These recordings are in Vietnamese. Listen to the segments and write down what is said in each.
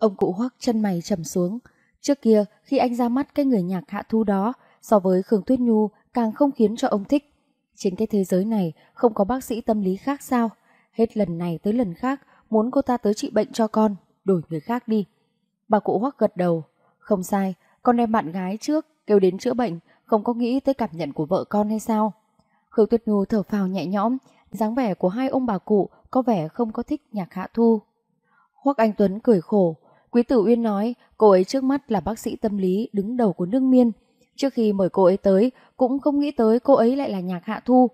Ông cụ hoắc chân mày trầm xuống. Trước kia, khi anh ra mắt cái người nhạc hạ thu đó, so với Khương Tuyết Nhu càng không khiến cho ông thích. Trên cái thế giới này, không có bác sĩ tâm lý khác sao? Hết lần này tới lần khác, muốn cô ta tới trị bệnh cho con, đổi người khác đi. Bà cụ hoắc gật đầu. Không sai, con đem bạn gái trước, kêu đến chữa bệnh, không có nghĩ tới cảm nhận của vợ con hay sao? Khương Tuyết Nhu thở phào nhẹ nhõm, dáng vẻ của hai ông bà cụ có vẻ không có thích nhạc hạ thu. Hoắc Anh Tuấn cười khổ, Quý Tử Uyên nói cô ấy trước mắt là bác sĩ tâm lý đứng đầu của nước miên. Trước khi mời cô ấy tới, cũng không nghĩ tới cô ấy lại là nhạc hạ thu.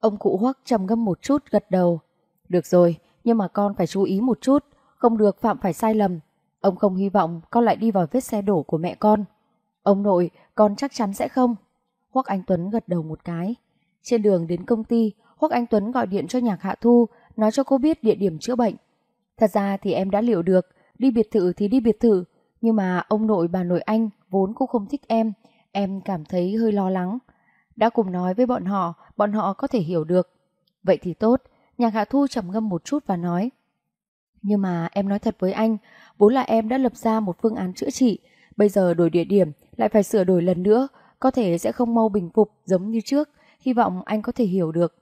Ông cụ hoắc trầm ngâm một chút gật đầu. Được rồi, nhưng mà con phải chú ý một chút, không được phạm phải sai lầm. Ông không hy vọng con lại đi vào vết xe đổ của mẹ con. Ông nội, con chắc chắn sẽ không. Hoắc Anh Tuấn gật đầu một cái. Trên đường đến công ty, Hoắc Anh Tuấn gọi điện cho nhạc hạ thu, nói cho cô biết địa điểm chữa bệnh. Thật ra thì em đã liệu được, đi biệt thự thì đi biệt thự, nhưng mà ông nội bà nội anh vốn cũng không thích em, em cảm thấy hơi lo lắng. Đã cùng nói với bọn họ, bọn họ có thể hiểu được. Vậy thì tốt, nhạc hạ thu trầm ngâm một chút và nói. Nhưng mà em nói thật với anh, vốn là em đã lập ra một phương án chữa trị, bây giờ đổi địa điểm, lại phải sửa đổi lần nữa, có thể sẽ không mau bình phục giống như trước, hy vọng anh có thể hiểu được.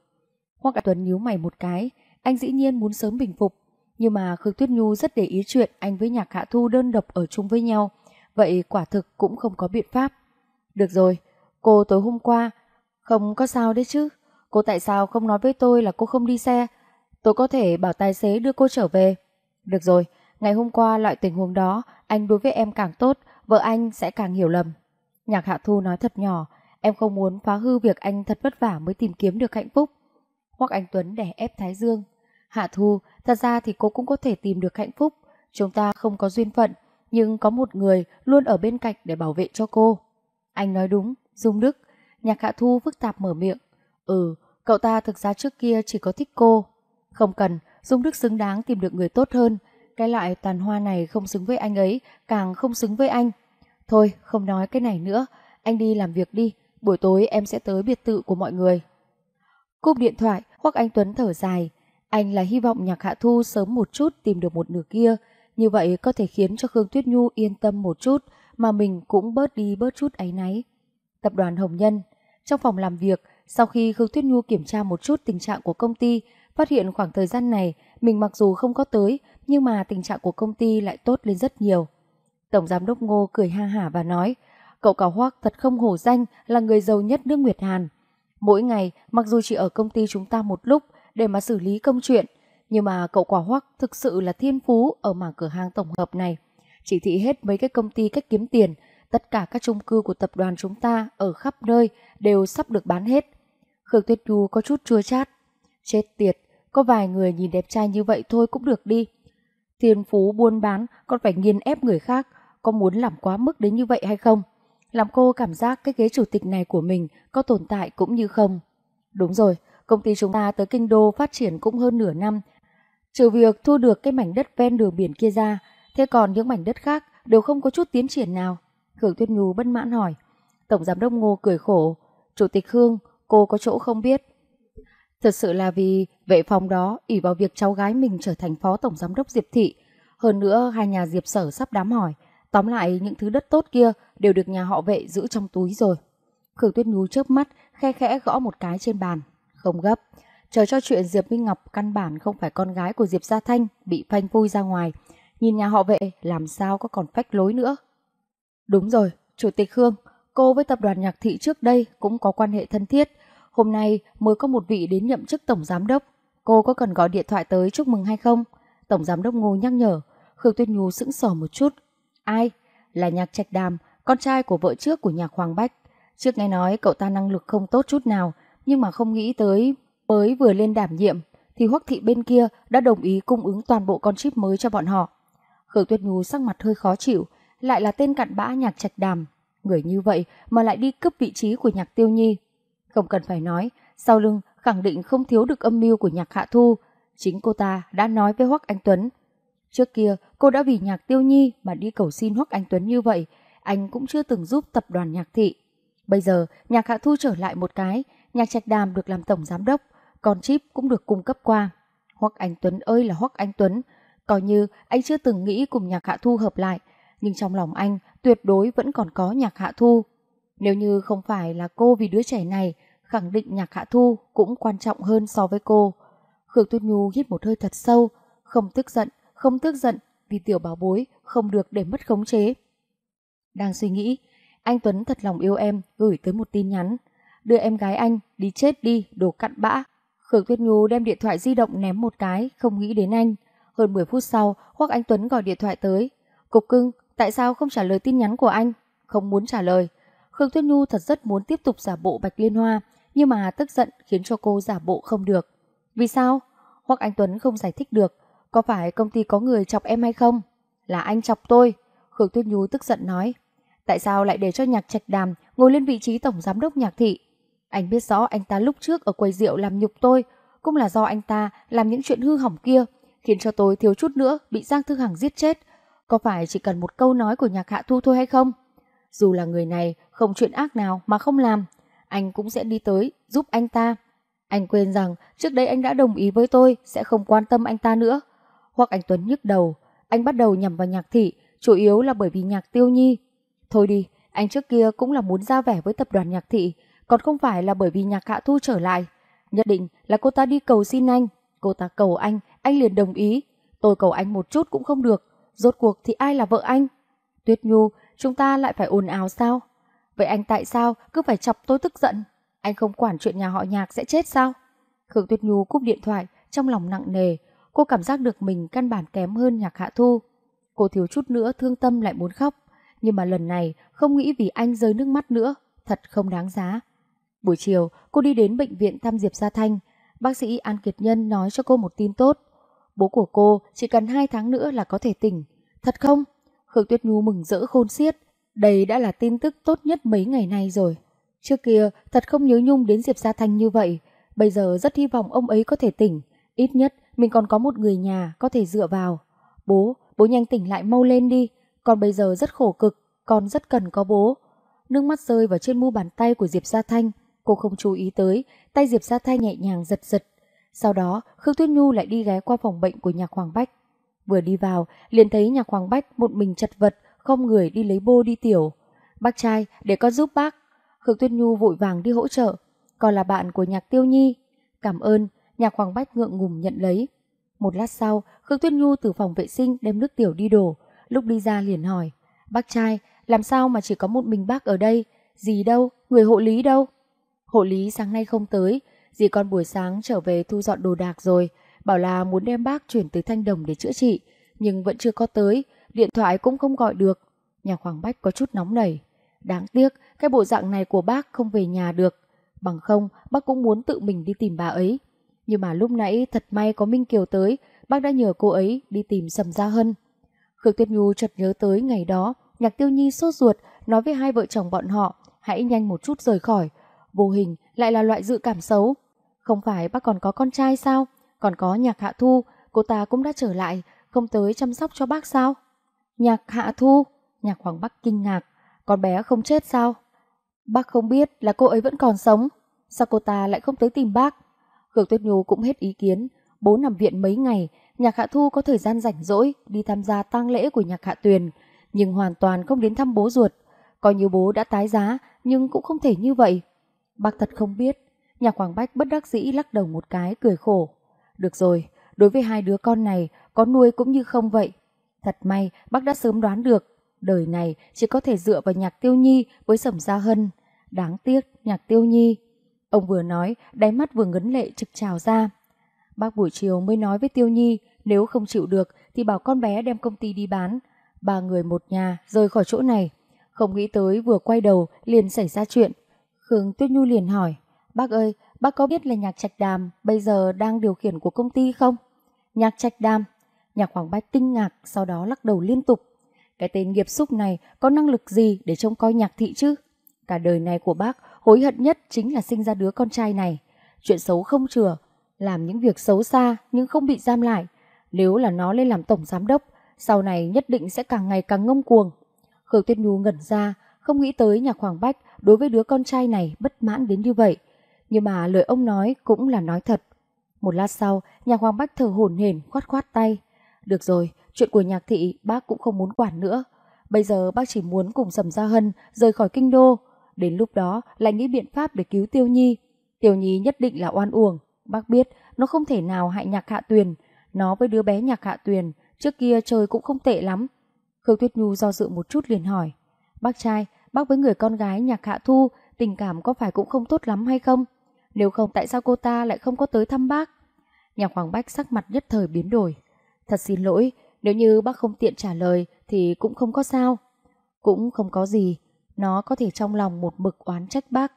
Hoa cả Tuấn nhíu mày một cái, anh dĩ nhiên muốn sớm bình phục, nhưng mà Khương Tuyết Nhu rất để ý chuyện anh với Nhạc Hạ Thu đơn độc ở chung với nhau, vậy quả thực cũng không có biện pháp. Được rồi, cô tối hôm qua không có sao đấy chứ. Cô tại sao không nói với tôi là cô không đi xe? Tôi có thể bảo tài xế đưa cô trở về. Được rồi, ngày hôm qua loại tình huống đó, anh đối với em càng tốt, vợ anh sẽ càng hiểu lầm. Nhạc Hạ Thu nói thật nhỏ, em không muốn phá hư việc anh thật vất vả mới tìm kiếm được hạnh phúc. Hoặc anh Tuấn đè ép Thái Dương, Hạ Thu, thật ra thì cô cũng có thể tìm được hạnh phúc. Chúng ta không có duyên phận, nhưng có một người luôn ở bên cạnh để bảo vệ cho cô. Anh nói đúng, Dung Đức. Nhạc Hạ Thu phức tạp mở miệng. Ừ, cậu ta thực ra trước kia chỉ có thích cô. Không cần, Dung Đức xứng đáng tìm được người tốt hơn. Cái loại toàn hoa này không xứng với anh ấy, càng không xứng với anh. Thôi, không nói cái này nữa. Anh đi làm việc đi, buổi tối em sẽ tới biệt thự của mọi người. Cúp điện thoại, Hoắc Anh Tuấn thở dài, anh là hy vọng nhạc hạ thu sớm một chút tìm được một nửa kia, như vậy có thể khiến cho Khương Tuyết Nhu yên tâm một chút mà mình cũng bớt đi bớt chút áy náy. Tập đoàn Hồng Nhân Trong phòng làm việc, sau khi Khương Tuyết Nhu kiểm tra một chút tình trạng của công ty, phát hiện khoảng thời gian này mình mặc dù không có tới nhưng mà tình trạng của công ty lại tốt lên rất nhiều. Tổng giám đốc Ngô cười ha hả và nói, cậu cả Hoác thật không hổ danh là người giàu nhất nước Nguyệt Hàn. Mỗi ngày, mặc dù chỉ ở công ty chúng ta một lúc, để mà xử lý công chuyện. Nhưng mà cậu quả hoắc thực sự là thiên phú ở mảng cửa hàng tổng hợp này. Chỉ thị hết mấy cái công ty cách kiếm tiền, tất cả các chung cư của tập đoàn chúng ta ở khắp nơi đều sắp được bán hết. Khương Tuyết Nhu có chút chua chát. Chết tiệt, có vài người nhìn đẹp trai như vậy thôi cũng được đi. Thiên phú buôn bán còn phải nghiền ép người khác, có muốn làm quá mức đến như vậy hay không? Làm cô cảm giác cái ghế chủ tịch này của mình có tồn tại cũng như không. Đúng rồi, Công ty chúng ta tới kinh đô phát triển cũng hơn nửa năm. Trừ việc thu được cái mảnh đất ven đường biển kia ra, thế còn những mảnh đất khác đều không có chút tiến triển nào. Hưởng Tuyết Nhu bất mãn hỏi. Tổng giám đốc Ngô cười khổ. Chủ tịch Hương, cô có chỗ không biết. Thật sự là vì vệ phòng đó ỉ vào việc cháu gái mình trở thành phó tổng giám đốc Diệp Thị. Hơn nữa hai nhà Diệp Sở sắp đám hỏi. Tóm lại những thứ đất tốt kia đều được nhà họ vệ giữ trong túi rồi. Khử Tuyết Nhu chớp mắt, khe khẽ gõ một cái trên bàn không gấp. Chờ cho chuyện Diệp Minh Ngọc căn bản không phải con gái của Diệp Gia Thanh bị phanh phui ra ngoài. Nhìn nhà họ vệ làm sao có còn phách lối nữa. Đúng rồi, Chủ tịch Khương, cô với tập đoàn nhạc thị trước đây cũng có quan hệ thân thiết. Hôm nay mới có một vị đến nhậm chức Tổng Giám Đốc. Cô có cần gọi điện thoại tới chúc mừng hay không? Tổng Giám Đốc Ngô nhắc nhở. Khương Tuyết Nhu sững sờ một chút. Ai? Là nhạc trạch đàm, con trai của vợ trước của nhạc Hoàng Bách. Trước nghe nói cậu ta năng lực không tốt chút nào, nhưng mà không nghĩ tới mới vừa lên đảm nhiệm thì Hoắc Thị bên kia đã đồng ý cung ứng toàn bộ con chip mới cho bọn họ. Khương Tuyết Nhu sắc mặt hơi khó chịu, lại là tên cặn bã nhạc trạch đàm. Người như vậy mà lại đi cướp vị trí của nhạc tiêu nhi. Không cần phải nói, sau lưng khẳng định không thiếu được âm mưu của nhạc hạ thu. Chính cô ta đã nói với Hoắc Anh Tuấn. Trước kia cô đã vì nhạc tiêu nhi mà đi cầu xin Hoắc Anh Tuấn như vậy. Anh cũng chưa từng giúp tập đoàn nhạc thị. Bây giờ nhạc hạ thu trở lại một cái, Nhạc Trạch Đàm được làm tổng giám đốc, còn chip cũng được cung cấp qua. Hoắc Anh Tuấn ơi là Hoắc Anh Tuấn, coi như anh chưa từng nghĩ cùng nhạc hạ thu hợp lại, nhưng trong lòng anh tuyệt đối vẫn còn có nhạc hạ thu. Nếu như không phải là cô vì đứa trẻ này, khẳng định nhạc hạ thu cũng quan trọng hơn so với cô. Khương Tuyết Nhu hít một hơi thật sâu, không tức giận, không tức giận vì tiểu bảo bối không được để mất khống chế. Đang suy nghĩ, anh Tuấn thật lòng yêu em gửi tới một tin nhắn đưa em gái anh đi chết đi, đồ cặn bã. Khương Tuyết Nhu đem điện thoại di động ném một cái, không nghĩ đến anh. Hơn 10 phút sau, Hoắc Anh Tuấn gọi điện thoại tới. Cục cưng, tại sao không trả lời tin nhắn của anh? Không muốn trả lời. Khương Tuyết Nhu thật rất muốn tiếp tục giả bộ Bạch Liên Hoa, nhưng mà tức giận khiến cho cô giả bộ không được. Vì sao? Hoắc Anh Tuấn không giải thích được. Có phải công ty có người chọc em hay không? Là anh chọc tôi. Khương Tuyết Nhu tức giận nói. Tại sao lại để cho nhạc trạch đàm ngồi lên vị trí tổng giám đốc nhạc thị? Anh biết rõ anh ta lúc trước ở quầy rượu làm nhục tôi, cũng là do anh ta làm những chuyện hư hỏng kia, khiến cho tôi thiếu chút nữa bị Giang Thư Hằng giết chết. Có phải chỉ cần một câu nói của nhạc hạ thu thôi hay không? Dù là người này không chuyện ác nào mà không làm, anh cũng sẽ đi tới giúp anh ta. Anh quên rằng trước đây anh đã đồng ý với tôi sẽ không quan tâm anh ta nữa. Hoặc anh Tuấn nhức đầu, anh bắt đầu nhằm vào nhạc thị, chủ yếu là bởi vì nhạc tiêu nhi. Thôi đi, anh trước kia cũng là muốn ra vẻ với tập đoàn nhạc thị, còn không phải là bởi vì nhạc hạ thu trở lại. Nhất định là cô ta đi cầu xin anh, cô ta cầu anh, anh liền đồng ý. Tôi cầu anh một chút cũng không được, rốt cuộc thì ai là vợ anh? Tuyết Nhu, chúng ta lại phải ồn ào sao? Vậy anh tại sao cứ phải chọc tôi tức giận? Anh không quản chuyện nhà họ nhạc sẽ chết sao? Khương Tuyết Nhu cúp điện thoại, trong lòng nặng nề. Cô cảm giác được mình căn bản kém hơn nhạc hạ thu. Cô thiếu chút nữa thương tâm lại muốn khóc. Nhưng mà lần này không nghĩ vì anh rơi nước mắt nữa. Thật không đáng giá. Buổi chiều, cô đi đến bệnh viện thăm Diệp Gia Thanh. Bác sĩ An Kiệt Nhân nói cho cô một tin tốt. Bố của cô chỉ cần 2 tháng nữa là có thể tỉnh. Thật không? Khương Tuyết Nhu mừng rỡ khôn xiết. Đây đã là tin tức tốt nhất mấy ngày nay rồi. Trước kia, thật không nhớ nhung đến Diệp Gia Thanh như vậy. Bây giờ rất hy vọng ông ấy có thể tỉnh. Ít nhất, mình còn có một người nhà có thể dựa vào. Bố, bố nhanh tỉnh lại mau lên đi. Con bây giờ rất khổ cực, con rất cần có bố. Nước mắt rơi vào trên mu bàn tay của Diệp Gia Thanh, Cô không chú ý tới, tay Diệp Gia Thanh nhẹ nhàng giật giật. Sau đó, Khương Tuyết Nhu lại đi ghé qua phòng bệnh của nhạc Hoàng Bách. Vừa đi vào, liền thấy nhạc Hoàng Bách một mình chật vật, không người đi lấy bô đi tiểu. Bác trai, để con giúp bác. Khương Tuyết Nhu vội vàng đi hỗ trợ. Còn là bạn của nhạc Tiêu Nhi. Cảm ơn, nhạc Hoàng Bách ngượng ngùng nhận lấy. Một lát sau, Khương Tuyết Nhu từ phòng vệ sinh đem nước tiểu đi đổ. Lúc đi ra liền hỏi, bác trai, làm sao mà chỉ có một mình bác ở đây? Gì đâu, người hộ lý đâu? Hộ lý sáng nay không tới, dì con buổi sáng trở về thu dọn đồ đạc rồi, bảo là muốn đem bác chuyển tới Thanh Đồng để chữa trị, nhưng vẫn chưa có tới, điện thoại cũng không gọi được. Nhà khoảng Bách có chút nóng nảy. Đáng tiếc, cái bộ dạng này của bác không về nhà được. Bằng không, bác cũng muốn tự mình đi tìm bà ấy. Nhưng mà lúc nãy thật may có Minh Kiều tới, bác đã nhờ cô ấy đi tìm Sầm Gia Hân. Khương Tuyết Nhu chợt nhớ tới ngày đó, Nhạc Tiêu Nhi sốt ruột nói với hai vợ chồng bọn họ, hãy nhanh một chút rời khỏi, vô hình lại là loại dự cảm xấu. Không phải bác còn có con trai sao? Còn có nhạc hạ thu, cô ta cũng đã trở lại, không tới chăm sóc cho bác sao? Nhạc hạ thu, nhạc hoàng bắc kinh ngạc, con bé không chết sao? Bác không biết là cô ấy vẫn còn sống, sao cô ta lại không tới tìm bác? Khương Tuyết Nhu cũng hết ý kiến, bố nằm viện mấy ngày, nhạc hạ thu có thời gian rảnh rỗi đi tham gia tang lễ của nhạc hạ tuyền, nhưng hoàn toàn không đến thăm bố ruột. Coi như bố đã tái giá, nhưng cũng không thể như vậy. Bác thật không biết. Nhà Quảng Bách bất đắc dĩ lắc đầu một cái cười khổ. Được rồi, đối với hai đứa con này, có nuôi cũng như không vậy. Thật may, bác đã sớm đoán được. Đời này chỉ có thể dựa vào nhạc tiêu nhi với sầm gia hân. Đáng tiếc, nhạc tiêu nhi. Ông vừa nói, đáy mắt vừa ngấn lệ trực trào ra. Bác buổi chiều mới nói với tiêu nhi, nếu không chịu được thì bảo con bé đem công ty đi bán. Ba người một nhà rời khỏi chỗ này. Không nghĩ tới vừa quay đầu liền xảy ra chuyện. Khương Tuyết Nhu liền hỏi, bác ơi, bác có biết là nhạc trạch đàm bây giờ đang điều khiển của công ty không? Nhạc trạch đàm, nhạc Hoàng Bách kinh ngạc sau đó lắc đầu liên tục. Cái tên nghiệp xúc này có năng lực gì để trông coi nhạc thị chứ? Cả đời này của bác hối hận nhất chính là sinh ra đứa con trai này. Chuyện xấu không chừa, làm những việc xấu xa nhưng không bị giam lại. Nếu là nó lên làm tổng giám đốc, sau này nhất định sẽ càng ngày càng ngông cuồng. Khương Tuyết Nhu ngẩn ra, không nghĩ tới nhạc Hoàng Bách đối với đứa con trai này bất mãn đến như vậy. Nhưng mà lời ông nói cũng là nói thật. Một lát sau, nhà Hoàng Bách thở hổn hển khoát khoát tay. Được rồi, chuyện của nhạc thị bác cũng không muốn quản nữa. Bây giờ bác chỉ muốn cùng Sầm Gia Hân rời khỏi kinh đô. Đến lúc đó lại nghĩ biện pháp để cứu Tiêu Nhi. Tiêu Nhi nhất định là oan uổng. Bác biết nó không thể nào hại nhạc hạ tuyền. Nó với đứa bé nhạc hạ tuyền trước kia chơi cũng không tệ lắm. Khương Tuyết Nhu do dự một chút liền hỏi. Bác trai, bác với người con gái nhạc hạ thu tình cảm có phải cũng không tốt lắm hay không? Nếu không tại sao cô ta lại không có tới thăm bác? Nhạc Hoàng Bách sắc mặt nhất thời biến đổi. Thật xin lỗi, nếu như bác không tiện trả lời thì cũng không có sao. Cũng không có gì, nó có thể trong lòng một mực oán trách bác.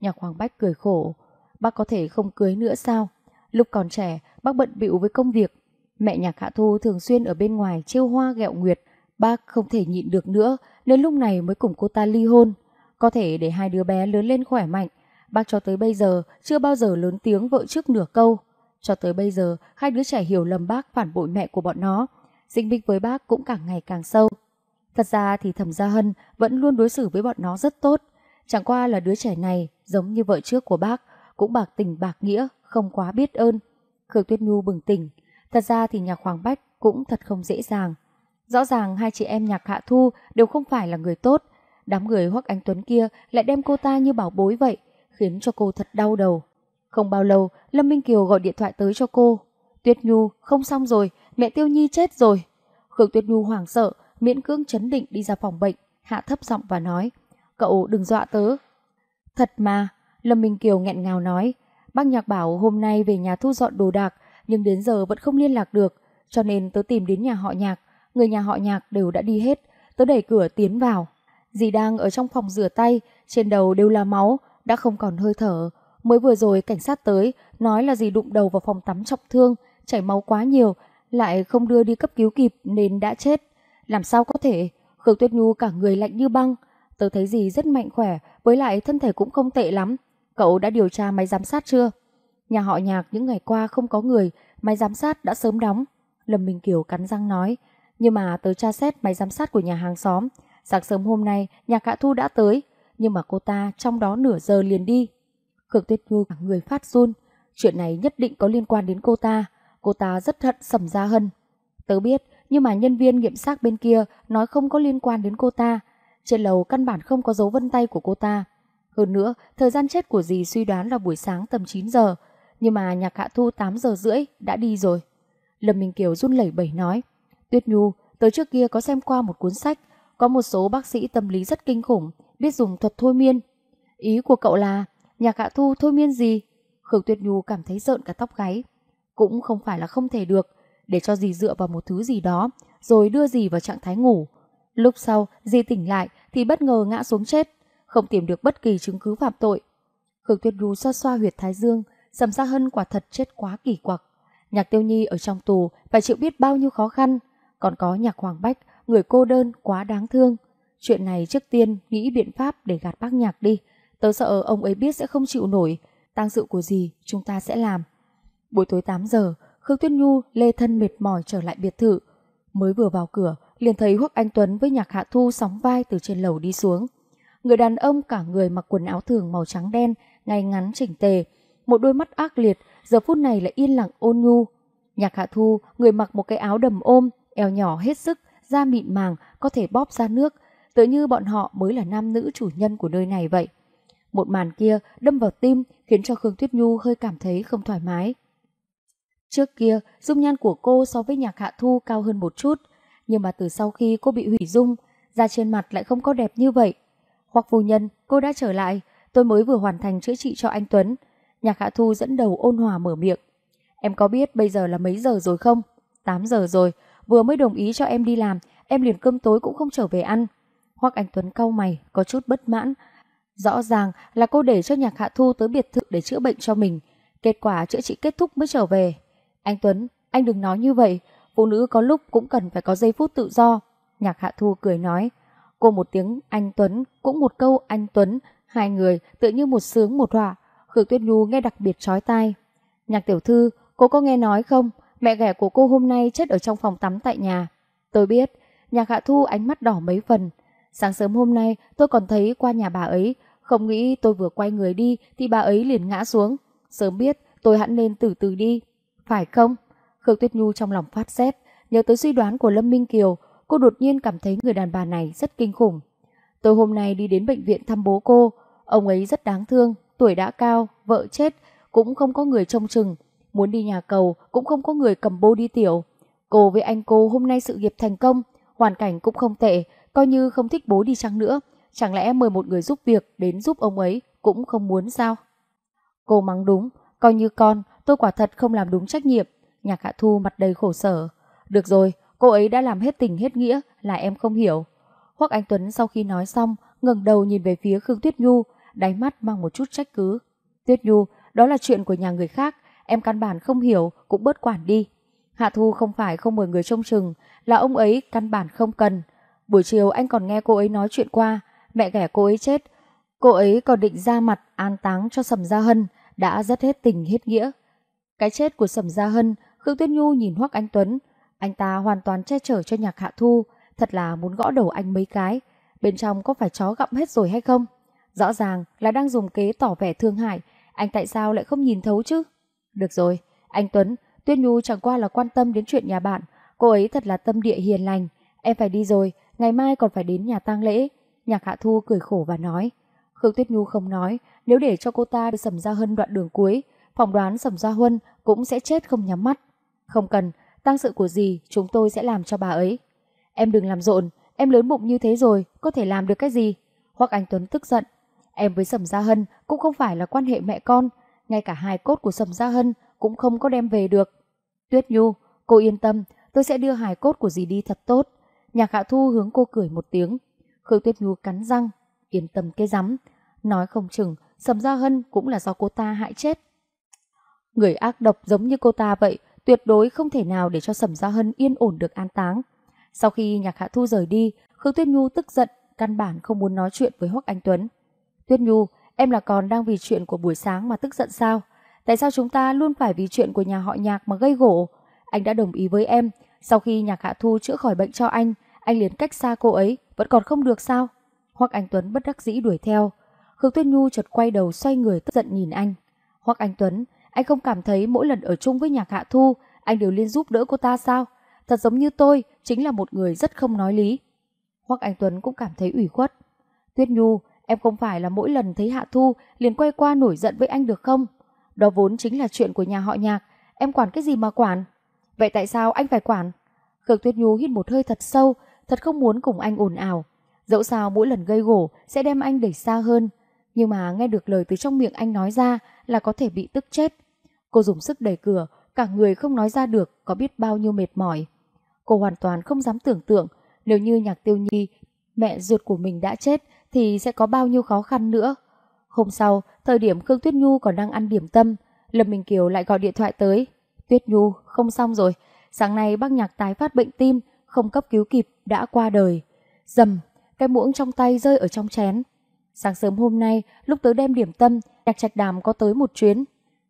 Nhạc Hoàng Bách cười khổ, bác có thể không cưới nữa sao? Lúc còn trẻ, bác bận bịu với công việc. Mẹ nhạc Hạ Thu thường xuyên ở bên ngoài chiêu hoa ghẹo nguyệt. Bác không thể nhịn được nữa, Đến lúc này mới cùng cô ta ly hôn Có thể để hai đứa bé lớn lên khỏe mạnh Bác cho tới bây giờ chưa bao giờ lớn tiếng vợ trước nửa câu Cho tới bây giờ hai đứa trẻ hiểu lầm bác phản bội mẹ của bọn nó Sinh bích với bác cũng càng ngày càng sâu Thật ra thì thẩm gia hân vẫn luôn đối xử với bọn nó rất tốt Chẳng qua là đứa trẻ này giống như vợ trước của bác Cũng bạc tình bạc nghĩa, không quá biết ơn Khương Tuyết Nhu bừng tỉnh Thật ra thì nhà Hoàng Bách cũng thật không dễ dàng Rõ ràng hai chị em nhạc hạ thu đều không phải là người tốt. Đám người Hoắc Anh Tuấn kia lại đem cô ta như bảo bối vậy, khiến cho cô thật đau đầu. Không bao lâu, Lâm Minh Kiều gọi điện thoại tới cho cô. Tuyết Nhu, không xong rồi, mẹ Tiêu Nhi chết rồi. Khương Tuyết Nhu hoảng sợ, miễn cưỡng chấn định đi ra phòng bệnh, hạ thấp giọng và nói, cậu đừng dọa tớ. Thật mà, Lâm Minh Kiều nghẹn ngào nói, bác nhạc bảo hôm nay về nhà thu dọn đồ đạc, nhưng đến giờ vẫn không liên lạc được, cho nên tớ tìm đến nhà họ nhạc, người nhà họ nhạc đều đã đi hết, tớ đẩy cửa tiến vào. Dì đang ở trong phòng rửa tay, trên đầu đều là máu, đã không còn hơi thở. Mới vừa rồi cảnh sát tới, nói là dì đụng đầu vào phòng tắm trọng thương, chảy máu quá nhiều, lại không đưa đi cấp cứu kịp nên đã chết. Làm sao có thể, Khương Tuyết Nhu cả người lạnh như băng. Tớ thấy dì rất mạnh khỏe, với lại thân thể cũng không tệ lắm. Cậu đã điều tra máy giám sát chưa? Nhà họ nhạc những ngày qua không có người, máy giám sát đã sớm đóng. Lâm Minh Kiều cắn răng nói, nhưng mà tớ tra xét máy giám sát của nhà hàng xóm, sáng sớm hôm nay nhà Hạ Thu đã tới, nhưng mà cô ta trong đó nửa giờ liền đi. Khương Tuyết Nhu cả người phát run, chuyện này nhất định có liên quan đến cô ta, cô ta rất thận Sầm Gia Hân. Tớ biết, nhưng mà nhân viên nghiệm xác bên kia nói không có liên quan đến cô ta, trên lầu căn bản không có dấu vân tay của cô ta. Hơn nữa, thời gian chết của dì suy đoán là buổi sáng tầm 9 giờ, nhưng mà nhạc hạ thu 8 giờ rưỡi đã đi rồi. Lâm Minh Kiều run lẩy bẩy nói, Tuyết Nhu, tới trước kia có xem qua một cuốn sách, có một số bác sĩ tâm lý rất kinh khủng, biết dùng thuật thôi miên. Ý của cậu là, nhà Hạ Thu thôi miên gì? Khương Tuyết Nhu cảm thấy rợn cả tóc gáy. Cũng không phải là không thể được, để cho dì dựa vào một thứ gì đó, rồi đưa dì vào trạng thái ngủ. Lúc sau, dì tỉnh lại thì bất ngờ ngã xuống chết, không tìm được bất kỳ chứng cứ phạm tội. Khương Tuyết Nhu xoa xoa huyệt thái dương, Sầm xa hơn quả thật chết quá kỳ quặc. Nhạc Tiêu Nhi ở trong tù phải chịu biết bao nhiêu khó khăn, còn có nhạc Hoàng Bách, người cô đơn quá đáng thương. Chuyện này trước tiên nghĩ biện pháp để gạt bác nhạc đi. Tớ sợ ông ấy biết sẽ không chịu nổi. Tang sự của gì chúng ta sẽ làm. Buổi tối 8 giờ, Khương Tuyết Nhu lê thân mệt mỏi trở lại biệt thự. Mới vừa vào cửa, liền thấy Hoắc Anh Tuấn với nhạc Hạ Thu sóng vai từ trên lầu đi xuống. Người đàn ông cả người mặc quần áo thường màu trắng đen, ngay ngắn chỉnh tề. Một đôi mắt ác liệt, giờ phút này lại yên lặng ôn nhu. Nhạc Hạ Thu, người mặc một cái áo đầm ôm, eo nhỏ hết sức, da mịn màng, có thể bóp ra nước, tựa như bọn họ mới là nam nữ chủ nhân của nơi này vậy. Một màn kia đâm vào tim khiến cho Khương Tuyết Nhu hơi cảm thấy không thoải mái. Trước kia, dung nhan của cô so với nhạc hạ thu cao hơn một chút, nhưng mà từ sau khi cô bị hủy dung, da trên mặt lại không có đẹp như vậy. Hoặc phu nhân, cô đã trở lại, tôi mới vừa hoàn thành chữa trị cho anh Tuấn. Nhạc hạ thu dẫn đầu ôn hòa mở miệng. Em có biết bây giờ là mấy giờ rồi không? 8 giờ rồi, vừa mới đồng ý cho em đi làm, em liền cơm tối cũng không trở về ăn. hoặc Anh Tuấn cau mày, có chút bất mãn. Rõ ràng là cô để cho Nhạc Hạ Thu tới biệt thự để chữa bệnh cho mình. Kết quả chữa trị kết thúc mới trở về. Anh Tuấn, anh đừng nói như vậy. Phụ nữ có lúc cũng cần phải có giây phút tự do. Nhạc Hạ Thu cười nói. Cô một tiếng anh Tuấn, cũng một câu anh Tuấn. Hai người tự như một sướng một họa. Khử Tuyết Nhu nghe đặc biệt chói tai. Nhạc tiểu thư, cô có nghe nói không? Mẹ ghẻ của cô hôm nay chết ở trong phòng tắm tại nhà. Tôi biết, nhà Hạ Thu ánh mắt đỏ mấy phần. Sáng sớm hôm nay tôi còn thấy qua nhà bà ấy, không nghĩ tôi vừa quay người đi thì bà ấy liền ngã xuống. Sớm biết tôi hẳn nên từ từ đi. Phải không? Khương Tuyết Nhu trong lòng phát xét, nhớ tới suy đoán của Lâm Minh Kiều, cô đột nhiên cảm thấy người đàn bà này rất kinh khủng. Tôi hôm nay đi đến bệnh viện thăm bố cô, ông ấy rất đáng thương, tuổi đã cao, vợ chết, cũng không có người trông chừng. Muốn đi nhà cầu cũng không có người cầm bô đi tiểu. Cô với anh cô hôm nay sự nghiệp thành công, hoàn cảnh cũng không tệ, coi như không thích bố đi chăng nữa. Chẳng lẽ mời một người giúp việc đến giúp ông ấy cũng không muốn sao? Cô mắng đúng, coi như con, tôi quả thật không làm đúng trách nhiệm. Nhạc Hạ Thu mặt đầy khổ sở. Được rồi, cô ấy đã làm hết tình hết nghĩa là em không hiểu. Hoắc Anh Tuấn sau khi nói xong, ngẩng đầu nhìn về phía Khương Tuyết Nhu, đáy mắt mang một chút trách cứ. Tuyết Nhu, đó là chuyện của nhà người khác, em căn bản không hiểu cũng bớt quản đi. Hạ Thu không phải không mời người trông chừng, là ông ấy căn bản không cần. Buổi chiều anh còn nghe cô ấy nói chuyện qua, mẹ ghẻ cô ấy chết. Cô ấy còn định ra mặt an táng cho Sầm Gia Hân, đã rất hết tình hết nghĩa. Cái chết của Sầm Gia Hân, Khương Tuyết Nhu nhìn Hoắc Anh Tuấn, anh ta hoàn toàn che chở cho nhạc Hạ Thu, thật là muốn gõ đầu anh mấy cái. Bên trong có phải chó gặm hết rồi hay không? Rõ ràng là đang dùng kế tỏ vẻ thương hại, anh tại sao lại không nhìn thấu chứ? Được rồi, anh Tuấn, Tuyết Nhu chẳng qua là quan tâm đến chuyện nhà bạn. Cô ấy thật là tâm địa hiền lành. Em phải đi rồi, ngày mai còn phải đến nhà tang lễ. Nhạc Hạ Thu cười khổ và nói. Khương Tuyết Nhu không nói, nếu để cho cô ta sầm ra hơn đoạn đường cuối, phỏng đoán sầm ra huân cũng sẽ chết không nhắm mắt. Không cần, tăng sự của gì chúng tôi sẽ làm cho bà ấy. Em đừng làm rộn, em lớn bụng như thế rồi, có thể làm được cái gì? Hoặc anh Tuấn tức giận. Em với Sầm Gia Hân cũng không phải là quan hệ mẹ con, ngay cả hai cốt của Sầm Gia Hân cũng không có đem về được. Tuyết Nhu, cô yên tâm, tôi sẽ đưa hài cốt của dì đi thật tốt. Nhạc Hạ Thu hướng cô cười một tiếng. Khương Tuyết Nhu cắn răng, yên tâm cái rắm. Nói không chừng, Sầm Gia Hân cũng là do cô ta hại chết. Người ác độc giống như cô ta vậy, tuyệt đối không thể nào để cho Sầm Gia Hân yên ổn được an táng. Sau khi Nhạc Hạ Thu rời đi, Khương Tuyết Nhu tức giận, căn bản không muốn nói chuyện với Hoắc Anh Tuấn. Tuyết Nhu, Em là còn đang vì chuyện của buổi sáng mà tức giận sao? Tại sao chúng ta luôn phải vì chuyện của nhà họ nhạc mà gây gỗ? Anh đã đồng ý với em. Sau khi nhạc hạ thu chữa khỏi bệnh cho anh, anh liền cách xa cô ấy, vẫn còn không được sao? Hoặc Anh Tuấn bất đắc dĩ đuổi theo. Khương Tuyết Nhu chợt quay đầu xoay người tức giận nhìn anh. Hoặc Anh Tuấn, anh không cảm thấy mỗi lần ở chung với nhạc hạ thu, anh đều liên giúp đỡ cô ta sao? Thật giống như tôi, chính là một người rất không nói lý. Hoặc Anh Tuấn cũng cảm thấy ủy khuất. Tuyết Nhu, Em không phải là mỗi lần thấy Hạ Thu liền quay qua nổi giận với anh được không? Đó vốn chính là chuyện của nhà họ nhạc, em quản cái gì mà quản? Vậy tại sao anh phải quản? Khương Tuyết Nhu hít một hơi thật sâu, thật không muốn cùng anh ồn ào. Dẫu sao mỗi lần gây gổ sẽ đem anh đẩy xa hơn. Nhưng mà nghe được lời từ trong miệng anh nói ra là có thể bị tức chết. Cô dùng sức đẩy cửa, cả người không nói ra được có biết bao nhiêu mệt mỏi. Cô hoàn toàn không dám tưởng tượng nếu như nhạc tiêu nhi, mẹ ruột của mình đã chết thì sẽ có bao nhiêu khó khăn nữa. Hôm sau, thời điểm Khương Tuyết Nhu còn đang ăn điểm tâm, Lâm Minh Kiều lại gọi điện thoại tới. Tuyết Nhu, không xong rồi, sáng nay bác nhạc tái phát bệnh tim, không cấp cứu kịp, đã qua đời. Dầm, cái muỗng trong tay rơi ở trong chén. Sáng sớm hôm nay, lúc tớ đem điểm tâm, nhạc trạch đàm có tới một chuyến.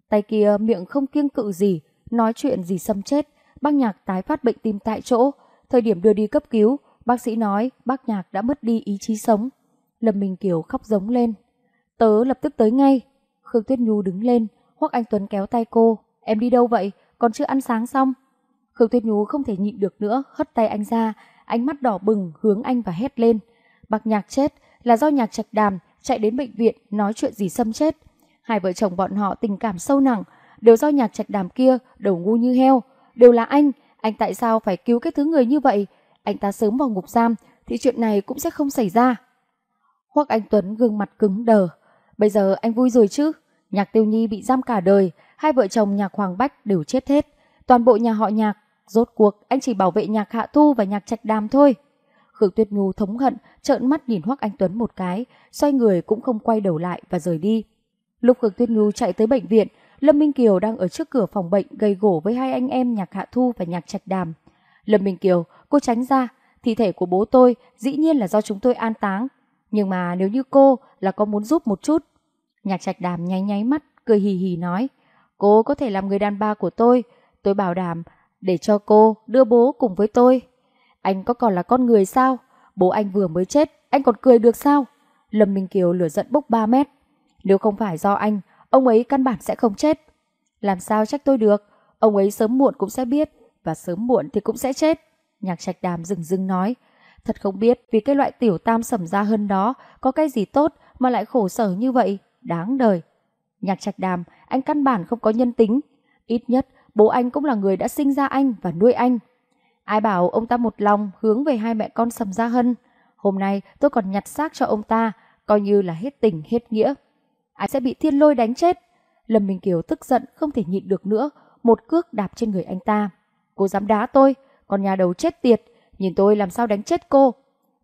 Tay kia miệng không kiêng cự gì, nói chuyện gì xâm chết, bác nhạc tái phát bệnh tim tại chỗ. Thời điểm đưa đi cấp cứu, bác sĩ nói bác nhạc đã mất đi ý chí sống. Lâm Minh Kiều khóc giống lên. Tớ lập tức tới ngay. Khương Tuyết Nhu đứng lên, Hoắc Anh Tuấn kéo tay cô. Em đi đâu vậy? Còn chưa ăn sáng xong. Khương Tuyết Nhu không thể nhịn được nữa, hất tay anh ra, ánh mắt đỏ bừng hướng anh và hét lên. Bạc nhạc chết là do nhạc trạch đàm chạy đến bệnh viện nói chuyện gì xâm chết. Hai vợ chồng bọn họ tình cảm sâu nặng, đều do nhạc trạch đàm kia đầu ngu như heo. Đều là anh, anh tại sao phải cứu cái thứ người như vậy? Anh ta sớm vào ngục giam thì chuyện này cũng sẽ không xảy ra. Hoắc Anh Tuấn gương mặt cứng đờ. Bây giờ anh vui rồi chứ? Nhạc Tiêu Nhi bị giam cả đời, hai vợ chồng nhạc Hoàng Bách đều chết hết. Toàn bộ nhà họ nhạc, rốt cuộc anh chỉ bảo vệ nhạc Hạ Thu và nhạc Trạch Đàm thôi. Khương Tuyết Nhu thống hận, trợn mắt nhìn Hoắc Anh Tuấn một cái, xoay người cũng không quay đầu lại và rời đi. Lúc Khương Tuyết Nhu chạy tới bệnh viện, Lâm Minh Kiều đang ở trước cửa phòng bệnh gây gổ với hai anh em nhạc Hạ Thu và nhạc Trạch Đàm. Lâm Minh Kiều, cô tránh ra, thi thể của bố tôi dĩ nhiên là do chúng tôi an táng, nhưng mà nếu như cô là có muốn giúp một chút. Nhạc trạch đàm nháy nháy mắt, cười hì hì nói. Cô có thể làm người đàn bà của tôi. Tôi bảo đảm để cho cô đưa bố cùng với tôi. Anh có còn là con người sao? Bố anh vừa mới chết, anh còn cười được sao? Lâm Minh Kiều lửa giận bốc 3 mét. Nếu không phải do anh, ông ấy căn bản sẽ không chết. Làm sao trách tôi được? Ông ấy sớm muộn cũng sẽ biết, và sớm muộn thì cũng sẽ chết. Nhạc trạch đàm rừng rưng nói, Thật không biết vì cái loại tiểu tam sẩm ra hơn đó có cái gì tốt mà lại khổ sở như vậy, đáng đời. Nhạc trạch đàm, anh căn bản không có nhân tính. Ít nhất, bố anh cũng là người đã sinh ra anh và nuôi anh. Ai bảo ông ta một lòng hướng về hai mẹ con sầm ra hân. Hôm nay tôi còn nhặt xác cho ông ta, coi như là hết tình hết nghĩa. ai sẽ bị thiên lôi đánh chết. Lâm Minh Kiều tức giận không thể nhịn được nữa, một cước đạp trên người anh ta. Cô dám đá tôi, còn nhà đầu chết tiệt, Nhìn tôi làm sao đánh chết cô.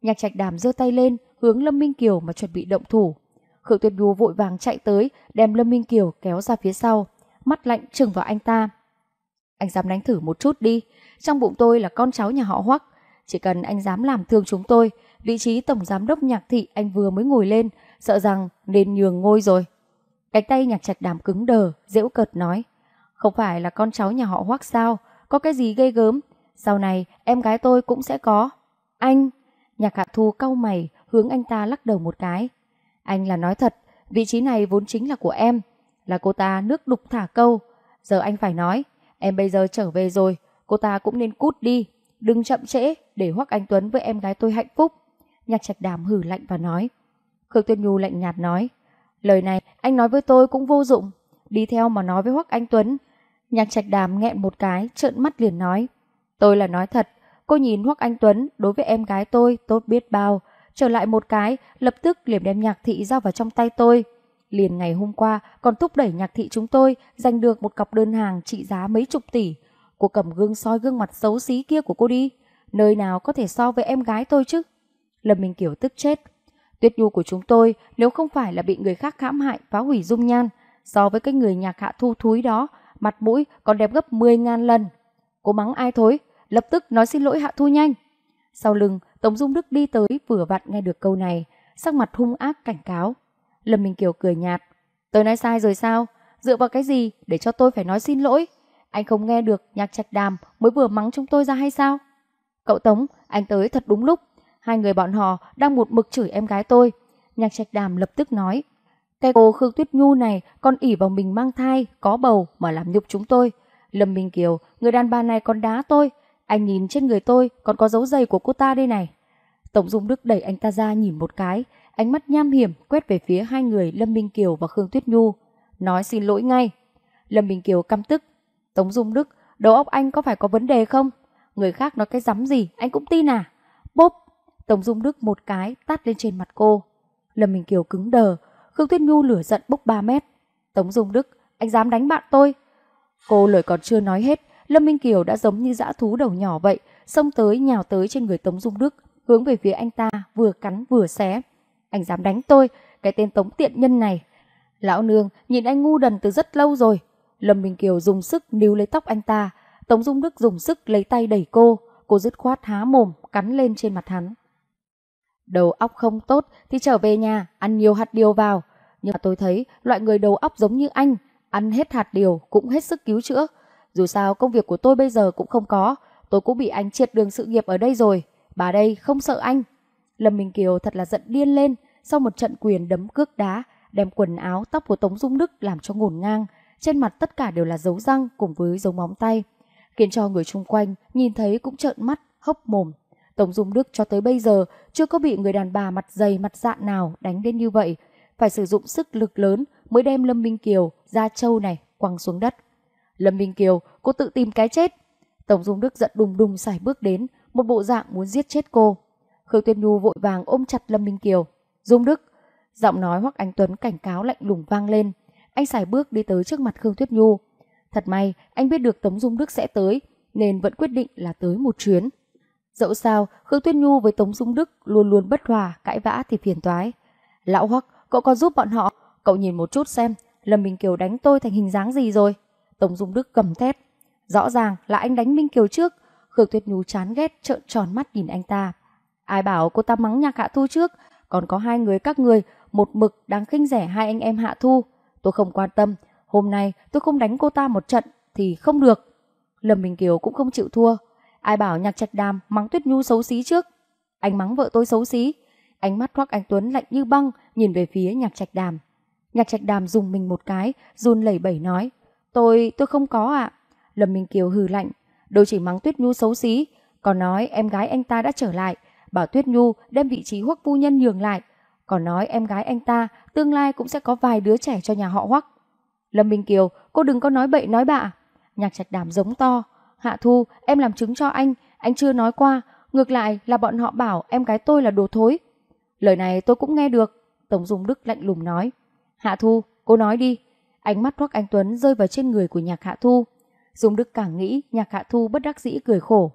Nhạc trạch đàm giơ tay lên, hướng Lâm Minh Kiều mà chuẩn bị động thủ. Khương tuyệt Bưu vội vàng chạy tới, đem Lâm Minh Kiều kéo ra phía sau, mắt lạnh trừng vào anh ta. Anh dám đánh thử một chút đi, trong bụng tôi là con cháu nhà họ Hoắc, chỉ cần anh dám làm thương chúng tôi, vị trí tổng giám đốc nhạc thị anh vừa mới ngồi lên, sợ rằng nên nhường ngôi rồi. Cánh tay nhạc trạch đàm cứng đờ, dễu cợt nói, không phải là con cháu nhà họ Hoắc sao, có cái gì gây gớm, sau này em gái tôi cũng sẽ có. Anh! Nhạc hạ thu cau mày hướng anh ta lắc đầu một cái. Anh là nói thật, vị trí này vốn chính là của em. Là cô ta nước đục thả câu. Giờ anh phải nói, em bây giờ trở về rồi, cô ta cũng nên cút đi. Đừng chậm trễ để hoắc anh Tuấn với em gái tôi hạnh phúc. Nhạc trạch đàm hử lạnh và nói. Khương Tuyên Nhu lạnh nhạt nói. Lời này anh nói với tôi cũng vô dụng. Đi theo mà nói với hoắc anh Tuấn. Nhạc trạch đàm nghẹn một cái, trợn mắt liền nói. Tôi là nói thật, cô nhìn Hoắc Anh Tuấn đối với em gái tôi tốt biết bao. Trở lại một cái, lập tức liền đem nhạc thị giao vào trong tay tôi. Liền ngày hôm qua còn thúc đẩy nhạc thị chúng tôi giành được một cặp đơn hàng trị giá mấy chục tỷ. Cô cầm gương soi gương mặt xấu xí kia của cô đi. Nơi nào có thể so với em gái tôi chứ? Lâm Minh kiểu tức chết. Tuyết nhu của chúng tôi nếu không phải là bị người khác hãm hại phá hủy dung nhan so với cái người nhạc hạ thu thúi đó mặt mũi còn đẹp gấp 10 ngàn lần. Cô mắng ai thối, lập tức nói xin lỗi Hạ Thu nhanh. Sau lưng, Tống Dung Đức đi tới vừa vặn nghe được câu này, sắc mặt hung ác cảnh cáo. Lâm Minh Kiều cười nhạt. Tôi nói sai rồi sao? Dựa vào cái gì để cho tôi phải nói xin lỗi? Anh không nghe được nhạc trạch đàm mới vừa mắng chúng tôi ra hay sao? Cậu Tống, anh tới thật đúng lúc. Hai người bọn họ đang một mực chửi em gái tôi. Nhạc trạch đàm lập tức nói. Cái cô Khương Tuyết Nhu này còn ỉ vào mình mang thai, có bầu mà làm nhục chúng tôi. Lâm Minh Kiều, người đàn bà này còn đá tôi. Anh nhìn trên người tôi còn có dấu giày của cô ta đây này. Tổng Dung Đức đẩy anh ta ra nhìn một cái, ánh mắt nham hiểm quét về phía hai người Lâm Minh Kiều và Khương Tuyết Nhu. Nói xin lỗi ngay. Lâm Minh Kiều căm tức. Tống Dung Đức, đầu óc anh có phải có vấn đề không? Người khác nói cái rắm gì, anh cũng tin à? Bốp! Tống Dung Đức một cái tát lên trên mặt cô. Lâm Minh Kiều cứng đờ, Khương Tuyết Nhu lửa giận bốc 3 mét. Tống Dung Đức, anh dám đánh bạn tôi. Cô lời còn chưa nói hết, Lâm Minh Kiều đã giống như dã thú đầu nhỏ vậy, xông tới nhào tới trên người Tống Dung Đức, hướng về phía anh ta vừa cắn vừa xé. Anh dám đánh tôi, cái tên Tống Tiện Nhân này. Lão nương nhìn anh ngu đần từ rất lâu rồi. Lâm Minh Kiều dùng sức níu lấy tóc anh ta, Tống Dung Đức dùng sức lấy tay đẩy cô, cô dứt khoát há mồm cắn lên trên mặt hắn. Đầu óc không tốt thì trở về nhà ăn nhiều hạt điều vào, nhưng mà tôi thấy loại người đầu óc giống như anh, ăn hết hạt điều cũng hết sức cứu chữa, dù sao công việc của tôi bây giờ cũng không có, tôi cũng bị anh triệt đường sự nghiệp ở đây rồi. Bà đây không sợ anh. Lâm Minh Kiều thật là giận điên lên sau một trận quyền đấm cước đá, đem quần áo tóc của Tống Dung Đức làm cho ngổn ngang, trên mặt tất cả đều là dấu răng cùng với dấu móng tay, khiến cho người xung quanh nhìn thấy cũng trợn mắt, hốc mồm. Tống Dung Đức cho tới bây giờ chưa có bị người đàn bà mặt dày mặt dạn nào đánh đến như vậy, phải sử dụng sức lực lớn mới đem Lâm Minh Kiều, da trâu này quăng xuống đất. Lâm Minh Kiều, cô tự tìm cái chết. Tổng Dung Đức giận đùng đùng xài bước đến, một bộ dạng muốn giết chết cô. Khương Tuyết Nhu vội vàng ôm chặt Lâm Minh Kiều. Dung Đức, giọng nói hoặc Anh Tuấn cảnh cáo lạnh lùng vang lên. Anh xài bước đi tới trước mặt Khương Tuyết Nhu. Thật may, anh biết được Tống Dung Đức sẽ tới, nên vẫn quyết định là tới một chuyến. Dẫu sao, Khương Tuyết Nhu với Tống Dung Đức luôn luôn bất hòa, cãi vã thì phiền toái. Lão Hoắc, cậu có giúp bọn họ, cậu nhìn một chút xem, Lâm Minh Kiều đánh tôi thành hình dáng gì rồi. Tống Dung Đức gầm thét. Rõ ràng là anh đánh Minh Kiều trước. Khương Tuyết Nhu chán ghét trợn tròn mắt nhìn anh ta. Ai bảo cô ta mắng nhạc Hạ Thu trước, còn có hai người các người, một mực đang khinh rẻ hai anh em Hạ Thu. Tôi không quan tâm, hôm nay tôi không đánh cô ta một trận thì không được. Lâm Minh Kiều cũng không chịu thua. Ai bảo nhạc trạch đàm mắng Tuyết Nhu xấu xí trước. Anh mắng vợ tôi xấu xí. Ánh mắt khoác anh Tuấn lạnh như băng nhìn về phía nhạc trạch đàm. Nhạc trạch đàm dùng mình một cái, run lẩy bẩy nói. Tôi, tôi không có ạ. Lâm Minh Kiều hừ lạnh, đồ chỉ mắng Tuyết Nhu xấu xí, còn nói em gái anh ta đã trở lại, bảo Tuyết Nhu đem vị trí Hoắc phu nhân nhường lại, còn nói em gái anh ta tương lai cũng sẽ có vài đứa trẻ cho nhà họ Hoắc. Lâm Minh Kiều, cô đừng có nói bậy nói bạ. Nhạc Trạch Đàm giống to, Hạ Thu, em làm chứng cho anh, anh chưa nói qua, ngược lại là bọn họ bảo em gái tôi là đồ thối. Lời này tôi cũng nghe được, Tổng Dung Đức lạnh lùng nói. Hạ Thu, cô nói đi, Ánh mắt Hoắc Anh Tuấn rơi vào trên người của Nhạc Hạ Thu. Dung Đức càng nghĩ Nhạc Hạ Thu bất đắc dĩ cười khổ.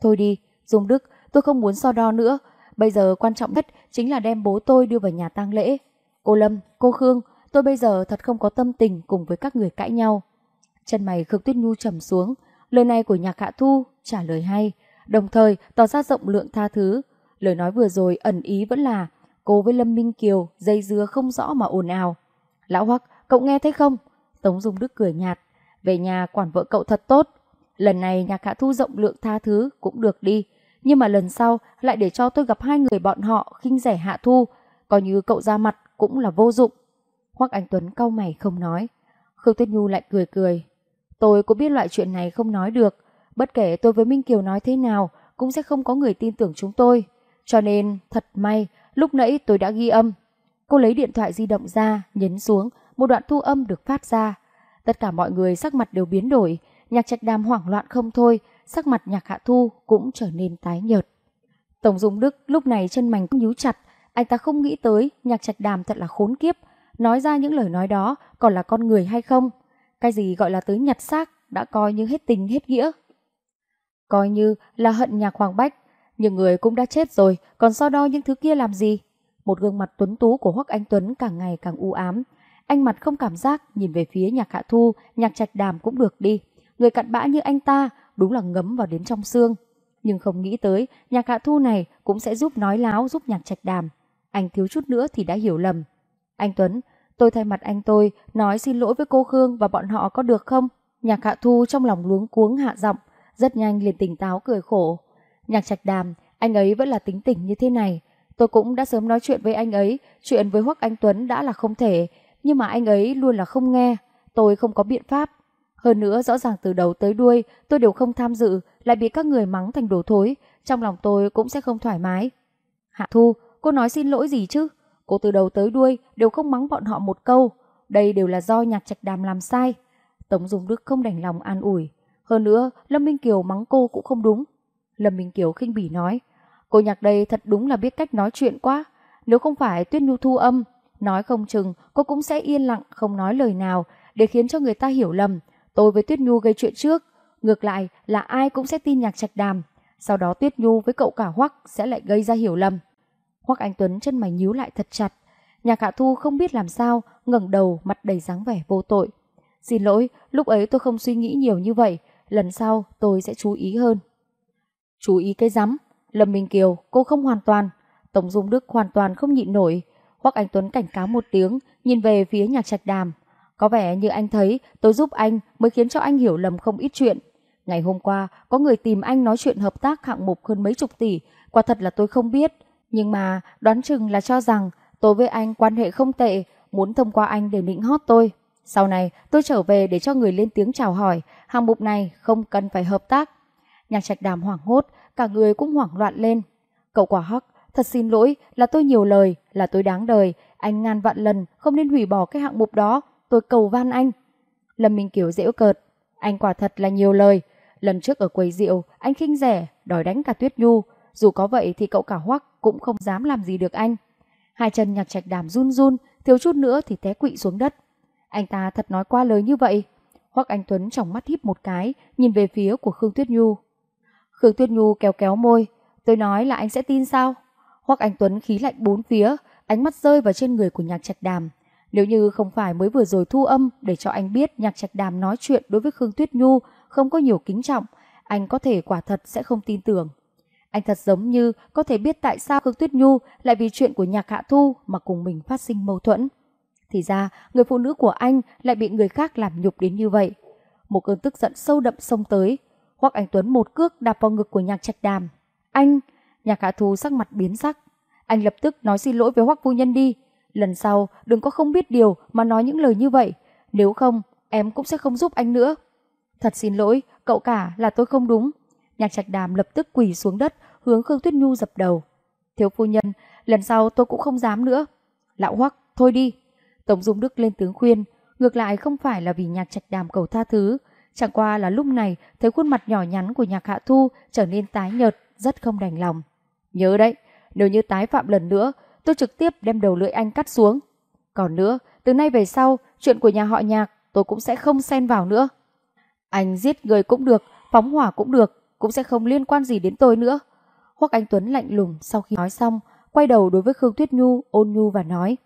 Thôi đi, Dung Đức, tôi không muốn so đo nữa. Bây giờ quan trọng nhất chính là đem bố tôi đưa vào nhà tang lễ. Cô Lâm, cô Khương, tôi bây giờ thật không có tâm tình cùng với các người cãi nhau. Chân mày Khương Tuyết Nhu trầm xuống. Lời này của Nhạc Hạ Thu trả lời hay, đồng thời tỏ ra rộng lượng tha thứ. Lời nói vừa rồi ẩn ý vẫn là cô với Lâm Minh Kiều dây dưa không rõ mà ồn ào. Lão Hoắc, cậu nghe thấy không? Tống Dung Đức cười nhạt, về nhà quản vợ cậu thật tốt. Lần này nhà hạ Thu rộng lượng tha thứ cũng được đi, nhưng mà lần sau lại để cho tôi gặp hai người bọn họ khinh rẻ Hạ Thu, coi như cậu ra mặt cũng là vô dụng. Hoắc Anh Tuấn cau mày không nói. Khương Tuyết Nhu lại cười cười. Tôi cũng biết loại chuyện này không nói được, bất kể tôi với Minh Kiều nói thế nào cũng sẽ không có người tin tưởng chúng tôi. Cho nên, thật may, lúc nãy tôi đã ghi âm. Cô lấy điện thoại di động ra, nhấn xuống, một đoạn thu âm được phát ra. Tất cả mọi người sắc mặt đều biến đổi, nhạc trạch đàm hoảng loạn không thôi, sắc mặt nhạc hạ thu cũng trở nên tái nhợt. Tổng Dung Đức lúc này chân mảnh cũng nhíu chặt, anh ta không nghĩ tới nhạc trạch đàm thật là khốn kiếp, nói ra những lời nói đó còn là con người hay không. Cái gì gọi là tới nhặt xác đã coi như hết tình hết nghĩa. Coi như là hận nhạc Hoàng Bách, nhưng người cũng đã chết rồi, còn so đo những thứ kia làm gì? Một gương mặt tuấn tú của Hoắc Anh Tuấn càng ngày càng u ám, anh mặt không cảm giác, nhìn về phía nhạc hạ thu, nhạc trạch đàm cũng được đi. Người cặn bã như anh ta, đúng là ngấm vào đến trong xương. Nhưng không nghĩ tới, nhạc hạ thu này cũng sẽ giúp nói láo giúp nhạc trạch đàm. Anh thiếu chút nữa thì đã hiểu lầm. Anh Tuấn, tôi thay mặt anh tôi, nói xin lỗi với cô Khương và bọn họ có được không? Nhạc hạ thu trong lòng luống cuống hạ giọng, rất nhanh liền tỉnh táo cười khổ. Nhạc trạch đàm, anh ấy vẫn là tính tình như thế này. Tôi cũng đã sớm nói chuyện với anh ấy, chuyện với Hoắc Anh Tuấn đã là không thể, nhưng mà anh ấy luôn là không nghe, tôi không có biện pháp. Hơn nữa rõ ràng từ đầu tới đuôi tôi đều không tham dự, lại bị các người mắng thành đồ thối, trong lòng tôi cũng sẽ không thoải mái. Hạ Thu, cô nói xin lỗi gì chứ? Cô từ đầu tới đuôi đều không mắng bọn họ một câu, đây đều là do nhạc trạch đàm làm sai. Tống Dung Đức không đành lòng an ủi. Hơn nữa, Lâm Minh Kiều mắng cô cũng không đúng. Lâm Minh Kiều khinh bỉ nói, cô nhạc đây thật đúng là biết cách nói chuyện quá. Nếu không phải tuyết nhu thu âm, Nói không chừng, cô cũng sẽ yên lặng không nói lời nào để khiến cho người ta hiểu lầm. Tôi với Tuyết Nhu gây chuyện trước. Ngược lại là ai cũng sẽ tin nhạc trạch đàm. Sau đó Tuyết Nhu với cậu cả Hoắc sẽ lại gây ra hiểu lầm. Hoắc Anh Tuấn chân mày nhíu lại thật chặt. Nhạc Hạ Thu không biết làm sao, ngẩng đầu mặt đầy dáng vẻ vô tội. Xin lỗi, lúc ấy tôi không suy nghĩ nhiều như vậy. Lần sau tôi sẽ chú ý hơn. Chú ý cái rắm. Lâm Minh Kiều, cô không hoàn toàn. Tổng Dung Đức hoàn toàn không nhịn nổi. Quách Anh Tuấn cảnh cáo một tiếng, nhìn về phía nhạc trạch đàm. Có vẻ như anh thấy tôi giúp anh mới khiến cho anh hiểu lầm không ít chuyện. Ngày hôm qua, có người tìm anh nói chuyện hợp tác hạng mục hơn mấy chục tỷ, quả thật là tôi không biết. Nhưng mà đoán chừng là cho rằng tôi với anh quan hệ không tệ, muốn thông qua anh để nịnh hót tôi. Sau này tôi trở về để cho người lên tiếng chào hỏi, hạng mục này không cần phải hợp tác. Nhạc trạch đàm hoảng hốt, cả người cũng hoảng loạn lên. Cậu quả hắc Thật xin lỗi là tôi nhiều lời, là tôi đáng đời. Anh ngàn vạn lần không nên hủy bỏ cái hạng mục đó. Tôi cầu van anh. Lâm Minh Kiều dễ cợt. Anh quả thật là nhiều lời. Lần trước ở quầy rượu, anh khinh rẻ, đòi đánh cả Tuyết Nhu. Dù có vậy thì cậu cả hoắc cũng không dám làm gì được anh. Hai chân nhạc trạch đàm run run, thiếu chút nữa thì té quỵ xuống đất. Anh ta thật nói qua lời như vậy. Hoắc Anh Tuấn trong mắt híp một cái, nhìn về phía của Khương Tuyết Nhu. Khương Tuyết Nhu kéo kéo môi, tôi nói là anh sẽ tin sao? Hoắc Anh Tuấn khí lạnh bốn phía, ánh mắt rơi vào trên người của nhạc trạch đàm. Nếu như không phải mới vừa rồi thu âm để cho anh biết nhạc trạch đàm nói chuyện đối với Khương Tuyết Nhu không có nhiều kính trọng, anh có thể quả thật sẽ không tin tưởng. Anh thật giống như có thể biết tại sao Khương Tuyết Nhu lại vì chuyện của nhạc hạ thu mà cùng mình phát sinh mâu thuẫn. Thì ra, người phụ nữ của anh lại bị người khác làm nhục đến như vậy. Một cơn tức giận sâu đậm xông tới. hoặc Anh Tuấn một cước đạp vào ngực của nhạc trạch đàm. Anh... Nhạc hạ thú sắc mặt biến sắc. Anh lập tức nói xin lỗi với hoắc phu nhân đi. Lần sau đừng có không biết điều mà nói những lời như vậy. Nếu không, em cũng sẽ không giúp anh nữa. Thật xin lỗi, cậu cả là tôi không đúng. Nhạc trạch đàm lập tức quỳ xuống đất, hướng Khương Tuyết Nhu dập đầu. Thiếu phu nhân, lần sau tôi cũng không dám nữa. Lão hoắc, thôi đi. Tổng Dung Đức lên tiếng khuyên, ngược lại không phải là vì nhạc trạch đàm cầu tha thứ, chẳng qua là lúc này thấy khuôn mặt nhỏ nhắn của nhạc hạ thu trở nên tái nhợt, rất không đành lòng. Nhớ đấy, nếu như tái phạm lần nữa, tôi trực tiếp đem đầu lưỡi anh cắt xuống. Còn nữa, từ nay về sau, chuyện của nhà họ nhạc tôi cũng sẽ không xen vào nữa. Anh giết người cũng được, phóng hỏa cũng được, cũng sẽ không liên quan gì đến tôi nữa. Hoắc Anh Tuấn lạnh lùng sau khi nói xong, quay đầu đối với Khương Tuyết Nhu ôn nhu và nói.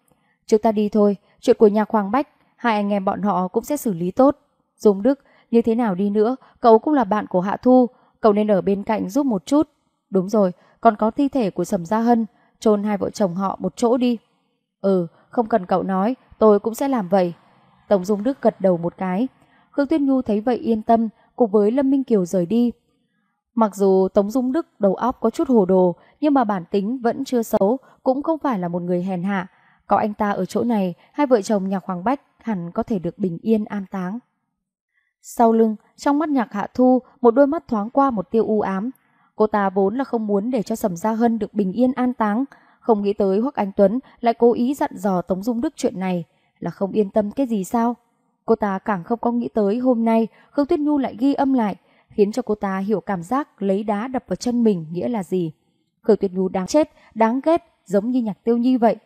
Chúng ta đi thôi, chuyện của nhà Hoàng Bách, hai anh em bọn họ cũng sẽ xử lý tốt. Dung Đức, như thế nào đi nữa, cậu cũng là bạn của Hạ Thu, cậu nên ở bên cạnh giúp một chút. Đúng rồi, còn có thi thể của Sầm Gia Hân, chôn hai vợ chồng họ một chỗ đi. Ừ, không cần cậu nói, tôi cũng sẽ làm vậy. Tổng Dung Đức gật đầu một cái. Khương Tuyết Nhu thấy vậy yên tâm, cùng với Lâm Minh Kiều rời đi. Mặc dù Tống Dung Đức đầu óc có chút hồ đồ, nhưng mà bản tính vẫn chưa xấu, cũng không phải là một người hèn hạ. Có anh ta ở chỗ này, hai vợ chồng nhạc Hoàng Bách hẳn có thể được bình yên an táng. Sau lưng, trong mắt nhạc Hạ Thu, một đôi mắt thoáng qua một tiêu u ám, Cô ta vốn là không muốn để cho Sầm Gia Hân được bình yên an táng, không nghĩ tới Hoắc Anh Tuấn lại cố ý dặn dò Tống Dung Đức chuyện này, là không yên tâm cái gì sao? Cô ta càng không có nghĩ tới hôm nay Khương Tuyết Nhu lại ghi âm lại, khiến cho cô ta hiểu cảm giác lấy đá đập vào chân mình nghĩa là gì. Khương Tuyết Nhu đáng chết, đáng ghét, giống như nhạc tiêu nhi vậy.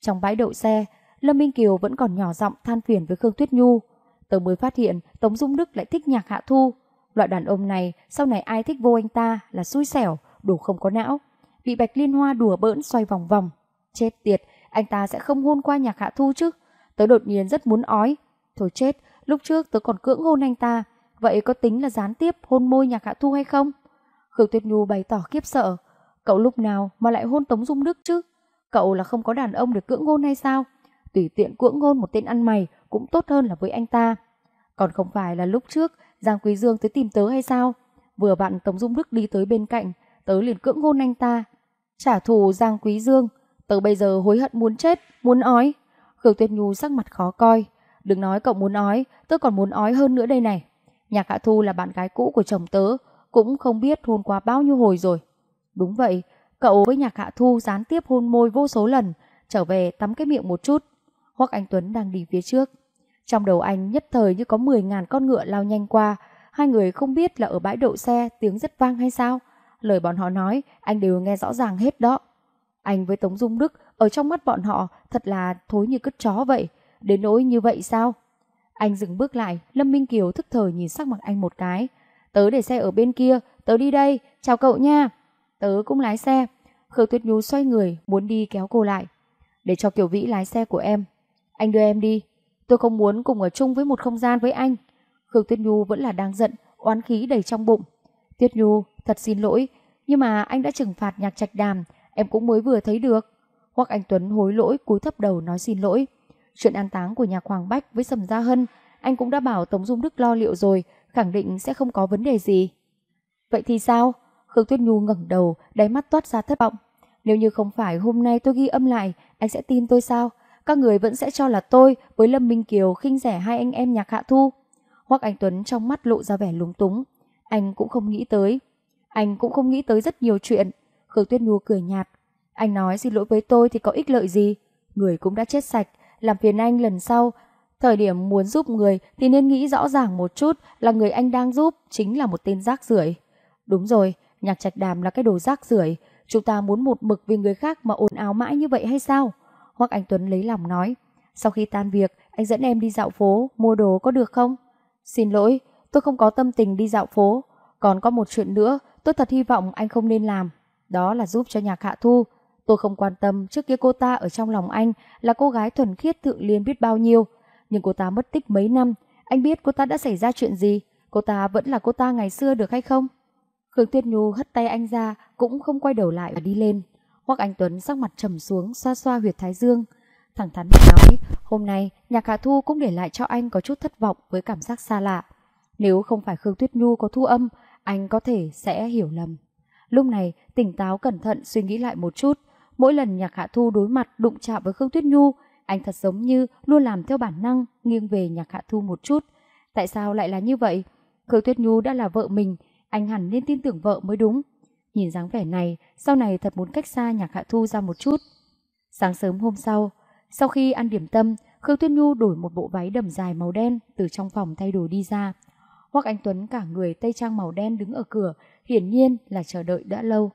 Trong bãi đậu xe, Lâm Minh Kiều vẫn còn nhỏ giọng than phiền với Khương Tuyết Nhu. Tớ mới phát hiện Tống Dung Đức lại thích nhạc hạ thu. Loại đàn ông này sau này ai thích vô anh ta là xui xẻo, đủ không có não. Bị Bạch Liên Hoa đùa bỡn xoay vòng vòng. Chết tiệt, anh ta sẽ không hôn qua nhạc hạ thu chứ. Tớ đột nhiên rất muốn ói. Thôi chết, lúc trước tớ còn cưỡng hôn anh ta. Vậy có tính là gián tiếp hôn môi nhạc hạ thu hay không? Khương Tuyết Nhu bày tỏ kiếp sợ. Cậu lúc nào mà lại hôn Tống Dung Đức chứ? Cậu là không có đàn ông để cưỡng hôn hay sao? Tùy tiện cưỡng hôn một tên ăn mày cũng tốt hơn là với anh ta. Còn không phải là lúc trước Giang Quý Dương tới tìm tớ hay sao? Vừa bạn Tống Dung Đức đi tới bên cạnh, tớ liền cưỡng hôn anh ta. Trả thù Giang Quý Dương, tớ bây giờ hối hận muốn chết, muốn ói. Khương Tuyết Nhu sắc mặt khó coi. Đừng nói cậu muốn ói, tớ còn muốn ói hơn nữa đây này. Nhạc Hạ Thu là bạn gái cũ của chồng tớ, cũng không biết hôn qua bao nhiêu hồi rồi. Đúng vậy, cậu với Nhạc Hạ Thu gián tiếp hôn môi vô số lần, trở về tắm cái miệng một chút. Hoặc Anh Tuấn đang đi phía trước. Trong đầu anh nhất thời như có 10.000 con ngựa lao nhanh qua. Hai người không biết là ở bãi đậu xe tiếng rất vang hay sao. Lời bọn họ nói, anh đều nghe rõ ràng hết đó. Anh với Tống Dung Đức ở trong mắt bọn họ thật là thối như cứt chó vậy. Đến nỗi như vậy sao? Anh dừng bước lại, Lâm Minh Kiều thức thời nhìn sắc mặt anh một cái. Tớ để xe ở bên kia, tớ đi đây, chào cậu nha. Tớ cũng lái xe. Khương Tuyết Nhu xoay người, muốn đi kéo cô lại. Để cho Kiều Vĩ lái xe của em. Anh đưa em đi. Tôi không muốn cùng ở chung với một không gian với anh. Khương Tuyết Nhu vẫn là đang giận, oán khí đầy trong bụng. Tuyết Nhu, thật xin lỗi, nhưng mà anh đã trừng phạt nhạc trạch đàm, em cũng mới vừa thấy được. Hoặc anh Tuấn hối lỗi cúi thấp đầu nói xin lỗi. Chuyện an táng của nhà Hoàng Bách với Sầm Gia Hân, anh cũng đã bảo Tống Dung Đức lo liệu rồi, khẳng định sẽ không có vấn đề gì. Vậy thì sao? Khương Tuyết Nhu ngẩng đầu, đáy mắt toát ra thất vọng. Nếu như không phải hôm nay tôi ghi âm lại, anh sẽ tin tôi sao? các người vẫn sẽ cho là tôi với Lâm Minh Kiều khinh rẻ hai anh em nhạc hạ thu. hoặc Anh Tuấn trong mắt lộ ra vẻ lúng túng. Anh cũng không nghĩ tới. Anh cũng không nghĩ tới rất nhiều chuyện. Khương Tuyết Nhu cười nhạt. Anh nói xin lỗi với tôi thì có ích lợi gì. Người cũng đã chết sạch. Làm phiền anh lần sau. Thời điểm muốn giúp người thì nên nghĩ rõ ràng một chút là người anh đang giúp chính là một tên rác rưởi. Đúng rồi, nhạc trạch đàm là cái đồ rác rưởi. Chúng ta muốn một mực vì người khác mà ồn ào mãi như vậy hay sao? Hoắc Anh Tuấn lấy lòng nói. Sau khi tan việc, anh dẫn em đi dạo phố, mua đồ có được không? Xin lỗi, tôi không có tâm tình đi dạo phố. Còn có một chuyện nữa, tôi thật hy vọng anh không nên làm. Đó là giúp cho nhạc hạ thu. Tôi không quan tâm trước kia cô ta ở trong lòng anh là cô gái thuần khiết thượng liên biết bao nhiêu. Nhưng cô ta mất tích mấy năm, anh biết cô ta đã xảy ra chuyện gì, cô ta vẫn là cô ta ngày xưa được hay không? Khương Tuyết Nhu hất tay anh ra, cũng không quay đầu lại và đi lên. Hoắc Anh Tuấn sắc mặt trầm xuống xoa xoa huyệt thái dương. Thẳng thắn nói, hôm nay nhạc hạ thu cũng để lại cho anh có chút thất vọng với cảm giác xa lạ. Nếu không phải Khương Tuyết Nhu có thu âm, anh có thể sẽ hiểu lầm. Lúc này, tỉnh táo cẩn thận suy nghĩ lại một chút. Mỗi lần nhạc hạ thu đối mặt đụng chạm với Khương Tuyết Nhu, anh thật giống như luôn làm theo bản năng nghiêng về nhạc hạ thu một chút. Tại sao lại là như vậy? Khương Tuyết Nhu đã là vợ mình, anh hẳn nên tin tưởng vợ mới đúng. Nhìn dáng vẻ này, sau này thật muốn cách xa nhạc hạ thu ra một chút. Sáng sớm hôm sau, sau khi ăn điểm tâm, Khương Tuyết Nhu đổi một bộ váy đầm dài màu đen từ trong phòng thay đồ đi ra. Hoắc Anh Tuấn cả người tây trang màu đen đứng ở cửa, hiển nhiên là chờ đợi đã lâu.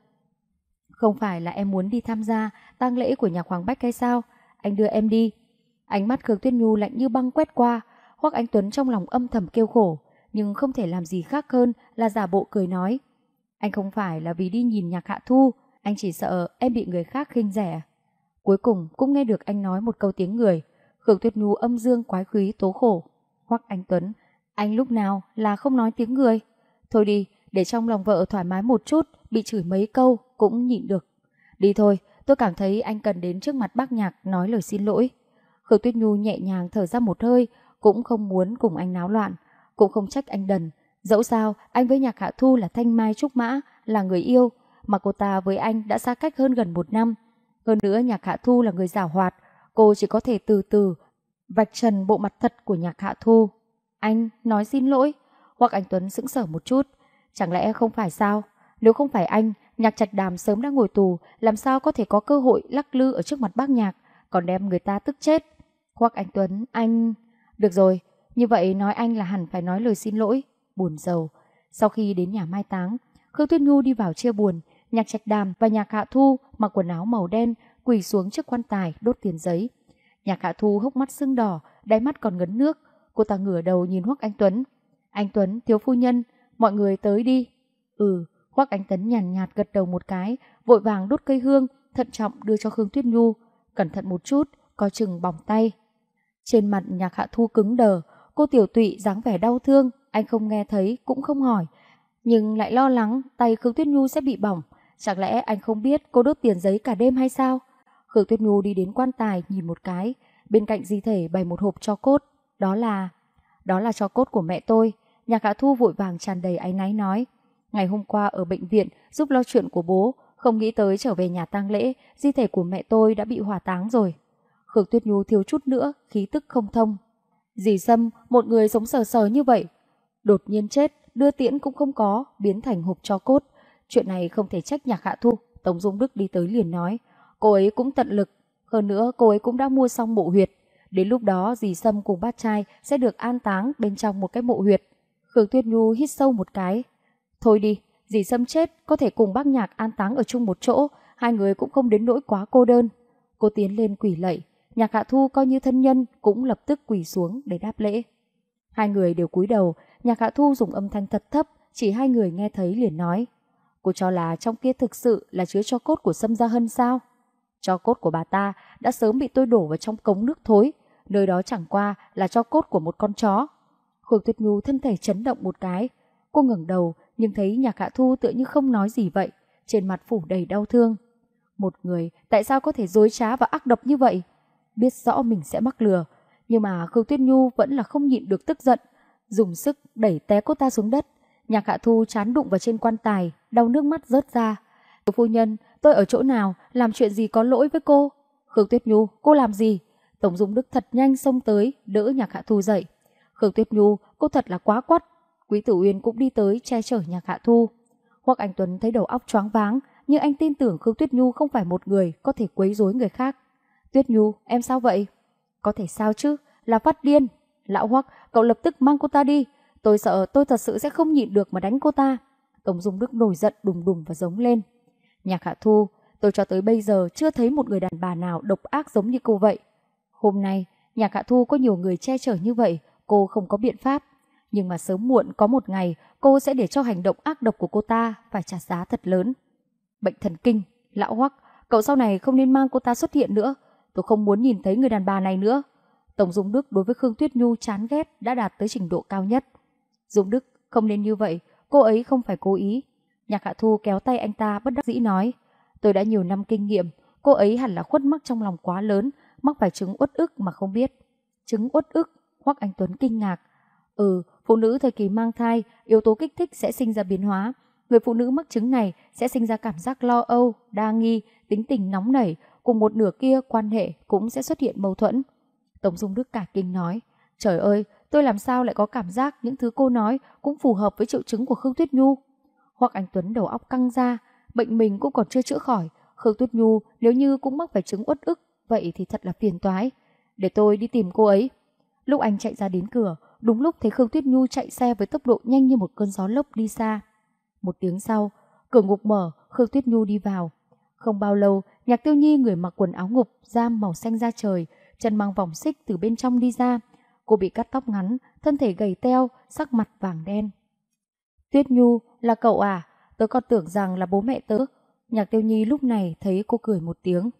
Không phải là em muốn đi tham gia tang lễ của nhà Hoàng Bách hay sao? Anh đưa em đi. Ánh mắt Khương Tuyết Nhu lạnh như băng quét qua, Hoắc Anh Tuấn trong lòng âm thầm kêu khổ, nhưng không thể làm gì khác hơn là giả bộ cười nói. Anh không phải là vì đi nhìn nhạc hạ thu, anh chỉ sợ em bị người khác khinh rẻ. Cuối cùng cũng nghe được anh nói một câu tiếng người, Khương Tuyết Nhu âm dương quái khí tố khổ. Hoắc Anh Tuấn, anh lúc nào là không nói tiếng người. Thôi đi, để trong lòng vợ thoải mái một chút, bị chửi mấy câu cũng nhịn được. Đi thôi, tôi cảm thấy anh cần đến trước mặt bác nhạc nói lời xin lỗi. Khương Tuyết Nhu nhẹ nhàng thở ra một hơi, cũng không muốn cùng anh náo loạn, cũng không trách anh đần, Dẫu sao, anh với Nhạc Hạ Thu là thanh mai trúc mã, là người yêu, mà cô ta với anh đã xa cách hơn gần một năm. Hơn nữa Nhạc Hạ Thu là người giả hoạt, cô chỉ có thể từ từ vạch trần bộ mặt thật của Nhạc Hạ Thu. Anh nói xin lỗi, hoặc anh Tuấn sững sở một chút. Chẳng lẽ không phải sao? Nếu không phải anh, Nhạc Trạch Đàm sớm đã ngồi tù, làm sao có thể có cơ hội lắc lư ở trước mặt bác Nhạc, còn đem người ta tức chết. Hoặc anh Tuấn, anh... Được rồi, như vậy nói anh là hẳn phải nói lời xin lỗi buồn rầu. Sau khi đến nhà mai táng, Khương Tuyết Nhu đi vào chia buồn, nhạc trạch đàm và nhạc hạ thu mặc quần áo màu đen quỳ xuống trước quan tài đốt tiền giấy. Nhạc hạ thu hốc mắt sưng đỏ, đáy mắt còn ngấn nước. Cô ta ngửa đầu nhìn Hoắc Anh Tuấn. Anh Tuấn, thiếu phu nhân, mọi người tới đi. Ừ, Hoắc Anh Tuấn nhàn nhạt, gật đầu một cái, vội vàng đốt cây hương, thận trọng đưa cho Khương Tuyết Nhu. Cẩn thận một chút, có chừng bỏng tay. Trên mặt nhạc hạ thu cứng đờ, cô tiểu tụy dáng vẻ đau thương, anh không nghe thấy cũng không hỏi, nhưng lại lo lắng tay Khương Tuyết Nhu sẽ bị bỏng. Chẳng lẽ anh không biết cô đốt tiền giấy cả đêm hay sao? Khương Tuyết Nhu đi đến quan tài nhìn một cái, bên cạnh di thể bày một hộp cho cốt, đó là... Đó là cho cốt của mẹ tôi. Nhạc Hạ Thu vội vàng tràn đầy áy náy nói. Ngày hôm qua ở bệnh viện giúp lo chuyện của bố, không nghĩ tới trở về nhà tang lễ, di thể của mẹ tôi đã bị hỏa táng rồi. Khương Tuyết Nhu thiếu chút nữa, khí tức không thông. Dì Sâm, một người sống sờ sờ như vậy, đột nhiên chết, đưa tiễn cũng không có, biến thành hộp cho cốt. Chuyện này không thể trách nhạc hạ thu, Tống Dung Đức đi tới liền nói. Cô ấy cũng tận lực, hơn nữa cô ấy cũng đã mua xong mộ huyệt. Đến lúc đó dì Sâm cùng bác trai sẽ được an táng bên trong một cái mộ huyệt. Khương Tuyết Nhu hít sâu một cái. Thôi đi, dì Sâm chết có thể cùng bác nhạc an táng ở chung một chỗ, hai người cũng không đến nỗi quá cô đơn. Cô tiến lên quỷ lạy, nhạc hạ thu coi như thân nhân cũng lập tức quỳ xuống để đáp lễ. Hai người đều cúi đầu, nhạc hạ thu dùng âm thanh thật thấp, chỉ hai người nghe thấy liền nói. Cô cho là trong kia thực sự là chứa cho cốt của xâm Gia Hân sao? Cho cốt của bà ta đã sớm bị tôi đổ vào trong cống nước thối, nơi đó chẳng qua là cho cốt của một con chó. Khương Tuyết Nhu thân thể chấn động một cái. Cô ngẩng đầu nhưng thấy nhạc hạ thu tựa như không nói gì vậy, trên mặt phủ đầy đau thương. Một người tại sao có thể dối trá và ác độc như vậy? Biết rõ mình sẽ mắc lừa, nhưng mà Khương Tuyết Nhu vẫn là không nhịn được tức giận, dùng sức đẩy té cô ta xuống đất. Nhạc Hạ Thu chán đụng vào trên quan tài, đau nước mắt rớt ra. Cô phu nhân, tôi ở chỗ nào, làm chuyện gì có lỗi với cô? Khương Tuyết Nhu, cô làm gì? Tổng Dung Đức thật nhanh xông tới, đỡ Nhạc Hạ Thu dậy. Khương Tuyết Nhu, cô thật là quá quắt. Quý Tử Uyên cũng đi tới che chở Nhạc Hạ Thu. Hoặc Anh Tuấn thấy đầu óc choáng váng, nhưng anh tin tưởng Khương Tuyết Nhu không phải một người có thể quấy rối người khác. Tuyết Nhu, em sao vậy? Có thể sao chứ, là phát điên. Lão Hoắc, cậu lập tức mang cô ta đi. Tôi sợ tôi thật sự sẽ không nhịn được mà đánh cô ta. Tống Dung Đức nổi giận đùng đùng và giống lên. Nhạc Hạ Thu, tôi cho tới bây giờ chưa thấy một người đàn bà nào độc ác giống như cô vậy. Hôm nay, Nhạc Hạ Thu có nhiều người che chở như vậy, cô không có biện pháp. Nhưng mà sớm muộn có một ngày cô sẽ để cho hành động ác độc của cô ta phải trả giá thật lớn. Bệnh thần kinh, lão hoắc, cậu sau này không nên mang cô ta xuất hiện nữa. Tôi không muốn nhìn thấy người đàn bà này nữa. Tổng Dung Đức đối với Khương Tuyết Nhu chán ghét đã đạt tới trình độ cao nhất. Dung Đức không nên như vậy, cô ấy không phải cố ý. Nhạc Hạ Thu kéo tay anh ta bất đắc dĩ nói. Tôi đã nhiều năm kinh nghiệm, cô ấy hẳn là khuất mắc trong lòng quá lớn, mắc phải chứng uất ức mà không biết. Chứng uất ức, hoặc Anh Tuấn kinh ngạc. Ừ, phụ nữ thời kỳ mang thai, yếu tố kích thích sẽ sinh ra biến hóa. Người phụ nữ mắc chứng này sẽ sinh ra cảm giác lo âu, đa nghi, tính tình nóng nảy, cùng một nửa kia quan hệ cũng sẽ xuất hiện mâu thuẫn. Tổng Dung Đức cả kinh nói, trời ơi, tôi làm sao lại có cảm giác những thứ cô nói cũng phù hợp với triệu chứng của Khương Tuyết Nhu. Hoặc anh Tuấn đầu óc căng ra, bệnh mình cũng còn chưa chữa khỏi, Khương Tuyết Nhu nếu như cũng mắc phải chứng uất ức, vậy thì thật là phiền toái. Để tôi đi tìm cô ấy. Lúc anh chạy ra đến cửa, đúng lúc thấy Khương Tuyết Nhu chạy xe với tốc độ nhanh như một cơn gió lốc đi xa. Một tiếng sau, cửa ngục mở, Khương Tuyết Nhu đi vào. Không bao lâu Nhạc tiêu nhi người mặc quần áo ngục, giam màu xanh da trời, chân mang vòng xích từ bên trong đi ra. Cô bị cắt tóc ngắn, thân thể gầy teo, sắc mặt vàng đen. Tuyết Nhu, là cậu à? Tớ còn tưởng rằng là bố mẹ tớ. Nhạc tiêu nhi lúc này thấy cô cười một tiếng.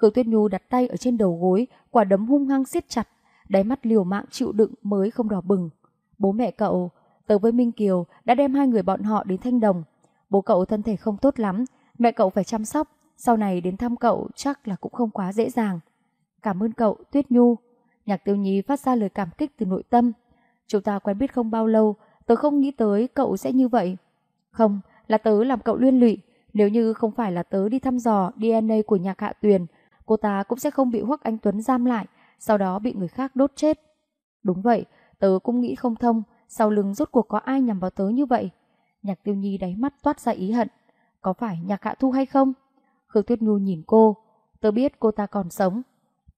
Khương Tuyết Nhu đặt tay ở trên đầu gối, quả đấm hung hăng siết chặt, đáy mắt liều mạng chịu đựng mới không đỏ bừng. Bố mẹ cậu, tớ với Minh Kiều đã đem hai người bọn họ đến Thanh Đồng. Bố cậu thân thể không tốt lắm, mẹ cậu phải chăm sóc, sau này đến thăm cậu chắc là cũng không quá dễ dàng. Cảm ơn cậu, Tuyết Nhu. Nhạc tiêu nhí phát ra lời cảm kích từ nội tâm. Chúng ta quen biết không bao lâu, tớ không nghĩ tới cậu sẽ như vậy. Không, là tớ làm cậu liên lụy. Nếu như không phải là tớ đi thăm dò DNA của nhạc hạ tuyền, cô ta cũng sẽ không bị Hoắc Anh Tuấn giam lại, sau đó bị người khác đốt chết. Đúng vậy, tớ cũng nghĩ không thông, sau lưng rốt cuộc có ai nhằm vào tớ như vậy. Nhạc tiêu nhi đáy mắt toát ra ý hận. Có phải nhạc hạ thu hay không? Khương Tuyết Nhu nhìn cô. Tớ biết cô ta còn sống.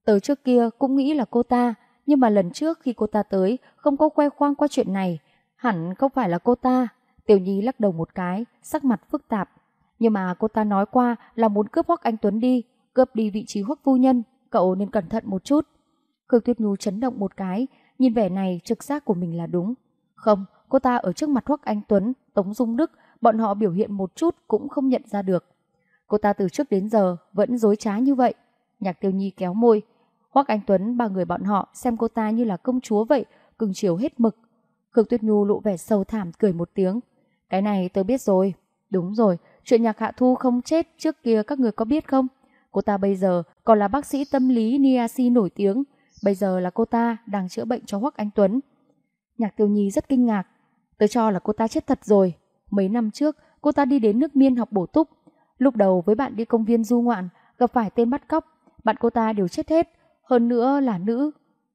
Tớ trước kia cũng nghĩ là cô ta, nhưng mà lần trước khi cô ta tới không có khoe khoang qua chuyện này. Hẳn không phải là cô ta. Tiểu Nhi lắc đầu một cái, sắc mặt phức tạp. Nhưng mà cô ta nói qua là muốn cướp Hoắc Anh Tuấn đi, cướp đi vị trí Hoắc Phu Nhân. Cậu nên cẩn thận một chút. Khương Tuyết Nhu chấn động một cái, nhìn vẻ này trực giác của mình là đúng. Không, cô ta ở trước mặt Hoắc Anh Tuấn, Tống Dung Đức, bọn họ biểu hiện một chút cũng không nhận ra được. Cô ta từ trước đến giờ vẫn dối trá như vậy. Nhạc tiêu nhi kéo môi. Hoác Anh Tuấn ba người bọn họ xem cô ta như là công chúa vậy, cưng chiều hết mực. Khương Tuyết Nhu lộ vẻ sâu thảm cười một tiếng. Cái này tôi biết rồi. Đúng rồi, chuyện nhạc hạ thu không chết trước kia các người có biết không? Cô ta bây giờ còn là bác sĩ tâm lý Niasi nổi tiếng. Bây giờ là cô ta đang chữa bệnh cho Hoắc Anh Tuấn. Nhạc tiêu nhi rất kinh ngạc. tôi cho là cô ta chết thật rồi. Mấy năm trước, cô ta đi đến nước miên học bổ túc. Lúc đầu với bạn đi công viên du ngoạn, gặp phải tên bắt cóc, bạn cô ta đều chết hết, hơn nữa là nữ,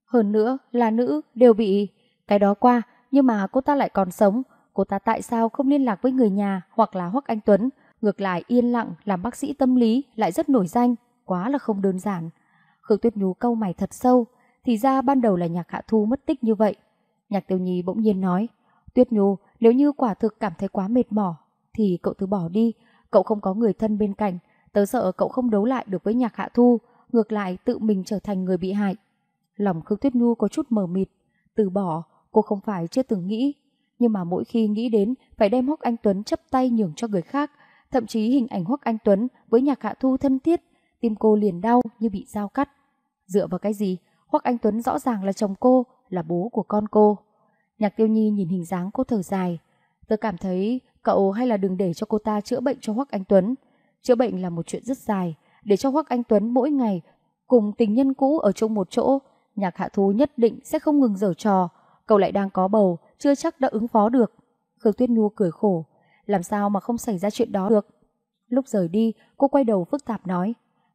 hơn nữa là nữ đều bị cái đó qua, nhưng mà cô ta lại còn sống, cô ta tại sao không liên lạc với người nhà hoặc là Hoắc Anh Tuấn, ngược lại yên lặng làm bác sĩ tâm lý lại rất nổi danh, quá là không đơn giản. Khương Tuyết Nhu câu mày thật sâu, thì ra ban đầu là Nhạc Hạ Thu mất tích như vậy. Nhạc Tiểu Nhi bỗng nhiên nói, Tuyết Nhu, nếu như quả thực cảm thấy quá mệt mỏi thì cậu từ bỏ đi, Cậu không có người thân bên cạnh, tớ sợ cậu không đấu lại được với nhạc hạ thu, ngược lại tự mình trở thành người bị hại. Lòng Khương Tuyết Nhu có chút mờ mịt, từ bỏ, cô không phải chưa từng nghĩ. Nhưng mà mỗi khi nghĩ đến phải đem Hoắc Anh Tuấn chấp tay nhường cho người khác, thậm chí hình ảnh Hoắc Anh Tuấn với nhạc hạ thu thân thiết, tim cô liền đau như bị dao cắt. Dựa vào cái gì? Hoắc Anh Tuấn rõ ràng là chồng cô, là bố của con cô. Nhạc Tiêu Nhi nhìn hình dáng cô thở dài. Tớ cảm thấy cậu hay là đừng để cho cô ta chữa bệnh cho Hoắc Anh Tuấn. Chữa bệnh là một chuyện rất dài, để cho Hoắc Anh Tuấn mỗi ngày cùng tình nhân cũ ở chung một chỗ, nhạc hạ thú nhất định sẽ không ngừng giở trò, cậu lại đang có bầu, chưa chắc đã ứng phó được. Khương Tuyết Nhu cười khổ, làm sao mà không xảy ra chuyện đó được. Lúc rời đi, cô quay đầu phức tạp nói,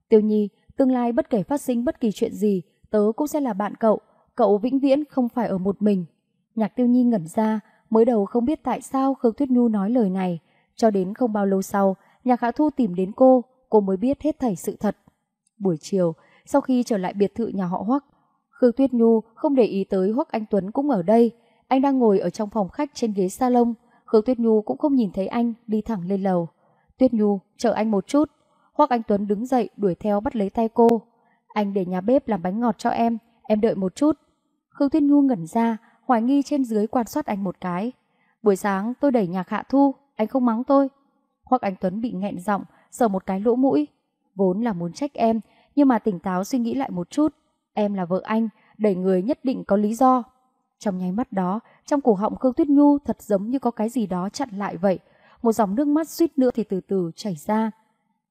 Tiêu Nhi, tương lai bất kể phát sinh bất kỳ chuyện gì, tớ cũng sẽ là bạn cậu, cậu vĩnh viễn không phải ở một mình. Nhạc Tiêu Nhi ngẩn ra, Mới đầu không biết tại sao Khương Tuyết Nhu nói lời này, cho đến không bao lâu sau, nhà Khả Thu tìm đến cô, cô mới biết hết thảy sự thật. Buổi chiều, sau khi trở lại biệt thự nhà họ Hoắc, Khương Tuyết Nhu không để ý tới Hoắc Anh Tuấn cũng ở đây, anh đang ngồi ở trong phòng khách trên ghế salon, Khương Tuyết Nhu cũng không nhìn thấy anh, đi thẳng lên lầu. Tuyết Nhu, chờ anh một chút. Hoắc Anh Tuấn đứng dậy đuổi theo bắt lấy tay cô. Anh để nhà bếp làm bánh ngọt cho em, em đợi một chút. Khương Tuyết Nhu ngẩn ra, hoài nghi trên dưới quan sát anh một cái. Buổi sáng tôi đẩy nhạc hạ thu, anh không mắng tôi. Hoặc anh Tuấn bị nghẹn giọng, sờ một cái lỗ mũi. Vốn là muốn trách em, nhưng mà tỉnh táo suy nghĩ lại một chút. Em là vợ anh, đẩy người nhất định có lý do. Trong nháy mắt đó, trong cổ họng Khương Tuyết Nhu thật giống như có cái gì đó chặn lại vậy. Một dòng nước mắt suýt nữa thì từ từ chảy ra.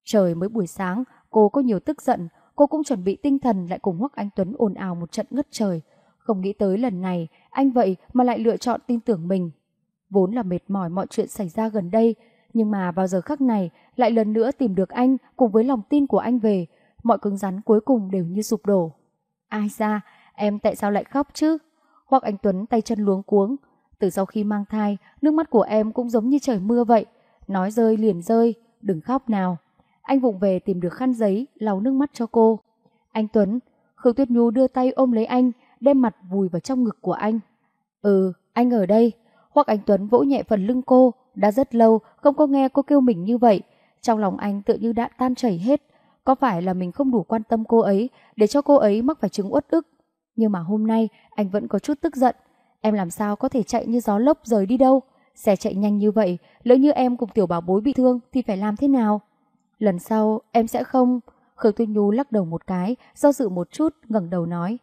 Trời mới buổi sáng, cô có nhiều tức giận, cô cũng chuẩn bị tinh thần lại cùng Hoắc Anh Tuấn ồn ào một trận ngất trời. Không nghĩ tới lần này, anh vậy mà lại lựa chọn tin tưởng mình. Vốn là mệt mỏi mọi chuyện xảy ra gần đây, nhưng mà vào giờ khắc này lại lần nữa tìm được anh cùng với lòng tin của anh về, mọi cứng rắn cuối cùng đều như sụp đổ. Ai ra, em tại sao lại khóc chứ? Hoặc anh Tuấn tay chân luống cuống. Từ sau khi mang thai, nước mắt của em cũng giống như trời mưa vậy. Nói rơi liền rơi, đừng khóc nào. Anh vụng về tìm được khăn giấy, lau nước mắt cho cô. Anh Tuấn, Khương Tuyết Nhu đưa tay ôm lấy anh, đem mặt vùi vào trong ngực của anh. Ừ, anh ở đây. Hoặc anh Tuấn vỗ nhẹ phần lưng cô, đã rất lâu không có nghe cô kêu mình như vậy. Trong lòng anh tự như đã tan chảy hết. Có phải là mình không đủ quan tâm cô ấy để cho cô ấy mắc phải chứng uất ức? Nhưng mà hôm nay anh vẫn có chút tức giận. Em làm sao có thể chạy như gió lốc rời đi đâu? Xe chạy nhanh như vậy, lỡ như em cùng tiểu bảo bối bị thương thì phải làm thế nào? Lần sau em sẽ không... Khương Tuyên Nhu lắc đầu một cái, do dự một chút, ngẩng đầu nói.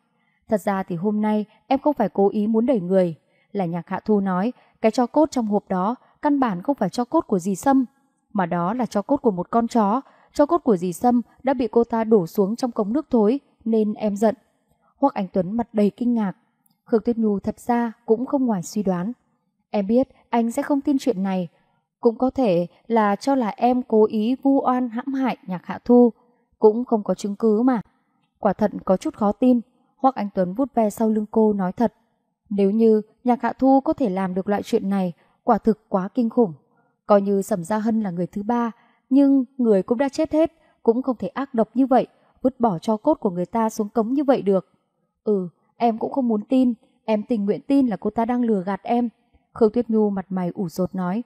Thật ra thì hôm nay em không phải cố ý muốn đẩy người. Là nhạc hạ thu nói, cái cho cốt trong hộp đó căn bản không phải cho cốt của dì Sâm, mà đó là cho cốt của một con chó. Cho cốt của dì Sâm đã bị cô ta đổ xuống trong cống nước thối, nên em giận. Hoặc Anh Tuấn mặt đầy kinh ngạc. Khương Tuyết Nhu thật ra cũng không ngoài suy đoán. Em biết anh sẽ không tin chuyện này. Cũng có thể là cho là em cố ý vu oan hãm hại nhạc hạ thu. Cũng không có chứng cứ mà. Quả thật có chút khó tin. Hoắc Anh Tuấn vút ve sau lưng cô nói thật. Nếu như nhạc hạ thu có thể làm được loại chuyện này, quả thực quá kinh khủng. Coi như Sầm Gia Hân là người thứ ba, nhưng người cũng đã chết hết, cũng không thể ác độc như vậy, vứt bỏ cho cốt của người ta xuống cống như vậy được. Ừ, em cũng không muốn tin, em tình nguyện tin là cô ta đang lừa gạt em. Khương Tuyết Nhu mặt mày ủ rột nói.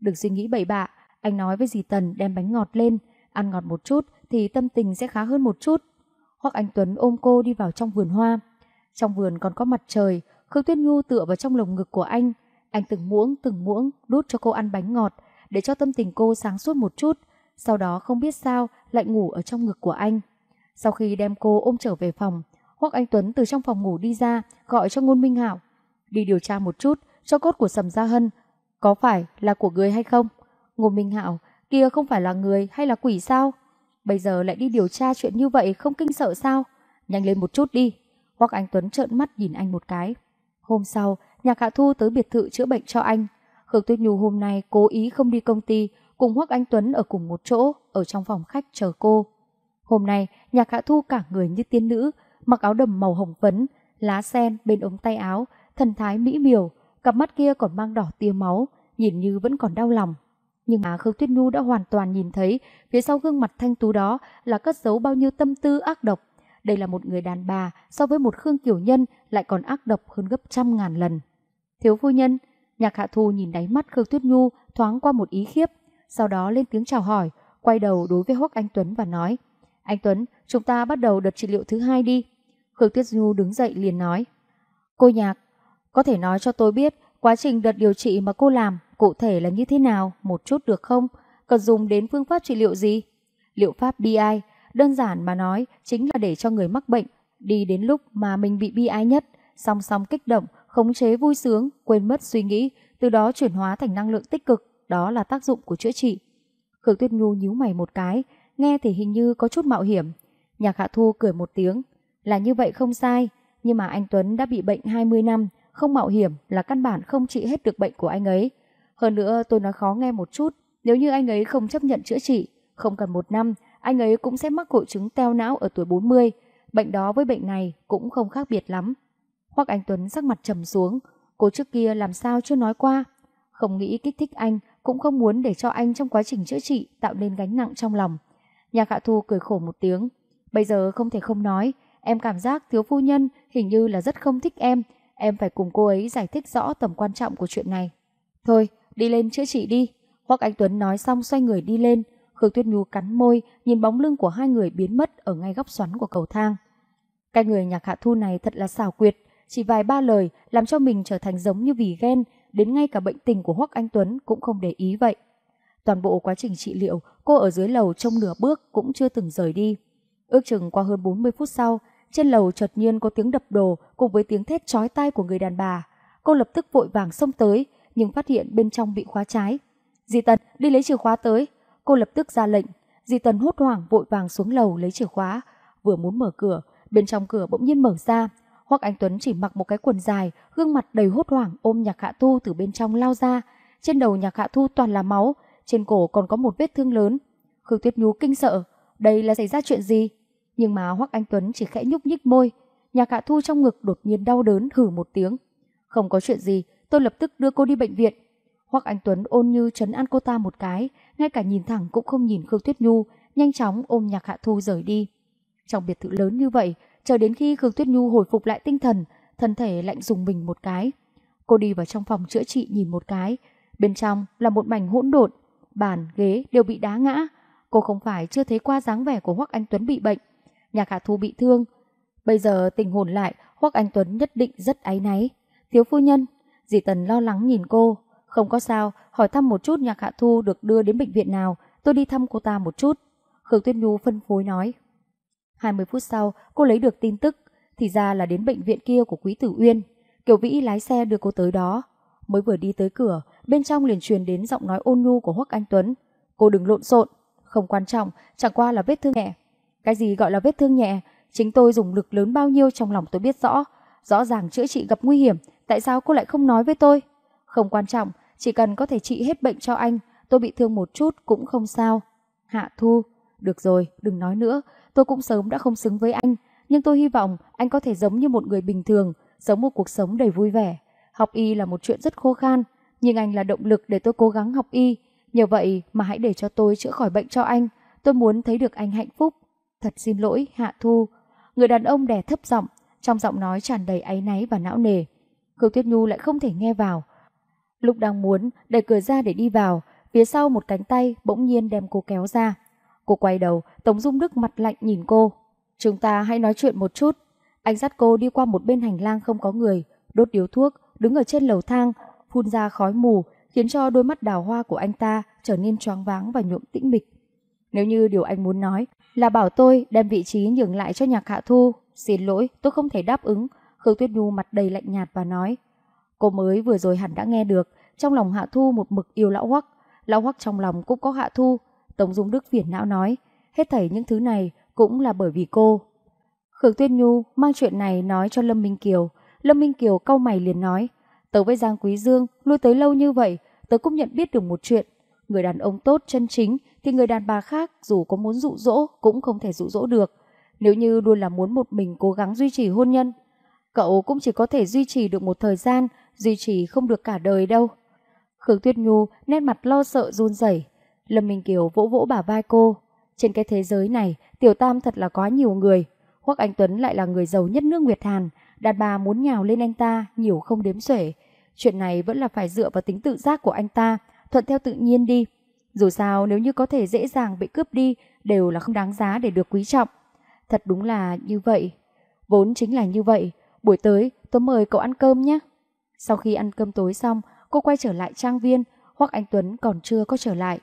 Đừng suy nghĩ bậy bạ, anh nói với dì Tần đem bánh ngọt lên, ăn ngọt một chút thì tâm tình sẽ khá hơn một chút. Hoắc Anh Tuấn ôm cô đi vào trong vườn hoa. Trong vườn còn có mặt trời, Khương Tuyết Nhu tựa vào trong lồng ngực của anh. Anh từng muỗng, từng muỗng đút cho cô ăn bánh ngọt để cho tâm tình cô sáng suốt một chút. Sau đó không biết sao lại ngủ ở trong ngực của anh. Sau khi đem cô ôm trở về phòng, Hoắc Anh Tuấn từ trong phòng ngủ đi ra gọi cho Ngôn Minh Hảo. Đi điều tra một chút cho cốt của Sầm Gia Hân có phải là của người hay không? Ngô Minh Hạo kia không phải là người hay là quỷ sao? Bây giờ lại đi điều tra chuyện như vậy không kinh sợ sao? Nhanh lên một chút đi. Hoặc anh Tuấn trợn mắt nhìn anh một cái. Hôm sau, nhạc Hạ Thu tới biệt thự chữa bệnh cho anh. Khương Tuyết Nhu hôm nay cố ý không đi công ty, cùng Hoắc Anh Tuấn ở cùng một chỗ, ở trong phòng khách chờ cô. Hôm nay, nhạc Hạ Thu cả người như tiên nữ, mặc áo đầm màu hồng phấn, lá sen bên ống tay áo, thần thái mỹ miều, cặp mắt kia còn mang đỏ tia máu, nhìn như vẫn còn đau lòng. Nhưng mà Khương Tuyết Nhu đã hoàn toàn nhìn thấy phía sau gương mặt thanh tú đó là cất giấu bao nhiêu tâm tư ác độc. Đây là một người đàn bà so với một Khương Kiểu Nhân lại còn ác độc hơn gấp trăm ngàn lần. Thiếu phu nhân, nhạc hạ thu nhìn đáy mắt Khương Tuyết Nhu thoáng qua một ý khiếp, sau đó lên tiếng chào hỏi, quay đầu đối với Hoắc Anh Tuấn và nói. Anh Tuấn, chúng ta bắt đầu đợt trị liệu thứ hai đi. Khương Tuyết Nhu đứng dậy liền nói. Cô nhạc, có thể nói cho tôi biết quá trình đợt điều trị mà cô làm cụ thể là như thế nào, một chút được không? Cần dùng đến phương pháp trị liệu gì? Liệu pháp BI, đơn giản mà nói chính là để cho người mắc bệnh đi đến lúc mà mình bị bi ai nhất, song song kích động, khống chế vui sướng, quên mất suy nghĩ, từ đó chuyển hóa thành năng lượng tích cực, đó là tác dụng của chữa trị. Khương Tuyết Nhu nhíu mày một cái, nghe thì hình như có chút mạo hiểm. Nhạc Hạ Thu cười một tiếng, là như vậy không sai, nhưng mà anh Tuấn đã bị bệnh 20 năm, không mạo hiểm là căn bản không trị hết được bệnh của anh ấy. Hơn nữa tôi nói khó nghe một chút, nếu như anh ấy không chấp nhận chữa trị, không cần một năm, anh ấy cũng sẽ mắc hội chứng teo não ở tuổi 40. Bệnh đó với bệnh này cũng không khác biệt lắm. Hoắc Anh Tuấn sắc mặt trầm xuống, cô trước kia làm sao chưa nói qua. Không nghĩ kích thích anh, cũng không muốn để cho anh trong quá trình chữa trị tạo nên gánh nặng trong lòng. nhà Hạ Thu cười khổ một tiếng. Bây giờ không thể không nói, em cảm giác thiếu phu nhân hình như là rất không thích em. Em phải cùng cô ấy giải thích rõ tầm quan trọng của chuyện này. Thôi, đi lên chữa trị đi. Hoắc Anh Tuấn nói xong xoay người đi lên, Khương Tuyết Nhu cắn môi, nhìn bóng lưng của hai người biến mất ở ngay góc xoắn của cầu thang. Cái người nhạc hạ thu này thật là xảo quyệt, chỉ vài ba lời làm cho mình trở thành giống như vì ghen, đến ngay cả bệnh tình của Hoắc Anh Tuấn cũng không để ý vậy. Toàn bộ quá trình trị liệu, cô ở dưới lầu trong nửa bước cũng chưa từng rời đi. Ước chừng qua hơn 40 phút sau, trên lầu chợt nhiên có tiếng đập đồ cùng với tiếng thét chói tai của người đàn bà. Cô lập tức vội vàng xông tới, nhưng phát hiện bên trong bị khóa trái. Di Tần đi lấy chìa khóa tới. Cô lập tức ra lệnh. Di Tần hốt hoảng vội vàng xuống lầu lấy chìa khóa. Vừa muốn mở cửa, bên trong cửa bỗng nhiên mở ra. Hoắc Anh Tuấn chỉ mặc một cái quần dài, gương mặt đầy hốt hoảng ôm Nhạc Hạ Thu từ bên trong lao ra. Trên đầu Nhạc Hạ Thu toàn là máu, trên cổ còn có một vết thương lớn. Khương Tuyết Nhú kinh sợ, đây là xảy ra chuyện gì? Nhưng mà Hoắc Anh Tuấn chỉ khẽ nhúc nhích môi. Nhạc Hạ Thu trong ngực đột nhiên đau đớn hử một tiếng. Không có chuyện gì, Tôi lập tức đưa cô đi bệnh viện. hoặc Anh Tuấn ôn như chấn an cô ta một cái, ngay cả nhìn thẳng cũng không nhìn Khương Tuyết Nhu, nhanh chóng ôm Nhạc Hạ Thu rời đi. Trong biệt thự lớn như vậy, chờ đến khi Khương Tuyết Nhu hồi phục lại tinh thần, thân thể lạnh dùng mình một cái. Cô đi vào trong phòng chữa trị nhìn một cái, bên trong là một mảnh hỗn độn, bàn, ghế đều bị đá ngã. Cô không phải chưa thấy qua dáng vẻ của Hoắc Anh Tuấn bị bệnh, Nhạc Hạ Thu bị thương. Bây giờ tình hồn lại, Hoắc Anh Tuấn nhất định rất áy náy. Thiếu phu nhân, Dì Tần lo lắng nhìn cô. Không có sao, hỏi thăm một chút nhạc hạ thu được đưa đến bệnh viện nào, tôi đi thăm cô ta một chút. Khương Tuyết Nhu phân phối nói. 20 phút sau, cô lấy được tin tức, thì ra là đến bệnh viện kia của Quý Tử Uyên. Kiều Vĩ lái xe đưa cô tới đó. Mới vừa đi tới cửa, bên trong liền truyền đến giọng nói ôn nhu của Hoắc Anh Tuấn. Cô đừng lộn xộn, không quan trọng, chẳng qua là vết thương nhẹ. Cái gì gọi là vết thương nhẹ? Chính tôi dùng lực lớn bao nhiêu trong lòng tôi biết rõ. Rõ ràng chữa trị gặp nguy hiểm, tại sao cô lại không nói với tôi? Không quan trọng, chỉ cần có thể trị hết bệnh cho anh, tôi bị thương một chút cũng không sao. Hạ Thu, được rồi, đừng nói nữa, tôi cũng sớm đã không xứng với anh, nhưng tôi hy vọng anh có thể giống như một người bình thường, sống một cuộc sống đầy vui vẻ. Học y là một chuyện rất khô khan, nhưng anh là động lực để tôi cố gắng học y. Nhờ vậy mà hãy để cho tôi chữa khỏi bệnh cho anh. Tôi muốn thấy được anh hạnh phúc. Thật xin lỗi, Hạ Thu. Người đàn ông đè thấp giọng, trong giọng nói tràn đầy áy náy và não nề. Khương Tuyết Nhu lại không thể nghe vào. Lúc đang muốn đẩy cửa ra để đi vào, phía sau một cánh tay bỗng nhiên đem cô kéo ra. Cô quay đầu, Tống Dung Đức mặt lạnh nhìn cô. Chúng ta hãy nói chuyện một chút. Anh dắt cô đi qua một bên hành lang không có người, đốt điếu thuốc, đứng ở trên lầu thang, phun ra khói mù, khiến cho đôi mắt đào hoa của anh ta trở nên choáng váng và nhuộm tĩnh mịch. Nếu như điều anh muốn nói là bảo tôi đem vị trí nhường lại cho nhạc hạ thu, xin lỗi tôi không thể đáp ứng, Khương Tuyết Nhu mặt đầy lạnh nhạt và nói Cô mới vừa rồi hẳn đã nghe được Trong lòng Hạ Thu một mực yêu lão hoắc Lão hoắc trong lòng cũng có Hạ Thu Tống Dung Đức phiền não nói Hết thảy những thứ này cũng là bởi vì cô Khương Tuyết Nhu mang chuyện này nói cho Lâm Minh Kiều Lâm Minh Kiều cau mày liền nói Tớ với Giang Quý Dương lui tới lâu như vậy Tớ cũng nhận biết được một chuyện Người đàn ông tốt chân chính Thì người đàn bà khác dù có muốn dụ dỗ Cũng không thể dụ dỗ được Nếu như luôn là muốn một mình cố gắng duy trì hôn nhân Cậu cũng chỉ có thể duy trì được một thời gian, duy trì không được cả đời đâu. Khương Tuyết Nhu nét mặt lo sợ run rẩy. Lâm Minh Kiều vỗ vỗ bả vai cô. Trên cái thế giới này, Tiểu Tam thật là quá nhiều người. Hoắc Anh Tuấn lại là người giàu nhất nước Nguyệt Hàn, đàn bà muốn nhào lên anh ta nhiều không đếm xuể. Chuyện này vẫn là phải dựa vào tính tự giác của anh ta, thuận theo tự nhiên đi. Dù sao nếu như có thể dễ dàng bị cướp đi đều là không đáng giá để được quý trọng. Thật đúng là như vậy. Vốn chính là như vậy, Buổi tới tôi mời cậu ăn cơm nhé. Sau khi ăn cơm tối xong, cô quay trở lại trang viên, hoặc anh Tuấn còn chưa có trở lại.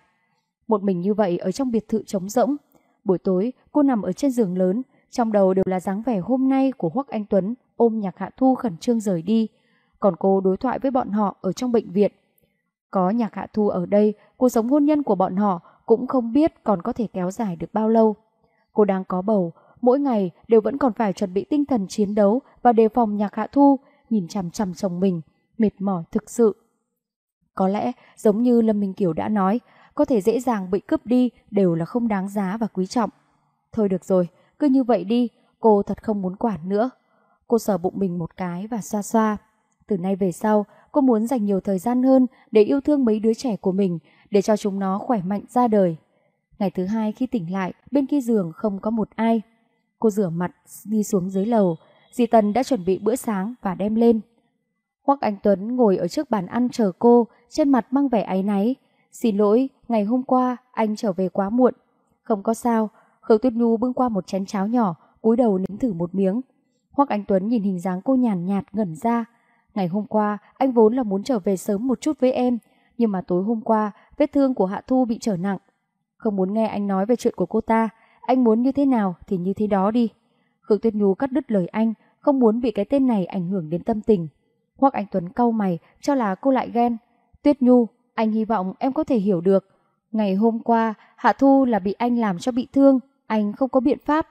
Một mình như vậy ở trong biệt thự trống rỗng. Buổi tối, cô nằm ở trên giường lớn, trong đầu đều là dáng vẻ hôm nay của Hoắc Anh Tuấn ôm nhạc hạ thu khẩn trương rời đi. Còn cô đối thoại với bọn họ ở trong bệnh viện. Có nhạc hạ thu ở đây, cuộc sống hôn nhân của bọn họ cũng không biết còn có thể kéo dài được bao lâu. Cô đang có bầu, mỗi ngày đều vẫn còn phải chuẩn bị tinh thần chiến đấu và đề phòng nhạc hạ thu, nhìn chằm chằm chồng mình, mệt mỏi thực sự. Có lẽ, giống như Lâm Minh Kiều đã nói, có thể dễ dàng bị cướp đi đều là không đáng giá và quý trọng. Thôi được rồi, cứ như vậy đi, cô thật không muốn quản nữa. Cô sờ bụng mình một cái và xoa xoa. Từ nay về sau, cô muốn dành nhiều thời gian hơn để yêu thương mấy đứa trẻ của mình, để cho chúng nó khỏe mạnh ra đời. Ngày thứ hai khi tỉnh lại, bên kia giường không có một ai. Cô rửa mặt, đi xuống dưới lầu. Dì Tần đã chuẩn bị bữa sáng và đem lên. Hoắc Anh Tuấn ngồi ở trước bàn ăn chờ cô, trên mặt mang vẻ áy náy. Xin lỗi, ngày hôm qua anh trở về quá muộn. Không có sao, khâu Tuyết Nhu bưng qua một chén cháo nhỏ, cúi đầu nếm thử một miếng. Hoắc Anh Tuấn nhìn hình dáng cô nhàn nhạt ngẩn ra. Ngày hôm qua, anh vốn là muốn trở về sớm một chút với em, nhưng mà tối hôm qua, vết thương của Hạ Thu bị trở nặng. Không muốn nghe anh nói về chuyện của cô ta, anh muốn như thế nào thì như thế đó đi. Khương Tuyết Nhu cắt đứt lời anh, không muốn bị cái tên này ảnh hưởng đến tâm tình. Hoặc anh Tuấn cau mày, cho là cô lại ghen. Tuyết Nhu, anh hy vọng em có thể hiểu được. Ngày hôm qua, Hạ Thu là bị anh làm cho bị thương, anh không có biện pháp.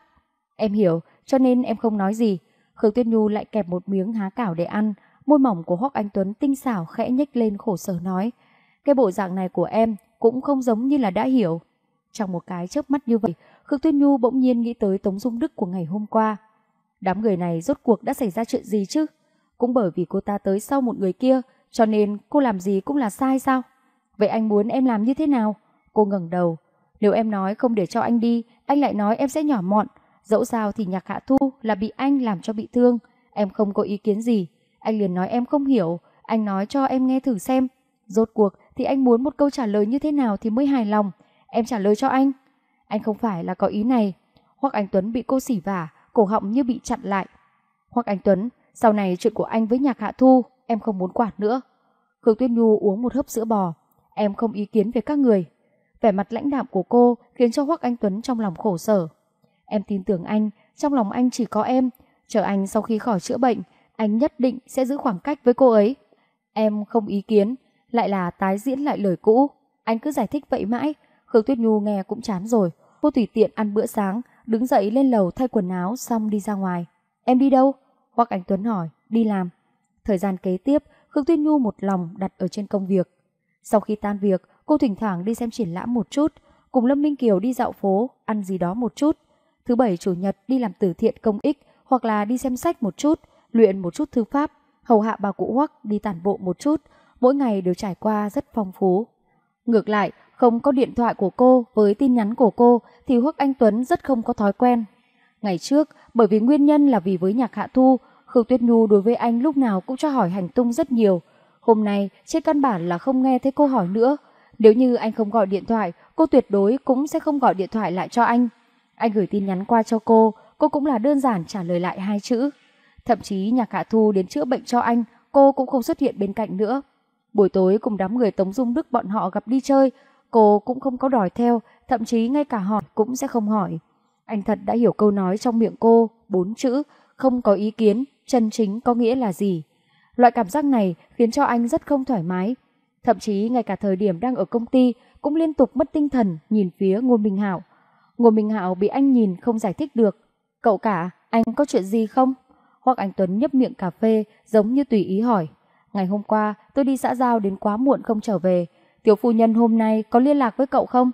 Em hiểu, cho nên em không nói gì. Khương Tuyết Nhu lại kẹp một miếng há cảo để ăn, môi mỏng của Hoắc Anh Tuấn tinh xảo khẽ nhếch lên khổ sở nói. Cái bộ dạng này của em cũng không giống như là đã hiểu. Trong một cái chớp mắt như vậy, Khương Tuyết Nhu bỗng nhiên nghĩ tới Tống Dung Đức của ngày hôm qua. Đám người này rốt cuộc đã xảy ra chuyện gì chứ? Cũng bởi vì cô ta tới sau một người kia, cho nên cô làm gì cũng là sai sao? Vậy anh muốn em làm như thế nào? Cô ngẩng đầu. Nếu em nói không để cho anh đi, anh lại nói em sẽ nhỏ mọn. Dẫu sao thì nhạc hạ thu là bị anh làm cho bị thương. Em không có ý kiến gì. Anh liền nói em không hiểu. Anh nói cho em nghe thử xem. Rốt cuộc thì anh muốn một câu trả lời như thế nào thì mới hài lòng. Em trả lời cho anh. Anh không phải là có ý này. hoặc Anh Tuấn bị cô xỉ vả, cổ họng như bị chặn lại. hoặc Anh Tuấn, sau này chuyện của anh với nhạc hạ thu, em không muốn quản nữa. Khương Tuyết Nhu uống một hớp sữa bò. Em không ý kiến về các người. Vẻ mặt lãnh đạm của cô khiến cho Hoắc Anh Tuấn trong lòng khổ sở. Em tin tưởng anh, trong lòng anh chỉ có em. Chờ anh sau khi khỏi chữa bệnh, anh nhất định sẽ giữ khoảng cách với cô ấy. Em không ý kiến, lại là tái diễn lại lời cũ. Anh cứ giải thích vậy mãi, Khương Tuyết Nhu nghe cũng chán rồi. Cô tùy tiện ăn bữa sáng, đứng dậy lên lầu thay quần áo xong đi ra ngoài. Em đi đâu? hoặc Anh Tuấn hỏi, đi làm. Thời gian kế tiếp, Khương Tuyết Nhu một lòng đặt ở trên công việc. Sau khi tan việc, cô thỉnh thoảng đi xem triển lãm một chút, cùng Lâm Minh Kiều đi dạo phố, ăn gì đó một chút. Thứ bảy chủ nhật đi làm từ thiện công ích hoặc là đi xem sách một chút, luyện một chút thư pháp, hầu hạ bà cụ Hoắc đi tản bộ một chút, mỗi ngày đều trải qua rất phong phú. Ngược lại, không có điện thoại của cô với tin nhắn của cô thì Hoắc Anh Tuấn rất không có thói quen. Ngày trước, bởi vì nguyên nhân là vì với nhạc hạ thu, Khương Tuyết Nhu đối với anh lúc nào cũng cho hỏi hành tung rất nhiều. Hôm nay, trên căn bản là không nghe thấy cô hỏi nữa. Nếu như anh không gọi điện thoại, cô tuyệt đối cũng sẽ không gọi điện thoại lại cho anh. Anh gửi tin nhắn qua cho cô, cô cũng là đơn giản trả lời lại hai chữ. Thậm chí nhạc hạ thu đến chữa bệnh cho anh, cô cũng không xuất hiện bên cạnh nữa. Buổi tối cùng đám người Tống Dung Đức bọn họ gặp đi chơi, Cô cũng không có đòi theo, thậm chí ngay cả hỏi cũng sẽ không hỏi. Anh thật đã hiểu câu nói trong miệng cô, bốn chữ, không có ý kiến, chân chính có nghĩa là gì. Loại cảm giác này khiến cho anh rất không thoải mái. Thậm chí ngay cả thời điểm đang ở công ty cũng liên tục mất tinh thần nhìn phía ngô Minh hảo. ngô Minh hảo bị anh nhìn không giải thích được. Cậu cả, anh có chuyện gì không? Hoặc anh Tuấn nhấp miệng cà phê giống như tùy ý hỏi. Ngày hôm qua tôi đi xã giao đến quá muộn không trở về, Tiểu phu nhân hôm nay có liên lạc với cậu không?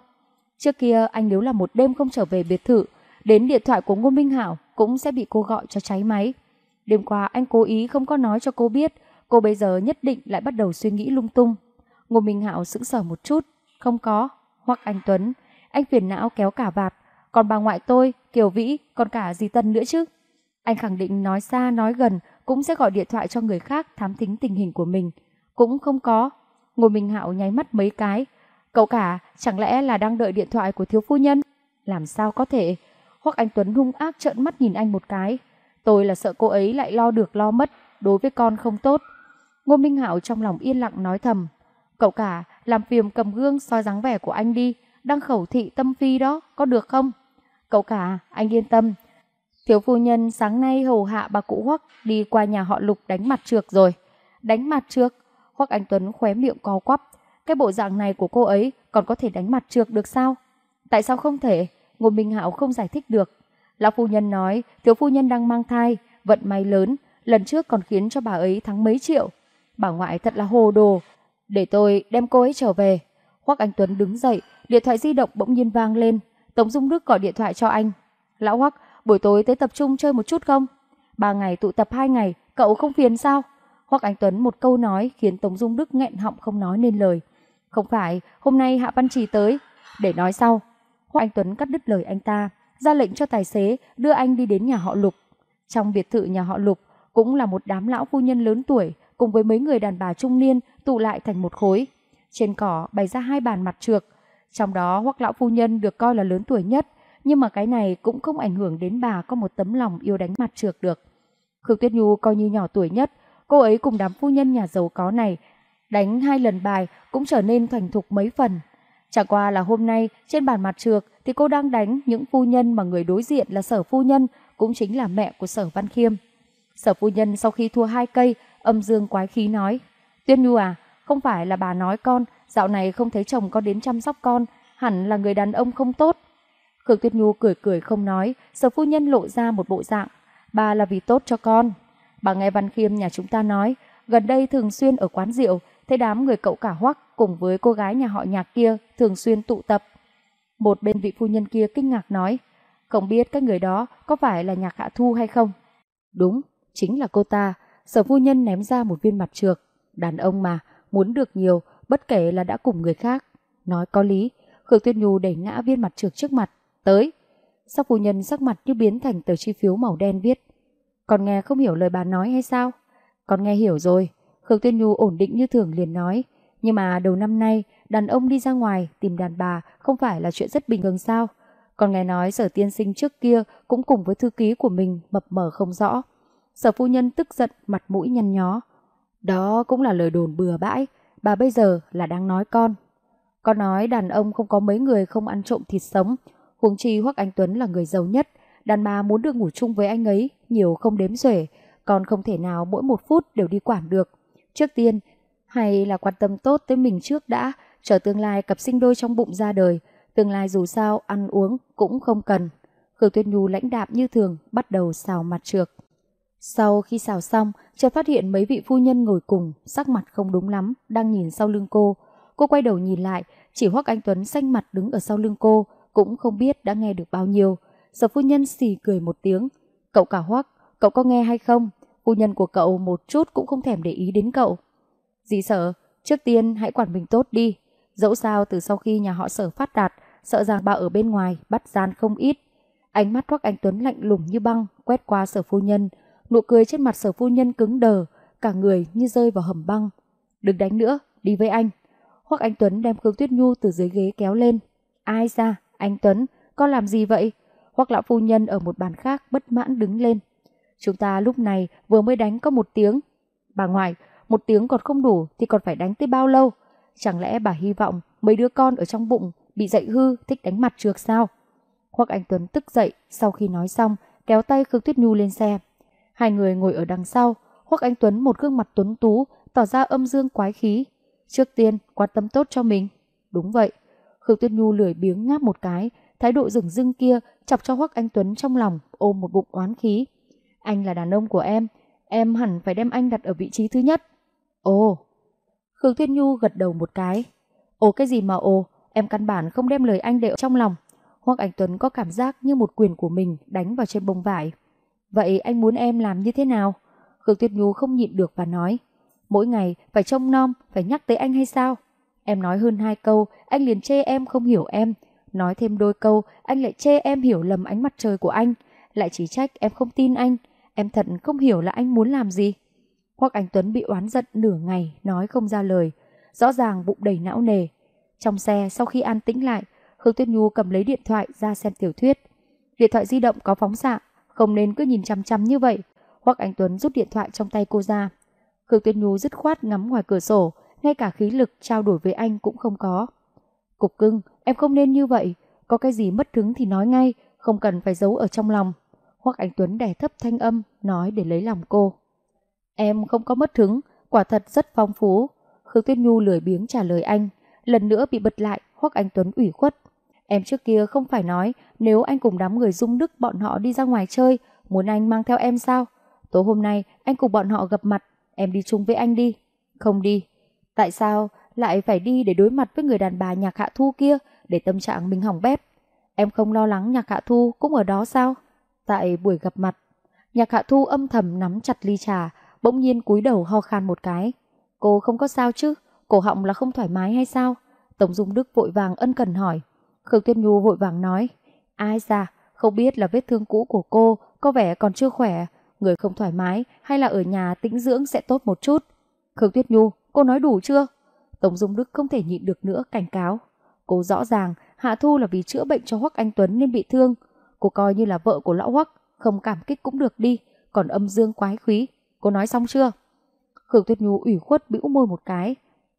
Trước kia anh nếu là một đêm không trở về biệt thự, đến điện thoại của Ngô Minh Hảo cũng sẽ bị cô gọi cho cháy máy. Đêm qua anh cố ý không có nói cho cô biết, cô bây giờ nhất định lại bắt đầu suy nghĩ lung tung. Ngô Minh Hạo sững sờ một chút, không có, hoặc anh Tuấn, anh phiền não kéo cả vạt, còn bà ngoại tôi, Kiều Vĩ, còn cả dì Tân nữa chứ. Anh khẳng định nói xa nói gần cũng sẽ gọi điện thoại cho người khác thám thính tình hình của mình, cũng không có, Ngô Minh Hạo nháy mắt mấy cái. Cậu cả, chẳng lẽ là đang đợi điện thoại của thiếu phu nhân? Làm sao có thể? Hoặc anh Tuấn hung ác trợn mắt nhìn anh một cái. Tôi là sợ cô ấy lại lo được lo mất, đối với con không tốt. Ngô Minh Hạo trong lòng yên lặng nói thầm. Cậu cả, làm phiền cầm gương soi dáng vẻ của anh đi, đang khẩu thị tâm phi đó, có được không? Cậu cả, anh yên tâm. Thiếu phu nhân sáng nay hầu hạ bà cụ hoắc đi qua nhà họ Lục đánh mặt trược rồi. Đánh mặt trược? Khoác Anh Tuấn khóe miệng co quắp. Cái bộ dạng này của cô ấy còn có thể đánh mặt trược được sao? Tại sao không thể? Ngô Minh Hạo không giải thích được. Lão phu nhân nói, thiếu phu nhân đang mang thai, vận may lớn, lần trước còn khiến cho bà ấy thắng mấy triệu. Bà ngoại thật là hồ đồ. Để tôi đem cô ấy trở về. Khoác Anh Tuấn đứng dậy, điện thoại di động bỗng nhiên vang lên. Tống Dung Đức gọi điện thoại cho anh. Lão Hoắc, buổi tối tới tập trung chơi một chút không? Ba ngày tụ tập hai ngày, cậu không phiền sao? hoặc anh Tuấn một câu nói khiến Tống Dung Đức nghẹn họng không nói nên lời. Không phải, hôm nay Hạ Văn Trì tới, để nói sau. Hoặc Anh Tuấn cắt đứt lời anh ta, ra lệnh cho tài xế đưa anh đi đến nhà họ Lục. Trong biệt thự nhà họ Lục cũng là một đám lão phu nhân lớn tuổi cùng với mấy người đàn bà trung niên tụ lại thành một khối. Trên cỏ bày ra hai bàn mặt trược, trong đó hoặc lão phu nhân được coi là lớn tuổi nhất, nhưng mà cái này cũng không ảnh hưởng đến bà có một tấm lòng yêu đánh mặt trược được. Khương Tuyết Nhu coi như nhỏ tuổi nhất, cô ấy cùng đám phu nhân nhà giàu có này đánh hai lần bài cũng trở nên thành thục mấy phần. Chẳng qua là hôm nay trên bàn mặt trược thì cô đang đánh những phu nhân mà người đối diện là sở phu nhân cũng chính là mẹ của sở Văn Khiêm. Sở phu nhân sau khi thua hai cây âm dương quái khí nói Tuyên Nhu à, không phải là bà nói con dạo này không thấy chồng con đến chăm sóc con hẳn là người đàn ông không tốt. Khương Tuyết Nhu cười cười không nói sở phu nhân lộ ra một bộ dạng bà là vì tốt cho con. Bà nghe Văn Khiêm nhà chúng ta nói, gần đây thường xuyên ở quán rượu, thấy đám người cậu cả hoắc cùng với cô gái nhà họ nhạc kia thường xuyên tụ tập. Một bên vị phu nhân kia kinh ngạc nói, không biết các người đó có phải là nhạc hạ thu hay không? Đúng, chính là cô ta. Sở phu nhân ném ra một viên mặt trược. Đàn ông mà, muốn được nhiều, bất kể là đã cùng người khác. Nói có lý, Khương tuyên Nhu đẩy ngã viên mặt trược trước mặt. Tới! sau phu nhân sắc mặt như biến thành tờ chi phiếu màu đen viết con nghe không hiểu lời bà nói hay sao? Con nghe hiểu rồi. Khương tuyên Nhu ổn định như thường liền nói. Nhưng mà đầu năm nay, đàn ông đi ra ngoài tìm đàn bà không phải là chuyện rất bình thường sao? Còn nghe nói sở tiên sinh trước kia cũng cùng với thư ký của mình mập mờ không rõ. Sở phu nhân tức giận mặt mũi nhăn nhó. Đó cũng là lời đồn bừa bãi, bà bây giờ là đang nói con. Con nói đàn ông không có mấy người không ăn trộm thịt sống, huống chi Hoắc Anh Tuấn là người giàu nhất, Đàn bà muốn được ngủ chung với anh ấy nhiều không đếm xuể, còn không thể nào mỗi một phút đều đi quản được. Trước tiên, hay là quan tâm tốt tới mình trước đã, chờ tương lai cặp sinh đôi trong bụng ra đời, tương lai dù sao ăn uống cũng không cần. Khương Tuyết Nhu lãnh đạm như thường bắt đầu xào mặt trược. Sau khi xào xong, chợt phát hiện mấy vị phu nhân ngồi cùng, sắc mặt không đúng lắm, đang nhìn sau lưng cô. Cô quay đầu nhìn lại, chỉ Hoắc Anh Tuấn xanh mặt đứng ở sau lưng cô, cũng không biết đã nghe được bao nhiêu sở phu nhân xì cười một tiếng. Cậu cả hoắc, cậu có nghe hay không? Phu nhân của cậu một chút cũng không thèm để ý đến cậu. Dì sợ, trước tiên hãy quản mình tốt đi. Dẫu sao từ sau khi nhà họ sở phát đạt, sợ rằng bà ở bên ngoài bắt gian không ít. Ánh mắt Hoắc Anh Tuấn lạnh lùng như băng quét qua sở phu nhân, nụ cười trên mặt sở phu nhân cứng đờ, cả người như rơi vào hầm băng. Đừng đánh nữa, đi với anh. Hoắc Anh Tuấn đem Khương Tuyết Nhu từ dưới ghế kéo lên. Ai ra, anh Tuấn, con làm gì vậy? hoặc lão phu nhân ở một bàn khác bất mãn đứng lên. Chúng ta lúc này vừa mới đánh có một tiếng. Bà ngoại, một tiếng còn không đủ thì còn phải đánh tới bao lâu? Chẳng lẽ bà hy vọng mấy đứa con ở trong bụng bị dậy hư thích đánh mặt trược sao? hoặc Anh Tuấn tức dậy sau khi nói xong, kéo tay Khương Tuyết Nhu lên xe. Hai người ngồi ở đằng sau, hoặc Anh Tuấn một gương mặt tuấn tú, tỏ ra âm dương quái khí. Trước tiên, quan tâm tốt cho mình. Đúng vậy. Khương Tuyết Nhu lười biếng ngáp một cái, thái độ rừng rưng kia chọc cho Hoắc Anh Tuấn trong lòng ôm một bụng oán khí. Anh là đàn ông của em, em hẳn phải đem anh đặt ở vị trí thứ nhất. Ồ, Khương Thiên Nhu gật đầu một cái. Ồ cái gì mà ồ, em căn bản không đem lời anh để trong lòng. Hoắc Anh Tuấn có cảm giác như một quyền của mình đánh vào trên bông vải. Vậy anh muốn em làm như thế nào? Khương Tuyết Nhu không nhịn được và nói. Mỗi ngày phải trông nom, phải nhắc tới anh hay sao? Em nói hơn hai câu, anh liền chê em không hiểu em, Nói thêm đôi câu, anh lại chê em hiểu lầm ánh mặt trời của anh. Lại chỉ trách em không tin anh. Em thật không hiểu là anh muốn làm gì. Hoặc anh Tuấn bị oán giận nửa ngày, nói không ra lời. Rõ ràng bụng đầy não nề. Trong xe, sau khi an tĩnh lại, Khương Tuyết Nhu cầm lấy điện thoại ra xem tiểu thuyết. Điện thoại di động có phóng xạ, không nên cứ nhìn chăm chăm như vậy. Hoặc anh Tuấn rút điện thoại trong tay cô ra. Khương Tuyết Nhu dứt khoát ngắm ngoài cửa sổ, ngay cả khí lực trao đổi với anh cũng không có. Cục cưng, Em không nên như vậy, có cái gì mất hứng thì nói ngay, không cần phải giấu ở trong lòng. Hoặc Anh Tuấn đè thấp thanh âm, nói để lấy lòng cô. Em không có mất hứng, quả thật rất phong phú. Khương Tuyết Nhu lười biếng trả lời anh, lần nữa bị bật lại, hoặc Anh Tuấn ủy khuất. Em trước kia không phải nói nếu anh cùng đám người dung đức bọn họ đi ra ngoài chơi, muốn anh mang theo em sao? Tối hôm nay anh cùng bọn họ gặp mặt, em đi chung với anh đi. Không đi. Tại sao lại phải đi để đối mặt với người đàn bà nhạc hạ thu kia? để tâm trạng mình hỏng bét. Em không lo lắng nhạc hạ thu cũng ở đó sao? Tại buổi gặp mặt, nhạc hạ thu âm thầm nắm chặt ly trà, bỗng nhiên cúi đầu ho khan một cái. Cô không có sao chứ, cổ họng là không thoải mái hay sao? Tổng Dung Đức vội vàng ân cần hỏi. Khương Tuyết Nhu vội vàng nói, ai ra, không biết là vết thương cũ của cô có vẻ còn chưa khỏe, người không thoải mái hay là ở nhà tĩnh dưỡng sẽ tốt một chút. Khương Tuyết Nhu, cô nói đủ chưa? Tổng Dung Đức không thể nhịn được nữa cảnh cáo. Cô rõ ràng Hạ Thu là vì chữa bệnh cho Hoắc Anh Tuấn nên bị thương. Cô coi như là vợ của lão Hoắc, không cảm kích cũng được đi, còn âm dương quái khí. Cô nói xong chưa? Khương Tuyết Nhu ủy khuất bĩu môi một cái.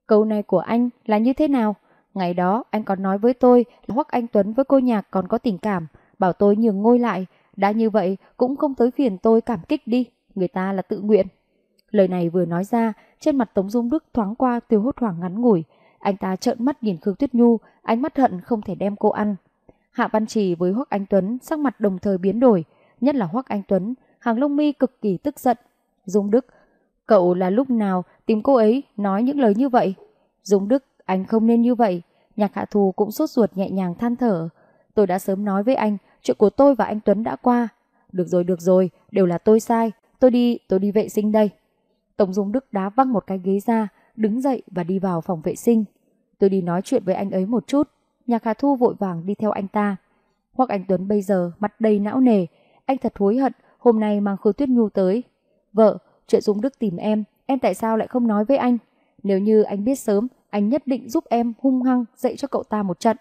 Câu này của anh là như thế nào? Ngày đó anh còn nói với tôi là Hoắc Anh Tuấn với cô nhạc còn có tình cảm, bảo tôi nhường ngôi lại. Đã như vậy cũng không tới phiền tôi cảm kích đi, người ta là tự nguyện. Lời này vừa nói ra, trên mặt Tống Dung Đức thoáng qua tiêu hốt hoảng ngắn ngủi, anh ta trợn mắt nhìn Khương Tuyết Nhu, ánh mắt hận không thể đem cô ăn. Hạ Văn Trì với Hoắc Anh Tuấn sắc mặt đồng thời biến đổi, nhất là Hoắc Anh Tuấn, hàng lông mi cực kỳ tức giận. Dung Đức, cậu là lúc nào tìm cô ấy nói những lời như vậy? Dung Đức, anh không nên như vậy. Nhạc Hạ Thù cũng sốt ruột nhẹ nhàng than thở. Tôi đã sớm nói với anh, chuyện của tôi và anh Tuấn đã qua. Được rồi, được rồi, đều là tôi sai. Tôi đi, tôi đi vệ sinh đây. Tổng Dung Đức đá văng một cái ghế ra, đứng dậy và đi vào phòng vệ sinh. Tôi đi nói chuyện với anh ấy một chút, Nhà Hà Thu vội vàng đi theo anh ta. Hoặc anh Tuấn bây giờ mặt đầy não nề, anh thật hối hận hôm nay mang Khương Tuyết Nhu tới. Vợ, chuyện Dũng Đức tìm em, em tại sao lại không nói với anh? Nếu như anh biết sớm, anh nhất định giúp em hung hăng dạy cho cậu ta một trận.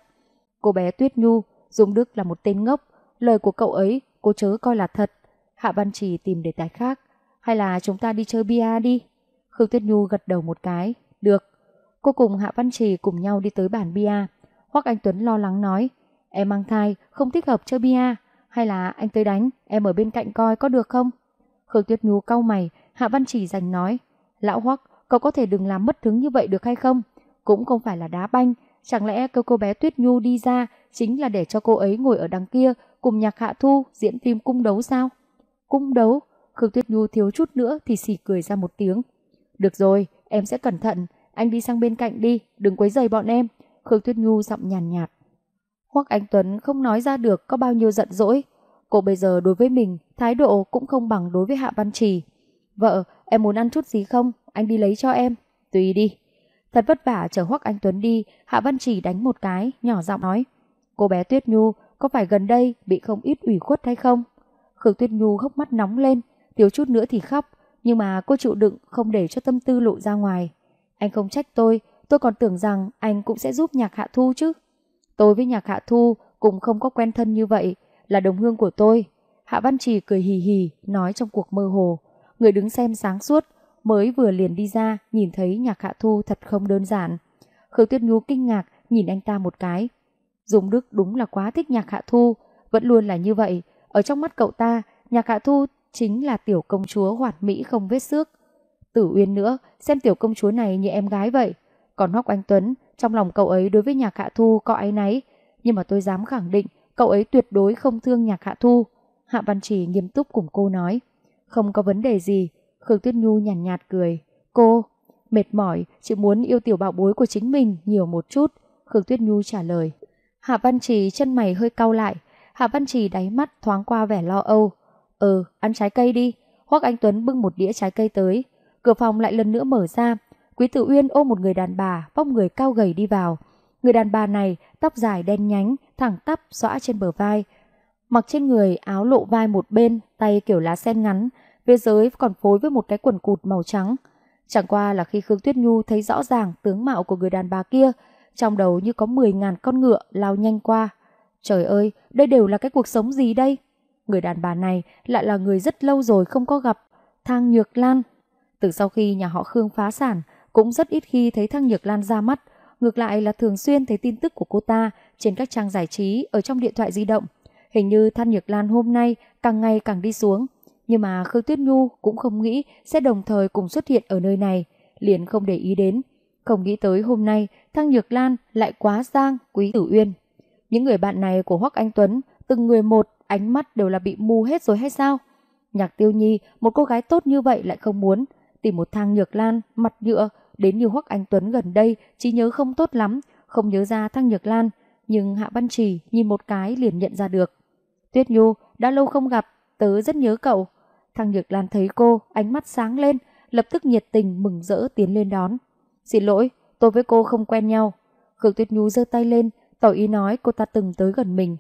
Cô bé Tuyết Nhu, Dũng Đức là một tên ngốc, lời của cậu ấy cô chớ coi là thật. Hạ Văn Trì tìm đề tài khác, hay là chúng ta đi chơi bia đi? Khương Tuyết Nhu gật đầu một cái. Được. Cô cùng Hạ Văn Trì cùng nhau đi tới bàn bia. Hoắc Anh Tuấn lo lắng nói. Em mang thai, không thích hợp chơi bia. Hay là anh tới đánh, em ở bên cạnh coi có được không? Khương Tuyết Nhu cau mày, Hạ Văn Trì giành nói. Lão Hoắc, cậu có thể đừng làm mất hứng như vậy được hay không? Cũng không phải là đá banh. Chẳng lẽ kêu cô bé Tuyết Nhu đi ra chính là để cho cô ấy ngồi ở đằng kia cùng nhạc hạ thu diễn phim cung đấu sao? Cung đấu? Khương Tuyết Nhu thiếu chút nữa thì xì cười ra một tiếng. Được rồi, em sẽ cẩn thận, anh đi sang bên cạnh đi, đừng quấy rầy bọn em. Khương Tuyết Nhu giọng nhàn nhạt, nhạt. Hoắc Anh Tuấn không nói ra được có bao nhiêu giận dỗi. Cô bây giờ đối với mình, thái độ cũng không bằng đối với Hạ Văn Trì. Vợ, em muốn ăn chút gì không? Anh đi lấy cho em. Tùy đi. Thật vất vả chờ Hoắc Anh Tuấn đi, Hạ Văn Trì đánh một cái, nhỏ giọng nói. Cô bé Tuyết Nhu có phải gần đây bị không ít ủy khuất hay không? Khương Tuyết Nhu hốc mắt nóng lên, thiếu chút nữa thì khóc, nhưng mà cô chịu đựng không để cho tâm tư lộ ra ngoài. Anh không trách tôi, tôi còn tưởng rằng anh cũng sẽ giúp nhạc hạ thu chứ. Tôi với nhạc hạ thu cũng không có quen thân như vậy, là đồng hương của tôi. Hạ Văn Trì cười hì hì, nói trong cuộc mơ hồ. Người đứng xem sáng suốt, mới vừa liền đi ra, nhìn thấy nhạc hạ thu thật không đơn giản. Khương Tuyết Nhu kinh ngạc, nhìn anh ta một cái. Dung Đức đúng là quá thích nhạc hạ thu, vẫn luôn là như vậy. Ở trong mắt cậu ta, nhạc hạ thu chính là tiểu công chúa hoạt mỹ không vết xước. Tử Uyên nữa, xem tiểu công chúa này như em gái vậy. Còn Hoắc Anh Tuấn, trong lòng cậu ấy đối với nhà Hạ Thu có ấy náy, nhưng mà tôi dám khẳng định cậu ấy tuyệt đối không thương nhạc Hạ Thu. Hạ Văn Trì nghiêm túc cùng cô nói. Không có vấn đề gì, Khương Tuyết Nhu nhàn nhạt, nhạt cười. Cô, mệt mỏi, chỉ muốn yêu tiểu bảo bối của chính mình nhiều một chút. Khương Tuyết Nhu trả lời. Hạ Văn Trì chân mày hơi cau lại, Hạ Văn Trì đáy mắt thoáng qua vẻ lo âu ờ ăn trái cây đi. Hoắc Anh Tuấn bưng một đĩa trái cây tới. Cửa phòng lại lần nữa mở ra. Quý Tử Uyên ôm một người đàn bà, vóc người cao gầy đi vào. Người đàn bà này tóc dài đen nhánh, thẳng tắp xõa trên bờ vai. Mặc trên người áo lộ vai một bên, tay kiểu lá sen ngắn, phía dưới còn phối với một cái quần cụt màu trắng. Chẳng qua là khi Khương Tuyết Nhu thấy rõ ràng tướng mạo của người đàn bà kia, trong đầu như có 10.000 con ngựa lao nhanh qua. Trời ơi, đây đều là cái cuộc sống gì đây? Người đàn bà này lại là người rất lâu rồi không có gặp, Thang Nhược Lan. Từ sau khi nhà họ Khương phá sản, cũng rất ít khi thấy Thang Nhược Lan ra mắt, ngược lại là thường xuyên thấy tin tức của cô ta trên các trang giải trí ở trong điện thoại di động. Hình như Thang Nhược Lan hôm nay càng ngày càng đi xuống, nhưng mà Khương Tuyết Nhu cũng không nghĩ sẽ đồng thời cùng xuất hiện ở nơi này, liền không để ý đến. Không nghĩ tới hôm nay, Thang Nhược Lan lại quá giang Quý Tử Uyên. Những người bạn này của Hoắc Anh Tuấn từng người một, ánh mắt đều là bị mù hết rồi hay sao? Nhạc tiêu nhi, một cô gái tốt như vậy lại không muốn. Tìm một thang nhược lan, mặt nhựa, đến như Hoắc Anh Tuấn gần đây, trí nhớ không tốt lắm, không nhớ ra thang nhược lan. Nhưng Hạ Văn Trì nhìn một cái liền nhận ra được. Tuyết Nhu, đã lâu không gặp, tớ rất nhớ cậu. Thang nhược lan thấy cô, ánh mắt sáng lên, lập tức nhiệt tình, mừng rỡ tiến lên đón. Xin lỗi, tôi với cô không quen nhau. Khương Tuyết Nhu giơ tay lên, tỏ ý nói cô ta từng tới gần mình.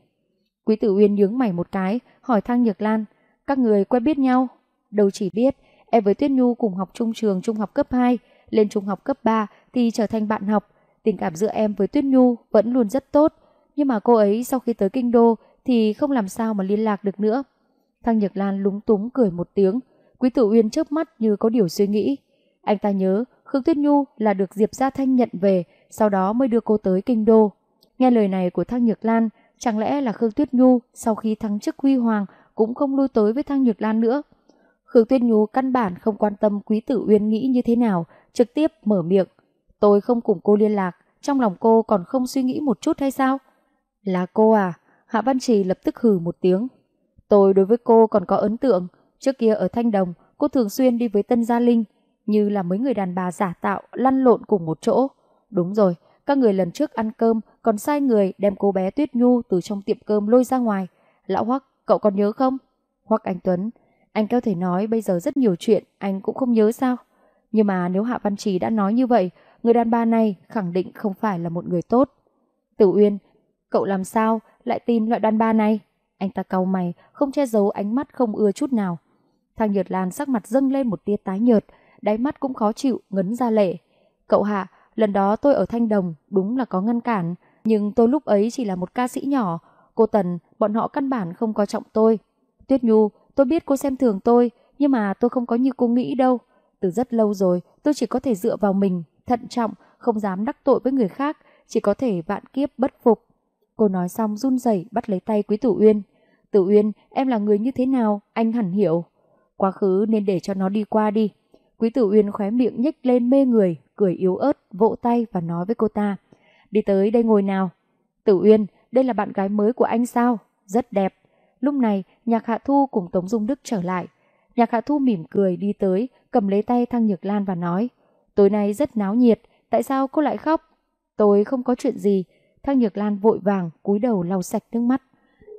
Quý tử Uyên nhướng mày một cái, hỏi Thang Nhược Lan, các người quen biết nhau? Đâu chỉ biết, em với Tuyết Nhu cùng học trung trường trung học cấp 2, lên trung học cấp 3 thì trở thành bạn học. Tình cảm giữa em với Tuyết Nhu vẫn luôn rất tốt, nhưng mà cô ấy sau khi tới kinh đô thì không làm sao mà liên lạc được nữa. Thang Nhược Lan lúng túng cười một tiếng, Quý Tử Uyên chớp mắt như có điều suy nghĩ. Anh ta nhớ Khương Tuyết Nhu là được Diệp Gia Thanh nhận về, sau đó mới đưa cô tới kinh đô. Nghe lời này của Thang Nhược Lan, Chẳng lẽ là Khương Tuyết Nhu sau khi thắng chức huy hoàng cũng không lui tới với Thang Nhược Lan nữa? Khương Tuyết Nhu căn bản không quan tâm Quý Tử Uyên nghĩ như thế nào, trực tiếp mở miệng. Tôi không cùng cô liên lạc, trong lòng cô còn không suy nghĩ một chút hay sao? Là cô à? Hạ Văn Trì lập tức hừ một tiếng. Tôi đối với cô còn có ấn tượng. Trước kia ở Thanh Đồng, cô thường xuyên đi với Tân Gia Linh, như là mấy người đàn bà giả tạo lăn lộn cùng một chỗ. Đúng rồi, các người lần trước ăn cơm còn sai người đem cô bé Tuyết Nhu từ trong tiệm cơm lôi ra ngoài. Lão Hoắc, cậu còn nhớ không? Hoắc Anh Tuấn, anh có thể nói bây giờ rất nhiều chuyện, anh cũng không nhớ sao? Nhưng mà nếu Hạ Văn Trì đã nói như vậy, người đàn bà này khẳng định không phải là một người tốt. Tử Uyên, cậu làm sao lại tin loại đàn bà này? Anh ta cau mày, không che giấu ánh mắt không ưa chút nào. Thang Nhật Lan sắc mặt dâng lên một tia tái nhợt, đáy mắt cũng khó chịu, ngấn ra lệ. Cậu Hạ, Lần đó tôi ở Thanh Đồng, đúng là có ngăn cản, nhưng tôi lúc ấy chỉ là một ca sĩ nhỏ. Cô Tần, bọn họ căn bản không coi trọng tôi. Tuyết Nhu, tôi biết cô xem thường tôi, nhưng mà tôi không có như cô nghĩ đâu. Từ rất lâu rồi, tôi chỉ có thể dựa vào mình, thận trọng, không dám đắc tội với người khác, chỉ có thể vạn kiếp bất phục. Cô nói xong run rẩy bắt lấy tay Quý Tử Uyên. Tử Uyên, em là người như thế nào, anh hẳn hiểu. Quá khứ nên để cho nó đi qua đi. Quý Tử Uyên khóe miệng nhếch lên mê người, cười yếu ớt, vỗ tay và nói với cô ta. Đi tới đây ngồi nào. Tử Uyên, đây là bạn gái mới của anh sao? Rất đẹp. Lúc này, Nhạc Hạ Thu cùng Tống Dung Đức trở lại. Nhạc Hạ Thu mỉm cười đi tới, cầm lấy tay Thăng Nhược Lan và nói. Tối nay rất náo nhiệt, tại sao cô lại khóc? Tôi không có chuyện gì. Thăng Nhược Lan vội vàng, cúi đầu lau sạch nước mắt.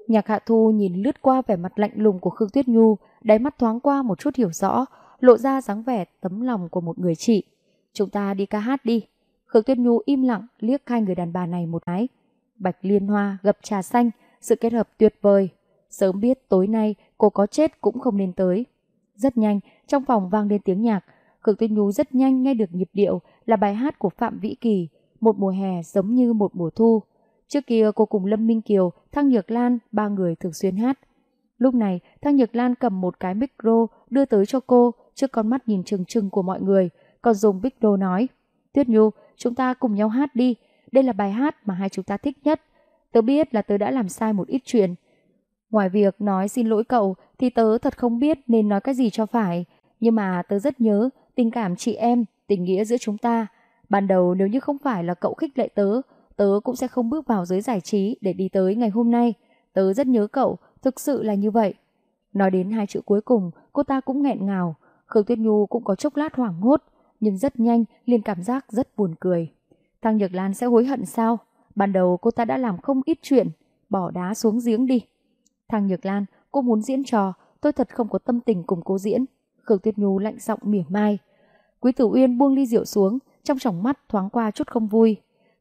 Nhạc Hạ Thu nhìn lướt qua vẻ mặt lạnh lùng của Khương Tuyết Nhu, đáy mắt thoáng qua một chút hiểu rõ, lộ ra dáng vẻ tấm lòng của một người chị. Chúng ta đi ca hát đi. Khương Tuyết Nhu im lặng liếc hai người đàn bà này một cái. Bạch Liên Hoa gập trà xanh, sự kết hợp tuyệt vời. Sớm biết tối nay cô có chết cũng không nên tới. Rất nhanh, trong phòng vang lên tiếng nhạc. Khương Tuyết Nhu rất nhanh nghe được nhịp điệu là bài hát của Phạm Vĩ Kỳ, một mùa hè giống như một mùa thu. Trước kia cô cùng Lâm Minh Kiều, Thăng Nhược Lan, ba người thường xuyên hát. Lúc này, Thăng Nhược Lan cầm một cái micro đưa tới cho cô trước con mắt nhìn trừng trừng của mọi người, còn dùng Big Đô nói, Tuyết Nhu, chúng ta cùng nhau hát đi, đây là bài hát mà hai chúng ta thích nhất. Tớ biết là tớ đã làm sai một ít chuyện. Ngoài việc nói xin lỗi cậu thì tớ thật không biết nên nói cái gì cho phải, nhưng mà tớ rất nhớ tình cảm chị em, tình nghĩa giữa chúng ta. Ban đầu nếu như không phải là cậu khích lệ tớ, tớ cũng sẽ không bước vào giới giải trí để đi tới ngày hôm nay. Tớ rất nhớ cậu, thực sự là như vậy. Nói đến hai chữ cuối cùng, cô ta cũng nghẹn ngào. Khương Tuyết Nhu cũng có chốc lát hoảng hốt, nhưng rất nhanh liền cảm giác rất buồn cười. Thang Nhược Lan sẽ hối hận sao? Ban đầu cô ta đã làm không ít chuyện, bỏ đá xuống giếng đi. Thang Nhược Lan, cô muốn diễn trò, tôi thật không có tâm tình cùng cô diễn. Khương Tuyết Nhu lạnh giọng mỉa mai. Quý Tử Uyên buông ly rượu xuống, trong tròng mắt thoáng qua chút không vui.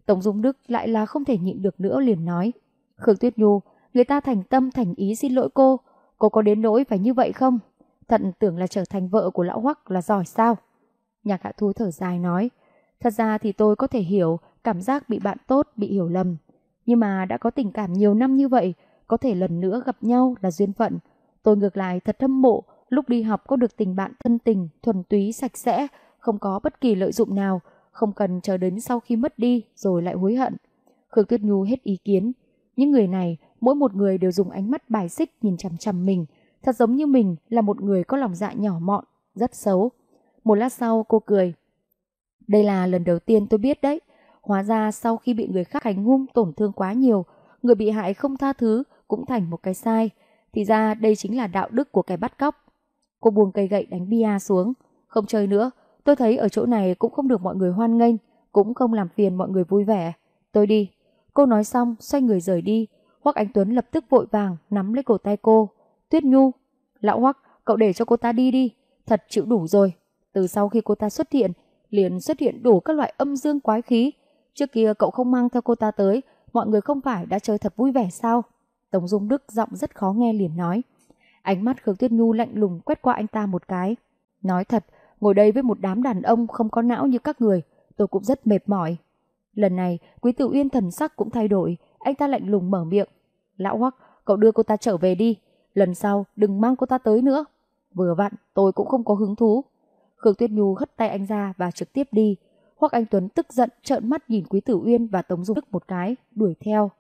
Tổng Dung Đức lại là không thể nhịn được nữa liền nói. Khương Tuyết Nhu, người ta thành tâm thành ý xin lỗi cô, cô có đến nỗi phải như vậy không? Thận tưởng là trở thành vợ của lão hoắc là giỏi sao? Nhạc hạ thu thở dài nói, thật ra thì tôi có thể hiểu cảm giác bị bạn tốt, bị hiểu lầm. Nhưng mà đã có tình cảm nhiều năm như vậy, có thể lần nữa gặp nhau là duyên phận. Tôi ngược lại thật thâm mộ, lúc đi học có được tình bạn thân tình, thuần túy, sạch sẽ, không có bất kỳ lợi dụng nào, không cần chờ đến sau khi mất đi rồi lại hối hận. Khương Tuyết Nhu hết ý kiến. Những người này, mỗi một người đều dùng ánh mắt bài xích nhìn chằm chằm mình, thật giống như mình là một người có lòng dạ nhỏ mọn, rất xấu. Một lát sau cô cười. Đây là lần đầu tiên tôi biết đấy. Hóa ra sau khi bị người khác hành hung tổn thương quá nhiều, người bị hại không tha thứ cũng thành một cái sai. Thì ra đây chính là đạo đức của kẻ bắt cóc. Cô buông cây gậy đánh bia xuống. Không chơi nữa, tôi thấy ở chỗ này cũng không được mọi người hoan nghênh, cũng không làm phiền mọi người vui vẻ. Tôi đi. Cô nói xong, xoay người rời đi. Hoắc Anh Tuấn lập tức vội vàng nắm lấy cổ tay cô. Tuyết Nhu. Lão Hoắc, cậu để cho cô ta đi đi. Thật chịu đủ rồi, từ sau khi cô ta xuất hiện, liền xuất hiện đủ các loại âm dương quái khí. Trước kia cậu không mang theo cô ta tới, mọi người không phải đã chơi thật vui vẻ sao? Tống Dung Đức giọng rất khó nghe liền nói. Ánh mắt Khương Tuyết Nhu lạnh lùng quét qua anh ta một cái. Nói thật, ngồi đây với một đám đàn ông không có não như các người, tôi cũng rất mệt mỏi. Lần này, Quý Tử Uyên thần sắc cũng thay đổi, anh ta lạnh lùng mở miệng. Lão Hoắc, cậu đưa cô ta trở về đi, lần sau đừng mang cô ta tới nữa. Vừa vặn, tôi cũng không có hứng thú. Khương Tuyết Nhu hất tay anh ra và trực tiếp đi. Hoắc Anh Tuấn tức giận trợn mắt nhìn Quý Tử Uyên và Tống Dung Đức một cái, đuổi theo.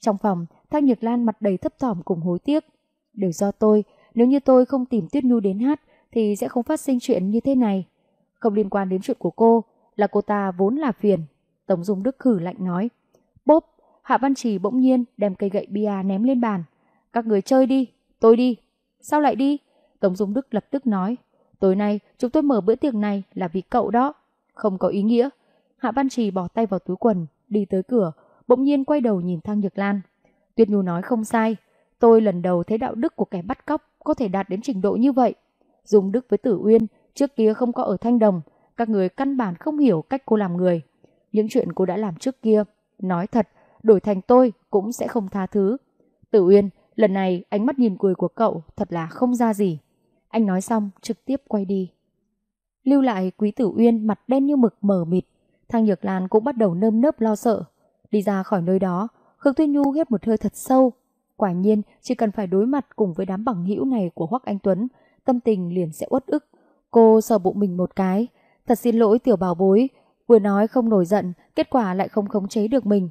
Trong phòng, thác Nhược Lan mặt đầy thấp thỏm cùng hối tiếc. Đều do tôi, nếu như tôi không tìm Tuyết Nhu đến hát thì sẽ không phát sinh chuyện như thế này. Không liên quan đến chuyện của cô, là cô ta vốn là phiền. Tống Dung Đức khử lạnh nói. Bốp, Hạ Văn Trì bỗng nhiên đem cây gậy bia ném lên bàn. Các người chơi đi, tôi đi. Sao lại đi? Tống Dung Đức lập tức nói. Tối nay chúng tôi mở bữa tiệc này là vì cậu đó. Không có ý nghĩa. Hạ Văn Trì bỏ tay vào túi quần, đi tới cửa, bỗng nhiên quay đầu nhìn Thang Nhược Lan. Tuyết Nhu nói không sai. Tôi lần đầu thấy đạo đức của kẻ bắt cóc có thể đạt đến trình độ như vậy. Dùng đức với Tử Uyên, trước kia không có ở Thanh Đồng, các người căn bản không hiểu cách cô làm người. Những chuyện cô đã làm trước kia, nói thật, đổi thành tôi cũng sẽ không tha thứ. Tử Uyên, lần này ánh mắt nhìn cười của cậu thật là không ra gì. Anh nói xong, trực tiếp quay đi. Lưu lại Quý Tử Uyên mặt đen như mực mở mịt. Thang Nhược Lan cũng bắt đầu nơm nớp lo sợ. Đi ra khỏi nơi đó, Khương Tuyên Nhu hít một hơi thật sâu. Quả nhiên, chỉ cần phải đối mặt cùng với đám bằng hữu này của Hoắc Anh Tuấn, tâm tình liền sẽ uất ức. Cô sờ bụng mình một cái. Thật xin lỗi tiểu bảo bối, vừa nói không nổi giận, kết quả lại không khống chế được mình.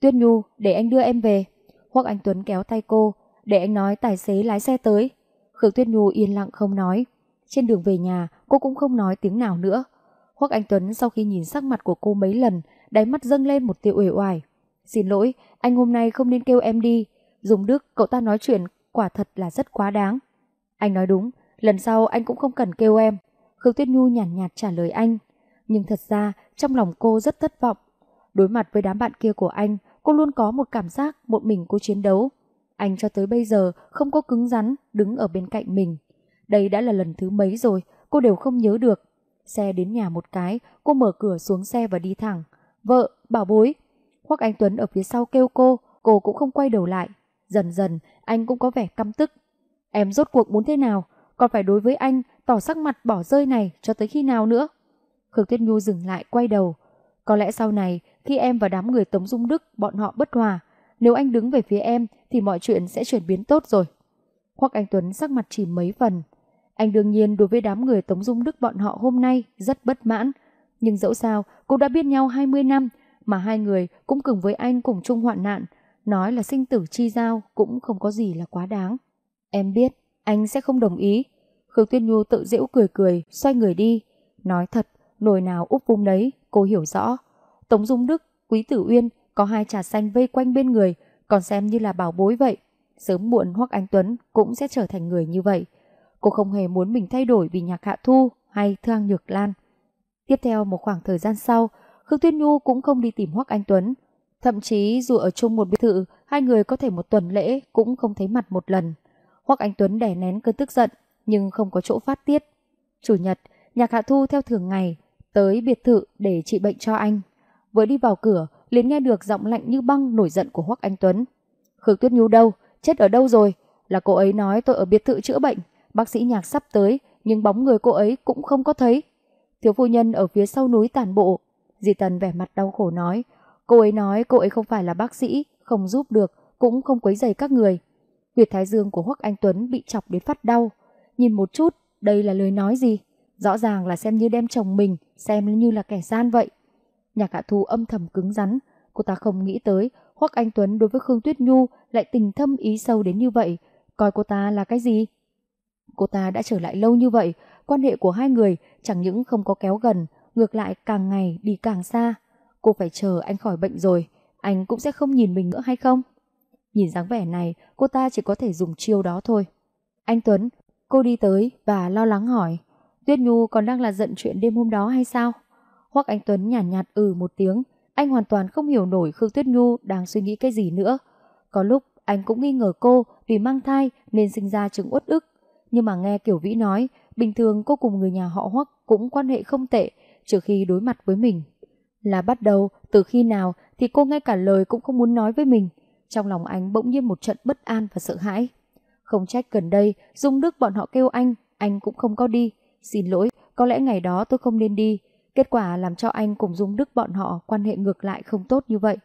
Tuyên Nhu, để anh đưa em về. Hoắc Anh Tuấn kéo tay cô, để anh nói tài xế lái xe tới. Khương Tuyết Nhu yên lặng không nói. Trên đường về nhà, cô cũng không nói tiếng nào nữa. Hoắc Anh Tuấn sau khi nhìn sắc mặt của cô mấy lần, đáy mắt dâng lên một tia uể oải. Xin lỗi, anh hôm nay không nên kêu em đi. Dùng Đức, cậu ta nói chuyện quả thật là rất quá đáng. Anh nói đúng, lần sau anh cũng không cần kêu em. Khương Tuyết Nhu nhàn nhạt, nhạt trả lời anh. Nhưng thật ra, trong lòng cô rất thất vọng. Đối mặt với đám bạn kia của anh, cô luôn có một cảm giác một mình cô chiến đấu, anh cho tới bây giờ không có cứng rắn đứng ở bên cạnh mình. Đây đã là lần thứ mấy rồi, cô đều không nhớ được. Xe đến nhà một cái, cô mở cửa xuống xe và đi thẳng. Vợ, bảo bối. Hoắc Anh Tuấn ở phía sau kêu cô, cô cũng không quay đầu lại. Dần dần, anh cũng có vẻ căm tức. Em rốt cuộc muốn thế nào? Còn phải đối với anh, tỏ sắc mặt bỏ rơi này cho tới khi nào nữa? Khương Tuyết Nhu dừng lại quay đầu. Có lẽ sau này, khi em và đám người Tống Dung Đức bọn họ bất hòa, nếu anh đứng về phía em thì mọi chuyện sẽ chuyển biến tốt rồi. Hoặc anh Tuấn sắc mặt chỉ mấy phần. Anh đương nhiên đối với đám người Tống Dung Đức bọn họ hôm nay rất bất mãn. Nhưng dẫu sao cũng đã biết nhau 20 năm mà hai người cũng cùng với anh cùng chung hoạn nạn. Nói là sinh tử chi giao cũng không có gì là quá đáng. Em biết anh sẽ không đồng ý. Khương Tuyên Nhu tự giễu cười cười, xoay người đi. Nói thật, nồi nào úp vung đấy, cô hiểu rõ. Tống Dung Đức, Quý Tử Uyên có hai trà xanh vây quanh bên người, còn xem như là bảo bối vậy. Sớm muộn Hoắc Anh Tuấn cũng sẽ trở thành người như vậy. Cô không hề muốn mình thay đổi vì nhạc hạ thu hay thương nhược lan. Tiếp theo một khoảng thời gian sau, Khương Tuyết Nhu cũng không đi tìm Hoắc Anh Tuấn. Thậm chí dù ở chung một biệt thự, hai người có thể một tuần lễ cũng không thấy mặt một lần. Hoắc Anh Tuấn đè nén cơn tức giận, nhưng không có chỗ phát tiết. Chủ nhật, nhạc hạ thu theo thường ngày, tới biệt thự để trị bệnh cho anh. Vừa đi vào cửa, liền nghe được giọng lạnh như băng nổi giận của Hoắc Anh Tuấn. Khương Tuyết Nhu đâu? Chết ở đâu rồi? Là cô ấy nói tôi ở biệt thự chữa bệnh, bác sĩ nhạc sắp tới, nhưng bóng người cô ấy cũng không có thấy. Thiếu phu nhân ở phía sau núi tàn bộ. Di Tần vẻ mặt đau khổ nói, cô ấy nói cô ấy không phải là bác sĩ, không giúp được, cũng không quấy dày các người. Huyệt thái dương của Hoắc Anh Tuấn bị chọc đến phát đau. Nhìn một chút, đây là lời nói gì? Rõ ràng là xem như đem chồng mình, xem như là kẻ gian vậy. Nhạc Hạ Thu âm thầm cứng rắn, cô ta không nghĩ tới Hoắc Anh Tuấn đối với Khương Tuyết Nhu lại tình thâm ý sâu đến như vậy, coi cô ta là cái gì? Cô ta đã trở lại lâu như vậy, quan hệ của hai người chẳng những không có kéo gần, ngược lại càng ngày đi càng xa. Cô phải chờ anh khỏi bệnh rồi, anh cũng sẽ không nhìn mình nữa hay không? Nhìn dáng vẻ này, cô ta chỉ có thể dùng chiêu đó thôi. Anh Tuấn, cô đi tới và lo lắng hỏi, Tuyết Nhu còn đang là giận chuyện đêm hôm đó hay sao? Hoắc Anh Tuấn nhàn nhạt, nhạt ừ một tiếng, anh hoàn toàn không hiểu nổi Khương Tuyết Nhu đang suy nghĩ cái gì nữa. Có lúc anh cũng nghi ngờ cô vì mang thai nên sinh ra chứng uất ức. Nhưng mà nghe Kiều Vĩ nói, bình thường cô cùng người nhà họ Hoắc cũng quan hệ không tệ, trừ khi đối mặt với mình. Là bắt đầu, từ khi nào thì cô ngay cả lời cũng không muốn nói với mình. Trong lòng anh bỗng nhiên một trận bất an và sợ hãi. Không trách gần đây, Dung Đức bọn họ kêu anh, anh cũng không có đi. Xin lỗi, có lẽ ngày đó tôi không nên đi, Kết quả làm cho anh cùng Dung Đức bọn họ quan hệ ngược lại không tốt như vậy.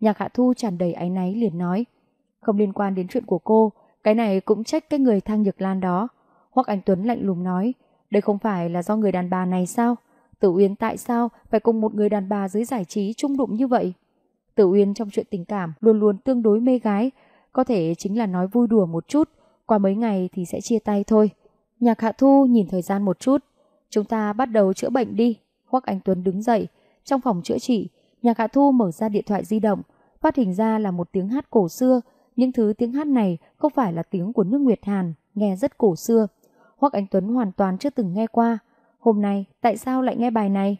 Nhạc Hạ Thu tràn đầy áy náy liền nói. Không liên quan đến chuyện của cô, cái này cũng trách cái người thang Nhược Lan đó. Hoặc anh Tuấn lạnh lùng nói, đây không phải là do người đàn bà này sao? Tử Uyên tại sao phải cùng một người đàn bà dưới giải trí trung đụng như vậy? Tử Uyên trong chuyện tình cảm luôn luôn tương đối mê gái, có thể chính là nói vui đùa một chút, qua mấy ngày thì sẽ chia tay thôi. Nhạc Hạ Thu nhìn thời gian một chút, chúng ta bắt đầu chữa bệnh đi. Quách Anh Tuấn đứng dậy. Trong phòng chữa trị, Nhạc Hạ Thu mở ra điện thoại di động, phát hình ra là một tiếng hát cổ xưa. Những thứ tiếng hát này không phải là tiếng của nước Nguyệt Hàn, nghe rất cổ xưa. Hoắc Anh Tuấn hoàn toàn chưa từng nghe qua. Hôm nay, tại sao lại nghe bài này?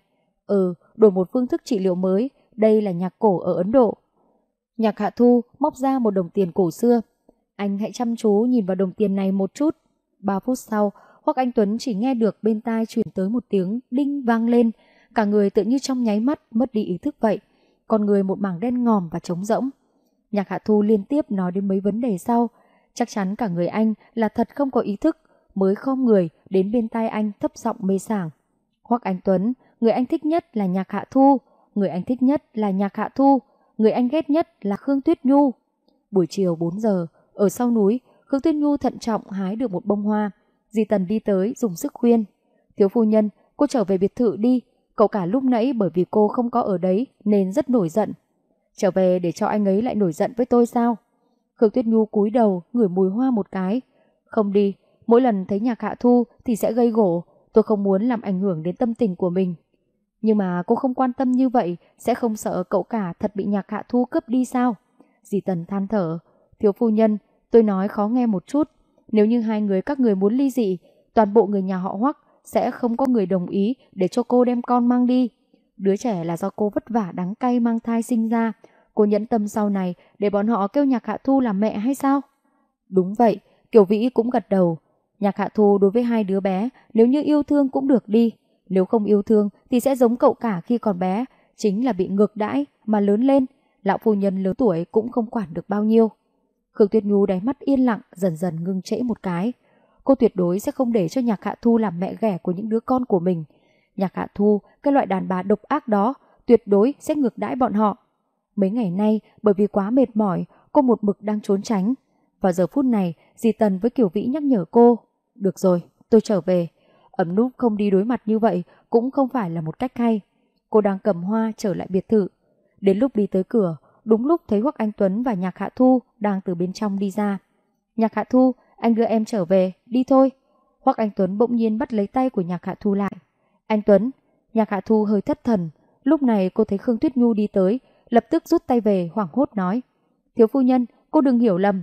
Ừ, đổi một phương thức trị liệu mới, đây là nhạc cổ ở Ấn Độ. Nhạc Hạ Thu móc ra một đồng tiền cổ xưa. Anh hãy chăm chú nhìn vào đồng tiền này một chút. Ba phút sau, Hoắc Anh Tuấn chỉ nghe được bên tai truyền tới một tiếng đinh vang lên, Cả người tự như trong nháy mắt mất đi ý thức vậy, con người một mảng đen ngòm và trống rỗng. Nhạc Hạ Thu liên tiếp nói đến mấy vấn đề sau, chắc chắn cả người anh là thật không có ý thức, mới khom người đến bên tai anh thấp giọng mê sảng. hoặc Anh Tuấn, người anh thích nhất là Nhạc Hạ Thu, người anh thích nhất là Nhạc Hạ Thu, người anh ghét nhất là Khương Tuyết Nhu. Buổi chiều 4 giờ, ở sau núi, Khương Tuyết Nhu thận trọng hái được một bông hoa. Di Tần đi tới dùng sức khuyên. Thiếu phu nhân, cô trở về biệt thự đi, Cậu cả lúc nãy bởi vì cô không có ở đấy nên rất nổi giận. Trở về để cho anh ấy lại nổi giận với tôi sao? Khương Tuyết Nhu cúi đầu, ngửi mùi hoa một cái. Không đi, mỗi lần thấy nhạc hạ thu thì sẽ gây gỗ Tôi không muốn làm ảnh hưởng đến tâm tình của mình. Nhưng mà cô không quan tâm như vậy, sẽ không sợ cậu cả thật bị nhạc hạ thu cướp đi sao? Dì Tần than thở. Thiếu phu nhân, tôi nói khó nghe một chút. Nếu như hai người các người muốn ly dị, toàn bộ người nhà họ hoắc sẽ không có người đồng ý để cho cô đem con mang đi. Đứa trẻ là do cô vất vả đắng cay mang thai sinh ra. Cô nhẫn tâm sau này để bọn họ kêu Nhạc Hạ Thu là mẹ hay sao? Đúng vậy, Kiều Vĩ cũng gật đầu. Nhạc Hạ Thu đối với hai đứa bé, nếu như yêu thương cũng được đi. Nếu không yêu thương thì sẽ giống cậu cả khi còn bé, chính là bị ngược đãi mà lớn lên. Lão phu nhân lớn tuổi cũng không quản được bao nhiêu. Khương Tuyết Nhu đáy mắt yên lặng dần dần ngưng trễ một cái. Cô tuyệt đối sẽ không để cho Nhạc Hạ Thu làm mẹ ghẻ của những đứa con của mình. Nhạc Hạ Thu, cái loại đàn bà độc ác đó, tuyệt đối sẽ ngược đãi bọn họ. Mấy ngày nay, bởi vì quá mệt mỏi, cô một mực đang trốn tránh. Vào giờ phút này, dì Tần với Kiều Vĩ nhắc nhở cô. Được rồi, tôi trở về. Ẩm núp không đi đối mặt như vậy cũng không phải là một cách hay. Cô đang cầm hoa trở lại biệt thự. Đến lúc đi tới cửa, đúng lúc thấy Hoắc Anh Tuấn và Nhạc Hạ Thu đang từ bên trong đi ra. Nhạc Hạ Thu anh đưa em trở về, đi thôi. hoặc Anh Tuấn bỗng nhiên bắt lấy tay của Nhạc Hạ Thu lại. Anh Tuấn, Nhạc Hạ Thu hơi thất thần. Lúc này cô thấy Khương Tuyết Nhu đi tới, lập tức rút tay về hoảng hốt nói. Thiếu phu nhân, cô đừng hiểu lầm.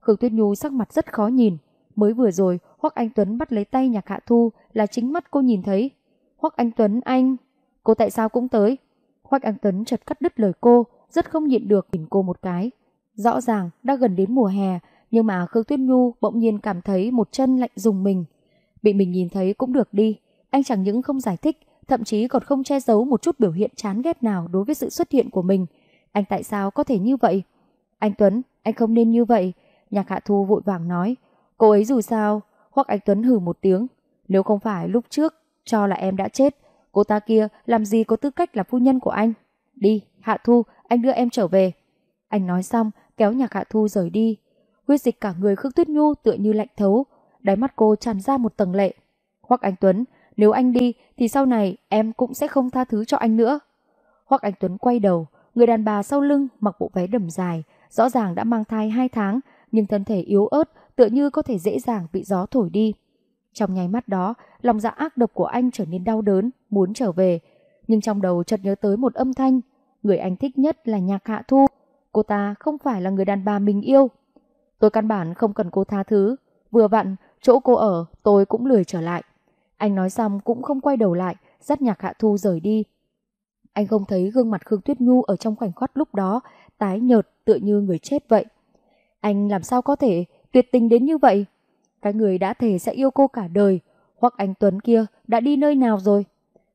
Khương Tuyết Nhu sắc mặt rất khó nhìn. Mới vừa rồi, hoặc Anh Tuấn bắt lấy tay Nhạc Hạ Thu là chính mắt cô nhìn thấy. hoặc Anh Tuấn, anh... Cô tại sao cũng tới? hoặc Anh Tuấn chợt cắt đứt lời cô, rất không nhịn được nhìn cô một cái. Rõ ràng đã gần đến mùa hè, nhưng mà Khương Tuyết Nhu bỗng nhiên cảm thấy một chân lạnh dùng mình. Bị mình nhìn thấy cũng được đi, anh chẳng những không giải thích, thậm chí còn không che giấu một chút biểu hiện chán ghét nào đối với sự xuất hiện của mình. Anh tại sao có thể như vậy? Anh Tuấn, anh không nên như vậy. Nhạc Hạ Thu vội vàng nói. Cô ấy dù sao, hoặc anh Tuấn hử một tiếng. Nếu không phải lúc trước, cho là em đã chết, cô ta kia làm gì có tư cách là phu nhân của anh. Đi, Hạ Thu, anh đưa em trở về. Anh nói xong, kéo nhạc Hạ Thu rời đi. Huyết dịch cả người khước Tuyết Nhu tựa như lạnh thấu, đáy mắt cô tràn ra một tầng lệ. hoặc Anh Tuấn, nếu anh đi thì sau này em cũng sẽ không tha thứ cho anh nữa. hoặc Anh Tuấn quay đầu, người đàn bà sau lưng mặc bộ váy đầm dài, rõ ràng đã mang thai hai tháng, nhưng thân thể yếu ớt tựa như có thể dễ dàng bị gió thổi đi. Trong nháy mắt đó, lòng dạ ác độc của anh trở nên đau đớn, muốn trở về. Nhưng trong đầu chợt nhớ tới một âm thanh, người anh thích nhất là nhạc hạ thu. Cô ta không phải là người đàn bà mình yêu, Tôi căn bản không cần cô tha thứ. Vừa vặn, chỗ cô ở tôi cũng lười trở lại. Anh nói xong cũng không quay đầu lại, dắt nhạc hạ thu rời đi. Anh không thấy gương mặt Khương Tuyết Nhu ở trong khoảnh khắc lúc đó, tái nhợt tựa như người chết vậy. Anh làm sao có thể tuyệt tình đến như vậy? Cái người đã thề sẽ yêu cô cả đời, hoặc anh Tuấn kia đã đi nơi nào rồi?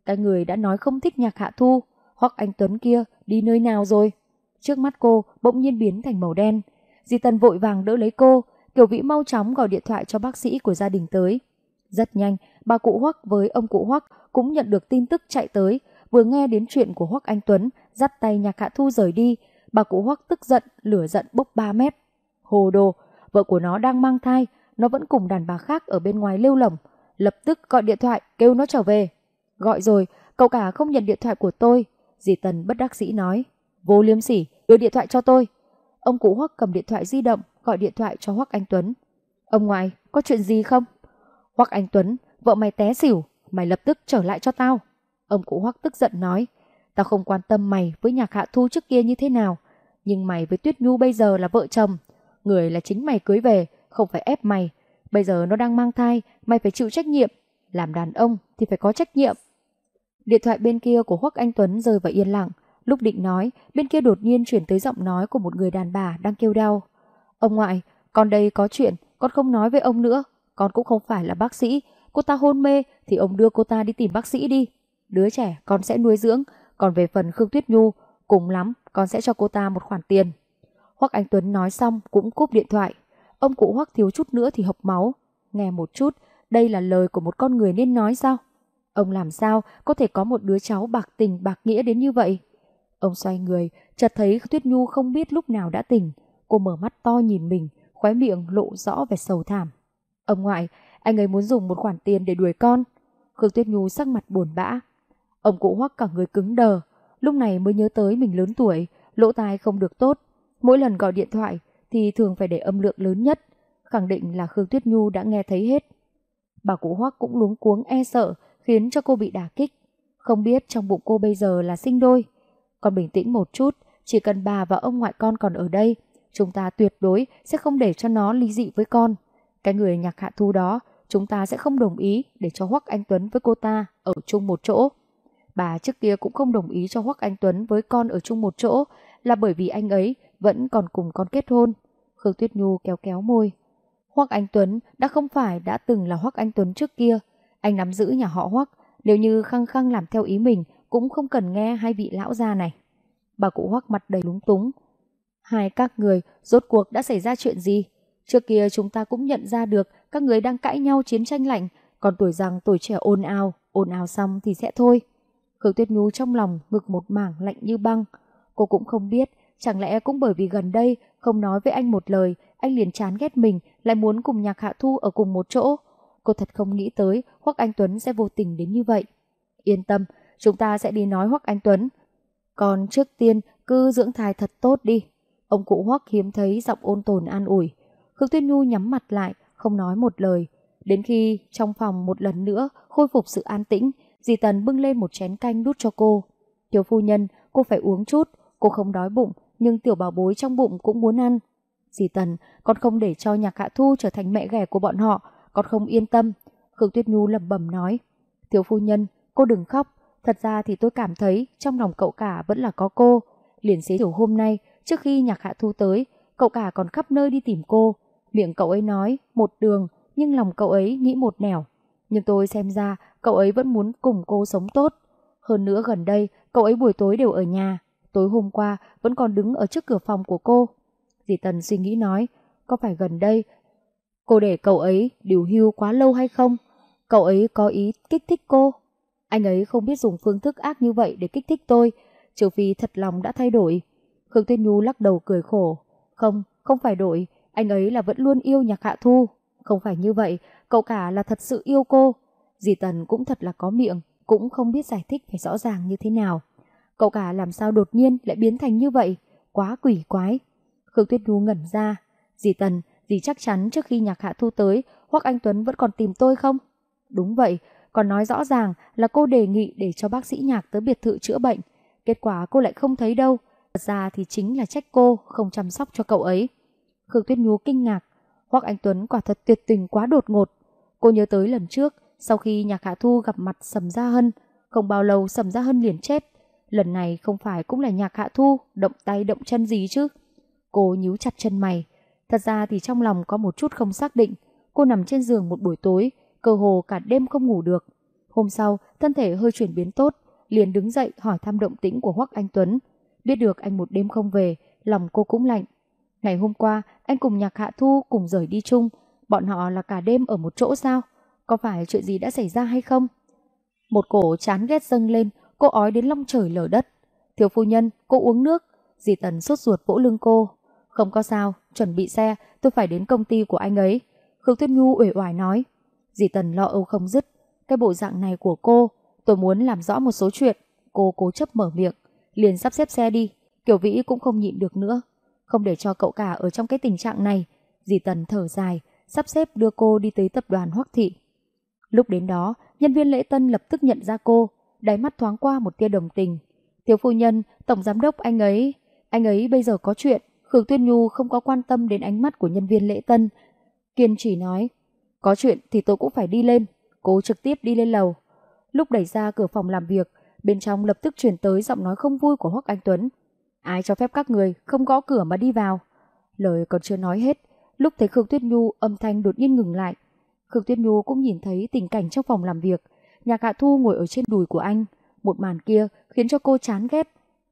Cái người đã nói không thích nhạc hạ thu, hoặc anh Tuấn kia đi nơi nào rồi? Trước mắt cô bỗng nhiên biến thành màu đen, Di Tân vội vàng đỡ lấy cô, Kiều Vĩ mau chóng gọi điện thoại cho bác sĩ của gia đình tới. Rất nhanh, bà cụ Hoắc với ông cụ Hoắc cũng nhận được tin tức chạy tới, vừa nghe đến chuyện của Hoắc Anh Tuấn, dắt tay nhà hạ Thu rời đi, bà cụ Hoắc tức giận, lửa giận bốc ba mét. Hồ đồ, vợ của nó đang mang thai, nó vẫn cùng đàn bà khác ở bên ngoài lêu lỏng, lập tức gọi điện thoại kêu nó trở về. Gọi rồi, cậu cả không nhận điện thoại của tôi, dì Tần bất đắc dĩ nói. Vô liêm sỉ, đưa điện thoại cho tôi, Ông cụ Hoắc cầm điện thoại di động, gọi điện thoại cho Hoắc Anh Tuấn. Ông ngoại, có chuyện gì không? Hoắc Anh Tuấn, vợ mày té xỉu, mày lập tức trở lại cho tao. Ông cụ Hoắc tức giận nói, tao không quan tâm mày với nhạc hạ thu trước kia như thế nào, nhưng mày với Tuyết Nhu bây giờ là vợ chồng. Người là chính mày cưới về, không phải ép mày. Bây giờ nó đang mang thai, mày phải chịu trách nhiệm. Làm đàn ông thì phải có trách nhiệm. Điện thoại bên kia của Hoắc Anh Tuấn rơi vào yên lặng. Lúc định nói, bên kia đột nhiên chuyển tới giọng nói của một người đàn bà đang kêu đau. Ông ngoại, con đây có chuyện, con không nói với ông nữa. Con cũng không phải là bác sĩ. Cô ta hôn mê thì ông đưa cô ta đi tìm bác sĩ đi. Đứa trẻ con sẽ nuôi dưỡng. Còn về phần Khương Tuyết Nhu, cùng lắm con sẽ cho cô ta một khoản tiền. Hoắc Anh Tuấn nói xong cũng cúp điện thoại. Ông cụ Hoắc thiếu chút nữa thì hộc máu. Nghe một chút, đây là lời của một con người nên nói sao? Ông làm sao có thể có một đứa cháu bạc tình bạc nghĩa đến như vậy? Ông xoay người, chợt thấy Tuyết Nhu không biết lúc nào đã tỉnh. Cô mở mắt to nhìn mình, khóe miệng lộ rõ vẻ sầu thảm. Ông ngoại, anh ấy muốn dùng một khoản tiền để đuổi con. Khương Tuyết Nhu sắc mặt buồn bã. Ông cụ hoắc cả người cứng đờ, lúc này mới nhớ tới mình lớn tuổi, lỗ tai không được tốt. Mỗi lần gọi điện thoại thì thường phải để âm lượng lớn nhất, khẳng định là Khương Tuyết Nhu đã nghe thấy hết. Bà cụ hoắc cũng luống cuống e sợ, khiến cho cô bị đả kích. Không biết trong bụng cô bây giờ là sinh đôi, con bình tĩnh một chút, chỉ cần bà và ông ngoại con còn ở đây, chúng ta tuyệt đối sẽ không để cho nó ly dị với con. Cái người nhạc hạ thu đó, chúng ta sẽ không đồng ý để cho Hoắc Anh Tuấn với cô ta ở chung một chỗ. Bà trước kia cũng không đồng ý cho Hoắc Anh Tuấn với con ở chung một chỗ là bởi vì anh ấy vẫn còn cùng con kết hôn. Khương Tuyết Nhu kéo kéo môi. Hoắc Anh Tuấn đã không phải đã từng là Hoắc Anh Tuấn trước kia. Anh nắm giữ nhà họ Hoắc, nếu như khăng khăng làm theo ý mình cũng không cần nghe hai vị lão già này. Bà cụ hoắc mặt đầy lúng túng. Hai các người, rốt cuộc đã xảy ra chuyện gì? Trước kia chúng ta cũng nhận ra được các người đang cãi nhau chiến tranh lạnh, còn tuổi rằng tuổi trẻ ồn ào, ồn ào xong thì sẽ thôi. Khương Tuyết Nhu trong lòng ngực một mảng lạnh như băng. Cô cũng không biết, chẳng lẽ cũng bởi vì gần đây không nói với anh một lời, anh liền chán ghét mình, lại muốn cùng nhạc hạ thu ở cùng một chỗ. Cô thật không nghĩ tới Hoắc Anh Tuấn sẽ vô tình đến như vậy. Yên tâm, chúng ta sẽ đi nói Hoắc Anh Tuấn. Còn trước tiên cứ dưỡng thai thật tốt đi. Ông cụ Hoắc hiếm thấy giọng ôn tồn an ủi. Khương Tuyết Nhu nhắm mặt lại, không nói một lời. Đến khi trong phòng một lần nữa khôi phục sự an tĩnh, dì Tần bưng lên một chén canh đút cho cô. Tiểu phu nhân, cô phải uống chút, cô không đói bụng, nhưng tiểu bảo bối trong bụng cũng muốn ăn. Dì Tần, con không để cho nhạc hạ thu trở thành mẹ ghẻ của bọn họ, con không yên tâm. Khương Tuyết Nhu lẩm bẩm nói. Tiểu phu nhân, cô đừng khóc, Thật ra thì tôi cảm thấy trong lòng cậu cả vẫn là có cô. Liền xế chiều hôm nay, trước khi nhạc hạ thu tới, cậu cả còn khắp nơi đi tìm cô. Miệng cậu ấy nói một đường, nhưng lòng cậu ấy nghĩ một nẻo. Nhưng tôi xem ra cậu ấy vẫn muốn cùng cô sống tốt. Hơn nữa gần đây, cậu ấy buổi tối đều ở nhà. Tối hôm qua vẫn còn đứng ở trước cửa phòng của cô. Dì Tần suy nghĩ nói, có phải gần đây cô để cậu ấy điều hưu quá lâu hay không? Cậu ấy có ý kích thích cô anh ấy không biết dùng phương thức ác như vậy để kích thích tôi, Châu phi thật lòng đã thay đổi. Khương Tuyết Nhu lắc đầu cười khổ. Không, không phải đổi, anh ấy là vẫn luôn yêu nhạc hạ thu. Không phải như vậy, cậu cả là thật sự yêu cô. Dì Tần cũng thật là có miệng, cũng không biết giải thích phải rõ ràng như thế nào. Cậu cả làm sao đột nhiên lại biến thành như vậy, quá quỷ quái. Khương Tuyết Nhu ngẩn ra. Dì Tần, dì chắc chắn trước khi nhạc hạ thu tới, hoặc Anh Tuấn vẫn còn tìm tôi không? Đúng vậy, còn nói rõ ràng là cô đề nghị để cho bác sĩ Nhạc tới biệt thự chữa bệnh. Kết quả cô lại không thấy đâu. Thật ra thì chính là trách cô không chăm sóc cho cậu ấy. Khương Tuyết nhú kinh ngạc. Hoắc Anh Tuấn quả thật tuyệt tình quá đột ngột. Cô nhớ tới lần trước, sau khi Nhạc Hạ Thu gặp mặt Sầm Gia Hân, không bao lâu Sầm Gia Hân liền chết. Lần này không phải cũng là Nhạc Hạ Thu động tay động chân gì chứ. Cô nhíu chặt chân mày. Thật ra thì trong lòng có một chút không xác định. Cô nằm trên giường một buổi tối, cơ hồ cả đêm không ngủ được. Hôm sau, thân thể hơi chuyển biến tốt, liền đứng dậy hỏi thăm động tĩnh của Hoắc Anh Tuấn. Biết được anh một đêm không về, lòng cô cũng lạnh. Ngày hôm qua, anh cùng Nhạc Hạ Thu cùng rời đi chung, bọn họ là cả đêm ở một chỗ sao? Có phải chuyện gì đã xảy ra hay không? Một cổ chán ghét dâng lên, cô ói đến long trời lở đất. Thiếu phu nhân, cô uống nước. Dì Tần sốt ruột vỗ lưng cô. Không có sao, chuẩn bị xe, tôi phải đến công ty của anh ấy. Khương Tuyết Nhu uể oải nói. Dì Tần lo âu không dứt. Cái bộ dạng này của cô, tôi muốn làm rõ một số chuyện. Cô cố chấp mở miệng, liền sắp xếp xe đi. Kiều vĩ cũng không nhịn được nữa. Không để cho cậu cả ở trong cái tình trạng này. Dì Tần thở dài, sắp xếp đưa cô đi tới tập đoàn Hoắc Thị. Lúc đến đó, nhân viên lễ tân lập tức nhận ra cô, đáy mắt thoáng qua một tia đồng tình. Thiếu phu nhân, tổng giám đốc anh ấy, anh ấy bây giờ có chuyện, Khương Tuyên Nhu không có quan tâm đến ánh mắt của nhân viên lễ tân. Kiên trì nói, có chuyện thì tôi cũng phải đi lên, cố trực tiếp đi lên lầu. Lúc đẩy ra cửa phòng làm việc, bên trong lập tức chuyển tới giọng nói không vui của Hoắc Anh Tuấn. Ai cho phép các người không gõ cửa mà đi vào? Lời còn chưa nói hết, lúc thấy Khương Tuyết Nhu âm thanh đột nhiên ngừng lại. Khương Tuyết Nhu cũng nhìn thấy tình cảnh trong phòng làm việc. Nhạc Hạ Thu ngồi ở trên đùi của anh. Một màn kia khiến cho cô chán ghét.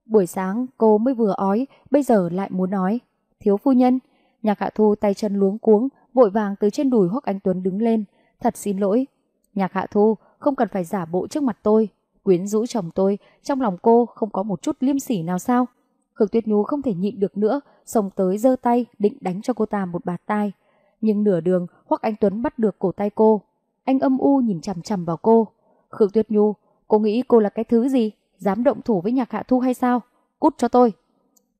Buổi sáng cô mới vừa ói, bây giờ lại muốn nói. Thiếu phu nhân, Nhạc Hạ Thu tay chân luống cuống, vội vàng từ trên đùi Hoắc Anh Tuấn đứng lên. Thật xin lỗi. Nhạc Hạ Thu không cần phải giả bộ trước mặt tôi. Quyến rũ chồng tôi, trong lòng cô không có một chút liêm sỉ nào sao? Khương Tuyết Nhu không thể nhịn được nữa, xông tới giơ tay định đánh cho cô ta một bạt tai. Nhưng nửa đường, Hoắc Anh Tuấn bắt được cổ tay cô. Anh âm u nhìn chằm chằm vào cô. Khương Tuyết Nhu, cô nghĩ cô là cái thứ gì? Dám động thủ với nhạc hạ thu hay sao? Cút cho tôi.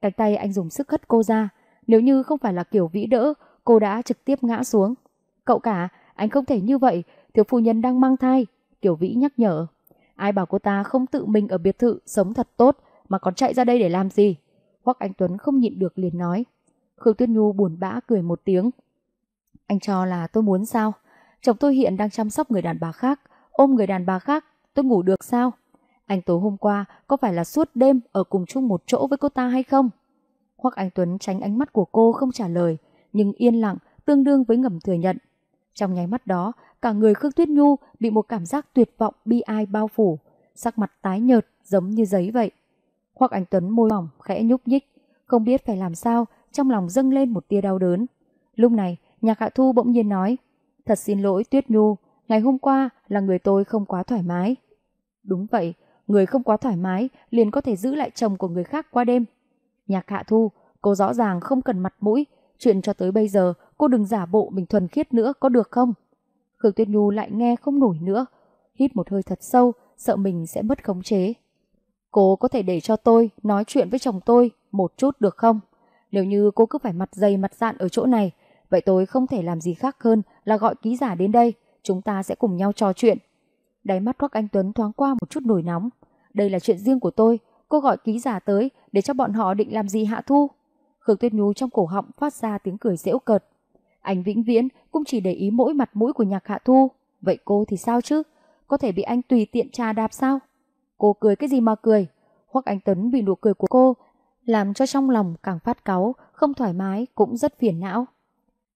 Cánh tay anh dùng sức hất cô ra. Nếu như không phải là kiểu vĩ đỡ, cô đã trực tiếp ngã xuống. Cậu cả, anh không thể như vậy, thiếu phu nhân đang mang thai, Kiều Vĩ nhắc nhở. Ai bảo cô ta không tự mình ở biệt thự sống thật tốt mà còn chạy ra đây để làm gì? hoặc Anh Tuấn không nhịn được liền nói. Khương Tuyết Nhu buồn bã cười một tiếng. Anh cho là tôi muốn sao? Chồng tôi hiện đang chăm sóc người đàn bà khác, ôm người đàn bà khác, tôi ngủ được sao? Anh tối hôm qua có phải là suốt đêm ở cùng chung một chỗ với cô ta hay không? hoặc Anh Tuấn tránh ánh mắt của cô không trả lời, nhưng yên lặng tương đương với ngầm thừa nhận. Trong nháy mắt đó, cả người Khương Tuyết Nhu bị một cảm giác tuyệt vọng bi ai bao phủ, sắc mặt tái nhợt giống như giấy vậy. Hoặc Anh Tuấn môi mỏng khẽ nhúc nhích, không biết phải làm sao, trong lòng dâng lên một tia đau đớn. Lúc này, Nhạc Hạ Thu bỗng nhiên nói, "Thật xin lỗi Tuyết Nhu, ngày hôm qua là người tôi không quá thoải mái." Đúng vậy, người không quá thoải mái liền có thể giữ lại chồng của người khác qua đêm. Nhạc Hạ Thu, cô rõ ràng không cần mặt mũi Chuyện cho tới bây giờ, cô đừng giả bộ mình thuần khiết nữa có được không? Khương Tuyết Nhu lại nghe không nổi nữa. Hít một hơi thật sâu, sợ mình sẽ mất khống chế. Cô có thể để cho tôi nói chuyện với chồng tôi một chút được không? Nếu như cô cứ phải mặt dày mặt dạn ở chỗ này, vậy tôi không thể làm gì khác hơn là gọi ký giả đến đây. Chúng ta sẽ cùng nhau trò chuyện. Đáy mắt Hoác Anh Tuấn thoáng qua một chút nổi nóng. Đây là chuyện riêng của tôi. Cô gọi ký giả tới để cho bọn họ định làm gì hạ thu. Khương Tuyết Nhu trong cổ họng phát ra tiếng cười dễu cợt. Anh vĩnh viễn cũng chỉ để ý mỗi mặt mũi của nhạc hạ thu. Vậy cô thì sao chứ? Có thể bị anh tùy tiện trà đạp sao? Cô cười cái gì mà cười? Hoặc anh Tấn bị nụ cười của cô làm cho trong lòng càng phát cáu, không thoải mái cũng rất phiền não.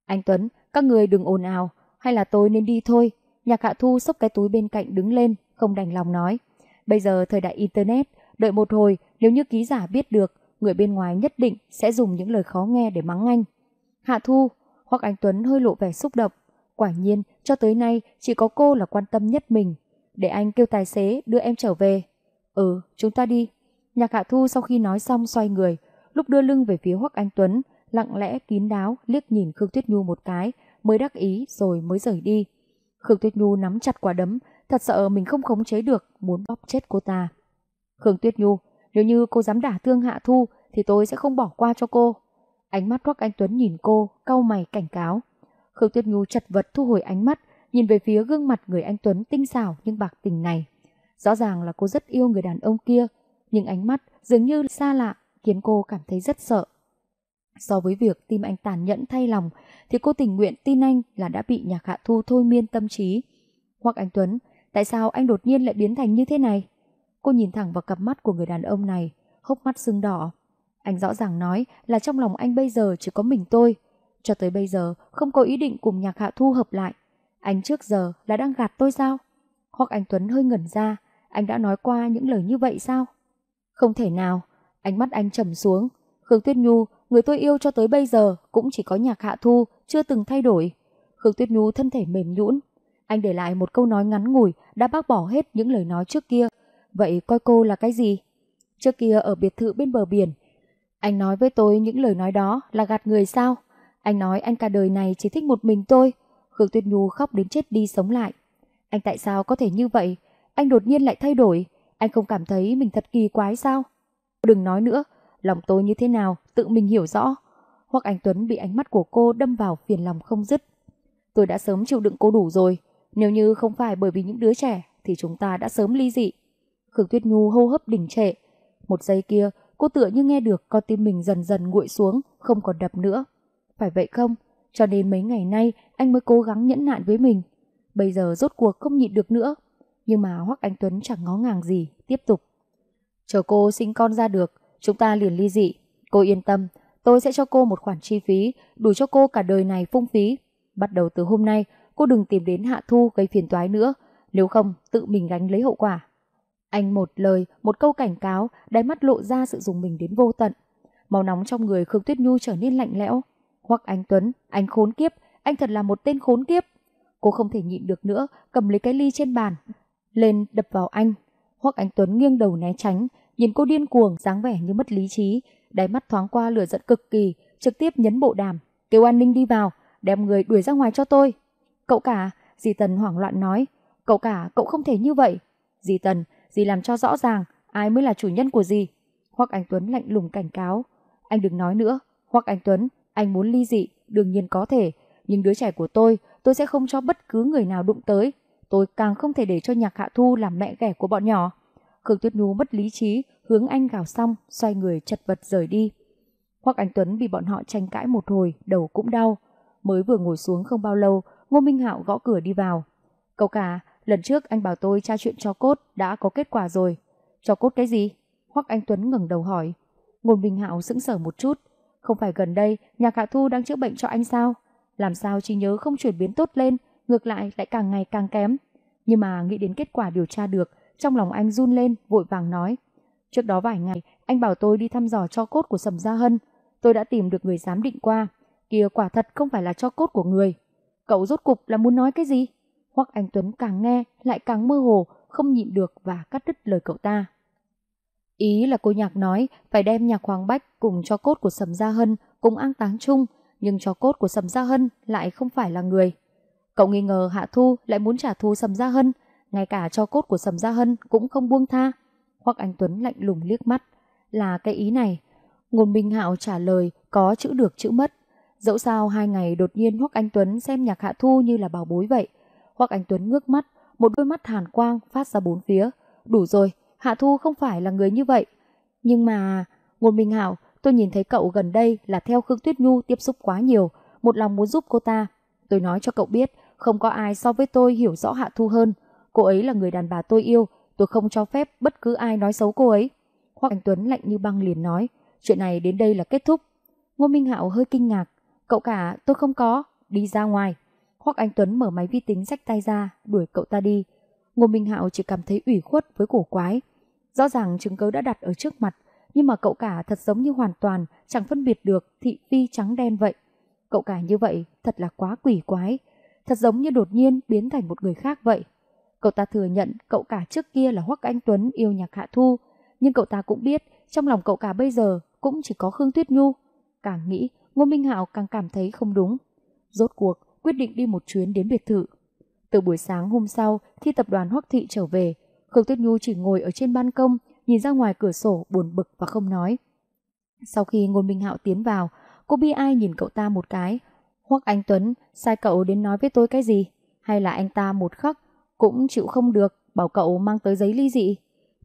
Anh Tuấn, các người đừng ồn ào, hay là tôi nên đi thôi. Nhạc hạ thu xốc cái túi bên cạnh đứng lên, không đành lòng nói. Bây giờ thời đại Internet, đợi một hồi nếu như ký giả biết được người bên ngoài nhất định sẽ dùng những lời khó nghe để mắng anh. Hạ Thu, hoặc anh Tuấn hơi lộ vẻ xúc động. Quả nhiên, cho tới nay chỉ có cô là quan tâm nhất mình. Để anh kêu tài xế đưa em trở về. Ừ, chúng ta đi. Nhạc Hạ Thu sau khi nói xong xoay người, lúc đưa lưng về phía Hoắc Anh Tuấn, lặng lẽ kín đáo liếc nhìn Khương Tuyết Nhu một cái, mới đắc ý rồi mới rời đi. Khương Tuyết Nhu nắm chặt quả đấm, thật sợ mình không khống chế được, muốn bóp chết cô ta. Khương Tuyết Nhu nếu như cô dám đả thương Hạ Thu thì tôi sẽ không bỏ qua cho cô. Ánh mắt Hoắc Anh Tuấn nhìn cô, cau mày cảnh cáo. Khương Tuyết Nhu chật vật thu hồi ánh mắt, nhìn về phía gương mặt người anh Tuấn tinh xảo nhưng bạc tình này. Rõ ràng là cô rất yêu người đàn ông kia, nhưng ánh mắt dường như xa lạ khiến cô cảm thấy rất sợ. So với việc tim anh tàn nhẫn thay lòng thì cô tình nguyện tin anh là đã bị nhạc hạ thu thôi miên tâm trí. Hoặc anh Tuấn, tại sao anh đột nhiên lại biến thành như thế này? Cô nhìn thẳng vào cặp mắt của người đàn ông này, hốc mắt sưng đỏ. Anh rõ ràng nói là trong lòng anh bây giờ chỉ có mình tôi. Cho tới bây giờ không có ý định cùng nhạc hạ thu hợp lại. Anh trước giờ là đang gạt tôi sao? Hoặc anh Tuấn hơi ngẩn ra, anh đã nói qua những lời như vậy sao? Không thể nào, ánh mắt anh trầm xuống. Khương Tuyết Nhu, người tôi yêu cho tới bây giờ cũng chỉ có nhạc hạ thu, chưa từng thay đổi. Khương Tuyết Nhu thân thể mềm nhũn. Anh để lại một câu nói ngắn ngủi đã bác bỏ hết những lời nói trước kia. Vậy coi cô là cái gì? Trước kia ở biệt thự bên bờ biển, anh nói với tôi những lời nói đó là gạt người sao? Anh nói anh cả đời này chỉ thích một mình tôi. Khương Tuyết Nhu khóc đến chết đi sống lại. Anh tại sao có thể như vậy? Anh đột nhiên lại thay đổi. Anh không cảm thấy mình thật kỳ quái sao? Đừng nói nữa, lòng tôi như thế nào, tự mình hiểu rõ. Hoặc anh Tuấn bị ánh mắt của cô đâm vào phiền lòng không dứt. Tôi đã sớm chịu đựng cô đủ rồi. Nếu như không phải bởi vì những đứa trẻ, thì chúng ta đã sớm ly dị. Khương Tuyết Nhu hô hấp đình trệ. Một giây kia, cô tựa như nghe được con tim mình dần dần nguội xuống, không còn đập nữa. Phải vậy không? Cho đến mấy ngày nay, anh mới cố gắng nhẫn nại với mình. Bây giờ rốt cuộc không nhịn được nữa. Nhưng mà Hoắc Anh Tuấn chẳng ngó ngàng gì, tiếp tục. Chờ cô sinh con ra được, chúng ta liền ly dị. Cô yên tâm, tôi sẽ cho cô một khoản chi phí, đủ cho cô cả đời này phung phí. Bắt đầu từ hôm nay, cô đừng tìm đến Hạ Thu gây phiền toái nữa, nếu không tự mình gánh lấy hậu quả. Anh một lời, một câu cảnh cáo, đáy mắt lộ ra sự dùng mình đến vô tận. Màu nóng trong người Khương Tuyết Nhu trở nên lạnh lẽo. Hoặc anh Tuấn, anh khốn kiếp, anh thật là một tên khốn kiếp. Cô không thể nhịn được nữa, cầm lấy cái ly trên bàn, lên đập vào anh. Hoặc anh Tuấn nghiêng đầu né tránh, nhìn cô điên cuồng, dáng vẻ như mất lý trí, đáy mắt thoáng qua lửa giận cực kỳ, trực tiếp nhấn bộ đàm, kêu an ninh đi vào, đem người đuổi ra ngoài cho tôi. Cậu cả, dì Tần hoảng loạn nói, cậu cả, cậu không thể như vậy. Dì Tần, dì làm cho rõ ràng ai mới là chủ nhân của gì hoặc Anh Tuấn lạnh lùng cảnh cáo. Anh đừng nói nữa, hoặc Anh Tuấn, anh muốn ly dị, đương nhiên có thể. Nhưng đứa trẻ của tôi, tôi sẽ không cho bất cứ người nào đụng tới. Tôi càng không thể để cho nhạc hạ thu làm mẹ ghẻ của bọn nhỏ. Khương Tuyết Nhu mất lý trí, hướng anh gào xong, xoay người chật vật rời đi. hoặc Anh Tuấn bị bọn họ tranh cãi một hồi, đầu cũng đau. Mới vừa ngồi xuống không bao lâu, Ngô Minh Hạo gõ cửa đi vào. Cậu cả, Lần trước anh bảo tôi tra chuyện cho cốt đã có kết quả rồi. Cho cốt cái gì? Hoắc Anh Tuấn ngẩng đầu hỏi. Ngôn Minh Hạo sững sờ một chút. Không phải gần đây nhà Hạ Thu đang chữa bệnh cho anh sao? Làm sao trí nhớ không chuyển biến tốt lên, ngược lại lại càng ngày càng kém. Nhưng mà nghĩ đến kết quả điều tra được, trong lòng anh run lên, vội vàng nói. Trước đó vài ngày, anh bảo tôi đi thăm dò cho cốt của Sầm Gia Hân. Tôi đã tìm được người giám định qua. kia quả thật không phải là cho cốt của người. Cậu rốt cục là muốn nói cái gì? Hoắc Anh Tuấn càng nghe lại càng mơ hồ, không nhịn được và cắt đứt lời cậu ta. Ý là cô nhạc nói phải đem nhạc Hoàng Bách cùng cho cốt của Sầm Gia Hân cùng an táng chung, nhưng cho cốt của Sầm Gia Hân lại không phải là người. Cậu nghi ngờ Hạ Thu lại muốn trả thù Sầm Gia Hân, ngay cả cho cốt của Sầm Gia Hân cũng không buông tha. Hoắc Anh Tuấn lạnh lùng liếc mắt, là cái ý này. Ngôn Minh Hạo trả lời có chữ được chữ mất. Dẫu sao hai ngày đột nhiên Hoắc Anh Tuấn xem nhạc Hạ Thu như là bảo bối vậy, Hoắc Anh Tuấn ngước mắt, một đôi mắt hàn quang phát ra bốn phía. Đủ rồi, Hạ Thu không phải là người như vậy. Nhưng mà, Ngôn Minh Hảo, tôi nhìn thấy cậu gần đây là theo Khương Tuyết Nhu tiếp xúc quá nhiều, một lòng muốn giúp cô ta. Tôi nói cho cậu biết, không có ai so với tôi hiểu rõ Hạ Thu hơn. Cô ấy là người đàn bà tôi yêu, tôi không cho phép bất cứ ai nói xấu cô ấy. Hoắc Anh Tuấn lạnh như băng liền nói, chuyện này đến đây là kết thúc. Ngô Minh Hạo hơi kinh ngạc, cậu cả tôi không có, đi ra ngoài. Hoắc Anh Tuấn mở máy vi tính sách tay ra, đuổi cậu ta đi. Ngô Minh Hạo chỉ cảm thấy ủy khuất với cổ quái. Rõ ràng chứng cứ đã đặt ở trước mặt, nhưng mà cậu cả thật giống như hoàn toàn chẳng phân biệt được thị phi trắng đen vậy. Cậu cả như vậy thật là quá quỷ quái, thật giống như đột nhiên biến thành một người khác vậy. Cậu ta thừa nhận cậu cả trước kia là Hoắc Anh Tuấn yêu nhạc Hạ Thu, nhưng cậu ta cũng biết trong lòng cậu cả bây giờ cũng chỉ có Khương Tuyết Nhu. Càng nghĩ, Ngô Minh Hạo càng cảm thấy không đúng. Rốt cuộc, quyết định đi một chuyến đến biệt thự. Từ buổi sáng hôm sau, khi tập đoàn Hoắc Thị trở về, Khương Tuyết Nhu chỉ ngồi ở trên ban công, nhìn ra ngoài cửa sổ buồn bực và không nói. Sau khi Ngôn Minh Hạo tiến vào, cô bi ai nhìn cậu ta một cái. Hoắc Anh Tuấn, sai cậu đến nói với tôi cái gì? Hay là anh ta một khắc, cũng chịu không được, bảo cậu mang tới giấy ly dị.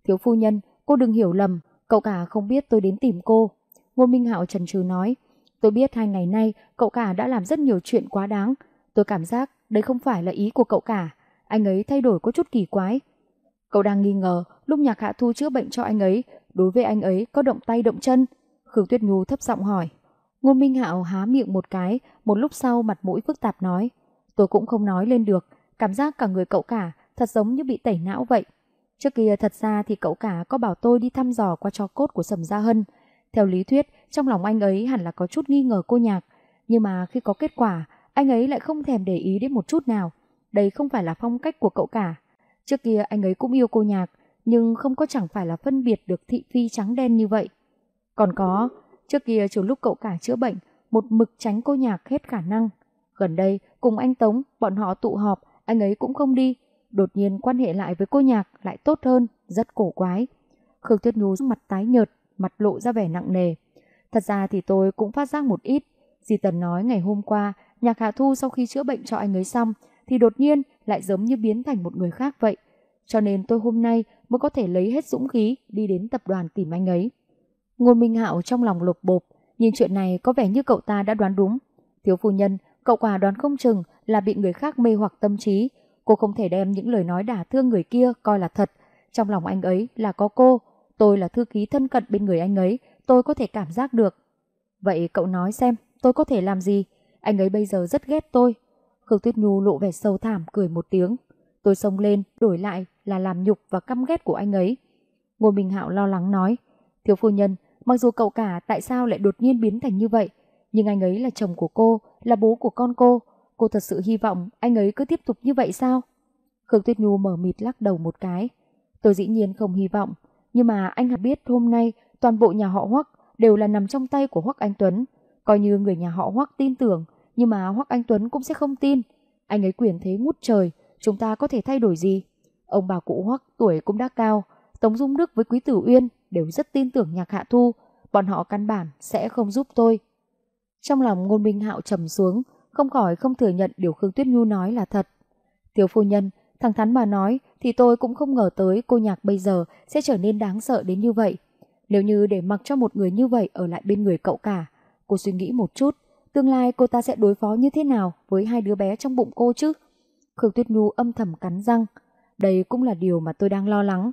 Thiếu phu nhân, cô đừng hiểu lầm, cậu cả không biết tôi đến tìm cô. Ngô Minh Hạo trần trừ nói, Tôi biết hai ngày nay cậu cả đã làm rất nhiều chuyện quá đáng. Tôi cảm giác đấy không phải là ý của cậu cả. Anh ấy thay đổi có chút kỳ quái. Cậu đang nghi ngờ lúc nhạc hạ thu chữa bệnh cho anh ấy, đối với anh ấy có động tay động chân. Khương Tuyết Nhu thấp giọng hỏi. Ngô Minh Hạo há miệng một cái, một lúc sau mặt mũi phức tạp nói. Tôi cũng không nói lên được, cảm giác cả người cậu cả thật giống như bị tẩy não vậy. Trước kia thật ra thì cậu cả có bảo tôi đi thăm dò qua cho cốt của Sầm Gia Hân. Theo lý thuyết, trong lòng anh ấy hẳn là có chút nghi ngờ cô nhạc, nhưng mà khi có kết quả, anh ấy lại không thèm để ý đến một chút nào. Đây không phải là phong cách của cậu cả. Trước kia anh ấy cũng yêu cô nhạc, nhưng không có chẳng phải là phân biệt được thị phi trắng đen như vậy. Còn có, trước kia chiều lúc cậu cả chữa bệnh, một mực tránh cô nhạc hết khả năng. Gần đây, cùng anh Tống, bọn họ tụ họp, anh ấy cũng không đi. Đột nhiên quan hệ lại với cô nhạc lại tốt hơn, rất cổ quái. Khương Tuyết Nhu mặt tái nhợt, mặt lộ ra vẻ nặng nề. Thật ra thì tôi cũng phát giác một ít. Dì Tần nói ngày hôm qua, nhạc Hạ Thu sau khi chữa bệnh cho anh ấy xong, thì đột nhiên lại giống như biến thành một người khác vậy. Cho nên tôi hôm nay mới có thể lấy hết dũng khí đi đến tập đoàn tìm anh ấy. Ngôn Minh Hạo trong lòng lục bột, nhìn chuyện này có vẻ như cậu ta đã đoán đúng. Thiếu phu nhân, cậu quả đoán không chừng là bị người khác mê hoặc tâm trí. Cô không thể đem những lời nói đả thương người kia coi là thật. Trong lòng anh ấy là có cô, tôi là thư ký thân cận bên người anh ấy, tôi có thể cảm giác được. Vậy cậu nói xem, tôi có thể làm gì? Anh ấy bây giờ rất ghét tôi. Khương Tuyết Nhu lộ vẻ sâu thảm cười một tiếng. Tôi xông lên, đổi lại là làm nhục và căm ghét của anh ấy. Ngô Minh Hạo lo lắng nói, thiếu phu nhân, mặc dù cậu cả tại sao lại đột nhiên biến thành như vậy, nhưng anh ấy là chồng của cô, là bố của con cô. Cô thật sự hy vọng anh ấy cứ tiếp tục như vậy sao? Khương Tuyết Nhu mở mịt lắc đầu một cái. Tôi dĩ nhiên không hy vọng, nhưng mà anh hẳn biết hôm nay toàn bộ nhà họ Hoắc đều là nằm trong tay của Hoắc Anh Tuấn. Coi như người nhà họ Hoắc tin tưởng, nhưng mà Hoắc Anh Tuấn cũng sẽ không tin. Anh ấy quyền thế ngút trời, chúng ta có thể thay đổi gì? Ông bà cụ Hoắc tuổi cũng đã cao, Tống Dung Đức với Quý Tử Uyên đều rất tin tưởng Nhạc Hạ Thu, bọn họ căn bản sẽ không giúp tôi. Trong lòng Ngôn Minh Hạo trầm xuống, không khỏi không thừa nhận điều Khương Tuyết Nhu nói là thật. Tiểu phu nhân, thẳng thắn mà nói thì tôi cũng không ngờ tới cô nhạc bây giờ sẽ trở nên đáng sợ đến như vậy. Nếu như để mặc cho một người như vậy ở lại bên người cậu cả, cô suy nghĩ một chút, tương lai cô ta sẽ đối phó như thế nào với hai đứa bé trong bụng cô chứ? Khương Tuyết Nhu âm thầm cắn răng. Đây cũng là điều mà tôi đang lo lắng.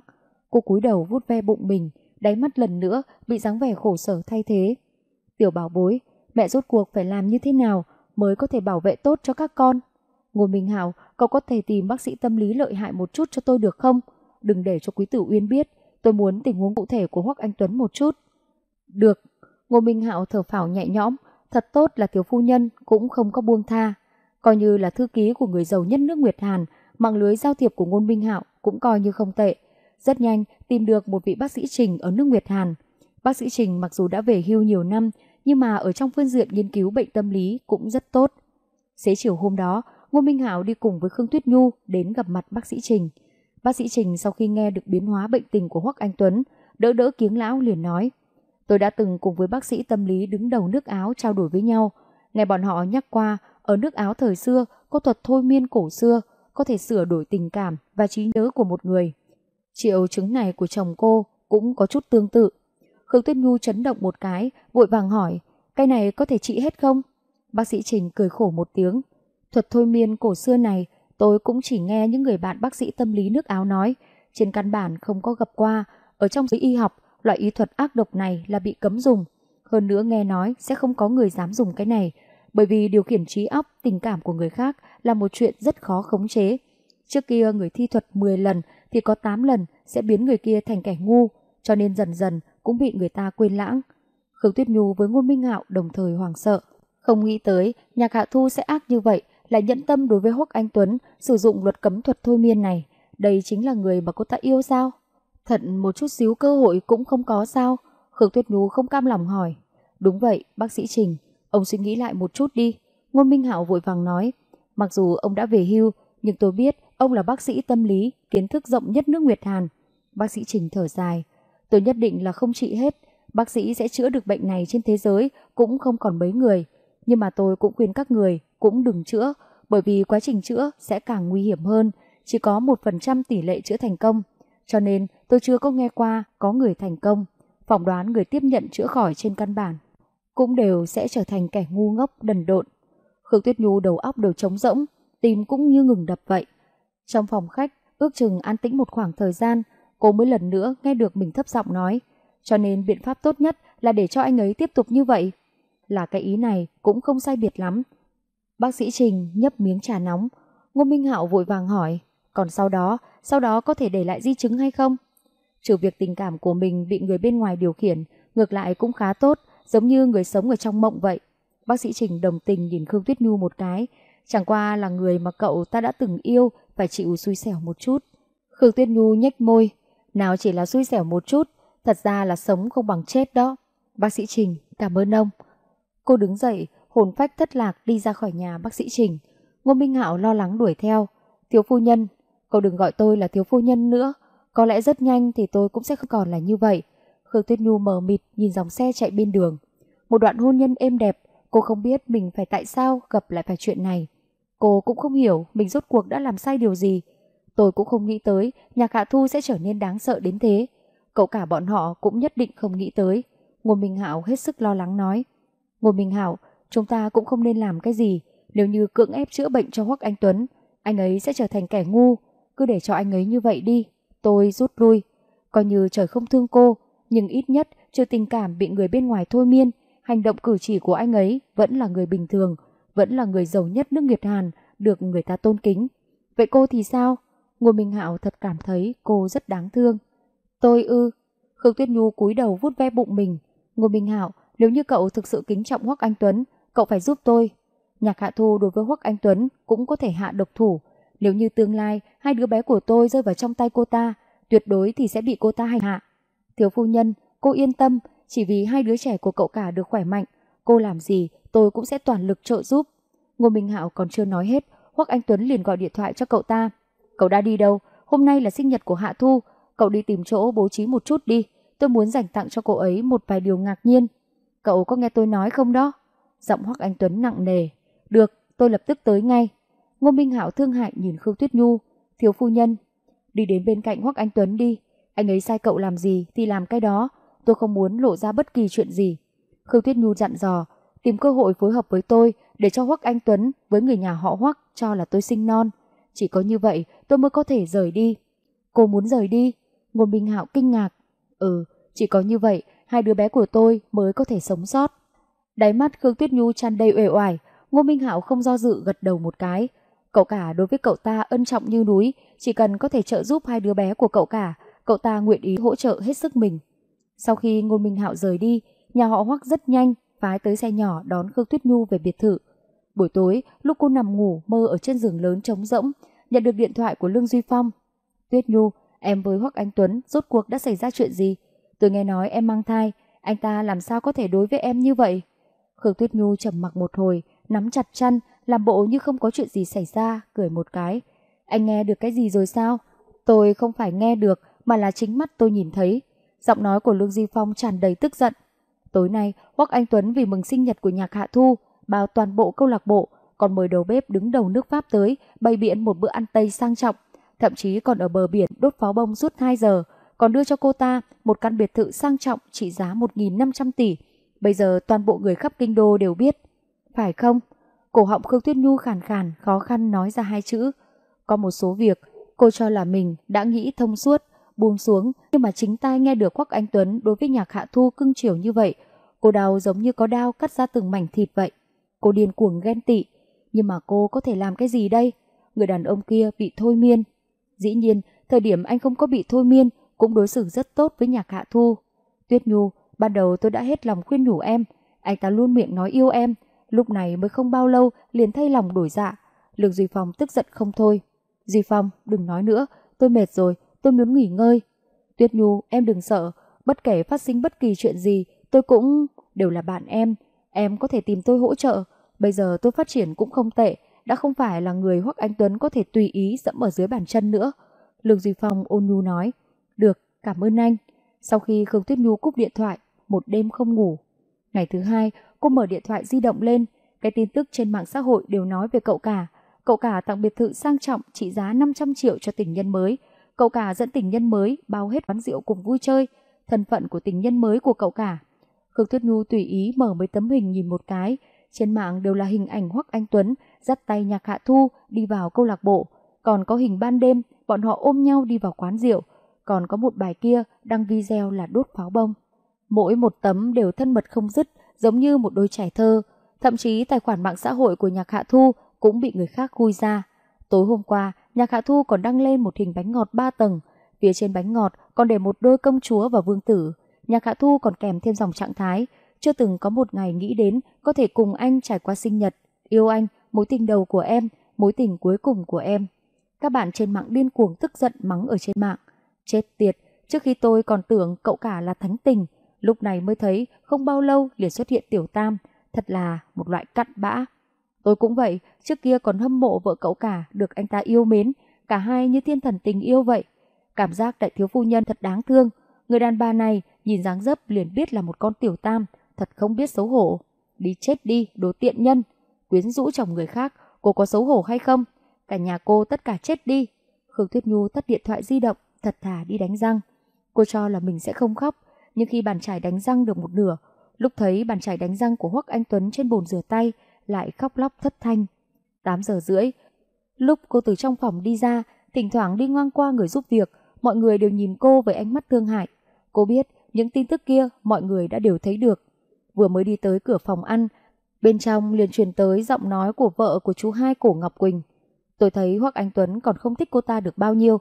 Cô cúi đầu vuốt ve bụng mình, đáy mắt lần nữa bị dáng vẻ khổ sở thay thế. Tiểu bảo bối, mẹ rốt cuộc phải làm như thế nào mới có thể bảo vệ tốt cho các con? Ngô Minh Hảo, cậu có thể tìm bác sĩ tâm lý lợi hại một chút cho tôi được không? Đừng để cho Quý Tử Uyên biết Tôi muốn tình huống cụ thể của Hoắc Anh Tuấn một chút. Được. Ngô Minh Hạo thở phào nhẹ nhõm. Thật tốt là thiếu phu nhân cũng không có buông tha. Coi như là thư ký của người giàu nhất nước Nguyệt Hàn, mạng lưới giao thiệp của Ngô Minh Hạo cũng coi như không tệ. Rất nhanh tìm được một vị bác sĩ Trình ở nước Nguyệt Hàn. Bác sĩ Trình mặc dù đã về hưu nhiều năm, nhưng mà ở trong phương diện nghiên cứu bệnh tâm lý cũng rất tốt. Xế chiều hôm đó, Ngô Minh Hảo đi cùng với Khương Tuyết Nhu đến gặp mặt bác sĩ Trình. Bác sĩ Trình sau khi nghe được biến hóa bệnh tình của Hoắc Anh Tuấn, đỡ đỡ kiếng lão liền nói. Tôi đã từng cùng với bác sĩ tâm lý đứng đầu nước Áo trao đổi với nhau. Nghe bọn họ nhắc qua, ở nước Áo thời xưa có thuật thôi miên cổ xưa, có thể sửa đổi tình cảm và trí nhớ của một người. Triệu chứng này của chồng cô cũng có chút tương tự. Khương Tuyết Nhu chấn động một cái, vội vàng hỏi, cái này có thể trị hết không? Bác sĩ Trình cười khổ một tiếng. Thuật thôi miên cổ xưa này Tôi cũng chỉ nghe những người bạn bác sĩ tâm lý nước Áo nói, trên căn bản không có gặp qua, ở trong giới y học, loại y thuật ác độc này là bị cấm dùng. Hơn nữa nghe nói sẽ không có người dám dùng cái này, bởi vì điều khiển trí óc, tình cảm của người khác là một chuyện rất khó khống chế. Trước kia người thi thuật 10 lần thì có 8 lần sẽ biến người kia thành kẻ ngu, cho nên dần dần cũng bị người ta quên lãng. Khương Tuyết Nhu với Ngôn Minh Hạo đồng thời hoảng sợ. Không nghĩ tới, nhạc hạ thu sẽ ác như vậy, lại nhẫn tâm đối với Hoắc Anh Tuấn sử dụng luật cấm thuật thôi miên này. Đây chính là người mà cô ta yêu sao? Thật một chút xíu cơ hội cũng không có sao? Khương Tuyết Nhu không cam lòng hỏi. Đúng vậy, bác sĩ Trình, ông suy nghĩ lại một chút đi. Ngôn Minh hảo vội vàng nói. Mặc dù ông đã về hưu, nhưng tôi biết ông là bác sĩ tâm lý, kiến thức rộng nhất nước Nguyệt Hàn. Bác sĩ Trình thở dài. Tôi nhất định là không trị hết. Bác sĩ sẽ chữa được bệnh này trên thế giới cũng không còn mấy người. Nhưng mà tôi cũng khuyên các người cũng đừng chữa, bởi vì quá trình chữa sẽ càng nguy hiểm hơn, chỉ có 1% tỷ lệ chữa thành công. Cho nên tôi chưa có nghe qua có người thành công, phỏng đoán người tiếp nhận chữa khỏi trên căn bản. Cũng đều sẽ trở thành kẻ ngu ngốc đần độn. Khương Tuyết Nhu đầu óc đều trống rỗng, tim cũng như ngừng đập vậy. Trong phòng khách, ước chừng an tĩnh một khoảng thời gian, cô mới lần nữa nghe được mình thấp giọng nói. Cho nên biện pháp tốt nhất là để cho anh ấy tiếp tục như vậy. Là cái ý này cũng không sai biệt lắm, Bác sĩ Trình nhấp miếng trà nóng. Ngô Minh Hạo vội vàng hỏi, còn sau đó, sau đó có thể để lại di chứng hay không? Trừ việc tình cảm của mình bị người bên ngoài điều khiển, ngược lại cũng khá tốt, giống như người sống ở trong mộng vậy. Bác sĩ Trình đồng tình nhìn Khương Tuyết Nhu một cái, chẳng qua là người mà cậu ta đã từng yêu phải chịu xui xẻo một chút. Khương Tuyết Nhu nhếch môi, nào chỉ là xui xẻo một chút, thật ra là sống không bằng chết đó. Bác sĩ Trình, cảm ơn ông. Cô đứng dậy, hồn phách thất lạc đi ra khỏi nhà bác sĩ Trình. Ngô Minh Hạo lo lắng đuổi theo. Thiếu phu nhân, cậu đừng gọi tôi là thiếu phu nhân nữa. Có lẽ rất nhanh thì tôi cũng sẽ không còn là như vậy. Khương Tuyết Nhu mờ mịt nhìn dòng xe chạy bên đường. Một đoạn hôn nhân êm đẹp, cô không biết mình phải tại sao gặp lại phải chuyện này. Cô cũng không hiểu mình rốt cuộc đã làm sai điều gì. Tôi cũng không nghĩ tới nhà Hạ Thu sẽ trở nên đáng sợ đến thế. Cậu cả bọn họ cũng nhất định không nghĩ tới. Ngô Minh hảo hết sức lo lắng nói. Ngô Minh hảo Chúng ta cũng không nên làm cái gì, nếu như cưỡng ép chữa bệnh cho Hoắc Anh Tuấn, anh ấy sẽ trở thành kẻ ngu, cứ để cho anh ấy như vậy đi, tôi rút lui. Coi như trời không thương cô, nhưng ít nhất trừ tình cảm bị người bên ngoài thôi miên, hành động cử chỉ của anh ấy vẫn là người bình thường, vẫn là người giàu nhất nước Nghiệp Hàn, được người ta tôn kính. Vậy cô thì sao? Ngô Minh Hạo thật cảm thấy cô rất đáng thương. Tôi ư, Khương Tuyết Nhu cúi đầu vút ve bụng mình. Ngô Minh Hạo, nếu như cậu thực sự kính trọng Hoắc Anh Tuấn, Cậu phải giúp tôi. Nhạc hạ thu đối với Hoắc Anh Tuấn cũng có thể hạ độc thủ. Nếu như tương lai hai đứa bé của tôi rơi vào trong tay cô ta, tuyệt đối thì sẽ bị cô ta hành hạ. Thiếu phu nhân, cô yên tâm, chỉ vì hai đứa trẻ của cậu cả được khỏe mạnh, cô làm gì tôi cũng sẽ toàn lực trợ giúp. Ngô Minh Hạo còn chưa nói hết, Hoắc Anh Tuấn liền gọi điện thoại cho cậu ta. Cậu đã đi đâu? Hôm nay là sinh nhật của Hạ Thu, cậu đi tìm chỗ bố trí một chút đi, tôi muốn dành tặng cho cô ấy một vài điều ngạc nhiên. Cậu có nghe tôi nói không đó? Giọng Hoắc Anh Tuấn nặng nề. Được, tôi lập tức tới ngay. Ngô Minh Hảo thương hại nhìn Khương Tuyết Nhu, thiếu phu nhân. Đi đến bên cạnh Hoắc Anh Tuấn đi. Anh ấy sai cậu làm gì thì làm cái đó. Tôi không muốn lộ ra bất kỳ chuyện gì. Khương Tuyết Nhu dặn dò, tìm cơ hội phối hợp với tôi để cho Hoắc Anh Tuấn với người nhà họ Hoắc cho là tôi sinh non. Chỉ có như vậy tôi mới có thể rời đi. Cô muốn rời đi? Ngô Minh hảo kinh ngạc. Ừ, chỉ có như vậy hai đứa bé của tôi mới có thể sống sót. Đáy mắt Khương Tuyết Nhu tràn đầy uể oải, Ngô Minh Hạo không do dự gật đầu một cái. Cậu cả đối với cậu ta ân trọng như núi, chỉ cần có thể trợ giúp hai đứa bé của cậu cả, cậu ta nguyện ý hỗ trợ hết sức mình. Sau khi Ngô Minh Hạo rời đi, nhà họ Hoắc rất nhanh phái tới xe nhỏ đón Khương Tuyết Nhu về biệt thự. Buổi tối, lúc cô nằm ngủ mơ ở trên giường lớn trống rỗng, nhận được điện thoại của Lương Duy Phong. Tuyết Nhu, em với Hoắc Anh Tuấn rốt cuộc đã xảy ra chuyện gì? Tôi nghe nói em mang thai, anh ta làm sao có thể đối với em như vậy? Khương Tuyết Nhu trầm mặc một hồi, nắm chặt chăn, làm bộ như không có chuyện gì xảy ra, cười một cái. Anh nghe được cái gì rồi sao? Tôi không phải nghe được, mà là chính mắt tôi nhìn thấy. Giọng nói của Lương Di Phong tràn đầy tức giận. Tối nay, Quốc Anh Tuấn vì mừng sinh nhật của nhạc Hạ Thu, bao toàn bộ câu lạc bộ, còn mời đầu bếp đứng đầu nước Pháp tới, bày biện một bữa ăn Tây sang trọng, thậm chí còn ở bờ biển đốt pháo bông suốt 2 giờ, còn đưa cho cô ta một căn biệt thự sang trọng trị giá 1.500 tỷ, Bây giờ toàn bộ người khắp kinh đô đều biết. Phải không? Cổ họng Khương Tuyết Nhu khàn khàn, khó khăn nói ra hai chữ. Có một số việc, cô cho là mình đã nghĩ thông suốt, buông xuống, nhưng mà chính tai nghe được Quắc Anh Tuấn đối với nhạc hạ thu cưng chiều như vậy. Cô đau giống như có đau cắt ra từng mảnh thịt vậy. Cô điên cuồng ghen tị. Nhưng mà cô có thể làm cái gì đây? Người đàn ông kia bị thôi miên. Dĩ nhiên, thời điểm anh không có bị thôi miên, cũng đối xử rất tốt với nhạc hạ thu. Tuyết Nhu Ban đầu tôi đã hết lòng khuyên nhủ em, anh ta luôn miệng nói yêu em, lúc này mới không bao lâu liền thay lòng đổi dạ. Lương Duy Phong tức giận không thôi. Duy Phong, đừng nói nữa, tôi mệt rồi, tôi muốn nghỉ ngơi. Tuyết Nhu, em đừng sợ, bất kể phát sinh bất kỳ chuyện gì, tôi cũng... đều là bạn em, em có thể tìm tôi hỗ trợ. Bây giờ tôi phát triển cũng không tệ, đã không phải là người hoặc anh Tuấn có thể tùy ý dẫm ở dưới bàn chân nữa. Lương Duy Phong ôn nhu nói, được, cảm ơn anh. Sau khi Khương Tuyết Nhu cúp điện thoại, một đêm không ngủ. Ngày thứ hai, cô mở điện thoại di động lên, cái tin tức trên mạng xã hội đều nói về cậu cả. Cậu cả tặng biệt thự sang trọng trị giá 500 triệu cho tình nhân mới. Cậu cả dẫn tình nhân mới bao hết quán rượu cùng vui chơi, thân phận của tình nhân mới của cậu cả. Khương Tuyết Nhu tùy ý mở mấy tấm hình nhìn một cái, trên mạng đều là hình ảnh Hoắc Anh Tuấn dắt tay Nhạc Hạ Thu đi vào câu lạc bộ, còn có hình ban đêm bọn họ ôm nhau đi vào quán rượu, còn có một bài kia đăng video là đốt pháo bông mỗi một tấm đều thân mật không dứt, giống như một đôi trẻ thơ. Thậm chí tài khoản mạng xã hội của Nhạc Hạ Thu cũng bị người khác khui ra. Tối hôm qua, Nhạc Hạ Thu còn đăng lên một hình bánh ngọt ba tầng. Phía trên bánh ngọt còn để một đôi công chúa và vương tử. Nhạc Hạ Thu còn kèm thêm dòng trạng thái. Chưa từng có một ngày nghĩ đến có thể cùng anh trải qua sinh nhật. Yêu anh, mối tình đầu của em, mối tình cuối cùng của em. Các bạn trên mạng điên cuồng tức giận mắng ở trên mạng. Chết tiệt, trước khi tôi còn tưởng cậu cả là thánh tình, Lúc này mới thấy không bao lâu liền xuất hiện tiểu tam, thật là một loại cặn bã. Tôi cũng vậy, trước kia còn hâm mộ vợ cậu cả được anh ta yêu mến, cả hai như thiên thần tình yêu vậy. Cảm giác đại thiếu phu nhân thật đáng thương, người đàn bà này nhìn dáng dấp liền biết là một con tiểu tam, thật không biết xấu hổ. Đi chết đi, đồ tiện nhân, quyến rũ chồng người khác, cô có xấu hổ hay không? Cả nhà cô tất cả chết đi. Khương Tuyết Nhu tắt điện thoại di động, thật thà đi đánh răng. Cô cho là mình sẽ không khóc, nhưng khi bàn chải đánh răng được một nửa, lúc thấy bàn chải đánh răng của Hoắc Anh Tuấn trên bồn rửa tay lại khóc lóc thất thanh. 8 giờ rưỡi, lúc cô từ trong phòng đi ra, thỉnh thoảng đi ngang qua người giúp việc, mọi người đều nhìn cô với ánh mắt thương hại. Cô biết những tin tức kia mọi người đã đều thấy được. Vừa mới đi tới cửa phòng ăn, bên trong liền truyền tới giọng nói của vợ của chú hai Cổ Ngọc Quỳnh. Tôi thấy Hoắc Anh Tuấn còn không thích cô ta được bao nhiêu,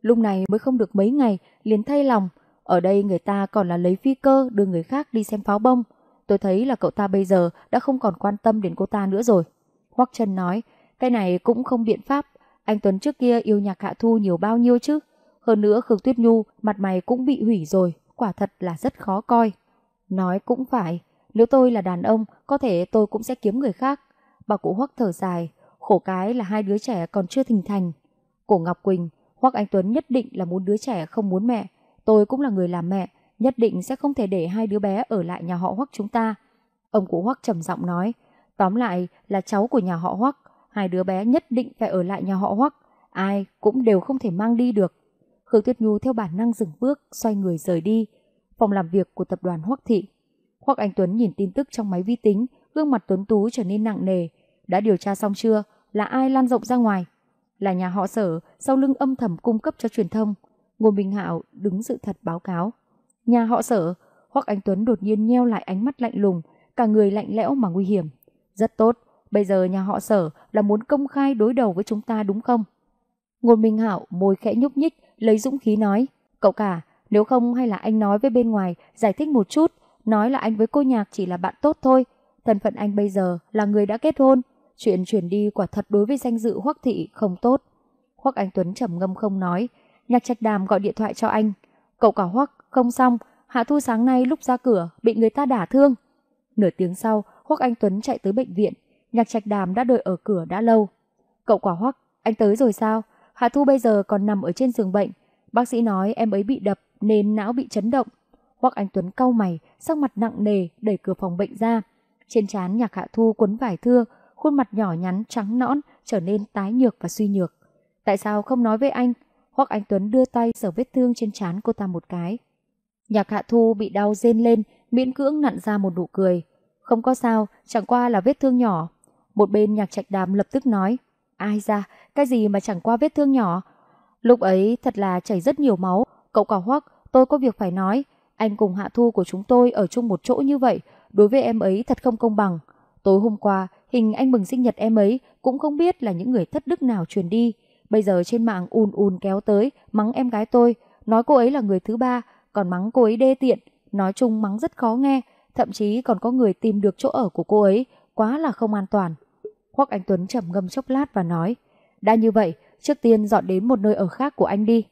lúc này mới không được mấy ngày liền thay lòng, ở đây người ta còn là lấy phi cơ đưa người khác đi xem pháo bông. Tôi thấy là cậu ta bây giờ đã không còn quan tâm đến cô ta nữa rồi. Hoắc Trần nói, cái này cũng không biện pháp. Anh Tuấn trước kia yêu nhạc hạ thu nhiều bao nhiêu chứ. Hơn nữa Khương Tuyết Nhu mặt mày cũng bị hủy rồi, quả thật là rất khó coi. Nói cũng phải, nếu tôi là đàn ông, có thể tôi cũng sẽ kiếm người khác. Bà cụ Hoắc thở dài, khổ cái là hai đứa trẻ còn chưa hình thành. Cổ Ngọc Quỳnh, Hoắc Anh Tuấn nhất định là muốn đứa trẻ không muốn mẹ, Tôi cũng là người làm mẹ, nhất định sẽ không thể để hai đứa bé ở lại nhà họ Hoắc chúng ta. Ông cụ Hoắc trầm giọng nói, tóm lại là cháu của nhà họ Hoắc, hai đứa bé nhất định phải ở lại nhà họ Hoắc, ai cũng đều không thể mang đi được. Khương Tuyết Nhu theo bản năng dừng bước, xoay người rời đi. Phòng làm việc của tập đoàn Hoắc Thị. Hoắc Anh Tuấn nhìn tin tức trong máy vi tính, gương mặt tuấn tú trở nên nặng nề. Đã điều tra xong chưa? Là ai lan rộng ra ngoài? Là nhà họ sở, sau lưng âm thầm cung cấp cho truyền thông. Ngô Minh Hạo đứng sự thật báo cáo. Nhà họ sở, Hoắc Anh Tuấn đột nhiên nheo lại ánh mắt lạnh lùng, cả người lạnh lẽo mà nguy hiểm. Rất tốt, bây giờ nhà họ sở là muốn công khai đối đầu với chúng ta đúng không? Ngô Minh Hạo môi khẽ nhúc nhích, lấy dũng khí nói. Cậu cả, nếu không hay là anh nói với bên ngoài, giải thích một chút, nói là anh với cô nhạc chỉ là bạn tốt thôi. Thân phận anh bây giờ là người đã kết hôn, chuyện chuyển đi quả thật đối với danh dự Hoắc Thị không tốt. Hoắc Anh Tuấn trầm ngâm không nói, Nhạc trạch đàm gọi điện thoại cho anh. Cậu cả hoắc, không xong, Hạ Thu sáng nay lúc ra cửa bị người ta đả thương. Nửa tiếng sau, Hoắc Anh Tuấn chạy tới bệnh viện, Nhạc Trạch Đàm đã đợi ở cửa đã lâu. Cậu quả hoắc, anh tới rồi sao? Hạ Thu bây giờ còn nằm ở trên giường bệnh. Bác sĩ nói em ấy bị đập nên não bị chấn động. Hoắc Anh Tuấn cau mày, sắc mặt nặng nề đẩy cửa phòng bệnh ra. Trên trán Nhạc Hạ Thu quấn vải thưa, khuôn mặt nhỏ nhắn trắng nõn trở nên tái nhược và suy nhược. Tại sao không nói với anh? Hoắc Anh Tuấn đưa tay sờ vết thương trên trán cô ta một cái. Nhạc Hạ Thu bị đau rên lên, miễn cưỡng nặn ra một nụ cười. Không có sao, chẳng qua là vết thương nhỏ. Một bên nhạc trạch đàm lập tức nói, ai ra, cái gì mà chẳng qua vết thương nhỏ. Lúc ấy thật là chảy rất nhiều máu, cậu cả Hoắc, tôi có việc phải nói. Anh cùng Hạ Thu của chúng tôi ở chung một chỗ như vậy, đối với em ấy thật không công bằng. Tối hôm qua, hình anh mừng sinh nhật em ấy cũng không biết là những người thất đức nào truyền đi. Bây giờ trên mạng ùn ùn kéo tới, mắng em gái tôi, nói cô ấy là người thứ ba, còn mắng cô ấy đê tiện, nói chung mắng rất khó nghe, thậm chí còn có người tìm được chỗ ở của cô ấy, quá là không an toàn. Hoắc Anh Tuấn trầm ngâm chốc lát và nói, đã như vậy, trước tiên dọn đến một nơi ở khác của anh đi.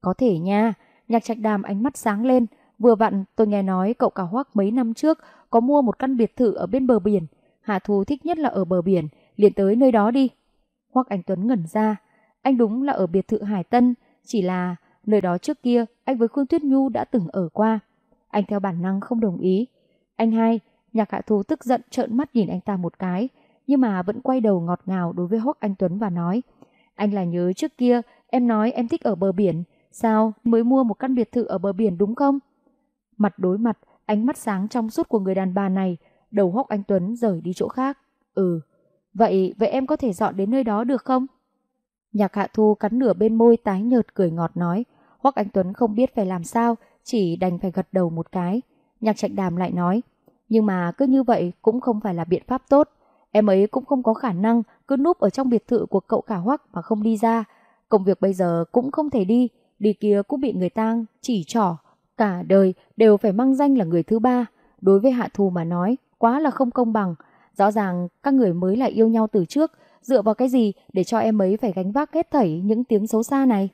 Có thể nha, nhạc trạch đàm ánh mắt sáng lên, vừa vặn tôi nghe nói cậu cả Hoắc mấy năm trước có mua một căn biệt thự ở bên bờ biển, Hà Thu thích nhất là ở bờ biển, liền tới nơi đó đi. Hoắc Anh Tuấn ngẩn ra, anh đúng là ở biệt thự Hải Tân, chỉ là nơi đó trước kia anh với Khương Tuyết Nhu đã từng ở qua. Anh theo bản năng không đồng ý. Anh hai, nhạc hạ thu tức giận trợn mắt nhìn anh ta một cái, nhưng mà vẫn quay đầu ngọt ngào đối với Hoắc Anh Tuấn và nói. Anh là nhớ trước kia em nói em thích ở bờ biển, sao mới mua một căn biệt thự ở bờ biển đúng không? Mặt đối mặt, ánh mắt sáng trong suốt của người đàn bà này, đầu Hoắc Anh Tuấn rời đi chỗ khác. Ừ, vậy vậy em có thể dọn đến nơi đó được không? Nhạc hạ thu cắn nửa bên môi tái nhợt cười ngọt nói. Hoắc Anh Tuấn không biết phải làm sao, chỉ đành phải gật đầu một cái. Nhạc trạch đàm lại nói. Nhưng mà cứ như vậy cũng không phải là biện pháp tốt. Em ấy cũng không có khả năng cứ núp ở trong biệt thự của cậu cả Hoắc mà không đi ra. Công việc bây giờ cũng không thể đi, đi kia cũng bị người tang, chỉ trỏ. Cả đời đều phải mang danh là người thứ ba. Đối với Hạ Thu mà nói, quá là không công bằng. Rõ ràng các người mới là yêu nhau từ trước, dựa vào cái gì để cho em ấy phải gánh vác hết thảy những tiếng xấu xa này?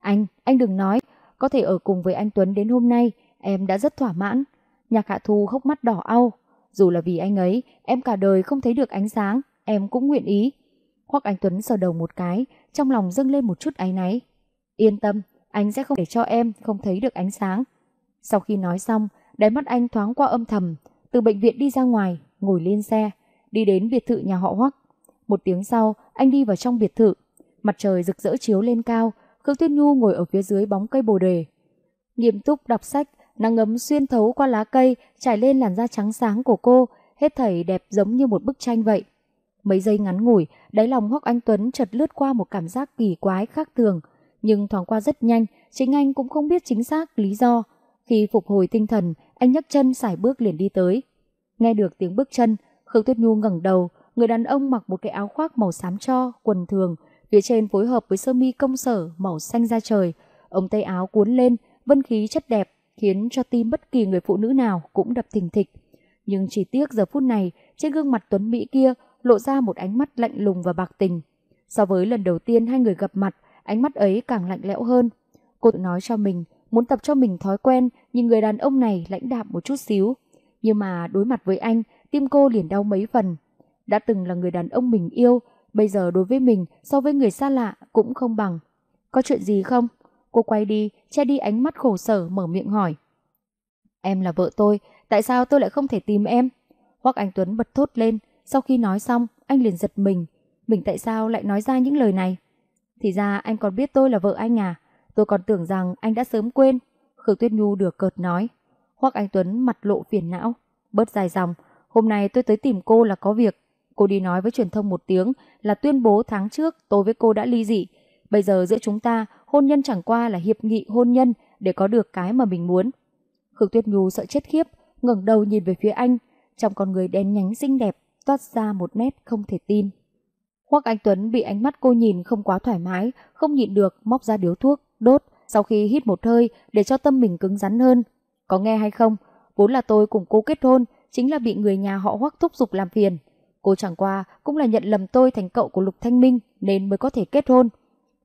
Anh, anh đừng nói, có thể ở cùng với anh Tuấn đến hôm nay, em đã rất thỏa mãn. Nhạc Hạ Thu hốc mắt đỏ au. Dù là vì anh ấy, em cả đời không thấy được ánh sáng, em cũng nguyện ý. Hoặc anh Tuấn sờ đầu một cái, trong lòng dâng lên một chút áy náy. Yên tâm, anh sẽ không để cho em không thấy được ánh sáng. Sau khi nói xong, đáy mắt anh thoáng qua âm thầm, từ bệnh viện đi ra ngoài, ngồi lên xe, đi đến biệt thự nhà họ Hoắc. Một tiếng sau, anh đi vào trong biệt thự. Mặt trời rực rỡ chiếu lên cao, Khương Tuyết Nhu ngồi ở phía dưới bóng cây bồ đề. Nghiêm túc đọc sách, nắng ấm xuyên thấu qua lá cây, trải lên làn da trắng sáng của cô, hết thảy đẹp giống như một bức tranh vậy. Mấy giây ngắn ngủi, đáy lòng Hoắc Anh Tuấn chợt lướt qua một cảm giác kỳ quái khác thường, nhưng thoáng qua rất nhanh, chính anh cũng không biết chính xác lý do. Khi phục hồi tinh thần, anh nhấc chân sải bước liền đi tới. Nghe được tiếng bước chân, Khương Tuyết Nhu ngẩng đầu, Người đàn ông mặc một cái áo khoác màu xám cho, quần thường, phía trên phối hợp với sơ mi công sở màu xanh da trời. Ống tay áo cuốn lên, vân khí chất đẹp, khiến cho tim bất kỳ người phụ nữ nào cũng đập thình thịch. Nhưng chỉ tiếc giờ phút này, trên gương mặt Tuấn Mỹ kia lộ ra một ánh mắt lạnh lùng và bạc tình. So với lần đầu tiên hai người gặp mặt, ánh mắt ấy càng lạnh lẽo hơn. Cô tự nói cho mình, muốn tập cho mình thói quen nhìn người đàn ông này lãnh đạm một chút xíu. Nhưng mà đối mặt với anh, tim cô liền đau mấy phần đã từng là người đàn ông mình yêu, bây giờ đối với mình so với người xa lạ cũng không bằng. Có chuyện gì không? Cô quay đi, che đi ánh mắt khổ sở mở miệng hỏi. Em là vợ tôi, tại sao tôi lại không thể tìm em? Hoắc Anh Tuấn bật thốt lên, sau khi nói xong, anh liền giật mình. Mình tại sao lại nói ra những lời này? Thì ra anh còn biết tôi là vợ anh à? Tôi còn tưởng rằng anh đã sớm quên. Khử Tuyết Nhu được cợt nói. Hoắc Anh Tuấn mặt lộ phiền não, bớt dài dòng. Hôm nay tôi tới tìm cô là có việc. Cô đi nói với truyền thông một tiếng là tuyên bố tháng trước tôi với cô đã ly dị. Bây giờ giữa chúng ta, hôn nhân chẳng qua là hiệp nghị hôn nhân để có được cái mà mình muốn. Khương Tuyết Nhu sợ chết khiếp, ngẩng đầu nhìn về phía anh, trong con người đen nhánh xinh đẹp toát ra một nét không thể tin. Hoắc Anh Tuấn bị ánh mắt cô nhìn không quá thoải mái, không nhịn được móc ra điếu thuốc, đốt, sau khi hít một hơi để cho tâm mình cứng rắn hơn. Có nghe hay không? Vốn là tôi cùng cô kết hôn, chính là bị người nhà họ Hoắc thúc giục làm phiền. Cô chẳng qua cũng là nhận lầm tôi thành cậu của Lục Thanh Minh nên mới có thể kết hôn.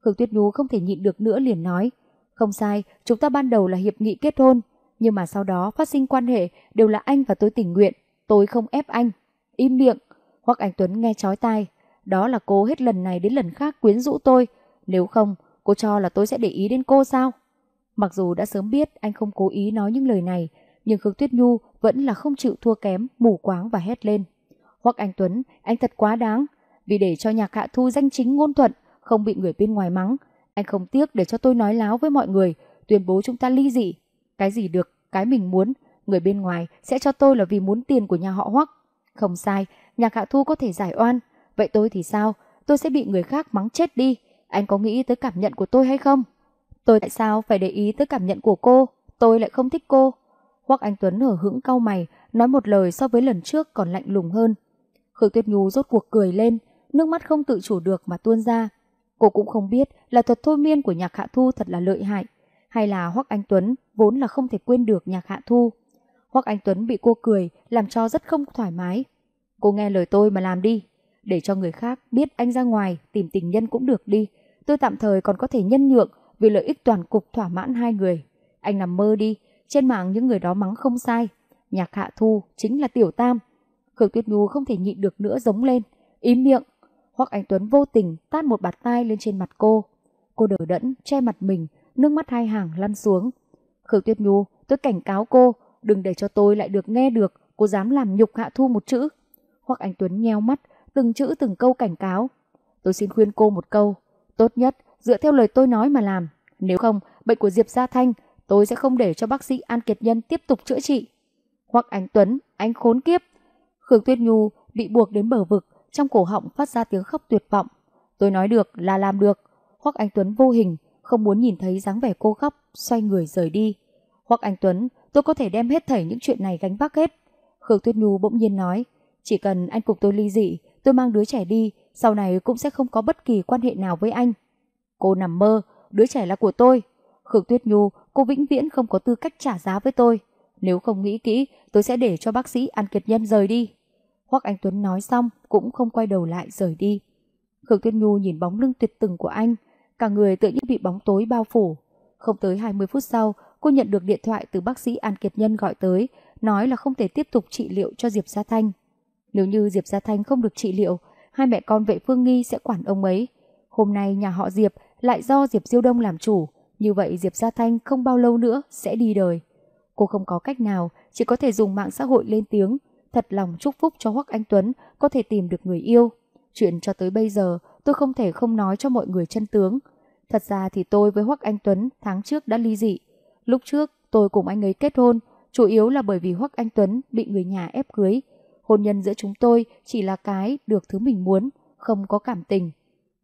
Khương Tuyết Nhu không thể nhịn được nữa liền nói. Không sai, chúng ta ban đầu là hiệp nghị kết hôn. Nhưng mà sau đó phát sinh quan hệ đều là anh và tôi tình nguyện. Tôi không ép anh. Im miệng. Hoặc anh Tuấn nghe chói tai. Đó là cô hết lần này đến lần khác quyến rũ tôi. Nếu không, cô cho là tôi sẽ để ý đến cô sao? Mặc dù đã sớm biết anh không cố ý nói những lời này, nhưng Khương Tuyết Nhu vẫn là không chịu thua kém, mù quáng và hét lên. Hoắc Anh Tuấn, anh thật quá đáng. Vì để cho nhạc hạ thu danh chính ngôn thuận, không bị người bên ngoài mắng. Anh không tiếc để cho tôi nói láo với mọi người, tuyên bố chúng ta ly dị. Cái gì được, cái mình muốn, người bên ngoài sẽ cho tôi là vì muốn tiền của nhà họ Hoắc. Không sai, nhạc hạ thu có thể giải oan. Vậy tôi thì sao? Tôi sẽ bị người khác mắng chết đi. Anh có nghĩ tới cảm nhận của tôi hay không? Tôi tại sao phải để ý tới cảm nhận của cô? Tôi lại không thích cô. Hoắc Anh Tuấn hở hững cau mày, nói một lời so với lần trước còn lạnh lùng hơn. Khương Tuyết Nhu rốt cuộc cười lên, nước mắt không tự chủ được mà tuôn ra. Cô cũng không biết là thuật thôi miên của nhạc hạ thu thật là lợi hại, hay là Hoắc Anh Tuấn vốn là không thể quên được nhạc hạ thu. Hoắc Anh Tuấn bị cô cười làm cho rất không thoải mái. Cô nghe lời tôi mà làm đi, để cho người khác biết anh ra ngoài tìm tình nhân cũng được đi. Tôi tạm thời còn có thể nhân nhượng vì lợi ích toàn cục thỏa mãn hai người. Anh nằm mơ đi, trên mạng những người đó mắng không sai. Nhạc hạ thu chính là tiểu tam, Khương Tuyết Nhu không thể nhịn được nữa giống lên, im miệng. hoặc Anh Tuấn vô tình tát một bạt tai lên trên mặt cô. Cô đỡ đẫn, che mặt mình, nước mắt hai hàng lăn xuống. Khương Tuyết Nhu, tôi cảnh cáo cô, đừng để cho tôi lại được nghe được, cô dám làm nhục Hạ Thu một chữ. hoặc Anh Tuấn nheo mắt, từng chữ từng câu cảnh cáo. Tôi xin khuyên cô một câu, tốt nhất dựa theo lời tôi nói mà làm. Nếu không, bệnh của Diệp Gia Thanh, tôi sẽ không để cho bác sĩ An Kiệt Nhân tiếp tục chữa trị. Hoặc anh Tuấn, anh khốn kiếp. Khương Tuyết Nhu bị buộc đến bờ vực, trong cổ họng phát ra tiếng khóc tuyệt vọng. Tôi nói được là làm được. Hoắc Anh Tuấn vô hình, không muốn nhìn thấy dáng vẻ cô khóc, xoay người rời đi. Hoắc Anh Tuấn, tôi có thể đem hết thảy những chuyện này gánh vác hết. Khương Tuyết Nhu bỗng nhiên nói, chỉ cần anh cục tôi ly dị, tôi mang đứa trẻ đi, sau này cũng sẽ không có bất kỳ quan hệ nào với anh. Cô nằm mơ, đứa trẻ là của tôi. Khương Tuyết Nhu, cô vĩnh viễn không có tư cách trả giá với tôi. Nếu không nghĩ kỹ, tôi sẽ để cho bác sĩ An Kiệt Nhân rời đi. Hoắc Anh Tuấn nói xong cũng không quay đầu lại rời đi. Khương Tuyết Nhu nhìn bóng lưng tuyệt từng của anh, cả người tự như bị bóng tối bao phủ. Không tới 20 phút sau, cô nhận được điện thoại từ bác sĩ An Kiệt Nhân gọi tới, nói là không thể tiếp tục trị liệu cho Diệp Gia Thanh. Nếu như Diệp Gia Thanh không được trị liệu, hai mẹ con vệ Phương Nghi sẽ quản ông ấy. Hôm nay nhà họ Diệp lại do Diệp Diêu Đông làm chủ, như vậy Diệp Gia Thanh không bao lâu nữa sẽ đi đời. Cô không có cách nào, chỉ có thể dùng mạng xã hội lên tiếng, thật lòng chúc phúc cho Hoắc Anh Tuấn có thể tìm được người yêu. Chuyện cho tới bây giờ, tôi không thể không nói cho mọi người chân tướng. Thật ra thì tôi với Hoắc Anh Tuấn tháng trước đã ly dị. Lúc trước, tôi cùng anh ấy kết hôn, chủ yếu là bởi vì Hoắc Anh Tuấn bị người nhà ép cưới. Hôn nhân giữa chúng tôi chỉ là cái được thứ mình muốn, không có cảm tình.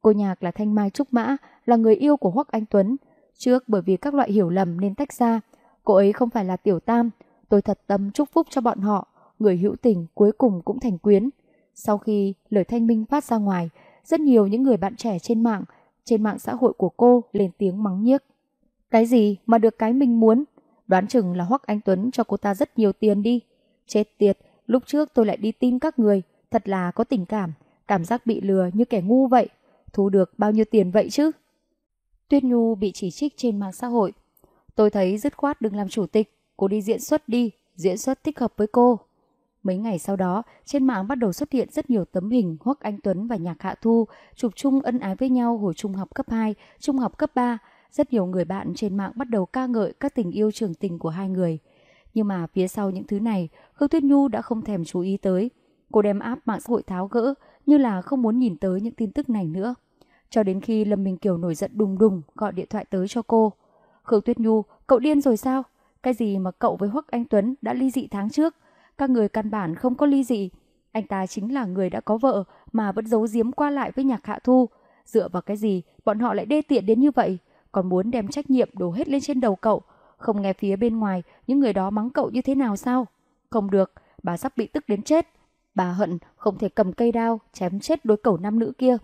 Cô nhạc là Thanh Mai Trúc Mã, là người yêu của Hoắc Anh Tuấn. Trước bởi vì các loại hiểu lầm nên tách ra, cô ấy không phải là tiểu tam. Tôi thật tâm chúc phúc cho bọn họ, người hữu tình cuối cùng cũng thành quyến. Sau khi lời thanh minh phát ra ngoài, rất nhiều những người bạn trẻ trên mạng, trên mạng xã hội của cô lên tiếng mắng nhiếc. Cái gì mà được cái mình muốn? Đoán chừng là Hoắc Anh Tuấn cho cô ta rất nhiều tiền đi. Chết tiệt, lúc trước tôi lại đi tin các người, thật là có tình cảm, cảm giác bị lừa như kẻ ngu vậy. Thu được bao nhiêu tiền vậy chứ? Tuyết Nhu bị chỉ trích trên mạng xã hội. Tôi thấy dứt khoát đừng làm chủ tịch, cô đi diễn xuất đi, diễn xuất thích hợp với cô. Mấy ngày sau đó, trên mạng bắt đầu xuất hiện rất nhiều tấm hình Hoắc Anh Tuấn và Nhạc Hạ Thu chụp chung ân ái với nhau hồi trung học cấp 2, trung học cấp 3. Rất nhiều người bạn trên mạng bắt đầu ca ngợi các tình yêu trường tình của hai người. Nhưng mà phía sau những thứ này, Khương Tuyết Nhu đã không thèm chú ý tới. Cô đem áp mạng xã hội tháo gỡ như là không muốn nhìn tới những tin tức này nữa. Cho đến khi Lâm Minh Kiều nổi giận đùng đùng gọi điện thoại tới cho cô. Khương Tuyết Nhu, cậu điên rồi sao? Cái gì mà cậu với Hoắc Anh Tuấn đã ly dị tháng trước? các người căn bản không có ly dị. Anh ta chính là người đã có vợ mà vẫn giấu giếm qua lại với nhạc hạ thu. Dựa vào cái gì bọn họ lại đê tiện đến như vậy, còn muốn đem trách nhiệm đổ hết lên trên đầu cậu. Không nghe phía bên ngoài những người đó mắng cậu như thế nào sao? Không được, bà sắp bị tức đến chết. Bà hận không thể cầm cây đao chém chết đối cẩu nam nữ kia.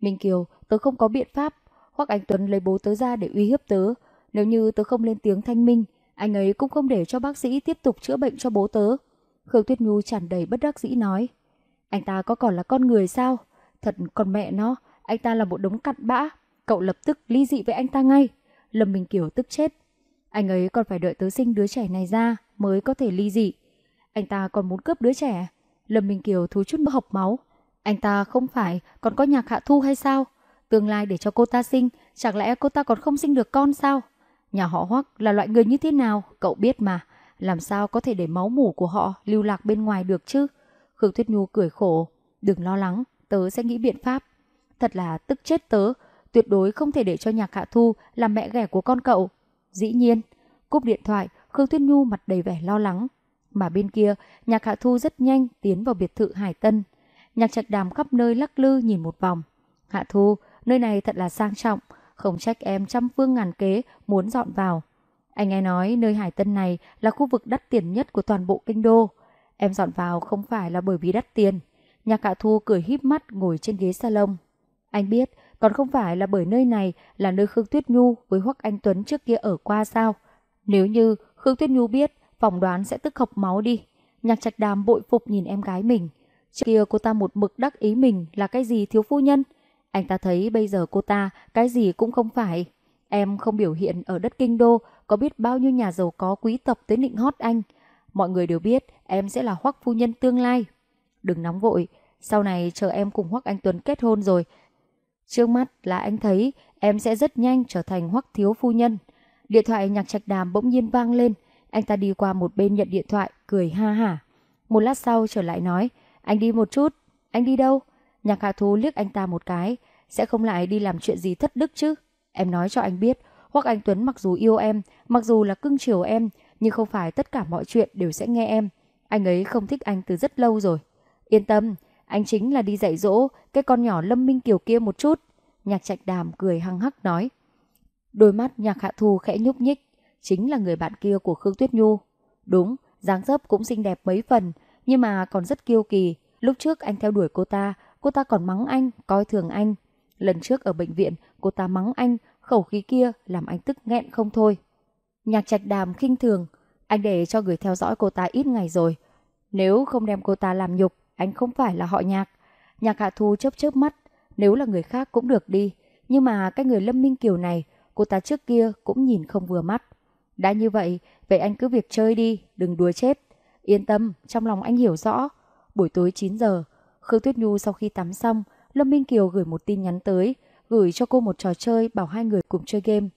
Minh Kiều, tớ không có biện pháp. Hoặc anh Tuấn lấy bố tớ ra để uy hiếp tớ. Nếu như tớ không lên tiếng thanh minh, anh ấy cũng không để cho bác sĩ tiếp tục chữa bệnh cho bố tớ. Khương Tuyết Nhu tràn đầy bất đắc dĩ nói. Anh ta có còn là con người sao? Thật còn mẹ nó, anh ta là một đống cặn bã. Cậu lập tức ly dị với anh ta ngay. Lâm Minh Kiều tức chết. Anh ấy còn phải đợi tới sinh đứa trẻ này ra mới có thể ly dị. Anh ta còn muốn cướp đứa trẻ. Lâm Minh Kiều thú chút hộc máu. Anh ta không phải còn có nhạc hạ thu hay sao? Tương lai để cho cô ta sinh, chẳng lẽ cô ta còn không sinh được con sao? Nhà họ Hoắc là loại người như thế nào, cậu biết mà làm sao có thể để máu mủ của họ lưu lạc bên ngoài được chứ? Khương Thuyết Nhu cười khổ, đừng lo lắng, tớ sẽ nghĩ biện pháp. Thật là tức chết tớ, tuyệt đối không thể để cho nhạc hạ thu làm mẹ ghẻ của con cậu. Dĩ nhiên, cúp điện thoại, Khương Thuyết Nhu mặt đầy vẻ lo lắng. Mà bên kia, nhạc hạ thu rất nhanh tiến vào biệt thự Hải Tân. Nhạc trạch đàm khắp nơi lắc lư nhìn một vòng. Hạ thu, nơi này thật là sang trọng, không trách em trăm phương ngàn kế muốn dọn vào. Anh nghe nói nơi Hải Tân này là khu vực đắt tiền nhất của toàn bộ kinh đô. Em dọn vào không phải là bởi vì đắt tiền. Nhà cả thu cười híp mắt ngồi trên ghế salon. Anh biết, còn không phải là bởi nơi này là nơi Khương Tuyết Nhu với Hoắc Anh Tuấn trước kia ở qua sao. Nếu như Khương Tuyết Nhu biết, phỏng đoán sẽ tức học máu đi. Nhạc trạch đàm bội phục nhìn em gái mình. Trước kia cô ta một mực đắc ý mình là cái gì thiếu phu nhân. Anh ta thấy bây giờ cô ta cái gì cũng không phải. Em không biểu hiện ở đất kinh đô, có biết bao nhiêu nhà giàu có quý tộc tới nịnh hót anh. Mọi người đều biết em sẽ là hoắc phu nhân tương lai. Đừng nóng vội, sau này chờ em cùng hoắc anh Tuấn kết hôn rồi. Trước mắt là anh thấy em sẽ rất nhanh trở thành hoắc thiếu phu nhân. Điện thoại nhạc trạch đàm bỗng nhiên vang lên. Anh ta đi qua một bên nhận điện thoại, cười ha hả. Một lát sau trở lại nói, anh đi một chút, anh đi đâu? Nhạc hạ thú liếc anh ta một cái, sẽ không lại đi làm chuyện gì thất đức chứ. Em nói cho anh biết, hoặc anh Tuấn mặc dù yêu em, mặc dù là cưng chiều em, nhưng không phải tất cả mọi chuyện đều sẽ nghe em. Anh ấy không thích anh từ rất lâu rồi. Yên tâm, anh chính là đi dạy dỗ cái con nhỏ Lâm Minh Kiều kia một chút. Nhạc trạch đàm cười hăng hắc nói. Đôi mắt nhạc hạ thu khẽ nhúc nhích, chính là người bạn kia của Khương Tuyết Nhu. Đúng, dáng dấp cũng xinh đẹp mấy phần, nhưng mà còn rất kiêu kỳ. Lúc trước anh theo đuổi cô ta, cô ta còn mắng anh, coi thường anh, Lần trước ở bệnh viện, cô ta mắng anh, khẩu khí kia làm anh tức nghẹn không thôi. Nhạc trạch đàm khinh thường, anh để cho người theo dõi cô ta ít ngày rồi. Nếu không đem cô ta làm nhục, anh không phải là họ nhạc. Nhạc hạ thu chớp chớp mắt, nếu là người khác cũng được đi. Nhưng mà cái người Lâm Minh Kiều này, cô ta trước kia cũng nhìn không vừa mắt. Đã như vậy, vậy anh cứ việc chơi đi, đừng đùa chết. Yên tâm, trong lòng anh hiểu rõ. Buổi tối 9 giờ, Khương Tuyết Nhu sau khi tắm xong, Lâm Minh Kiều gửi một tin nhắn tới, gửi cho cô một trò chơi bảo hai người cùng chơi game.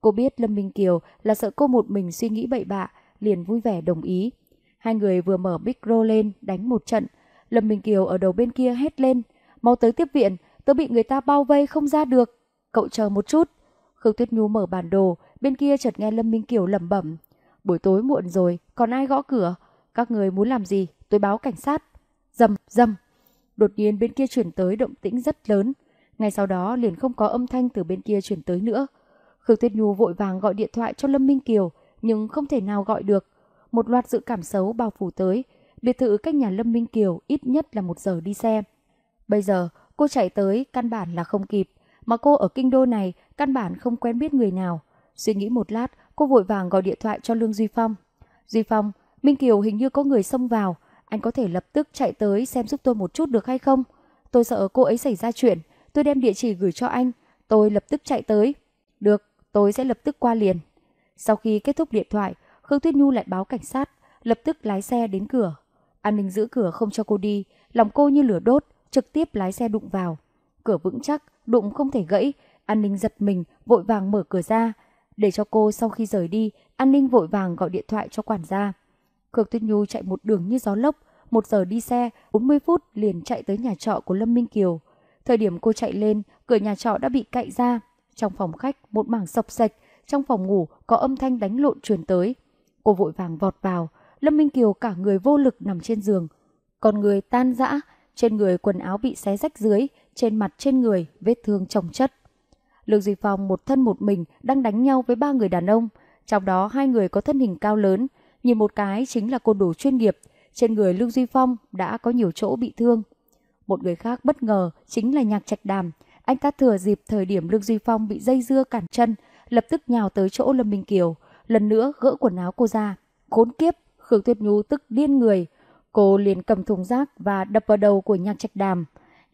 Cô biết Lâm Minh Kiều là sợ cô một mình suy nghĩ bậy bạ, liền vui vẻ đồng ý. Hai người vừa mở micro lên, đánh một trận. Lâm Minh Kiều ở đầu bên kia hét lên. Mau tới tiếp viện, tớ bị người ta bao vây không ra được. Cậu chờ một chút. Khương Tuyết Nhu mở bản đồ, bên kia chợt nghe Lâm Minh Kiều lẩm bẩm. Buổi tối muộn rồi, còn ai gõ cửa? Các người muốn làm gì? Tôi báo cảnh sát. Dầm, dầm. Đột nhiên bên kia chuyển tới động tĩnh rất lớn. Ngay sau đó liền không có âm thanh từ bên kia chuyển tới nữa. Khương Tuyết Nhu vội vàng gọi điện thoại cho Lâm Minh Kiều, nhưng không thể nào gọi được. Một loạt dự cảm xấu bao phủ tới, biệt thự cách nhà Lâm Minh Kiều ít nhất là một giờ đi xe. Bây giờ, cô chạy tới căn bản là không kịp, mà cô ở kinh đô này căn bản không quen biết người nào. Suy nghĩ một lát, cô vội vàng gọi điện thoại cho Lương Duy Phong. Duy Phong, Minh Kiều hình như có người xông vào, anh có thể lập tức chạy tới xem giúp tôi một chút được hay không? Tôi sợ cô ấy xảy ra chuyện. Tôi đem địa chỉ gửi cho anh. Tôi lập tức chạy tới. Được, tôi sẽ lập tức qua liền. Sau khi kết thúc điện thoại, Khương Tuyết Nhu lại báo cảnh sát, lập tức lái xe đến cửa. An ninh giữ cửa không cho cô đi, lòng cô như lửa đốt, trực tiếp lái xe đụng vào. Cửa vững chắc, đụng không thể gãy, an ninh giật mình, vội vàng mở cửa ra. Để cho cô sau khi rời đi, an ninh vội vàng gọi điện thoại cho quản gia. Khương Tuyết Nhu chạy một đường như gió lốc, một giờ đi xe, 40 phút liền chạy tới nhà trọ của Lâm Minh Kiều. Thời điểm cô chạy lên, cửa nhà trọ đã bị cậy ra. Trong phòng khách, một mảng sập sạch, trong phòng ngủ có âm thanh đánh lộn truyền tới. Cô vội vàng vọt vào, Lâm Minh Kiều cả người vô lực nằm trên giường. Còn người tan rã, trên người quần áo bị xé rách dưới, trên mặt trên người vết thương chồng chất. Lương Duy Phong một thân một mình đang đánh nhau với ba người đàn ông, trong đó hai người có thân hình cao lớn, Nhìn một cái chính là côn đồ chuyên nghiệp, trên người lương Duy Phong đã có nhiều chỗ bị thương. Một người khác bất ngờ chính là nhạc trạch đàm. Anh ta thừa dịp thời điểm Lương Duy Phong bị dây dưa cản chân, lập tức nhào tới chỗ Lâm Minh Kiều. Lần nữa gỡ quần áo cô ra. Khốn kiếp, Khương Tuyết Nhu tức điên người. Cô liền cầm thùng rác và đập vào đầu của nhạc trạch đàm.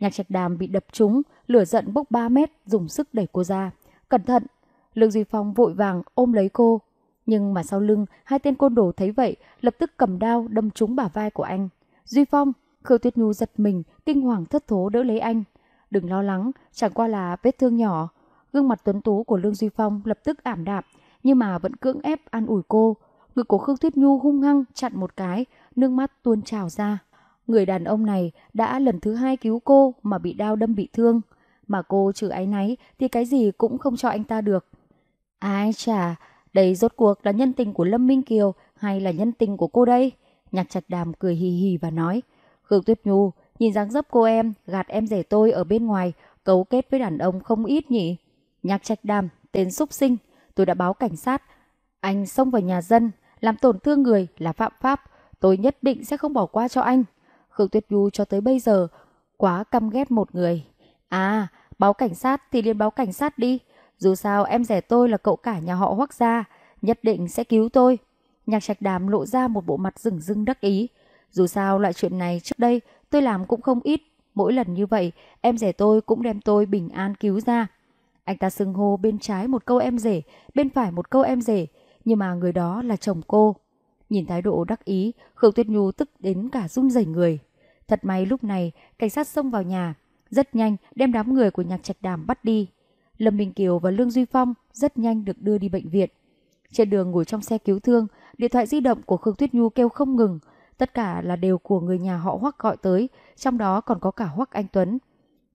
Nhạc trạch đàm bị đập trúng, lửa giận bốc 3 mét, dùng sức đẩy cô ra. Cẩn thận! Lương Duy Phong vội vàng ôm lấy cô, nhưng mà sau lưng, hai tên côn đồ thấy vậy, lập tức cầm đao đâm trúng bả vai của anh. Duy Phong, Khương Tuyết Nhu giật mình, kinh hoàng thất thố đỡ lấy anh. Đừng lo lắng, chẳng qua là vết thương nhỏ. Gương mặt tuấn tú của Lương Duy Phong lập tức ảm đạm, nhưng mà vẫn cưỡng ép an ủi cô. Ngực của Khương Tuyết Nhu hung hăng chặn một cái, nước mắt tuôn trào ra. Người đàn ông này đã lần thứ hai cứu cô mà bị đau đâm bị thương. Mà cô trừ ái náy thì cái gì cũng không cho anh ta được. Ai chà, đây rốt cuộc là nhân tình của Lâm Minh Kiều hay là nhân tình của cô đây? Nhạc trạch đàm cười hì hì và nói. Khương Tuyết Nhu, nhìn dáng dấp cô em, gạt em rể tôi ở bên ngoài, cấu kết với đàn ông không ít nhỉ? Nhạc trạch đàm, tên xúc sinh, tôi đã báo cảnh sát. Anh xông vào nhà dân, làm tổn thương người là phạm pháp. Tôi nhất định sẽ không bỏ qua cho anh. Khương Tuyết Nhu cho tới bây giờ quá căm ghét một người. À, báo cảnh sát thì liên báo cảnh sát đi. Dù sao em rể tôi là cậu cả nhà họ hoắc gia, nhất định sẽ cứu tôi. Nhạc trạch đàm lộ ra một bộ mặt rừng rưng đắc ý. Dù sao loại chuyện này trước đây tôi làm cũng không ít. Mỗi lần như vậy, em rể tôi cũng đem tôi bình an cứu ra. Anh ta xưng hô bên trái một câu em rể, bên phải một câu em rể, nhưng mà người đó là chồng cô. Nhìn thái độ đắc ý, Khương Tuyết Nhu tức đến cả run rẩy người. Thật may lúc này, cảnh sát xông vào nhà, rất nhanh đem đám người của nhạc trạch đàm bắt đi. Lâm Minh Kiều và Lương Duy Phong rất nhanh được đưa đi bệnh viện. Trên đường ngồi trong xe cứu thương, điện thoại di động của Khương Tuyết Nhu kêu không ngừng. Tất cả là đều của người nhà họ Hoắc gọi tới, trong đó còn có cả Hoắc Anh Tuấn.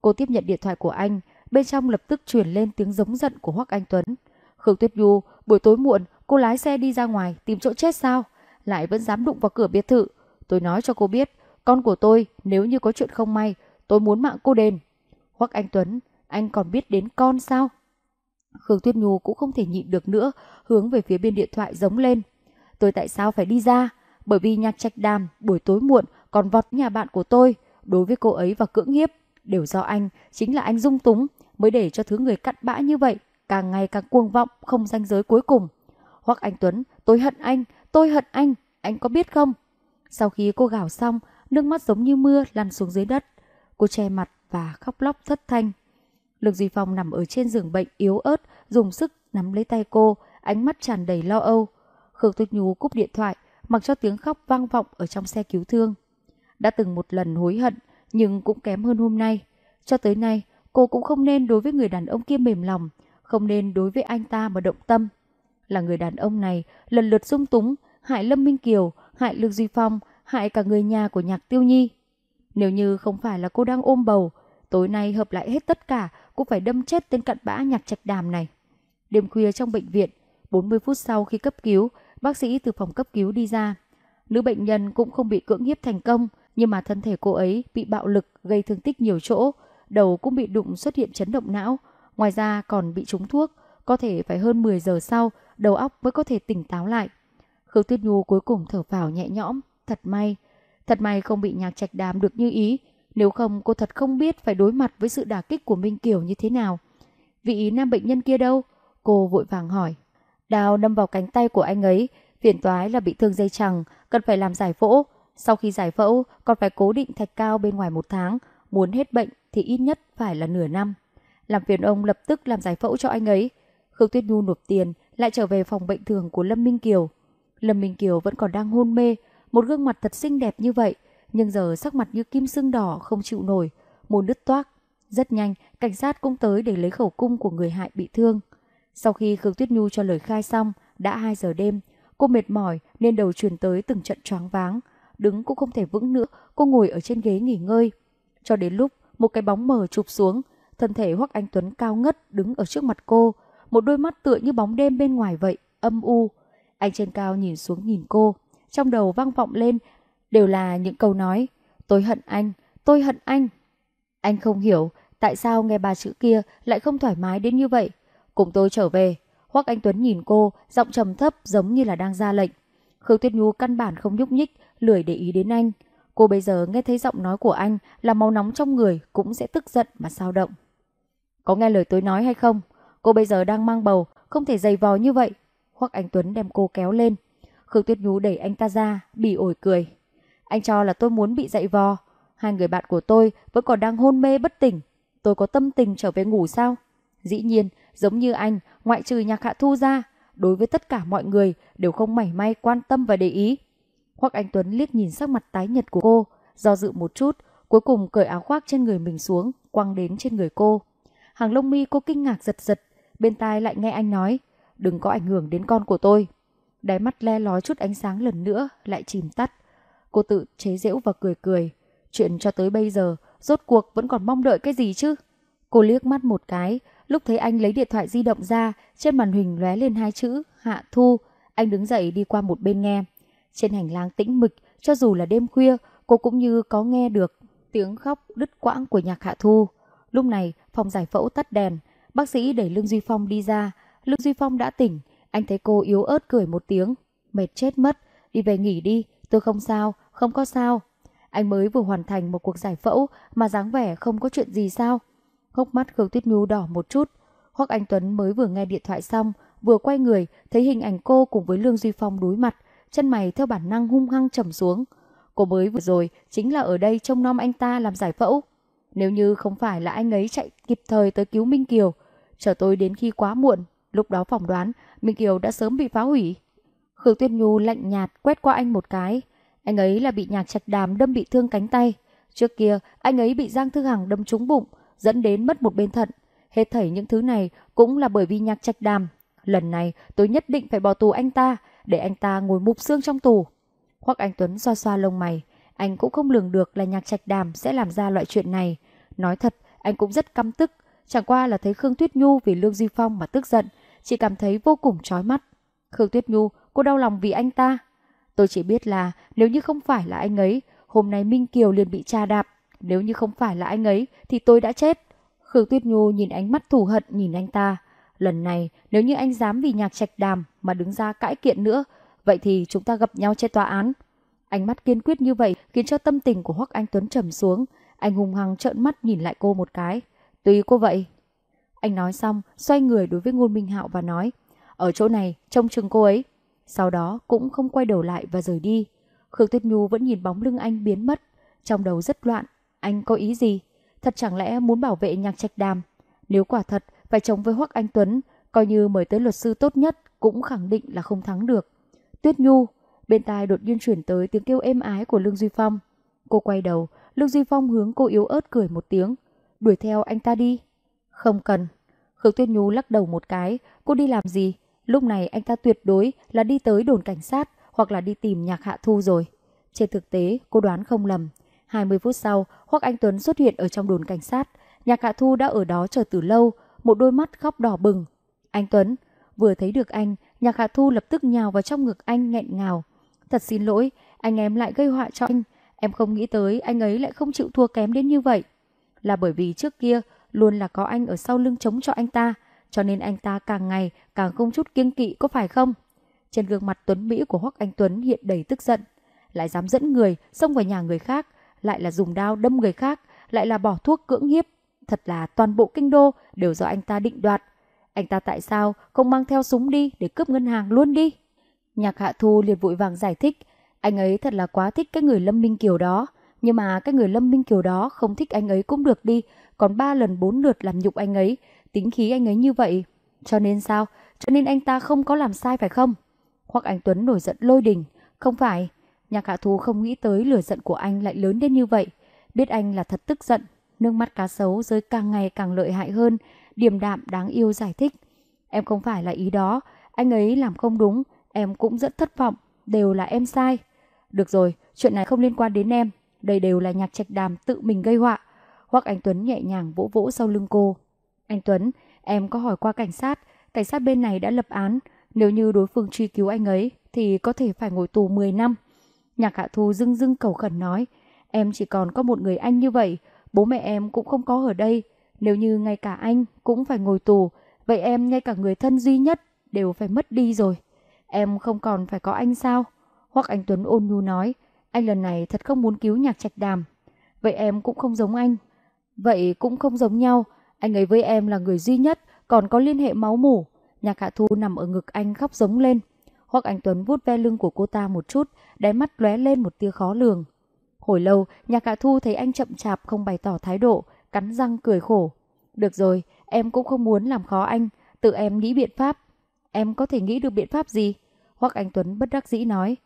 Cô tiếp nhận điện thoại của anh, bên trong lập tức truyền lên tiếng giống giận của Hoắc Anh Tuấn. Khương Tuyết Nhu, buổi tối muộn, cô lái xe đi ra ngoài tìm chỗ chết sao? Lại vẫn dám đụng vào cửa biệt thự. Tôi nói cho cô biết, con của tôi nếu như có chuyện không may, tôi muốn mạng cô đền. Hoắc Anh Tuấn anh còn biết đến con sao? Khương Tuyết Nhu cũng không thể nhịn được nữa, hướng về phía bên điện thoại giống lên. Tôi tại sao phải đi ra? Bởi vì nhạc trạch đàm buổi tối muộn còn vọt nhà bạn của tôi. Đối với cô ấy và cưỡng hiếp, đều do anh, chính là anh dung túng mới để cho thứ người cặn bã như vậy càng ngày càng cuồng vọng không danh giới cuối cùng. Hoặc anh Tuấn, tôi hận anh, tôi hận anh, anh có biết không? Sau khi cô gào xong, nước mắt giống như mưa lăn xuống dưới đất. Cô che mặt và khóc lóc thất thanh. Lục Duy Phong nằm ở trên giường bệnh yếu ớt, dùng sức nắm lấy tay cô, ánh mắt tràn đầy lo âu. Khương Tuyết Nhu cúp điện thoại, mặc cho tiếng khóc vang vọng ở trong xe cứu thương. Đã từng một lần hối hận, nhưng cũng kém hơn hôm nay. Cho tới nay, cô cũng không nên đối với người đàn ông kia mềm lòng, không nên đối với anh ta mà động tâm. Là người đàn ông này lần lượt dung túng, hại Lâm Minh Kiều, hại Lương Duy Phong, hại cả người nhà của nhạc tiêu nhi. Nếu như không phải là cô đang ôm bầu, tối nay hợp lại hết tất cả cũng phải đâm chết tên cặn bã nhạc trạch đàm này. Đêm khuya trong bệnh viện, 40 phút sau khi cấp cứu, bác sĩ từ phòng cấp cứu đi ra. Nữ bệnh nhân cũng không bị cưỡng hiếp thành công, nhưng mà thân thể cô ấy bị bạo lực gây thương tích nhiều chỗ, đầu cũng bị đụng xuất hiện chấn động não, ngoài ra còn bị trúng thuốc, có thể phải hơn 10 giờ sau đầu óc mới có thể tỉnh táo lại. Khương Tuyết Nhu cuối cùng thở phào nhẹ nhõm, thật may, thật may không bị nhạc trạch đàm được như ý, nếu không cô thật không biết phải đối mặt với sự đả kích của Minh Kiều như thế nào. Vị nam bệnh nhân kia đâu? Cô vội vàng hỏi. Đào đâm vào cánh tay của anh ấy, phiền toái là bị thương dây chằng, cần phải làm giải phẫu. Sau khi giải phẫu, còn phải cố định thạch cao bên ngoài một tháng, muốn hết bệnh thì ít nhất phải là nửa năm. Làm phiền ông lập tức làm giải phẫu cho anh ấy. Khương Tuyết Nhu nộp tiền, lại trở về phòng bệnh thường của Lâm Minh Kiều. Lâm Minh Kiều vẫn còn đang hôn mê, một gương mặt thật xinh đẹp như vậy, nhưng giờ sắc mặt như kim sưng đỏ không chịu nổi, muốn đứt toác. Rất nhanh, cảnh sát cũng tới để lấy khẩu cung của người hại bị thương. Sau khi Khương Tuyết Nhu cho lời khai xong, đã 2 giờ đêm, cô mệt mỏi nên đầu truyền tới từng trận choáng váng. Đứng cũng không thể vững nữa, cô ngồi ở trên ghế nghỉ ngơi. Cho đến lúc một cái bóng mờ chụp xuống, thân thể Hoắc Anh Tuấn cao ngất đứng ở trước mặt cô, một đôi mắt tựa như bóng đêm bên ngoài vậy, âm u. Anh trên cao nhìn xuống nhìn cô, trong đầu vang vọng lên đều là những câu nói Tôi hận anh, tôi hận anh. Anh không hiểu tại sao nghe ba chữ kia lại không thoải mái đến như vậy. Cùng tôi trở về, Hoắc Anh Tuấn nhìn cô, giọng trầm thấp giống như là đang ra lệnh. Khương Tuyết Nhu căn bản không nhúc nhích, lười để ý đến anh. Cô bây giờ nghe thấy giọng nói của anh là máu nóng trong người cũng sẽ tức giận mà sao động. Có nghe lời tôi nói hay không? Cô bây giờ đang mang bầu, không thể giày vò như vậy. Hoắc Anh Tuấn đem cô kéo lên. Khương Tuyết Nhu đẩy anh ta ra, bỉ ổi cười. Anh cho là tôi muốn bị dạy vò. Hai người bạn của tôi vẫn còn đang hôn mê bất tỉnh. Tôi có tâm tình trở về ngủ sao? Dĩ nhiên, giống như anh, ngoại trừ nhạc hạ thu ra, đối với tất cả mọi người đều không mảy may quan tâm và để ý. Hoắc Anh Tuấn liếc nhìn sắc mặt tái nhật của cô, do dự một chút, cuối cùng cởi áo khoác trên người mình xuống, quăng đến trên người cô. Hàng lông mi cô kinh ngạc giật giật, bên tai lại nghe anh nói, đừng có ảnh hưởng đến con của tôi. Đáy mắt le lói chút ánh sáng lần nữa, lại chìm tắt. Cô tự chế giễu và cười cười. Chuyện cho tới bây giờ, rốt cuộc vẫn còn mong đợi cái gì chứ? Cô liếc mắt một cái, lúc thấy anh lấy điện thoại di động ra, trên màn hình lóe lên hai chữ, hạ thu. Anh đứng dậy đi qua một bên nghe. Trên hành lang tĩnh mịch, cho dù là đêm khuya, cô cũng như có nghe được tiếng khóc đứt quãng của nhạc hạ thu. Lúc này, phòng giải phẫu tắt đèn, bác sĩ đẩy Lương Duy Phong đi ra. Lương Duy Phong đã tỉnh, anh thấy cô yếu ớt cười một tiếng. Mệt chết mất, đi về nghỉ đi, tôi không sao, không có sao. Anh mới vừa hoàn thành một cuộc giải phẫu mà dáng vẻ không có chuyện gì sao? Hốc mắt Khương Tuyết Nhu đỏ một chút. Hoắc Anh Tuấn mới vừa nghe điện thoại xong, vừa quay người, thấy hình ảnh cô cùng với Lương Duy Phong đối mặt, chân mày theo bản năng hung hăng trầm xuống. Cô mới vừa rồi chính là ở đây trông nom anh ta làm giải phẫu. Nếu như không phải là anh ấy chạy kịp thời tới cứu Minh Kiều, chờ tôi đến khi quá muộn, lúc đó phỏng đoán Minh Kiều đã sớm bị phá hủy. Khương Tuyết Nhu lạnh nhạt quét qua anh một cái, anh ấy là bị nhạc trạch đàm đâm bị thương cánh tay. Trước kia, anh ấy bị Giang Thư Hằng đâm trúng bụng, dẫn đến mất một bên thận. Hết thảy những thứ này cũng là bởi vì nhạc trạch đàm. Lần này, tôi nhất định phải bỏ tù anh ta, để anh ta ngồi mục xương trong tù. Hoắc Anh Tuấn xoa xoa lông mày. Anh cũng không lường được là nhạc trạch đàm sẽ làm ra loại chuyện này. Nói thật, anh cũng rất căm tức. Chẳng qua là thấy Khương Tuyết Nhu vì Lương Duy Phong mà tức giận, chỉ cảm thấy vô cùng chói mắt. Khương Tuyết Nhu, cô đau lòng vì anh ta, Tôi chỉ biết là nếu như không phải là anh ấy, hôm nay Minh Kiều liền bị cha đạp. Nếu như không phải là anh ấy thì tôi đã chết. Khương Tuyết Nhu nhìn ánh mắt thù hận nhìn anh ta. Lần này nếu như anh dám vì nhạc trạch đàm mà đứng ra cãi kiện nữa, vậy thì chúng ta gặp nhau trên tòa án. Ánh mắt kiên quyết như vậy khiến cho tâm tình của Hoắc Anh Tuấn trầm xuống. Anh hùng hăng trợn mắt nhìn lại cô một cái. Tùy cô vậy. Anh nói xong, xoay người đối với Ngôn Minh Hạo và nói. Ở chỗ này, trông chừng cô ấy, sau đó cũng không quay đầu lại và rời đi. Khương Tuyết Nhu vẫn nhìn bóng lưng anh biến mất, trong đầu rất loạn, anh có ý gì? Thật chẳng lẽ muốn bảo vệ nhạc trạch đàm? Nếu quả thật phải chống với Hoắc Anh Tuấn, coi như mời tới luật sư tốt nhất cũng khẳng định là không thắng được. Tuyết Nhu, bên tai đột nhiên chuyển tới tiếng kêu êm ái của Lương Duy Phong. Cô quay đầu, Lương Duy Phong hướng cô yếu ớt cười một tiếng, đuổi theo anh ta đi. Không cần. Khương Tuyết Nhu lắc đầu một cái, cô đi làm gì? Lúc này anh ta tuyệt đối là đi tới đồn cảnh sát hoặc là đi tìm nhạc hạ thu rồi. Trên thực tế, cô đoán không lầm. 20 phút sau, Hoắc Anh Tuấn xuất hiện ở trong đồn cảnh sát. Nhạc hạ thu đã ở đó chờ từ lâu, một đôi mắt khóc đỏ bừng. Anh Tuấn, vừa thấy được anh, nhạc hạ thu lập tức nhào vào trong ngực anh nghẹn ngào. Thật xin lỗi, anh em lại gây họa cho anh. Em không nghĩ tới anh ấy lại không chịu thua kém đến như vậy. Là bởi vì trước kia luôn là có anh ở sau lưng chống cho anh ta, cho nên anh ta càng ngày càng không chút kiêng kỵ có phải không? Trên gương mặt tuấn Mỹ của Hoắc Anh Tuấn hiện đầy tức giận. Lại dám dẫn người xông vào nhà người khác, lại là dùng đao đâm người khác, lại là bỏ thuốc cưỡng hiếp. Thật là toàn bộ kinh đô đều do anh ta định đoạt. Anh ta tại sao không mang theo súng đi để cướp ngân hàng luôn đi? Nhạc Hạ Thu liền vội vàng giải thích. Anh ấy thật là quá thích cái người Lâm Minh Kiều đó. Nhưng mà cái người Lâm Minh Kiều đó không thích anh ấy cũng được đi, còn ba lần bốn lượt làm nhục anh ấy, tính khí anh ấy như vậy. Cho nên sao? Cho nên anh ta không có làm sai phải không? Hoặc anh Tuấn nổi giận lôi đình. Không phải, nhạc hạ thú không nghĩ tới lửa giận của anh lại lớn đến như vậy. Biết anh là thật tức giận, nước mắt cá sấu rơi càng ngày càng lợi hại hơn, điềm đạm đáng yêu giải thích. Em không phải là ý đó, anh ấy làm không đúng, em cũng rất thất vọng, đều là em sai. Được rồi, chuyện này không liên quan đến em, đây đều là nhạc trạch đàm tự mình gây họa. hoặc Anh Tuấn nhẹ nhàng vỗ vỗ sau lưng cô. Anh Tuấn, em có hỏi qua cảnh sát, cảnh sát bên này đã lập án, nếu như đối phương truy cứu anh ấy thì có thể phải ngồi tù 10 năm. Nhạc Hạ Thu dưng dưng cầu khẩn nói, em chỉ còn có một người anh như vậy, bố mẹ em cũng không có ở đây, nếu như ngay cả anh cũng phải ngồi tù, vậy em ngay cả người thân duy nhất đều phải mất đi rồi. Em không còn phải có anh sao? Hoặc anh Tuấn ôn nhu nói, anh lần này thật không muốn cứu nhạc trạch đàm. Vậy em cũng không giống anh. Vậy cũng không giống nhau, anh ấy với em là người duy nhất còn có liên hệ máu mủ. Nhạc Hạ Thu nằm ở ngực anh khóc giống lên. hoặc Anh Tuấn vuốt ve lưng của cô ta một chút, đáy mắt lóe lên một tia khó lường. Hồi lâu, Nhạc Hạ Thu thấy anh chậm chạp không bày tỏ thái độ, cắn răng cười khổ. Được rồi, em cũng không muốn làm khó anh, tự em nghĩ biện pháp. Em có thể nghĩ được biện pháp gì? Hoặc Anh Tuấn bất đắc dĩ nói.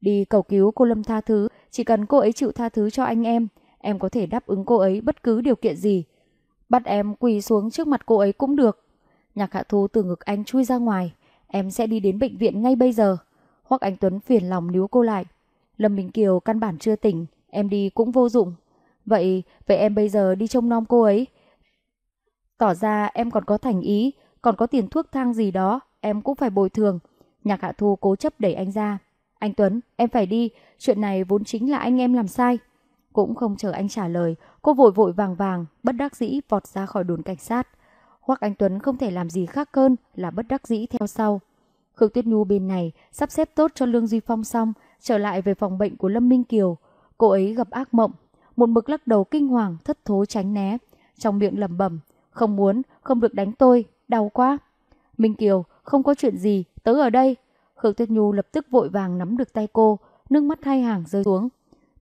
Đi cầu cứu cô Lâm tha thứ, chỉ cần cô ấy chịu tha thứ cho anh em, em có thể đáp ứng cô ấy bất cứ điều kiện gì, Bắt em quỳ xuống trước mặt cô ấy cũng được. Nhạc hạ thu từ ngực anh chui ra ngoài. Em sẽ đi đến bệnh viện ngay bây giờ. hoặc Anh Tuấn phiền lòng níu cô lại. Lâm bình Kiều căn bản chưa tỉnh. Em đi cũng vô dụng. Vậy, vậy em bây giờ đi trông nom cô ấy. Tỏ ra em còn có thành ý, còn có tiền thuốc thang gì đó, em cũng phải bồi thường. Nhạc hạ thu cố chấp đẩy anh ra. Anh Tuấn, em phải đi, chuyện này vốn chính là anh em làm sai. Cũng không chờ anh trả lời, cô vội vội vàng vàng, bất đắc dĩ vọt ra khỏi đồn cảnh sát. hoặc Anh Tuấn không thể làm gì khác hơn là bất đắc dĩ theo sau. Khương Tuyết Nhu bên này sắp xếp tốt cho Lương Duy Phong xong, trở lại về phòng bệnh của Lâm Minh Kiều. Cô ấy gặp ác mộng, một mực lắc đầu kinh hoàng, thất thố tránh né. Trong miệng lẩm bẩm, không muốn, không được đánh tôi, đau quá. Minh Kiều, không có chuyện gì, tớ ở đây. Khương Tuyết Nhu lập tức vội vàng nắm được tay cô, nước mắt hai hàng rơi xuống.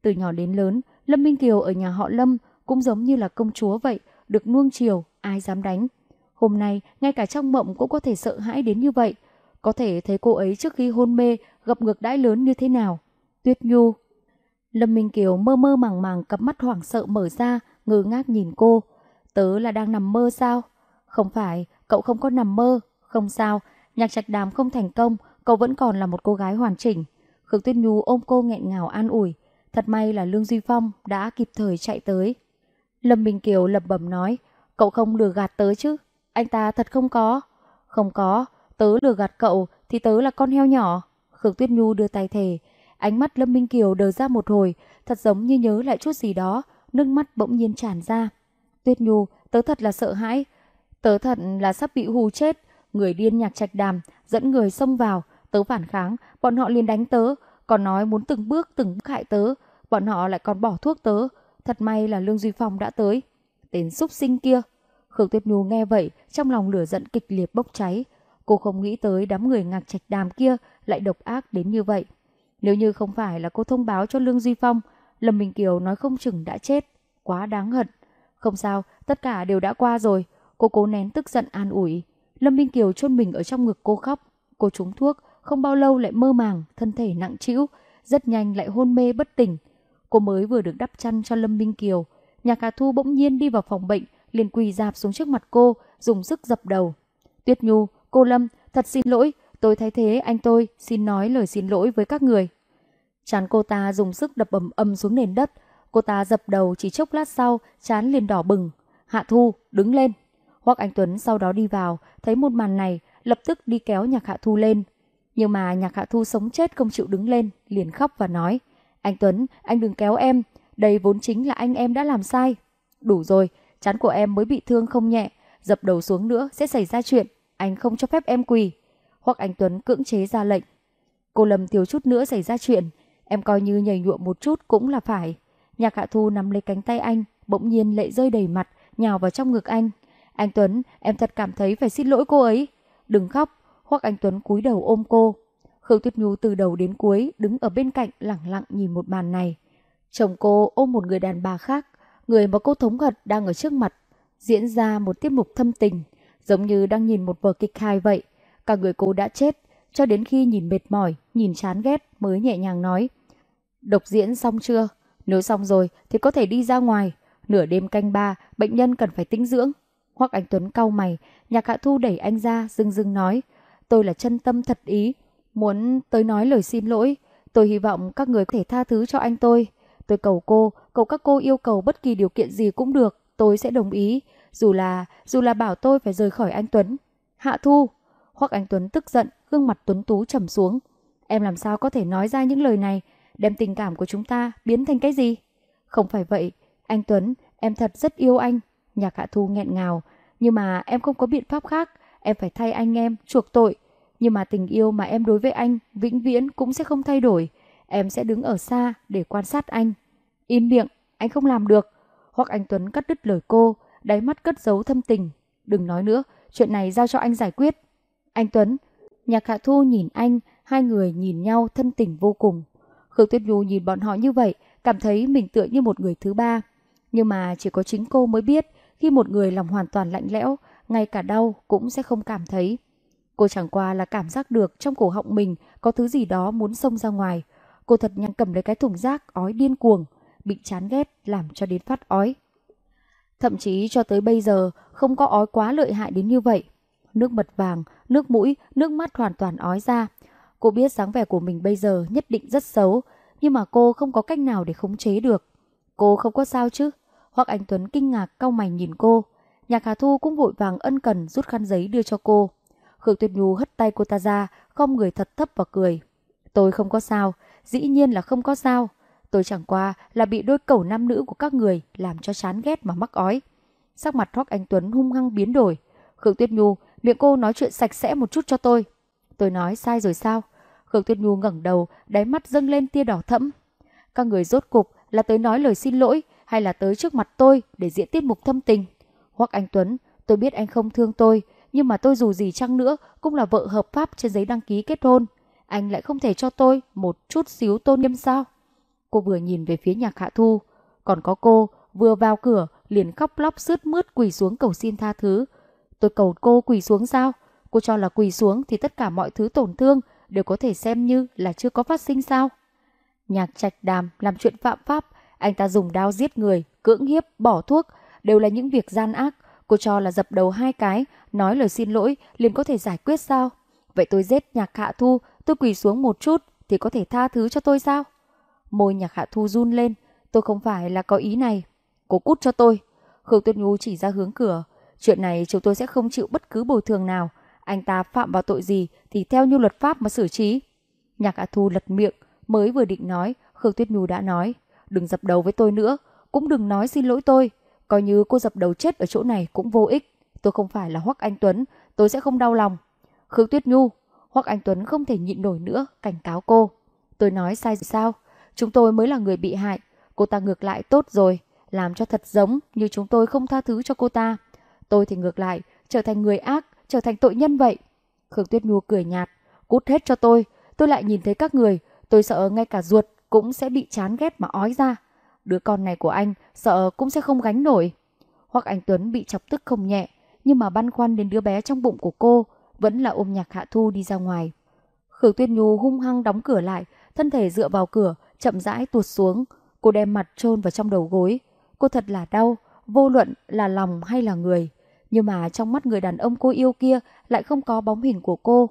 Từ nhỏ đến lớn, Lâm Minh Kiều ở nhà họ Lâm cũng giống như là công chúa vậy, được nuông chiều, ai dám đánh. Hôm nay, ngay cả trong mộng cũng có thể sợ hãi đến như vậy. Có thể thấy cô ấy trước khi hôn mê gặp ngược đãi lớn như thế nào. Tuyết Nhu. Lâm Minh Kiều mơ mơ màng màng cặp mắt hoảng sợ mở ra, ngơ ngác nhìn cô. Tớ là đang nằm mơ sao? Không phải, cậu không có nằm mơ. Không sao, nhạc trạch đàm không thành công, cậu vẫn còn là một cô gái hoàn chỉnh. Khương Tuyết Nhu ôm cô nghẹn ngào an ủi. Thật may là Lương Duy Phong đã kịp thời chạy tới. Lâm Minh Kiều lẩm bẩm nói, cậu không lừa gạt tớ chứ, anh ta thật không có. Không có, tớ lừa gạt cậu thì tớ là con heo nhỏ. Khương Tuyết Nhu đưa tay thề, ánh mắt Lâm Minh Kiều đờ ra một hồi, thật giống như nhớ lại chút gì đó, nước mắt bỗng nhiên tràn ra. Tuyết Nhu, tớ thật là sợ hãi, tớ thật là sắp bị hù chết, người điên nhạc trạch đàm, dẫn người xông vào, tớ phản kháng, bọn họ liền đánh tớ, còn nói muốn từng bước từng bước hại tớ, Bọn họ lại còn bỏ thuốc tớ. Thật may là Lương Duy Phong đã tới. Tên xúc sinh kia. Khương Tuyết Nhu nghe vậy, trong lòng lửa giận kịch liệt bốc cháy. Cô không nghĩ tới đám người ngạc trạch đàm kia lại độc ác đến như vậy. Nếu như không phải là cô thông báo cho Lương Duy Phong, Lâm Minh Kiều nói không chừng đã chết. Quá đáng hận. Không sao, tất cả đều đã qua rồi. Cô cố nén tức giận an ủi. Lâm Minh Kiều chôn mình ở trong ngực cô khóc. Cô trúng thuốc, không bao lâu lại mơ màng, thân thể nặng trĩu, rất nhanh lại hôn mê bất tỉnh. Cô mới vừa được đắp chăn cho Lâm Minh Kiều. Nhà cà thu bỗng nhiên đi vào phòng bệnh, liền quỳ dạp xuống trước mặt cô, dùng sức dập đầu. Tuyết Nhu, cô Lâm, thật xin lỗi, tôi thay thế anh tôi, xin nói lời xin lỗi với các người. Chán cô ta dùng sức đập ầm ầm xuống nền đất, cô ta dập đầu chỉ chốc lát sau, chán liền đỏ bừng. Hạ Thu, đứng lên. Hoắc Anh Tuấn sau đó đi vào, thấy một màn này, lập tức đi kéo Nhạc Hạ Thu lên. Nhưng mà Nhạc Hạ Thu sống chết không chịu đứng lên, liền khóc và nói. Anh Tuấn, anh đừng kéo em. Đây vốn chính là anh em đã làm sai. Đủ rồi, chán của em mới bị thương không nhẹ. Dập đầu xuống nữa sẽ xảy ra chuyện. Anh không cho phép em quỳ. Hoặc anh Tuấn cưỡng chế ra lệnh. Cô Lâm thiếu chút nữa xảy ra chuyện. Em coi như nhảy nhụa một chút cũng là phải. Nhạc Hạ Thu nắm lấy cánh tay anh, bỗng nhiên lệ rơi đầy mặt, nhào vào trong ngực anh. Anh Tuấn, em thật cảm thấy phải xin lỗi cô ấy. Đừng khóc. Hoặc anh Tuấn cúi đầu ôm cô, Khương Tuyết Nhu từ đầu đến cuối đứng ở bên cạnh lẳng lặng nhìn một màn này. Chồng cô ôm một người đàn bà khác, người mà cô thống hận đang ở trước mặt, diễn ra một tiết mục thâm tình, giống như đang nhìn một vở kịch hài vậy. Cả người cô đã chết, cho đến khi nhìn mệt mỏi, nhìn chán ghét mới nhẹ nhàng nói. Độc diễn xong chưa? Nếu xong rồi thì có thể đi ra ngoài. Nửa đêm canh ba, bệnh nhân cần phải tĩnh dưỡng. Hoặc Anh Tuấn cau mày, nhạc hạ thu đẩy anh ra, dưng dưng nói. Tôi là chân tâm thật ý, Muốn tới nói lời xin lỗi, tôi hy vọng các người có thể tha thứ cho anh tôi. Tôi cầu cô, cầu các cô yêu cầu bất kỳ điều kiện gì cũng được, tôi sẽ đồng ý. Dù là, dù là bảo tôi phải rời khỏi anh Tuấn. Hạ Thu! hoặc Anh Tuấn tức giận, gương mặt Tuấn Tú trầm xuống. Em làm sao có thể nói ra những lời này, đem tình cảm của chúng ta biến thành cái gì? Không phải vậy, anh Tuấn, em thật rất yêu anh. Nhạc Hạ Thu nghẹn ngào, nhưng mà em không có biện pháp khác, em phải thay anh em chuộc tội. Nhưng mà tình yêu mà em đối với anh vĩnh viễn cũng sẽ không thay đổi. Em sẽ đứng ở xa để quan sát anh. Im miệng, anh không làm được. Hoặc anh Tuấn cắt đứt lời cô, đáy mắt cất giấu thâm tình. Đừng nói nữa, chuyện này giao cho anh giải quyết. Anh Tuấn, nhạc hạ thu nhìn anh, hai người nhìn nhau thân tình vô cùng. Khương Tuyết Nhu nhìn bọn họ như vậy, cảm thấy mình tựa như một người thứ ba. Nhưng mà chỉ có chính cô mới biết, khi một người lòng hoàn toàn lạnh lẽo, ngay cả đau cũng sẽ không cảm thấy. Cô chẳng qua là cảm giác được trong cổ họng mình có thứ gì đó muốn xông ra ngoài. Cô thật nhanh cầm lấy cái thùng rác ói điên cuồng, bị chán ghét làm cho đến phát ói. Thậm chí cho tới bây giờ không có ói quá lợi hại đến như vậy. Nước mật vàng, nước mũi, nước mắt hoàn toàn ói ra. Cô biết dáng vẻ của mình bây giờ nhất định rất xấu, nhưng mà cô không có cách nào để khống chế được. Cô không có sao chứ? Hoặc anh Tuấn kinh ngạc cau mày nhìn cô. Nhạc Hà Thu cũng vội vàng ân cần rút khăn giấy đưa cho cô. Khương Tuyết Nhu hất tay cô ta ra, không người thật thấp và cười. Tôi không có sao, dĩ nhiên là không có sao. Tôi chẳng qua là bị đôi cẩu nam nữ của các người làm cho chán ghét mà mắc ói. Sắc mặt Hoác Anh Tuấn hung hăng biến đổi. Khương Tuyết Nhu, miệng cô nói chuyện sạch sẽ một chút cho tôi. Tôi nói sai rồi sao? Khương Tuyết Nhu ngẩng đầu, đáy mắt dâng lên tia đỏ thẫm. Các người rốt cục là tới nói lời xin lỗi hay là tới trước mặt tôi để diễn tiết mục thâm tình. Hoặc Anh Tuấn, tôi biết anh không thương tôi, nhưng mà tôi dù gì chăng nữa cũng là vợ hợp pháp trên giấy đăng ký kết hôn. Anh lại không thể cho tôi một chút xíu tôn nghiêm sao? Cô vừa nhìn về phía nhạc hạ thu. Còn có cô, vừa vào cửa, liền khóc lóc sướt mướt quỳ xuống cầu xin tha thứ. Tôi cầu cô quỳ xuống sao? Cô cho là quỳ xuống thì tất cả mọi thứ tổn thương đều có thể xem như là chưa có phát sinh sao? Nhạc trạch đàm làm chuyện phạm pháp, anh ta dùng đao giết người, cưỡng hiếp, bỏ thuốc, đều là những việc gian ác Cô cho là dập đầu hai cái, nói lời xin lỗi liền có thể giải quyết sao? Vậy tôi giết nhạc hạ thu, tôi quỳ xuống một chút thì có thể tha thứ cho tôi sao? Môi nhạc hạ thu run lên, tôi không phải là có ý này. Cô cút cho tôi. Khương Tuyết Nhu chỉ ra hướng cửa. Chuyện này chúng tôi sẽ không chịu bất cứ bồi thường nào. Anh ta phạm vào tội gì thì theo như luật pháp mà xử trí. Nhạc hạ thu lật miệng, mới vừa định nói, Khương Tuyết Nhu đã nói. Đừng dập đầu với tôi nữa, cũng đừng nói xin lỗi tôi. Coi như cô dập đầu chết ở chỗ này cũng vô ích. Tôi không phải là Hoắc Anh Tuấn, tôi sẽ không đau lòng. Khương Tuyết Nhu, Hoắc Anh Tuấn không thể nhịn nổi nữa, cảnh cáo cô. Tôi nói sai rồi sao? Chúng tôi mới là người bị hại. Cô ta ngược lại tốt rồi, làm cho thật giống như chúng tôi không tha thứ cho cô ta. Tôi thì ngược lại, trở thành người ác, trở thành tội nhân vậy. Khương Tuyết Nhu cười nhạt, cút hết cho tôi, tôi lại nhìn thấy các người, tôi sợ ngay cả ruột cũng sẽ bị chán ghét mà ói ra. Đứa con này của anh sợ cũng sẽ không gánh nổi. Hoặc anh Tuấn bị chọc tức không nhẹ, nhưng mà băn khoăn đến đứa bé trong bụng của cô vẫn là ôm nhạc hạ thu đi ra ngoài. Khử Tuyết Nhu hung hăng đóng cửa lại, thân thể dựa vào cửa, chậm rãi tuột xuống. Cô đem mặt trôn vào trong đầu gối. Cô thật là đau, vô luận là lòng hay là người. Nhưng mà trong mắt người đàn ông cô yêu kia lại không có bóng hình của cô.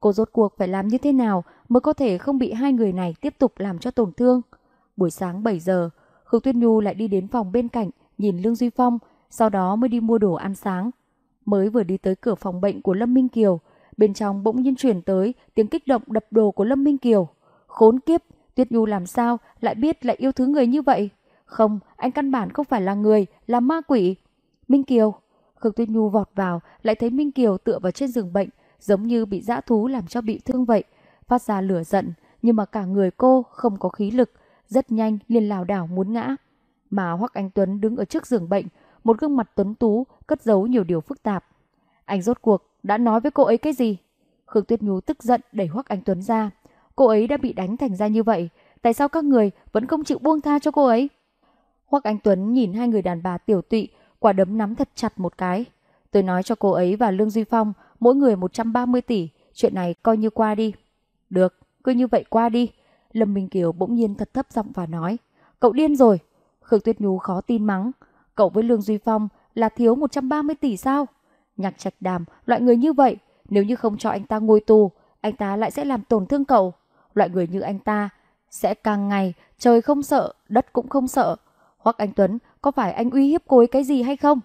Cô rốt cuộc phải làm như thế nào mới có thể không bị hai người này tiếp tục làm cho tổn thương. Buổi sáng 7 giờ, Khương Tuyết Nhu lại đi đến phòng bên cạnh, nhìn Lương Duy Phong, sau đó mới đi mua đồ ăn sáng. Mới vừa đi tới cửa phòng bệnh của Lâm Minh Kiều, bên trong bỗng nhiên chuyển tới tiếng kích động đập đồ của Lâm Minh Kiều. Khốn kiếp, Tuyết Nhu làm sao lại biết lại yêu thứ người như vậy? Không, anh căn bản không phải là người, là ma quỷ. Minh Kiều, Khương Tuyết Nhu vọt vào, lại thấy Minh Kiều tựa vào trên giường bệnh, giống như bị dã thú làm cho bị thương vậy, phát ra lửa giận, nhưng mà cả người cô không có khí lực, rất nhanh liền lảo đảo muốn ngã. Mà Hoắc Anh Tuấn đứng ở trước giường bệnh, một gương mặt tuấn tú, cất giấu nhiều điều phức tạp. Anh rốt cuộc đã nói với cô ấy cái gì? Khương Tuyết Nhu tức giận đẩy Hoắc Anh Tuấn ra. Cô ấy đã bị đánh thành ra như vậy, tại sao các người vẫn không chịu buông tha cho cô ấy? Hoắc Anh Tuấn nhìn hai người đàn bà tiểu tụy, quả đấm nắm thật chặt một cái. Tôi nói cho cô ấy và Lương Duy Phong mỗi người 130 tỷ, chuyện này coi như qua đi. Được, cứ như vậy qua đi, Lâm Minh Kiều bỗng nhiên thật thấp giọng và nói, cậu điên rồi. Khương Tuyết Nhu khó tin mắng, cậu với Lương Duy Phong là thiếu 130 tỷ sao? Nhạc trạch đàm, loại người như vậy, nếu như không cho anh ta ngồi tù, anh ta lại sẽ làm tổn thương cậu. Loại người như anh ta sẽ càng ngày trời không sợ, đất cũng không sợ. Hoặc anh Tuấn, có phải anh uy hiếp cô ấy cái gì hay không?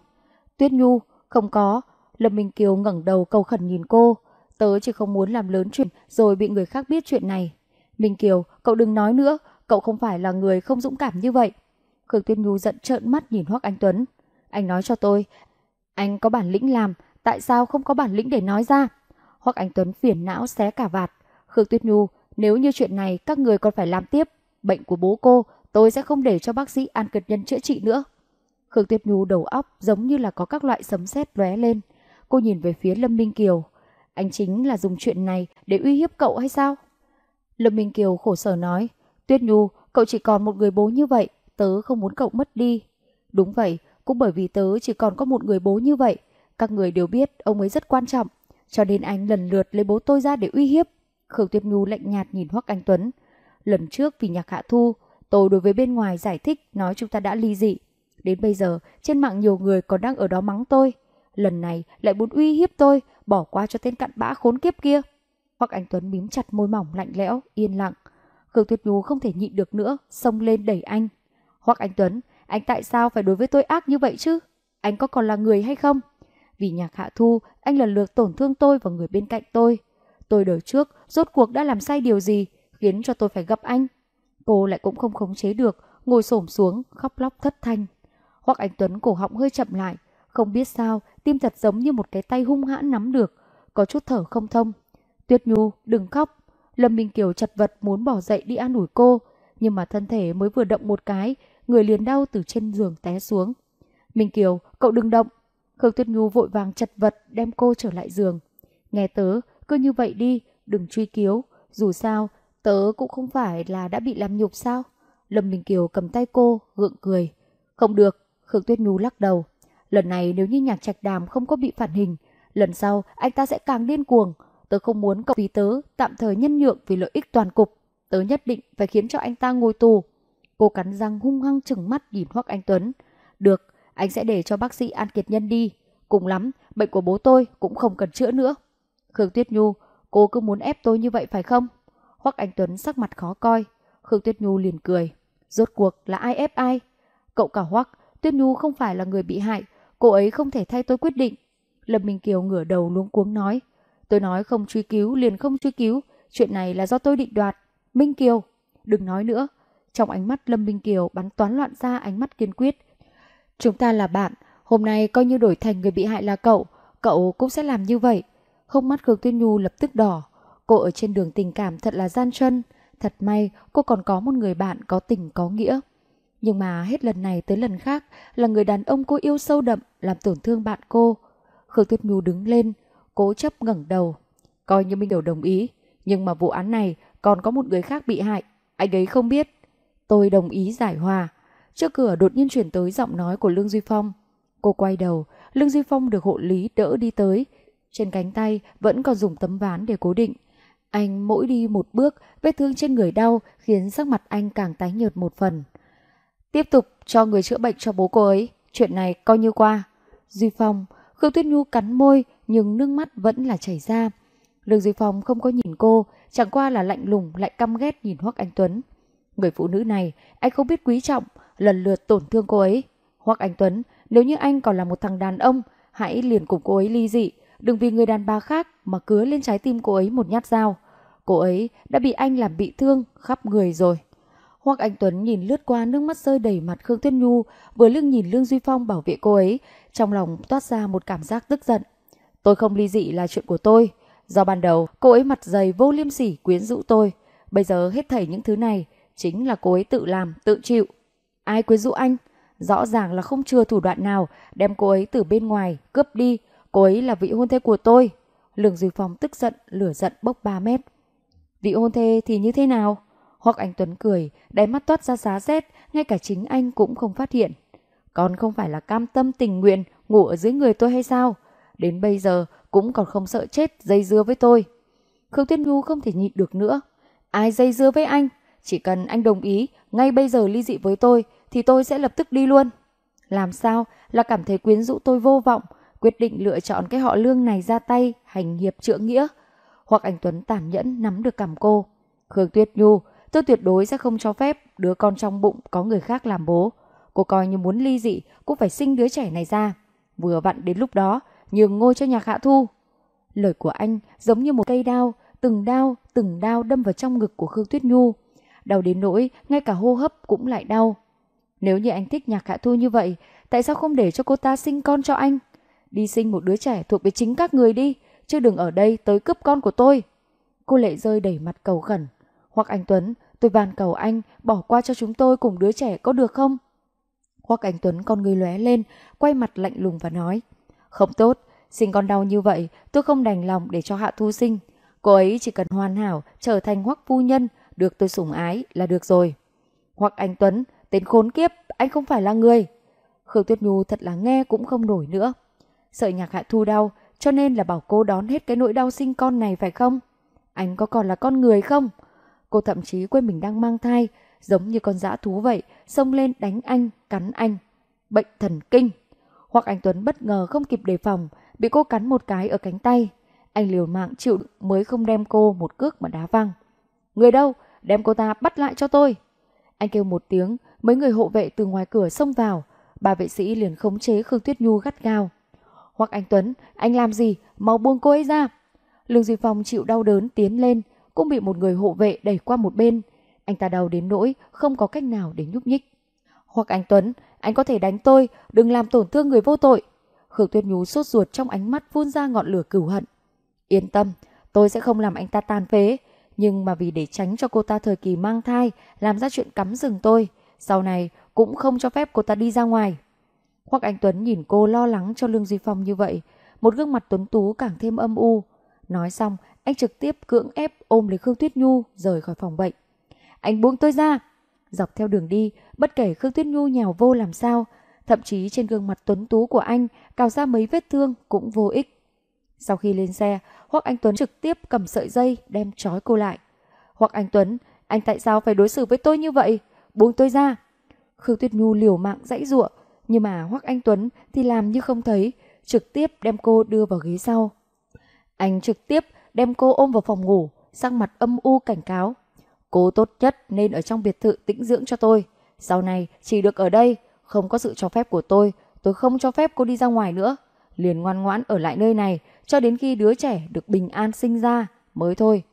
Tuyết Nhu, không có. Lâm Minh Kiều ngẩng đầu cầu khẩn nhìn cô. Tớ chỉ không muốn làm lớn chuyện rồi bị người khác biết chuyện này. Ninh Kiều, cậu đừng nói nữa, cậu không phải là người không dũng cảm như vậy. Khương Tuyết Nhu giận trợn mắt nhìn Hoắc Anh Tuấn. Anh nói cho tôi, anh có bản lĩnh làm, tại sao không có bản lĩnh để nói ra? Hoắc Anh Tuấn phiền não xé cả vạt. Khương Tuyết Nhu, nếu như chuyện này các người còn phải làm tiếp, bệnh của bố cô, tôi sẽ không để cho bác sĩ An Kiệt Nhân chữa trị nữa. Khương Tuyết Nhu đầu óc giống như là có các loại sấm sét lóe lên. Cô nhìn về phía Lâm Minh Kiều. Anh chính là dùng chuyện này để uy hiếp cậu hay sao? Lâm Minh Kiều khổ sở nói, Tuyết Nhu, cậu chỉ còn một người bố như vậy, tớ không muốn cậu mất đi. Đúng vậy, cũng bởi vì tớ chỉ còn có một người bố như vậy, các người đều biết ông ấy rất quan trọng, cho nên anh lần lượt lấy bố tôi ra để uy hiếp. Khương Tuyết Nhu lạnh nhạt nhìn Hoắc Anh Tuấn. Lần trước vì nhạc hạ thu, tôi đối với bên ngoài giải thích nói chúng ta đã ly dị. Đến bây giờ, trên mạng nhiều người còn đang ở đó mắng tôi. Lần này lại muốn uy hiếp tôi, bỏ qua cho tên cặn bã khốn kiếp kia hoặc Anh Tuấn mím chặt môi mỏng lạnh lẽo, yên lặng. Khương Tuyết Nhu không thể nhịn được nữa, xông lên đẩy anh. hoặc Anh Tuấn, anh tại sao phải đối với tôi ác như vậy chứ? Anh có còn là người hay không? Vì nhạc hạ thu, anh lần lượt tổn thương tôi và người bên cạnh tôi. Tôi đời trước, rốt cuộc đã làm sai điều gì, khiến cho tôi phải gặp anh. Cô lại cũng không khống chế được, ngồi xổm xuống, khóc lóc thất thanh. hoặc Anh Tuấn cổ họng hơi chậm lại, không biết sao, tim thật giống như một cái tay hung hãn nắm được, có chút thở không thông, Tuyết Nhu, đừng khóc. Lâm Minh Kiều chật vật muốn bỏ dậy đi an ủi cô, nhưng mà thân thể mới vừa động một cái, người liền đau từ trên giường té xuống. Minh Kiều, cậu đừng động. Khương Tuyết Nhu vội vàng chật vật đem cô trở lại giường. Nghe tớ, cứ như vậy đi, đừng truy cứu. Dù sao, tớ cũng không phải là đã bị làm nhục sao? Lâm Minh Kiều cầm tay cô, gượng cười. Không được, Khương Tuyết Nhu lắc đầu. Lần này nếu như nhạc trạch đàm không có bị phản hình, lần sau anh ta sẽ càng điên cuồng, tớ không muốn cậu vì tớ tạm thời nhân nhượng vì lợi ích toàn cục. Tớ nhất định phải khiến cho anh ta ngồi tù. Cô cắn răng hung hăng chừng mắt nhìn Hoắc Anh Tuấn. Được, anh sẽ để cho bác sĩ An Kiệt Nhân đi. Cùng lắm, bệnh của bố tôi cũng không cần chữa nữa. Khương Tuyết Nhu, cô cứ muốn ép tôi như vậy phải không? Hoắc Anh Tuấn sắc mặt khó coi. Khương Tuyết Nhu liền cười. Rốt cuộc là ai ép ai? Cậu cả Hoắc, Tuyết Nhu không phải là người bị hại. Cô ấy không thể thay tôi quyết định. Lâm Minh Kiều ngửa đầu luống cuống nói. Tôi nói không truy cứu liền không truy cứu, chuyện này là do tôi định đoạt. Minh Kiều, đừng nói nữa. Trong ánh mắt Lâm Minh Kiều bắn toán loạn ra ánh mắt kiên quyết. Chúng ta là bạn, hôm nay coi như đổi thành người bị hại là cậu, cậu cũng sẽ làm như vậy. Không mắt Khương Tuyên Nhu lập tức đỏ. Cô ở trên đường tình cảm thật là gian chân. Thật may cô còn có một người bạn có tình có nghĩa. Nhưng mà hết lần này tới lần khác là người đàn ông cô yêu sâu đậm làm tổn thương bạn cô. Khương Tuyết Nhu đứng lên, cố chấp ngẩng đầu. Coi như Minh Đầu đồng ý, nhưng mà vụ án này còn có một người khác bị hại, anh ấy không biết. Tôi đồng ý giải hòa. Trước cửa đột nhiên chuyển tới giọng nói của Lương Duy Phong. Cô quay đầu, Lương Duy Phong được hộ lý đỡ đi tới. Trên cánh tay vẫn còn dùng tấm ván để cố định. Anh mỗi đi một bước, vết thương trên người đau khiến sắc mặt anh càng tái nhợt một phần. Tiếp tục cho người chữa bệnh cho bố cô ấy, chuyện này coi như qua. Duy Phong, Khương Tuyết Nhu cắn môi, nhưng nước mắt vẫn là chảy ra. Lương Duy Phong không có nhìn cô, chẳng qua là lạnh lùng lại căm ghét nhìn Hoắc Anh Tuấn. Người phụ nữ này, anh không biết quý trọng, lần lượt tổn thương cô ấy. Hoắc Anh Tuấn, nếu như anh còn là một thằng đàn ông, hãy liền cùng cô ấy ly dị, đừng vì người đàn bà khác mà cứa lên trái tim cô ấy một nhát dao. Cô ấy đã bị anh làm bị thương khắp người rồi. Hoắc Anh Tuấn nhìn lướt qua nước mắt rơi đầy mặt Khương Tuyết Nhu, vừa lưng nhìn Lương Duy Phong bảo vệ cô ấy, trong lòng toát ra một cảm giác tức giận. Tôi không ly dị là chuyện của tôi. Do ban đầu, cô ấy mặt dày vô liêm sỉ quyến rũ tôi. Bây giờ hết thảy những thứ này, chính là cô ấy tự làm, tự chịu. Ai quyến rũ anh? Rõ ràng là không chừa thủ đoạn nào đem cô ấy từ bên ngoài, cướp đi. Cô ấy là vị hôn thê của tôi. Lường Duy Phong tức giận, lửa giận bốc 3 mét. Vị hôn thê thì như thế nào? Hoặc anh Tuấn cười, đáy mắt toát ra giá rét, ngay cả chính anh cũng không phát hiện. Còn không phải là cam tâm tình nguyện ngủ ở dưới người tôi hay sao? đến bây giờ cũng còn không sợ chết dây dưa với tôi. Khương Tuyết Nhu không thể nhịn được nữa. Ai dây dưa với anh? Chỉ cần anh đồng ý ngay bây giờ ly dị với tôi thì tôi sẽ lập tức đi luôn. Làm sao là cảm thấy quyến rũ tôi vô vọng, quyết định lựa chọn cái họ lương này ra tay, hành hiệp trượng nghĩa. Hoặc anh Tuấn tàn nhẫn nắm được cảm cô. Khương Tuyết Nhu, tôi tuyệt đối sẽ không cho phép đứa con trong bụng có người khác làm bố. Cô coi như muốn ly dị cũng phải sinh đứa trẻ này ra. Vừa vặn đến lúc đó, nhường ngôi cho nhạc hạ thu. Lời của anh giống như một cây đao, từng đao, từng đao đâm vào trong ngực của Khương Tuyết Nhu. Đau đến nỗi, ngay cả hô hấp cũng lại đau. Nếu như anh thích nhạc hạ thu như vậy, tại sao không để cho cô ta sinh con cho anh? Đi sinh một đứa trẻ thuộc về chính các người đi, chứ đừng ở đây tới cướp con của tôi. Cô lệ rơi đẩy mặt cầu khẩn. Hoặc anh Tuấn, tôi van cầu anh bỏ qua cho chúng tôi cùng đứa trẻ có được không? Hoặc anh Tuấn con người lóe lên, quay mặt lạnh lùng và nói. Không tốt, sinh con đau như vậy, tôi không đành lòng để cho Hạ Thu sinh. Cô ấy chỉ cần hoàn hảo, trở thành hoắc phu nhân, được tôi sủng ái là được rồi. Hoặc anh Tuấn, tên khốn kiếp, anh không phải là người. Khương Tuyết Nhu thật là nghe cũng không nổi nữa. Sợi nhạc Hạ Thu đau, cho nên là bảo cô đón hết cái nỗi đau sinh con này phải không? Anh có còn là con người không? Cô thậm chí quên mình đang mang thai, giống như con dã thú vậy, xông lên đánh anh, cắn anh. Bệnh thần kinh! hoặc anh Tuấn bất ngờ không kịp đề phòng, bị cô cắn một cái ở cánh tay. Anh liều mạng chịu đựng mới không đem cô một cước mà đá văng. Người đâu? Đem cô ta bắt lại cho tôi. Anh kêu một tiếng, mấy người hộ vệ từ ngoài cửa xông vào. Bà vệ sĩ liền khống chế Khương Tuyết Nhu gắt gao. Hoặc anh Tuấn, anh làm gì? Mau buông cô ấy ra. Lương Duy Phong chịu đau đớn tiến lên, cũng bị một người hộ vệ đẩy qua một bên. Anh ta đau đến nỗi không có cách nào để nhúc nhích. Hoặc anh Tuấn, anh có thể đánh tôi, đừng làm tổn thương người vô tội. Khương Tuyết Nhú sốt ruột trong ánh mắt phun ra ngọn lửa cửu hận. Yên tâm, tôi sẽ không làm anh ta tan phế. Nhưng mà vì để tránh cho cô ta thời kỳ mang thai, làm ra chuyện cắm rừng tôi, sau này cũng không cho phép cô ta đi ra ngoài. Hoặc anh Tuấn nhìn cô lo lắng cho Lương Duy Phong như vậy, một gương mặt tuấn tú càng thêm âm u. Nói xong, anh trực tiếp cưỡng ép ôm lấy Khương Tuyết Nhu rời khỏi phòng bệnh. Anh buông tôi ra, Dọc theo đường đi, bất kể Khương Tuyết Nhu nhào vô làm sao, thậm chí trên gương mặt tuấn tú của anh cào ra mấy vết thương cũng vô ích. Sau khi lên xe, Hoắc Anh Tuấn trực tiếp cầm sợi dây đem trói cô lại. Hoắc Anh Tuấn, anh tại sao phải đối xử với tôi như vậy? Buông tôi ra. Khương Tuyết Nhu liều mạng dãy giụa, nhưng mà Hoắc Anh Tuấn thì làm như không thấy, trực tiếp đem cô đưa vào ghế sau. Anh trực tiếp đem cô ôm vào phòng ngủ, sang mặt âm u cảnh cáo. Cô tốt nhất nên ở trong biệt thự tĩnh dưỡng cho tôi. Sau này chỉ được ở đây, không có sự cho phép của tôi, tôi không cho phép cô đi ra ngoài nữa. Liền ngoan ngoãn ở lại nơi này cho đến khi đứa trẻ được bình an sinh ra mới thôi.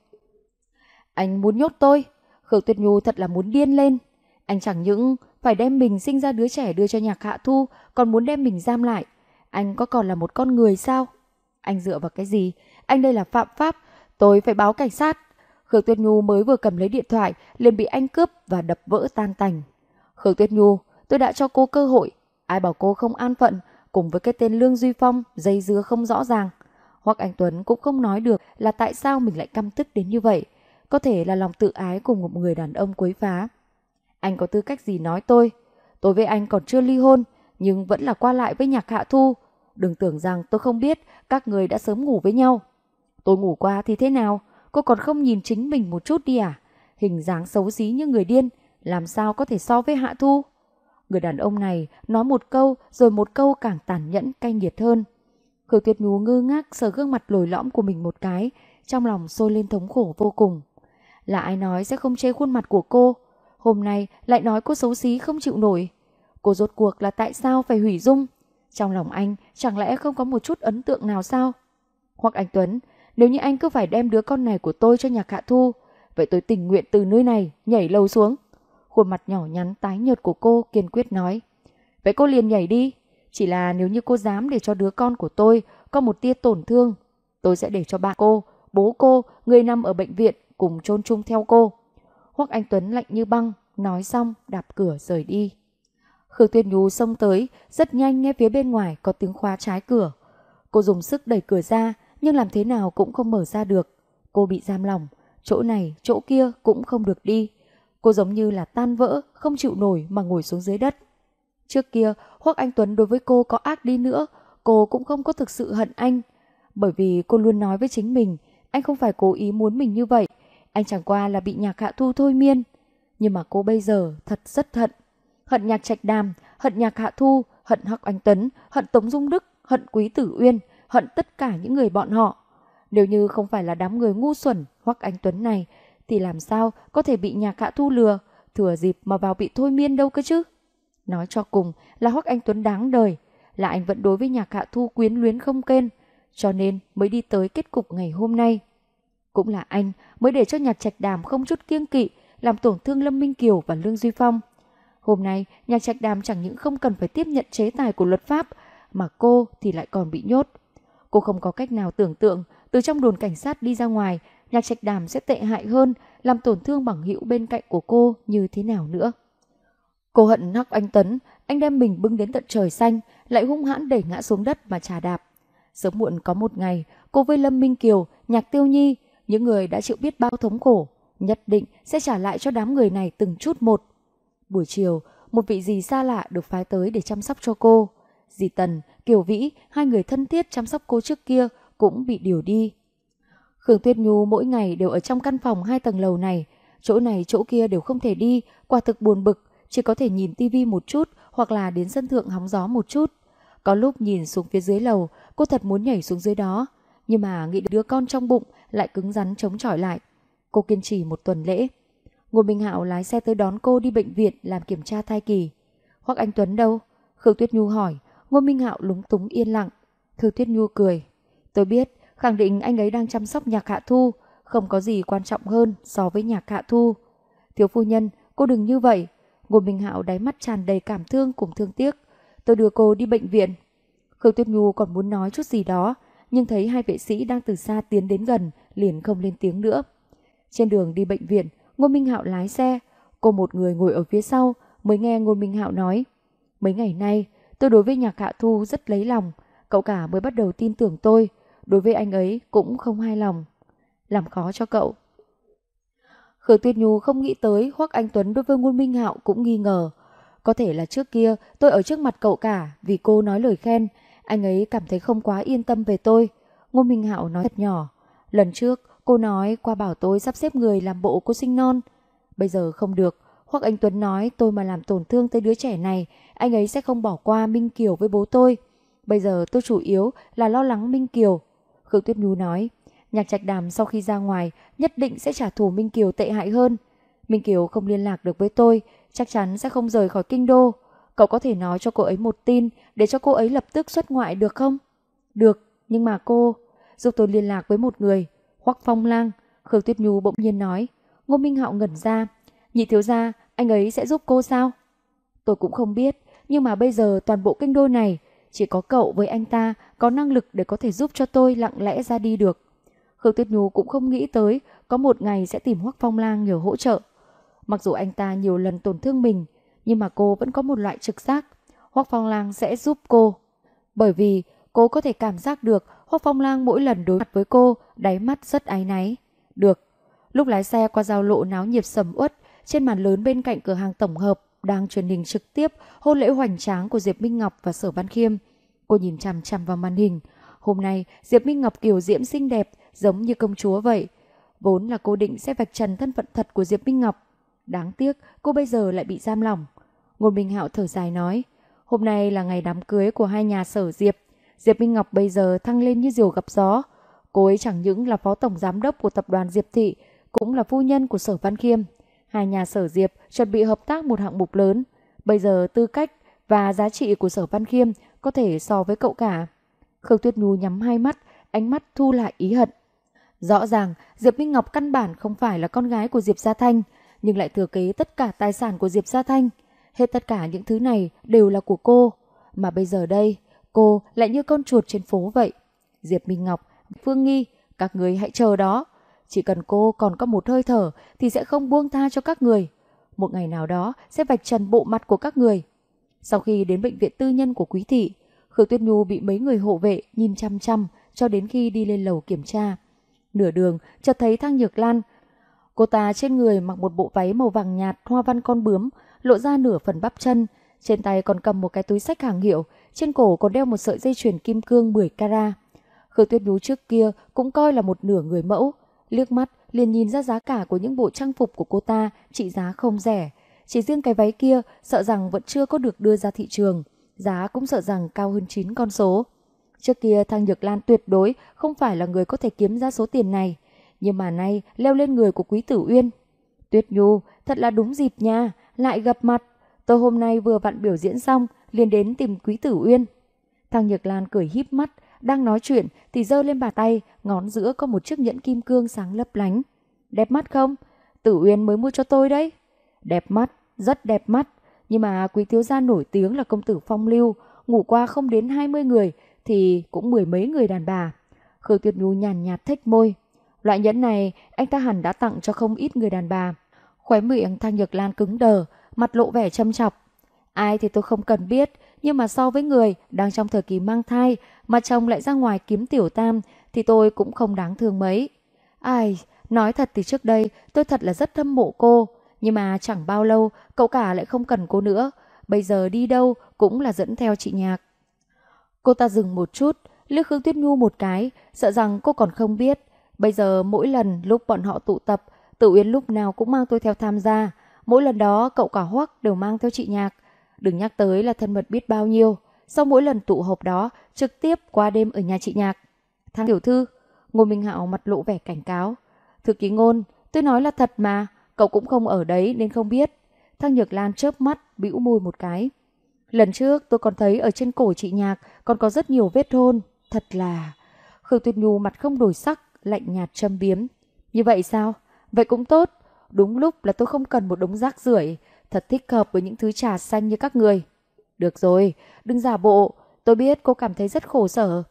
Anh muốn nhốt tôi. Khử Tuyệt Nhu thật là muốn điên lên. Anh chẳng những phải đem mình sinh ra đứa trẻ đưa cho nhạc hạ thu, còn muốn đem mình giam lại. Anh có còn là một con người sao? Anh dựa vào cái gì? Anh đây là phạm pháp. Tôi phải báo cảnh sát. Khương Tuyết Nhu mới vừa cầm lấy điện thoại liền bị anh cướp và đập vỡ tan tành. Khương Tuyết Nhu, tôi đã cho cô cơ hội, ai bảo cô không an phận, cùng với cái tên Lương Duy Phong dây dưa không rõ ràng. Hoặc anh Tuấn cũng không nói được là tại sao mình lại căm tức đến như vậy. Có thể là lòng tự ái cùng một người đàn ông quấy phá. Anh có tư cách gì nói tôi? Tôi với anh còn chưa ly hôn, nhưng vẫn là qua lại với nhạc hạ thu. Đừng tưởng rằng tôi không biết các người đã sớm ngủ với nhau. Tôi ngủ qua thì thế nào? cô còn không nhìn chính mình một chút đi à? Hình dáng xấu xí như người điên, làm sao có thể so với Hạ Thu? Người đàn ông này nói một câu rồi một câu càng tàn nhẫn cay nghiệt hơn. khử tuyệt Nhu ngơ ngác sờ gương mặt lồi lõm của mình một cái, trong lòng sôi lên thống khổ vô cùng. Là ai nói sẽ không chê khuôn mặt của cô? Hôm nay lại nói cô xấu xí không chịu nổi. Cô rốt cuộc là tại sao phải hủy dung? Trong lòng anh chẳng lẽ không có một chút ấn tượng nào sao? Hoặc anh Tuấn nếu như anh cứ phải đem đứa con này của tôi cho nhạc hạ thu, vậy tôi tình nguyện từ nơi này nhảy lầu xuống. Khuôn mặt nhỏ nhắn tái nhợt của cô kiên quyết nói. Vậy cô liền nhảy đi. Chỉ là nếu như cô dám để cho đứa con của tôi có một tia tổn thương, tôi sẽ để cho bạn cô, bố cô, người nằm ở bệnh viện cùng chôn chung theo cô. Hoắc Anh Tuấn lạnh như băng, nói xong đạp cửa rời đi. Khương Tuyên Nhu xông tới, rất nhanh nghe phía bên ngoài có tiếng khóa trái cửa. Cô dùng sức đẩy cửa ra, nhưng làm thế nào cũng không mở ra được. Cô bị giam lòng, chỗ này, chỗ kia cũng không được đi. Cô giống như là tan vỡ, không chịu nổi mà ngồi xuống dưới đất. Trước kia, Hoắc Anh Tuấn đối với cô có ác đi nữa, cô cũng không có thực sự hận anh. Bởi vì cô luôn nói với chính mình, anh không phải cố ý muốn mình như vậy, anh chẳng qua là bị nhạc hạ thu thôi miên. Nhưng mà cô bây giờ thật rất hận. Hận nhạc trạch đàm, hận nhạc hạ thu, hận Hoắc Anh Tuấn, hận Tống Dung Đức, hận Quý Tử Uyên, hận tất cả những người bọn họ. Nếu như không phải là đám người ngu xuẩn hoặc anh Tuấn này, thì làm sao có thể bị nhà cạ thu lừa, thừa dịp mà vào bị thôi miên đâu cơ chứ. Nói cho cùng là hoặc Anh Tuấn đáng đời, là anh vẫn đối với nhà cạ thu quyến luyến không kên, cho nên mới đi tới kết cục ngày hôm nay. Cũng là anh mới để cho nhạc trạch đàm không chút kiêng kỵ, làm tổn thương Lâm Minh Kiều và Lương Duy Phong. Hôm nay, nhạc trạch đàm chẳng những không cần phải tiếp nhận chế tài của luật pháp, mà cô thì lại còn bị nhốt. Cô không có cách nào tưởng tượng từ trong đồn cảnh sát đi ra ngoài, nhạc trạch đàm sẽ tệ hại hơn, làm tổn thương bằng hữu bên cạnh của cô như thế nào nữa. Cô hận hắc anh Tấn, anh đem mình bưng đến tận trời xanh, lại hung hãn đẩy ngã xuống đất mà trà đạp. Sớm muộn có một ngày, cô với Lâm Minh Kiều, Nhạc Tiêu Nhi, những người đã chịu biết bao thống khổ, nhất định sẽ trả lại cho đám người này từng chút một. Buổi chiều, một vị gì xa lạ được phái tới để chăm sóc cho cô. Di Tần, Kiều Vĩ, hai người thân thiết chăm sóc cô trước kia cũng bị điều đi. Khương Tuyết Nhu mỗi ngày đều ở trong căn phòng hai tầng lầu này, chỗ này chỗ kia đều không thể đi, quả thực buồn bực, chỉ có thể nhìn tivi một chút hoặc là đến sân thượng hóng gió một chút. Có lúc nhìn xuống phía dưới lầu, cô thật muốn nhảy xuống dưới đó, nhưng mà nghĩ đứa con trong bụng lại cứng rắn chống chọi lại. Cô kiên trì một tuần lễ. Ngô Minh Hạo lái xe tới đón cô đi bệnh viện làm kiểm tra thai kỳ. Hoặc Anh Tuấn đâu? Khương Tuyết Nhu hỏi. Ngô Minh Hạo lúng túng yên lặng. Thư Tuyết Nhu cười. Tôi biết, khẳng định anh ấy đang chăm sóc nhạc hạ thu, không có gì quan trọng hơn so với nhạc hạ thu. Thiếu phu nhân, cô đừng như vậy. Ngô Minh Hạo đáy mắt tràn đầy cảm thương cùng thương tiếc. Tôi đưa cô đi bệnh viện. Khương Tuyết Nhu còn muốn nói chút gì đó, nhưng thấy hai vệ sĩ đang từ xa tiến đến gần, liền không lên tiếng nữa. Trên đường đi bệnh viện, Ngô Minh Hạo lái xe, cô một người ngồi ở phía sau mới nghe Ngô Minh Hạo nói. Mấy ngày nay, Tôi đối với nhạc hạ thu rất lấy lòng, cậu cả mới bắt đầu tin tưởng tôi, đối với anh ấy cũng không hài lòng. Làm khó cho cậu. Khương Tuyết Nhu không nghĩ tới hoặc anh Tuấn đối với Ngôn Minh Hạo cũng nghi ngờ. Có thể là trước kia tôi ở trước mặt cậu cả vì cô nói lời khen, anh ấy cảm thấy không quá yên tâm về tôi. Ngôn Minh Hạo nói thật nhỏ, lần trước cô nói qua bảo tôi sắp xếp người làm bộ cô sinh non. Bây giờ không được, Khoác Anh Tuấn nói tôi mà làm tổn thương tới đứa trẻ này, anh ấy sẽ không bỏ qua Minh Kiều với bố tôi. Bây giờ tôi chủ yếu là lo lắng Minh Kiều. Khương Tuyết Nhu nói, nhạc trạch đàm sau khi ra ngoài nhất định sẽ trả thù Minh Kiều tệ hại hơn. Minh Kiều không liên lạc được với tôi, chắc chắn sẽ không rời khỏi kinh đô. Cậu có thể nói cho cô ấy một tin để cho cô ấy lập tức xuất ngoại được không? Được, nhưng mà cô... Giúp tôi liên lạc với một người, Hoắc Phong Lang. Khương Tuyết Nhu bỗng nhiên nói. Ngô Minh Hạo ngẩn ra. Nhị thiếu gia, anh ấy sẽ giúp cô sao? Tôi cũng không biết, nhưng mà bây giờ toàn bộ kinh đô này, chỉ có cậu với anh ta có năng lực để có thể giúp cho tôi lặng lẽ ra đi được. Khương Tuyết Nhu cũng không nghĩ tới có một ngày sẽ tìm Hoắc Phong Lang nhờ hỗ trợ. Mặc dù anh ta nhiều lần tổn thương mình, nhưng mà cô vẫn có một loại trực giác. Hoắc Phong Lang sẽ giúp cô. Bởi vì cô có thể cảm giác được Hoắc Phong Lang mỗi lần đối mặt với cô, đáy mắt rất áy náy. Được. Lúc lái xe qua giao lộ náo nhiệt sầm uất, trên màn lớn bên cạnh cửa hàng tổng hợp đang truyền hình trực tiếp hôn lễ hoành tráng của Diệp Minh Ngọc và Sở Văn Khiêm. Cô nhìn chằm chằm vào màn hình. Hôm nay, Diệp Minh Ngọc kiểu diễm xinh đẹp, giống như công chúa vậy. Vốn là cô định sẽ vạch trần thân phận thật của Diệp Minh Ngọc. Đáng tiếc, cô bây giờ lại bị giam lỏng. Ngôn Minh Hạo thở dài nói, hôm nay là ngày đám cưới của hai nhà sở Diệp. Diệp Minh Ngọc bây giờ thăng lên như diều gặp gió. Cô ấy chẳng những là phó tổng giám đốc của tập đoàn Diệp Thị, cũng là phu nhân của sở Văn Khiêm. Hai nhà sở Diệp chuẩn bị hợp tác một hạng mục lớn. Bây giờ tư cách và giá trị của sở Văn Khiêm có thể so với cậu cả. Khương Tuyết Nhu nhắm hai mắt, ánh mắt thu lại ý hận. Rõ ràng, Diệp Minh Ngọc căn bản không phải là con gái của Diệp Gia Thanh, nhưng lại thừa kế tất cả tài sản của Diệp Gia Thanh. Hết tất cả những thứ này đều là của cô. Mà bây giờ đây, cô lại như con chuột trên phố vậy. Diệp Minh Ngọc, Phương Nghi, các người hãy chờ đó. Chỉ cần cô còn có một hơi thở thì sẽ không buông tha cho các người. Một ngày nào đó sẽ vạch trần bộ mặt của các người. Sau khi đến bệnh viện tư nhân của Quý Thị, Khương Tuyết Nhu bị mấy người hộ vệ nhìn chăm chăm cho đến khi đi lên lầu kiểm tra. Nửa đường, chợt thấy Thang Nhược Lan. Cô ta trên người mặc một bộ váy màu vàng nhạt hoa văn con bướm, lộ ra nửa phần bắp chân. Trên tay còn cầm một cái túi sách hàng hiệu, trên cổ còn đeo một sợi dây chuyền kim cương 10 carat. Khương Tuyết Nhu trước kia cũng coi là một nửa người mẫu, liếc mắt liền nhìn ra giá cả của những bộ trang phục của cô ta trị giá không rẻ. Chỉ riêng cái váy kia sợ rằng vẫn chưa có được đưa ra thị trường, giá cũng sợ rằng cao hơn 9 con số. Trước kia Thang Nhược Lan tuyệt đối không phải là người có thể kiếm ra số tiền này, nhưng mà nay leo lên người của Quý Tử Uyên. Tuyết Nhu, thật là đúng dịp nha, lại gặp mặt. Tôi hôm nay vừa vặn biểu diễn xong, liền đến tìm Quý Tử Uyên. Thang Nhược Lan cười híp mắt, đang nói chuyện thì giơ lên bà tay, ngón giữa có một chiếc nhẫn kim cương sáng lấp lánh. Đẹp mắt không? Tử Uyên mới mua cho tôi đấy. Đẹp mắt, rất đẹp mắt. Nhưng mà quý thiếu gia nổi tiếng là công tử phong lưu, ngủ qua không đến 20 người thì cũng mười mấy người đàn bà. Khương Tuyệt Nhu nhàn nhạt thích môi. Loại nhẫn này anh ta hẳn đã tặng cho không ít người đàn bà. Khóe miệng Thang Nhược Lan cứng đờ, mặt lộ vẻ châm chọc. Ai thì tôi không cần biết, nhưng mà so với người đang trong thời kỳ mang thai mà chồng lại ra ngoài kiếm tiểu tam thì tôi cũng không đáng thương mấy. Ai, nói thật thì trước đây tôi thật là rất thâm mộ cô, nhưng mà chẳng bao lâu cậu cả lại không cần cô nữa, bây giờ đi đâu cũng là dẫn theo chị nhạc. Cô ta dừng một chút, liếc Khương Tuyết Nhu một cái, sợ rằng cô còn không biết. Bây giờ mỗi lần lúc bọn họ tụ tập, Tử Uyên lúc nào cũng mang tôi theo tham gia. Mỗi lần đó cậu cả hoắc đều mang theo chị nhạc. Đừng nhắc tới là thân mật biết bao nhiêu. Sau mỗi lần tụ họp đó, trực tiếp qua đêm ở nhà chị nhạc thang tiểu thư. Ngô Minh Hạo mặt lộ vẻ cảnh cáo. Thư ký ngôn, tôi nói là thật mà, cậu cũng không ở đấy nên không biết. Thang Nhược Lan chớp mắt, bĩu môi một cái. Lần trước tôi còn thấy ở trên cổ chị Nhạc còn có rất nhiều vết hôn, Thật là... Khương Tuyết Nhu mặt không đổi sắc, lạnh nhạt châm biếm. Như vậy sao? Vậy cũng tốt. Đúng lúc là tôi không cần một đống rác rưởi, thật thích hợp với những thứ trà xanh như các người. Được rồi, đừng giả bộ. Tôi biết cô cảm thấy rất khổ sở,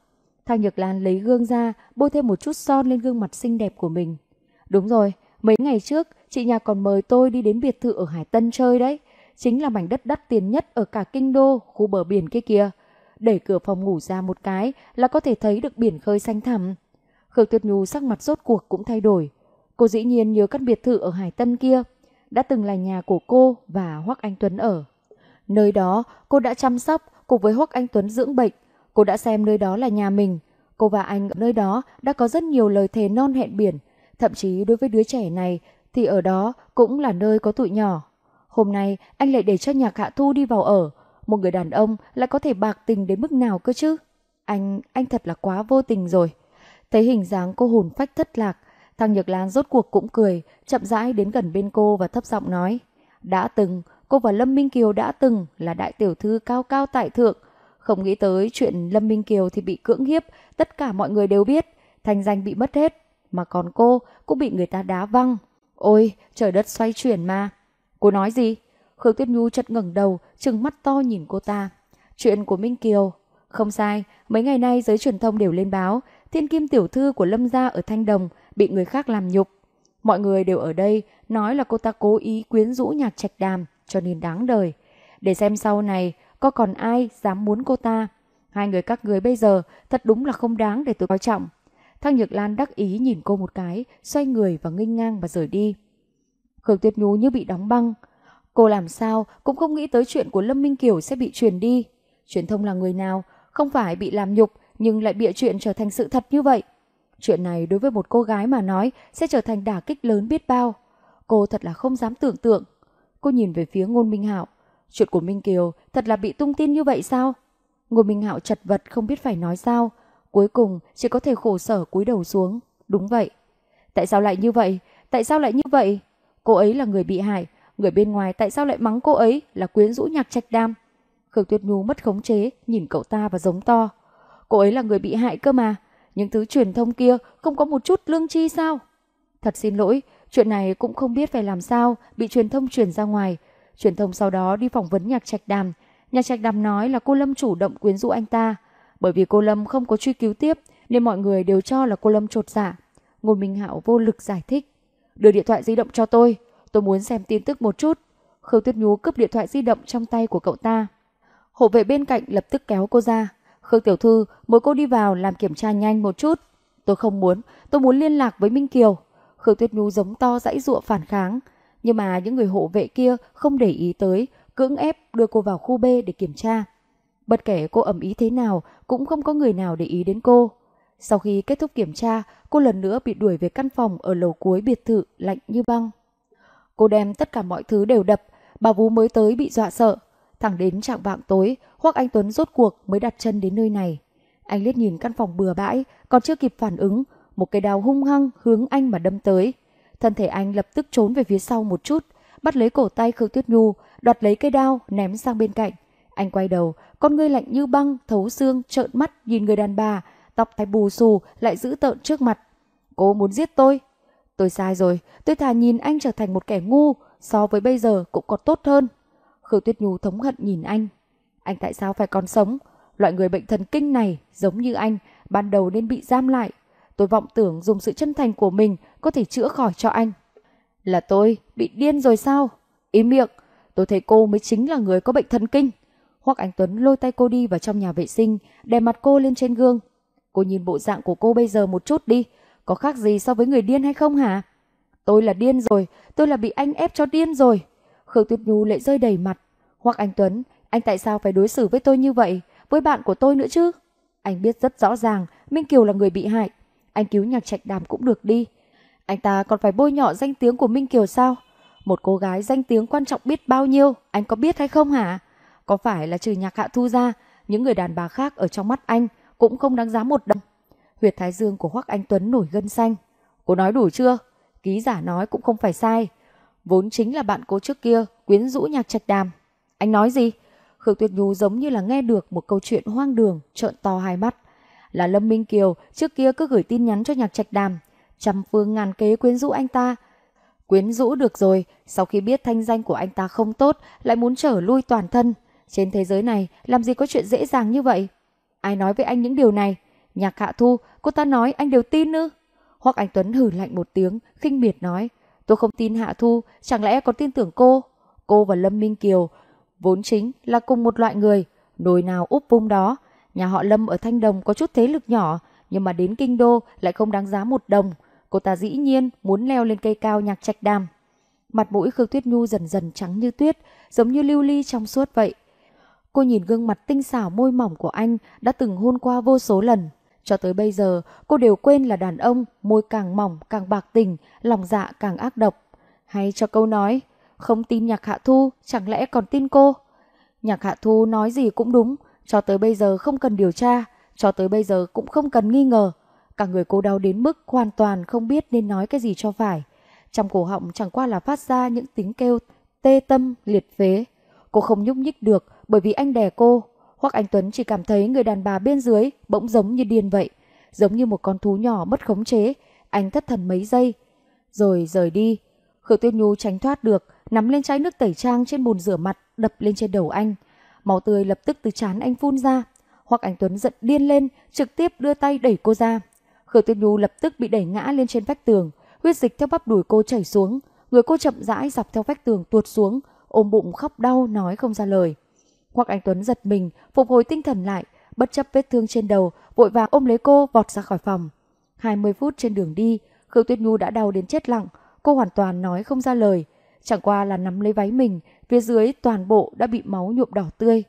Thang Nhược Lan lấy gương ra, bôi thêm một chút son lên gương mặt xinh đẹp của mình. Đúng rồi, mấy ngày trước, chị nhà còn mời tôi đi đến biệt thự ở Hải Tân chơi đấy. Chính là mảnh đất đắt tiền nhất ở cả kinh đô, khu bờ biển kia kìa. Đẩy cửa phòng ngủ ra một cái là có thể thấy được biển khơi xanh thẳm. Khương Tuyết Nhu sắc mặt rốt cuộc cũng thay đổi. Cô dĩ nhiên nhớ căn biệt thự ở Hải Tân kia, đã từng là nhà của cô và Hoắc Anh Tuấn ở. Nơi đó, cô đã chăm sóc cùng với Hoắc Anh Tuấn dưỡng bệnh, Cô đã xem nơi đó là nhà mình. Cô và anh ở nơi đó đã có rất nhiều lời thề non hẹn biển. Thậm chí đối với đứa trẻ này thì ở đó cũng là nơi có tụi nhỏ. Hôm nay anh lại để cho nhạc hạ thu đi vào ở. Một người đàn ông lại có thể bạc tình đến mức nào cơ chứ? Anh, anh thật là quá vô tình rồi. Thấy hình dáng cô hồn phách thất lạc, thằng Nhược Lan rốt cuộc cũng cười, chậm rãi đến gần bên cô và thấp giọng nói. Đã từng, cô và Lâm Minh Kiều đã từng là đại tiểu thư cao cao tại thượng, không nghĩ tới chuyện Lâm Minh Kiều thì bị cưỡng hiếp, tất cả mọi người đều biết, thanh danh bị mất hết, mà còn cô cũng bị người ta đá văng. Ôi, trời đất xoay chuyển mà. Cô nói gì? Khương Tuyết Nhu chật ngẩng đầu, trừng mắt to nhìn cô ta. Chuyện của Minh Kiều. Không sai, mấy ngày nay giới truyền thông đều lên báo, thiên kim tiểu thư của Lâm gia ở Thanh Đồng bị người khác làm nhục. Mọi người đều ở đây nói là cô ta cố ý quyến rũ nhạc trạch đàm cho nên đáng đời. Để xem sau này có còn ai dám muốn cô ta. Hai người các người bây giờ thật đúng là không đáng để tôi coi trọng. Thăng Nhược Lan đắc ý nhìn cô một cái, xoay người và nghênh ngang mà rời đi. Khương Tuyết Nhu như bị đóng băng. Cô làm sao cũng không nghĩ tới chuyện của Lâm Minh Kiều sẽ bị truyền đi. Truyền thông là người nào, không phải bị làm nhục nhưng lại bịa chuyện trở thành sự thật như vậy. Chuyện này đối với một cô gái mà nói sẽ trở thành đả kích lớn biết bao. Cô thật là không dám tưởng tượng. Cô nhìn về phía Ngôn Minh Hạo, Chuyện của Minh Kiều thật là bị tung tin như vậy sao? Ngô Minh Hạo chật vật không biết phải nói sao. Cuối cùng chỉ có thể khổ sở cúi đầu xuống. Đúng vậy. Tại sao lại như vậy? Tại sao lại như vậy? Cô ấy là người bị hại. Người bên ngoài tại sao lại mắng cô ấy là quyến rũ nhạc trạch đam? Khương Tuyết Nhu mất khống chế, nhìn cậu ta và giống to. Cô ấy là người bị hại cơ mà. Những thứ truyền thông kia không có một chút lương chi sao? Thật xin lỗi, chuyện này cũng không biết phải làm sao, bị truyền thông truyền ra ngoài. Truyền thông sau đó đi phỏng vấn Nhạc Trạch Đàm. Nhạc Trạch Đàm nói là cô Lâm chủ động quyến rũ anh ta. Bởi vì cô Lâm không có truy cứu tiếp nên mọi người đều cho là cô Lâm trột giả. Dạ. Ngô Minh Hạo vô lực giải thích. Đưa điện thoại di động cho tôi. Tôi muốn xem tin tức một chút. Khâu Tuyết Nhú cướp điện thoại di động trong tay của cậu ta. Hộ vệ bên cạnh lập tức kéo cô ra. Khương Tiểu Thư muốn cô đi vào làm kiểm tra nhanh một chút. Tôi không muốn, tôi muốn liên lạc với Minh Kiều. Khương Tuyết Nhu giống to dãy dụa phản kháng. Nhưng mà những người hộ vệ kia không để ý tới, cưỡng ép đưa cô vào khu B để kiểm tra. Bất kể cô ẩm ý thế nào, cũng không có người nào để ý đến cô. Sau khi kết thúc kiểm tra, cô lần nữa bị đuổi về căn phòng ở lầu cuối biệt thự lạnh như băng. Cô đem tất cả mọi thứ đều đập, bà Vú mới tới bị dọa sợ. Thẳng đến trạng vạng tối, Hoắc Anh Tuấn rốt cuộc mới đặt chân đến nơi này. Anh liếc nhìn căn phòng bừa bãi, còn chưa kịp phản ứng, một cây đào hung hăng hướng anh mà đâm tới. Thân thể anh lập tức trốn về phía sau một chút, bắt lấy cổ tay Khương Tuyết Nhu, đoạt lấy cây đao, ném sang bên cạnh. Anh quay đầu, con ngươi lạnh như băng, thấu xương, trợn mắt nhìn người đàn bà, tóc tai bù xù lại giữ tợn trước mặt. Cô muốn giết tôi? Tôi sai rồi, tôi thà nhìn anh trở thành một kẻ ngu, so với bây giờ cũng còn tốt hơn. Khương Tuyết Nhu thống hận nhìn anh. Anh tại sao phải còn sống? Loại người bệnh thần kinh này giống như anh, ban đầu nên bị giam lại, Tôi vọng tưởng dùng sự chân thành của mình có thể chữa khỏi cho anh. Là tôi bị điên rồi sao? Ý miệng, tôi thấy cô mới chính là người có bệnh thần kinh. Hoặc anh Tuấn lôi tay cô đi vào trong nhà vệ sinh, đè mặt cô lên trên gương. Cô nhìn bộ dạng của cô bây giờ một chút đi, có khác gì so với người điên hay không hả? Tôi là điên rồi, tôi là bị anh ép cho điên rồi. Khương Tuyết Nhu lại rơi đầy mặt. Hoặc anh Tuấn, anh tại sao phải đối xử với tôi như vậy, với bạn của tôi nữa chứ? Anh biết rất rõ ràng, Minh Kiều là người bị hại, anh cứu nhạc trạch đàm cũng được đi. Anh ta còn phải bôi nhọ danh tiếng của Minh Kiều sao? Một cô gái danh tiếng quan trọng biết bao nhiêu, anh có biết hay không hả? Có phải là trừ nhạc hạ thu ra, những người đàn bà khác ở trong mắt anh cũng không đáng giá một đồng. Huyệt thái dương của Hoắc Anh Tuấn nổi gân xanh. Cô nói đủ chưa? Ký giả nói cũng không phải sai. Vốn chính là bạn cô trước kia, quyến rũ nhạc trạch đàm. Anh nói gì? Khương Tuyệt Nhu giống như là nghe được một câu chuyện hoang đường, trợn to hai mắt là Lâm Minh Kiều trước kia cứ gửi tin nhắn cho nhạc trạch đàm, trăm phương ngàn kế quyến rũ anh ta. Quyến rũ được rồi, sau khi biết thanh danh của anh ta không tốt, lại muốn trở lui toàn thân. Trên thế giới này, làm gì có chuyện dễ dàng như vậy? Ai nói với anh những điều này? Nhạc hạ thu, cô ta nói anh đều tin ư? Hoặc anh Tuấn hử lạnh một tiếng, khinh biệt nói. Tôi không tin hạ thu, chẳng lẽ còn tin tưởng cô? Cô và Lâm Minh Kiều, vốn chính là cùng một loại người, nồi nào úp vung đó, Nhà họ Lâm ở Thanh Đồng có chút thế lực nhỏ, nhưng mà đến kinh đô lại không đáng giá một đồng. Cô ta dĩ nhiên muốn leo lên cây cao nhạc trạch đàm. Mặt mũi Khương Tuyết Nhu dần dần trắng như tuyết, giống như lưu ly trong suốt vậy. Cô nhìn gương mặt tinh xảo môi mỏng của anh đã từng hôn qua vô số lần. Cho tới bây giờ, cô đều quên là đàn ông, môi càng mỏng, càng bạc tình, lòng dạ càng ác độc. Hay cho câu nói, không tin nhạc hạ thu, chẳng lẽ còn tin cô? Nhạc hạ thu nói gì cũng đúng, cho tới bây giờ không cần điều tra, cho tới bây giờ cũng không cần nghi ngờ. Cả người cô đau đến mức hoàn toàn không biết nên nói cái gì cho phải. Trong cổ họng chẳng qua là phát ra những tiếng kêu tê tâm, liệt phế. Cô không nhúc nhích được bởi vì anh đè cô. Hoặc anh Tuấn chỉ cảm thấy người đàn bà bên dưới bỗng giống như điên vậy. Giống như một con thú nhỏ mất khống chế. Anh thất thần mấy giây. Rồi rời đi. Khử tuyết nhu tránh thoát được. Nắm lên chai nước tẩy trang trên bồn rửa mặt đập lên trên đầu anh. Máu tươi lập tức từ chán anh phun ra. Hoặc Anh Tuấn giận điên lên, trực tiếp đưa tay đẩy cô ra. Khử Tuyết Nhu lập tức bị đẩy ngã lên trên vách tường, huyết dịch theo bắp đùi cô chảy xuống, người cô chậm rãi dọc theo vách tường tuột xuống, ôm bụng khóc đau nói không ra lời. Hoặc Anh Tuấn giật mình, phục hồi tinh thần lại, bất chấp vết thương trên đầu, vội vàng ôm lấy cô vọt ra khỏi phòng. 20 phút trên đường đi, Khử Tuyết Nhu đã đau đến chết lặng, cô hoàn toàn nói không ra lời, Chẳng qua là nắm lấy váy mình, phía dưới toàn bộ đã bị máu nhuộm đỏ tươi.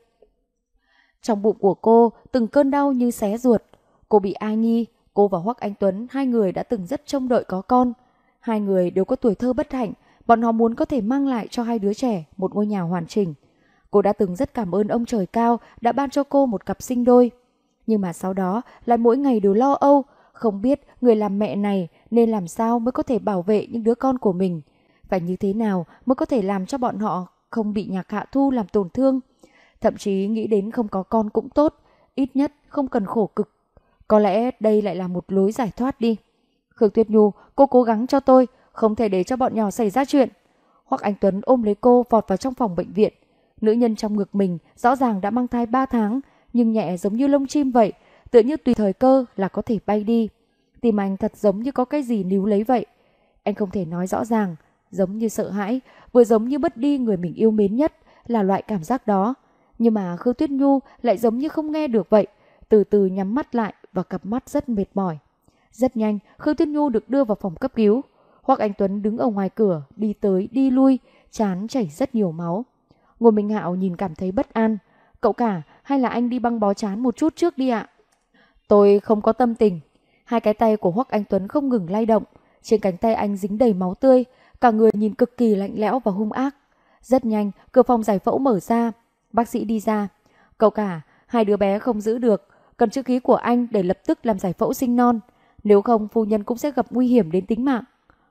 Trong bụng của cô, từng cơn đau như xé ruột. Cô bị ai nghi? cô và Hoắc Anh Tuấn, hai người đã từng rất trông đợi có con. Hai người đều có tuổi thơ bất hạnh, bọn họ muốn có thể mang lại cho hai đứa trẻ một ngôi nhà hoàn chỉnh. Cô đã từng rất cảm ơn ông trời cao đã ban cho cô một cặp sinh đôi. Nhưng mà sau đó lại mỗi ngày đều lo âu, không biết người làm mẹ này nên làm sao mới có thể bảo vệ những đứa con của mình – và như thế nào mới có thể làm cho bọn họ không bị nhạc hạ thu làm tổn thương. Thậm chí nghĩ đến không có con cũng tốt, ít nhất không cần khổ cực. Có lẽ đây lại là một lối giải thoát đi. Khương Tuyết Nhu, cô cố gắng cho tôi, không thể để cho bọn nhỏ xảy ra chuyện. Hoặc anh Tuấn ôm lấy cô vọt vào trong phòng bệnh viện. Nữ nhân trong ngực mình rõ ràng đã mang thai 3 tháng, nhưng nhẹ giống như lông chim vậy, tựa như tùy thời cơ là có thể bay đi. Tìm anh thật giống như có cái gì níu lấy vậy. Anh không thể nói rõ ràng, giống như sợ hãi, vừa giống như bất đi người mình yêu mến nhất, là loại cảm giác đó. Nhưng mà Khương Tuyết Nhu lại giống như không nghe được vậy, từ từ nhắm mắt lại và cặp mắt rất mệt mỏi. Rất nhanh, Khương Tuyết Nhu được đưa vào phòng cấp cứu. Hoặc Anh Tuấn đứng ở ngoài cửa, đi tới, đi lui, chán chảy rất nhiều máu. Ngô Minh Hạo nhìn cảm thấy bất an. Cậu cả, hay là anh đi băng bó chán một chút trước đi ạ? Tôi không có tâm tình. Hai cái tay của Hoắc Anh Tuấn không ngừng lay động. Trên cánh tay anh dính đầy máu tươi, cả người nhìn cực kỳ lạnh lẽo và hung ác. Rất nhanh, cửa phòng giải phẫu mở ra, bác sĩ đi ra. Cậu cả, hai đứa bé không giữ được, cần chữ ký của anh để lập tức làm giải phẫu sinh non. Nếu không, phu nhân cũng sẽ gặp nguy hiểm đến tính mạng.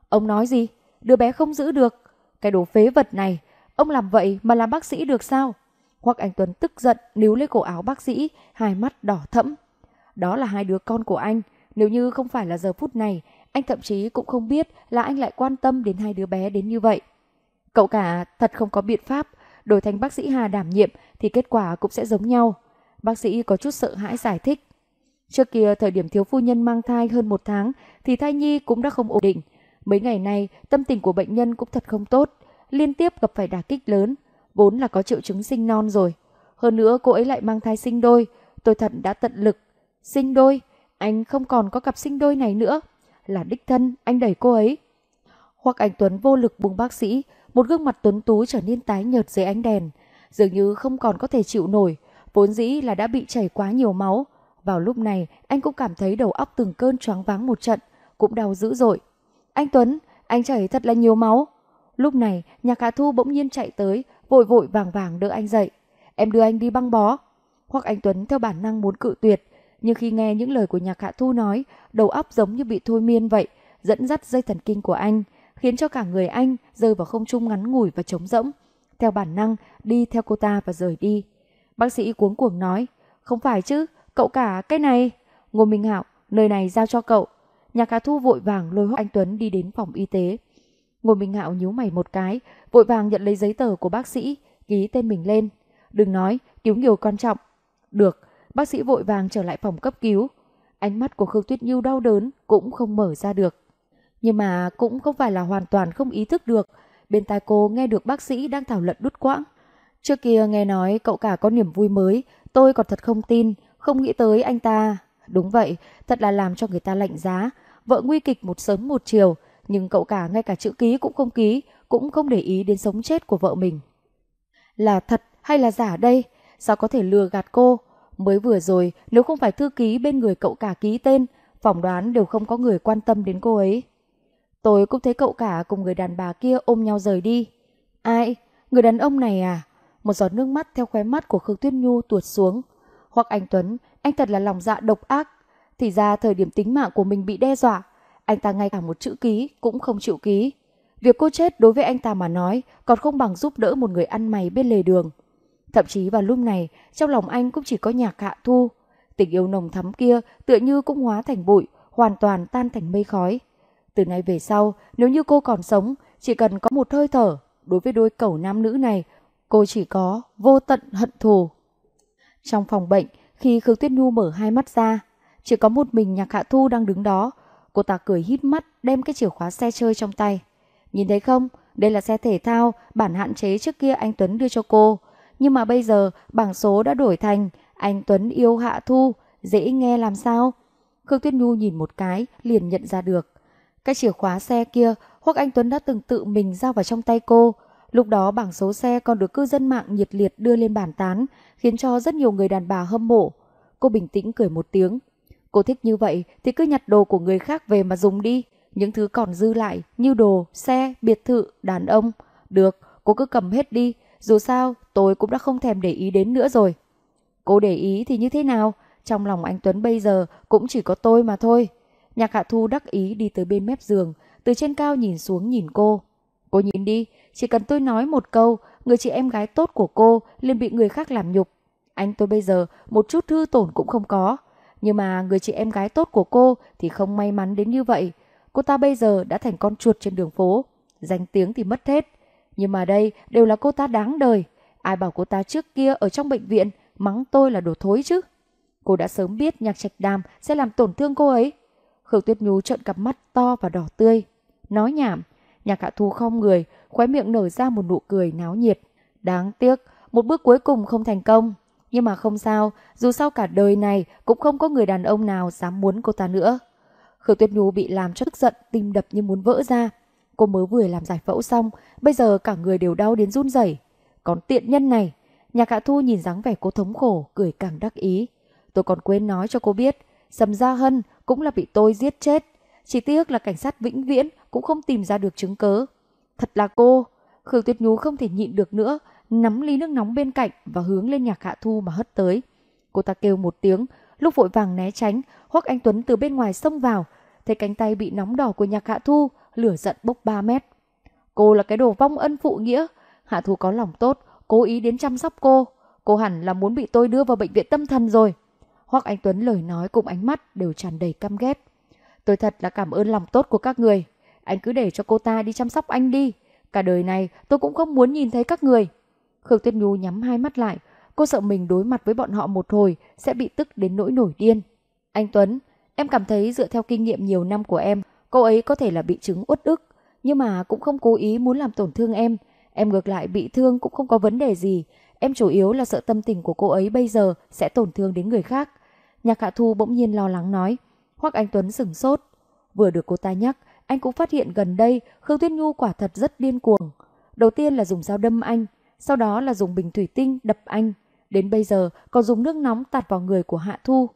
Ông nói gì? Đứa bé không giữ được. Cái đồ phế vật này, ông làm vậy mà làm bác sĩ được sao? Hoắc Anh Tuấn tức giận níu lấy cổ áo bác sĩ, hai mắt đỏ thẫm. Đó là hai đứa con của anh, nếu như không phải là giờ phút này, anh thậm chí cũng không biết là anh lại quan tâm đến hai đứa bé đến như vậy. Cậu cả thật không có biện pháp, đổi thành bác sĩ Hà đảm nhiệm thì kết quả cũng sẽ giống nhau. Bác sĩ có chút sợ hãi giải thích. Trước kia thời điểm thiếu phu nhân mang thai hơn một tháng thì thai nhi cũng đã không ổn định. Mấy ngày nay tâm tình của bệnh nhân cũng thật không tốt, liên tiếp gặp phải đả kích lớn, vốn là có triệu chứng sinh non rồi. Hơn nữa cô ấy lại mang thai sinh đôi, tôi thật đã tận lực. Sinh đôi, anh không còn có cặp sinh đôi này nữa là đích thân anh đẩy cô ấy. Hoặc anh Tuấn vô lực buông bác sĩ, một gương mặt tuấn tú trở nên tái nhợt dưới ánh đèn, dường như không còn có thể chịu nổi, vốn dĩ là đã bị chảy quá nhiều máu. Vào lúc này, anh cũng cảm thấy đầu óc từng cơn choáng váng một trận, cũng đau dữ dội. Anh Tuấn, anh chảy thật là nhiều máu. Lúc này, nhạc Hà Thu bỗng nhiên chạy tới, vội vội vàng vàng đỡ anh dậy. Em đưa anh đi băng bó. Hoặc anh Tuấn theo bản năng muốn cự tuyệt, nhưng khi nghe những lời của nhạc hạ thu nói, đầu óc giống như bị thôi miên vậy, dẫn dắt dây thần kinh của anh, khiến cho cả người anh rơi vào không trung ngắn ngủi và trống rỗng. Theo bản năng, đi theo cô ta và rời đi. Bác sĩ cuống cuồng nói, không phải chứ, cậu cả cái này. Ngô Minh Hạo, nơi này giao cho cậu. Nhạc hạ thu vội vàng lôi hốt anh Tuấn đi đến phòng y tế. Ngô Minh Hạo nhíu mày một cái, vội vàng nhận lấy giấy tờ của bác sĩ, ký tên mình lên. Đừng nói, cứu nhiều quan trọng. Được, Bác sĩ vội vàng trở lại phòng cấp cứu. Ánh mắt của Khương Tuyết Nhu đau đớn cũng không mở ra được. Nhưng mà cũng không phải là hoàn toàn không ý thức được. Bên tai cô nghe được bác sĩ đang thảo luận đút quãng. Trước kia nghe nói cậu cả có niềm vui mới, tôi còn thật không tin, không nghĩ tới anh ta. Đúng vậy, thật là làm cho người ta lạnh giá. Vợ nguy kịch một sớm một chiều, nhưng cậu cả ngay cả chữ ký cũng không ký, cũng không để ý đến sống chết của vợ mình. Là thật hay là giả đây? Sao có thể lừa gạt cô? Mới vừa rồi, nếu không phải thư ký bên người cậu cả ký tên, phỏng đoán đều không có người quan tâm đến cô ấy. Tôi cũng thấy cậu cả cùng người đàn bà kia ôm nhau rời đi. Ai? Người đàn ông này à? Một giọt nước mắt theo khóe mắt của Khương Tuyết Nhu tuột xuống. Hoặc anh Tuấn, anh thật là lòng dạ độc ác. Thì ra thời điểm tính mạng của mình bị đe dọa, anh ta ngay cả một chữ ký cũng không chịu ký. Việc cô chết đối với anh ta mà nói còn không bằng giúp đỡ một người ăn mày bên lề đường. Thậm chí vào lúc này, trong lòng anh cũng chỉ có nhạc hạ thu. Tình yêu nồng thắm kia tựa như cũng hóa thành bụi, hoàn toàn tan thành mây khói. Từ nay về sau, nếu như cô còn sống, chỉ cần có một hơi thở, đối với đôi cẩu nam nữ này, cô chỉ có vô tận hận thù. Trong phòng bệnh, khi Khương Tuyết Nhu mở hai mắt ra, chỉ có một mình nhạc hạ thu đang đứng đó. Cô ta cười hít mắt đem cái chìa khóa xe chơi trong tay. Nhìn thấy không, đây là xe thể thao, bản hạn chế trước kia anh Tuấn đưa cho cô nhưng mà bây giờ bảng số đã đổi thành anh Tuấn yêu Hạ Thu, dễ nghe làm sao? Khương Tuyết Nhu nhìn một cái, liền nhận ra được. Cái chìa khóa xe kia, Hoắc Anh Tuấn đã từng tự mình giao vào trong tay cô. Lúc đó bảng số xe còn được cư dân mạng nhiệt liệt đưa lên bàn tán, khiến cho rất nhiều người đàn bà hâm mộ. Cô bình tĩnh cười một tiếng. Cô thích như vậy thì cứ nhặt đồ của người khác về mà dùng đi. Những thứ còn dư lại như đồ, xe, biệt thự, đàn ông. Được, cô cứ cầm hết đi, dù sao, tôi cũng đã không thèm để ý đến nữa rồi. Cô để ý thì như thế nào? Trong lòng anh Tuấn bây giờ cũng chỉ có tôi mà thôi. Nhạc Hạ Thu đắc ý đi tới bên mép giường, từ trên cao nhìn xuống nhìn cô. Cô nhìn đi, chỉ cần tôi nói một câu, người chị em gái tốt của cô liền bị người khác làm nhục. Anh tôi bây giờ một chút thư tổn cũng không có. Nhưng mà người chị em gái tốt của cô thì không may mắn đến như vậy. Cô ta bây giờ đã thành con chuột trên đường phố. Danh tiếng thì mất hết. Nhưng mà đây đều là cô ta đáng đời. Ai bảo cô ta trước kia ở trong bệnh viện mắng tôi là đồ thối chứ. Cô đã sớm biết nhạc trạch đàm sẽ làm tổn thương cô ấy. Khương Tuyết Nhu trợn cặp mắt to và đỏ tươi. Nói nhảm, nhạc hạ thu không người, khóe miệng nở ra một nụ cười náo nhiệt. Đáng tiếc, một bước cuối cùng không thành công. Nhưng mà không sao, dù sao cả đời này cũng không có người đàn ông nào dám muốn cô ta nữa. Khương Tuyết Nhu bị làm cho tức giận, tim đập như muốn vỡ ra. Cô mới vừa làm giải phẫu xong, bây giờ cả người đều đau đến run rẩy. Còn tiện nhân này, nhà Hạ Thu nhìn dáng vẻ cô thống khổ, cười càng đắc ý. Tôi còn quên nói cho cô biết, Sầm Gia Hân cũng là bị tôi giết chết. Chỉ tiếc là cảnh sát vĩnh viễn cũng không tìm ra được chứng cớ. Thật là cô, Khương Tuyết Nhú không thể nhịn được nữa, nắm ly nước nóng bên cạnh và hướng lên nhà Hạ Thu mà hất tới. Cô ta kêu một tiếng, lúc vội vàng né tránh, Hoắc Anh Tuấn từ bên ngoài xông vào, thấy cánh tay bị nóng đỏ của nhà Hạ Thu, lửa giận bốc 3 mét. Cô là cái đồ vong ân phụ nghĩa, hạ thủ có lòng tốt, cố ý đến chăm sóc cô. Cô hẳn là muốn bị tôi đưa vào bệnh viện tâm thần rồi. Hoặc Anh Tuấn lời nói cùng ánh mắt đều tràn đầy căm ghét. Tôi thật là cảm ơn lòng tốt của các người. Anh cứ để cho cô ta đi chăm sóc anh đi. Cả đời này tôi cũng không muốn nhìn thấy các người. Khương Tuyết Nhu nhắm hai mắt lại. Cô sợ mình đối mặt với bọn họ một hồi sẽ bị tức đến nỗi nổi điên. Anh Tuấn, em cảm thấy dựa theo kinh nghiệm nhiều năm của em, Cô ấy có thể là bị chứng uất ức, nhưng mà cũng không cố ý muốn làm tổn thương em. Em ngược lại bị thương cũng không có vấn đề gì. Em chủ yếu là sợ tâm tình của cô ấy bây giờ sẽ tổn thương đến người khác. Nhạc Hạ Thu bỗng nhiên lo lắng nói. Hoặc Anh Tuấn sừng sốt. Vừa được cô ta nhắc, anh cũng phát hiện gần đây Khương Tuyết Nhu quả thật rất điên cuồng. Đầu tiên là dùng dao đâm anh, sau đó là dùng bình thủy tinh đập anh. Đến bây giờ còn dùng nước nóng tạt vào người của Hạ Thu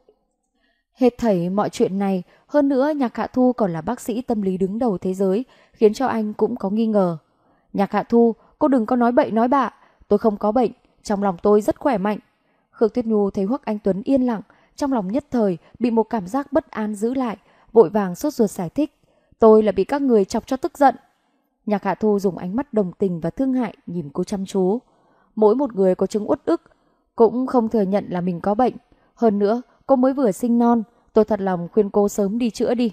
Hết thảy mọi chuyện này, hơn nữa Nhạc Hạ Thu còn là bác sĩ tâm lý đứng đầu thế giới, khiến cho anh cũng có nghi ngờ. Nhạc Hạ Thu, cô đừng có nói bậy nói bạ, tôi không có bệnh, trong lòng tôi rất khỏe mạnh. Khương Tuyết Nhu thấy Hoắc Anh Tuấn yên lặng, trong lòng nhất thời bị một cảm giác bất an giữ lại, vội vàng sốt ruột giải thích. Tôi là bị các người chọc cho tức giận. Nhạc Hạ Thu dùng ánh mắt đồng tình và thương hại nhìn cô chăm chú. Mỗi một người có chứng uất ức, cũng không thừa nhận là mình có bệnh. Hơn nữa, Cô mới vừa sinh non, tôi thật lòng khuyên cô sớm đi chữa đi.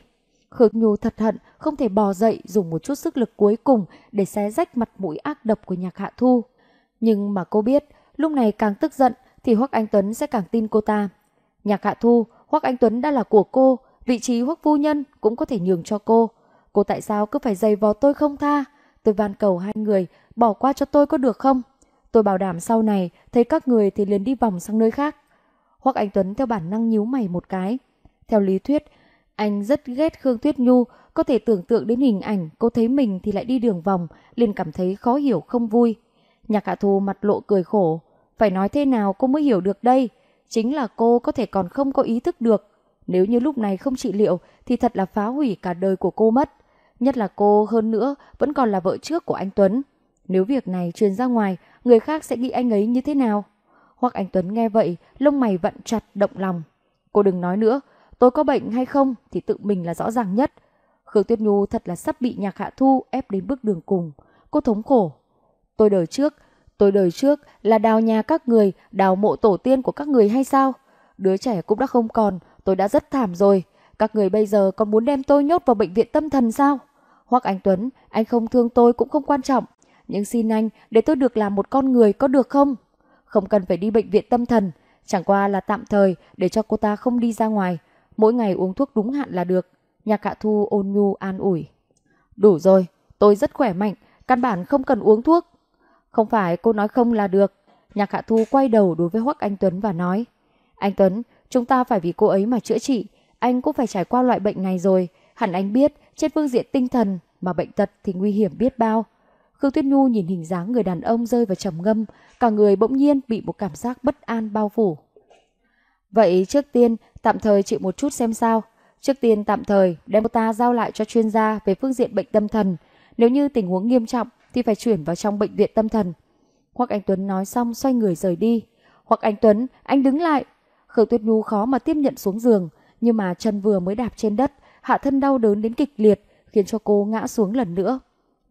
Khước Nhu thật hận, không thể bò dậy dùng một chút sức lực cuối cùng để xé rách mặt mũi ác độc của nhạc hạ thu. Nhưng mà cô biết, lúc này càng tức giận thì Hoắc Anh Tuấn sẽ càng tin cô ta. Nhạc hạ thu, Hoắc Anh Tuấn đã là của cô, vị trí Hoắc Phu Nhân cũng có thể nhường cho cô. Cô tại sao cứ phải dày vò tôi không tha? Tôi van cầu hai người, bỏ qua cho tôi có được không? Tôi bảo đảm sau này, thấy các người thì liền đi vòng sang nơi khác hoặc Anh Tuấn theo bản năng nhíu mày một cái. Theo lý thuyết, anh rất ghét Khương Tuyết Nhu, có thể tưởng tượng đến hình ảnh cô thấy mình thì lại đi đường vòng, liền cảm thấy khó hiểu không vui. Nhạc Hạ Thu mặt lộ cười khổ, phải nói thế nào cô mới hiểu được đây, chính là cô có thể còn không có ý thức được. Nếu như lúc này không trị liệu thì thật là phá hủy cả đời của cô mất. Nhất là cô hơn nữa vẫn còn là vợ trước của anh Tuấn. Nếu việc này truyền ra ngoài, người khác sẽ nghĩ anh ấy như thế nào? hoặc Anh Tuấn nghe vậy, lông mày vặn chặt động lòng. Cô đừng nói nữa, tôi có bệnh hay không thì tự mình là rõ ràng nhất. Khương Tuyết Nhu thật là sắp bị nhạc hạ thu ép đến bước đường cùng. Cô thống khổ. Tôi đời trước, tôi đời trước là đào nhà các người, đào mộ tổ tiên của các người hay sao? Đứa trẻ cũng đã không còn, tôi đã rất thảm rồi. Các người bây giờ còn muốn đem tôi nhốt vào bệnh viện tâm thần sao? Hoặc anh Tuấn, anh không thương tôi cũng không quan trọng. Nhưng xin anh, để tôi được làm một con người có được không? không cần phải đi bệnh viện tâm thần, chẳng qua là tạm thời để cho cô ta không đi ra ngoài, mỗi ngày uống thuốc đúng hạn là được. Nhạc Hạ Thu ôn nhu an ủi. Đủ rồi, tôi rất khỏe mạnh, căn bản không cần uống thuốc. Không phải cô nói không là được. Nhạc Hạ Thu quay đầu đối với Hoắc Anh Tuấn và nói. Anh Tuấn, chúng ta phải vì cô ấy mà chữa trị. Anh cũng phải trải qua loại bệnh này rồi. Hẳn anh biết, trên phương diện tinh thần mà bệnh tật thì nguy hiểm biết bao. Khương Tuyết Nhu nhìn hình dáng người đàn ông rơi vào trầm ngâm, cả người bỗng nhiên bị một cảm giác bất an bao phủ. Vậy trước tiên, tạm thời chịu một chút xem sao. Trước tiên tạm thời, đem cô ta giao lại cho chuyên gia về phương diện bệnh tâm thần. Nếu như tình huống nghiêm trọng thì phải chuyển vào trong bệnh viện tâm thần. Hoặc anh Tuấn nói xong xoay người rời đi. Hoặc anh Tuấn, anh đứng lại. Khương Tuyết Nhu khó mà tiếp nhận xuống giường, nhưng mà chân vừa mới đạp trên đất, hạ thân đau đớn đến kịch liệt, khiến cho cô ngã xuống lần nữa.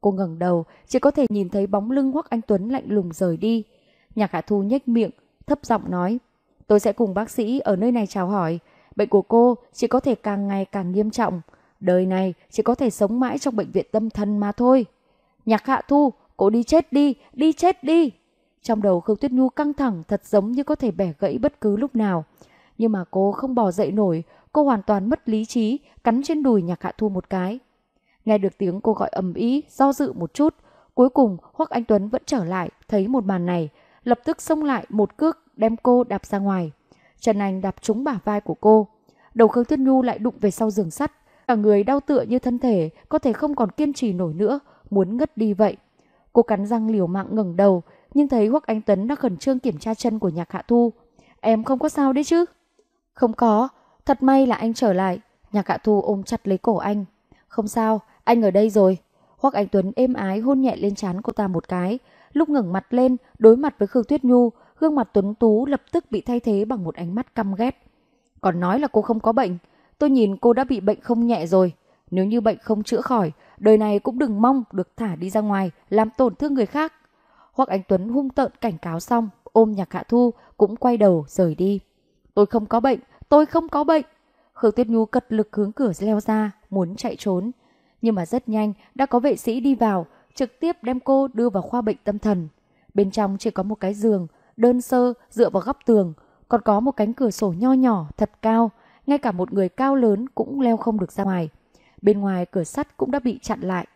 Cô ngẩng đầu, chỉ có thể nhìn thấy bóng lưng Hoắc Anh Tuấn lạnh lùng rời đi. Nhạc Hạ Thu nhếch miệng, thấp giọng nói, tôi sẽ cùng bác sĩ ở nơi này chào hỏi. Bệnh của cô chỉ có thể càng ngày càng nghiêm trọng. Đời này chỉ có thể sống mãi trong bệnh viện tâm thần mà thôi. Nhạc Hạ Thu, cô đi chết đi, đi chết đi. Trong đầu Khương Tuyết Nhu căng thẳng thật giống như có thể bẻ gãy bất cứ lúc nào. Nhưng mà cô không bò dậy nổi, cô hoàn toàn mất lý trí, cắn trên đùi Nhạc Hạ Thu một cái. Nghe được tiếng cô gọi ầm ĩ, do dự một chút, cuối cùng Hoắc Anh Tuấn vẫn trở lại, thấy một màn này, lập tức xông lại một cước đem cô đạp ra ngoài. Trần Anh đạp trúng bả vai của cô. Đầu Khương Tuyết Nhu lại đụng về sau giường sắt, cả người đau tựa như thân thể có thể không còn kiên trì nổi nữa, muốn ngất đi vậy. Cô cắn răng liều mạng ngẩng đầu, nhưng thấy Hoắc Anh Tuấn đang khẩn trương kiểm tra chân của Nhạc Hạ Thu. "Em không có sao đấy chứ?" "Không có, thật may là anh trở lại." Nhạc Hạ Thu ôm chặt lấy cổ anh. "Không sao, anh ở đây rồi. Hoắc Anh Tuấn êm ái hôn nhẹ lên trán cô ta một cái. Lúc ngẩng mặt lên, đối mặt với Khương Tuyết Nhu, gương mặt Tuấn Tú lập tức bị thay thế bằng một ánh mắt căm ghét. Còn nói là cô không có bệnh. Tôi nhìn cô đã bị bệnh không nhẹ rồi. Nếu như bệnh không chữa khỏi, đời này cũng đừng mong được thả đi ra ngoài, làm tổn thương người khác. Hoắc Anh Tuấn hung tợn cảnh cáo xong, ôm nhạc hạ thu, cũng quay đầu rời đi. Tôi không có bệnh, tôi không có bệnh. Khương Tuyết Nhu cật lực hướng cửa leo ra, muốn chạy trốn. Nhưng mà rất nhanh đã có vệ sĩ đi vào, trực tiếp đem cô đưa vào khoa bệnh tâm thần. Bên trong chỉ có một cái giường, đơn sơ dựa vào góc tường, còn có một cánh cửa sổ nho nhỏ thật cao, ngay cả một người cao lớn cũng leo không được ra ngoài. Bên ngoài cửa sắt cũng đã bị chặn lại.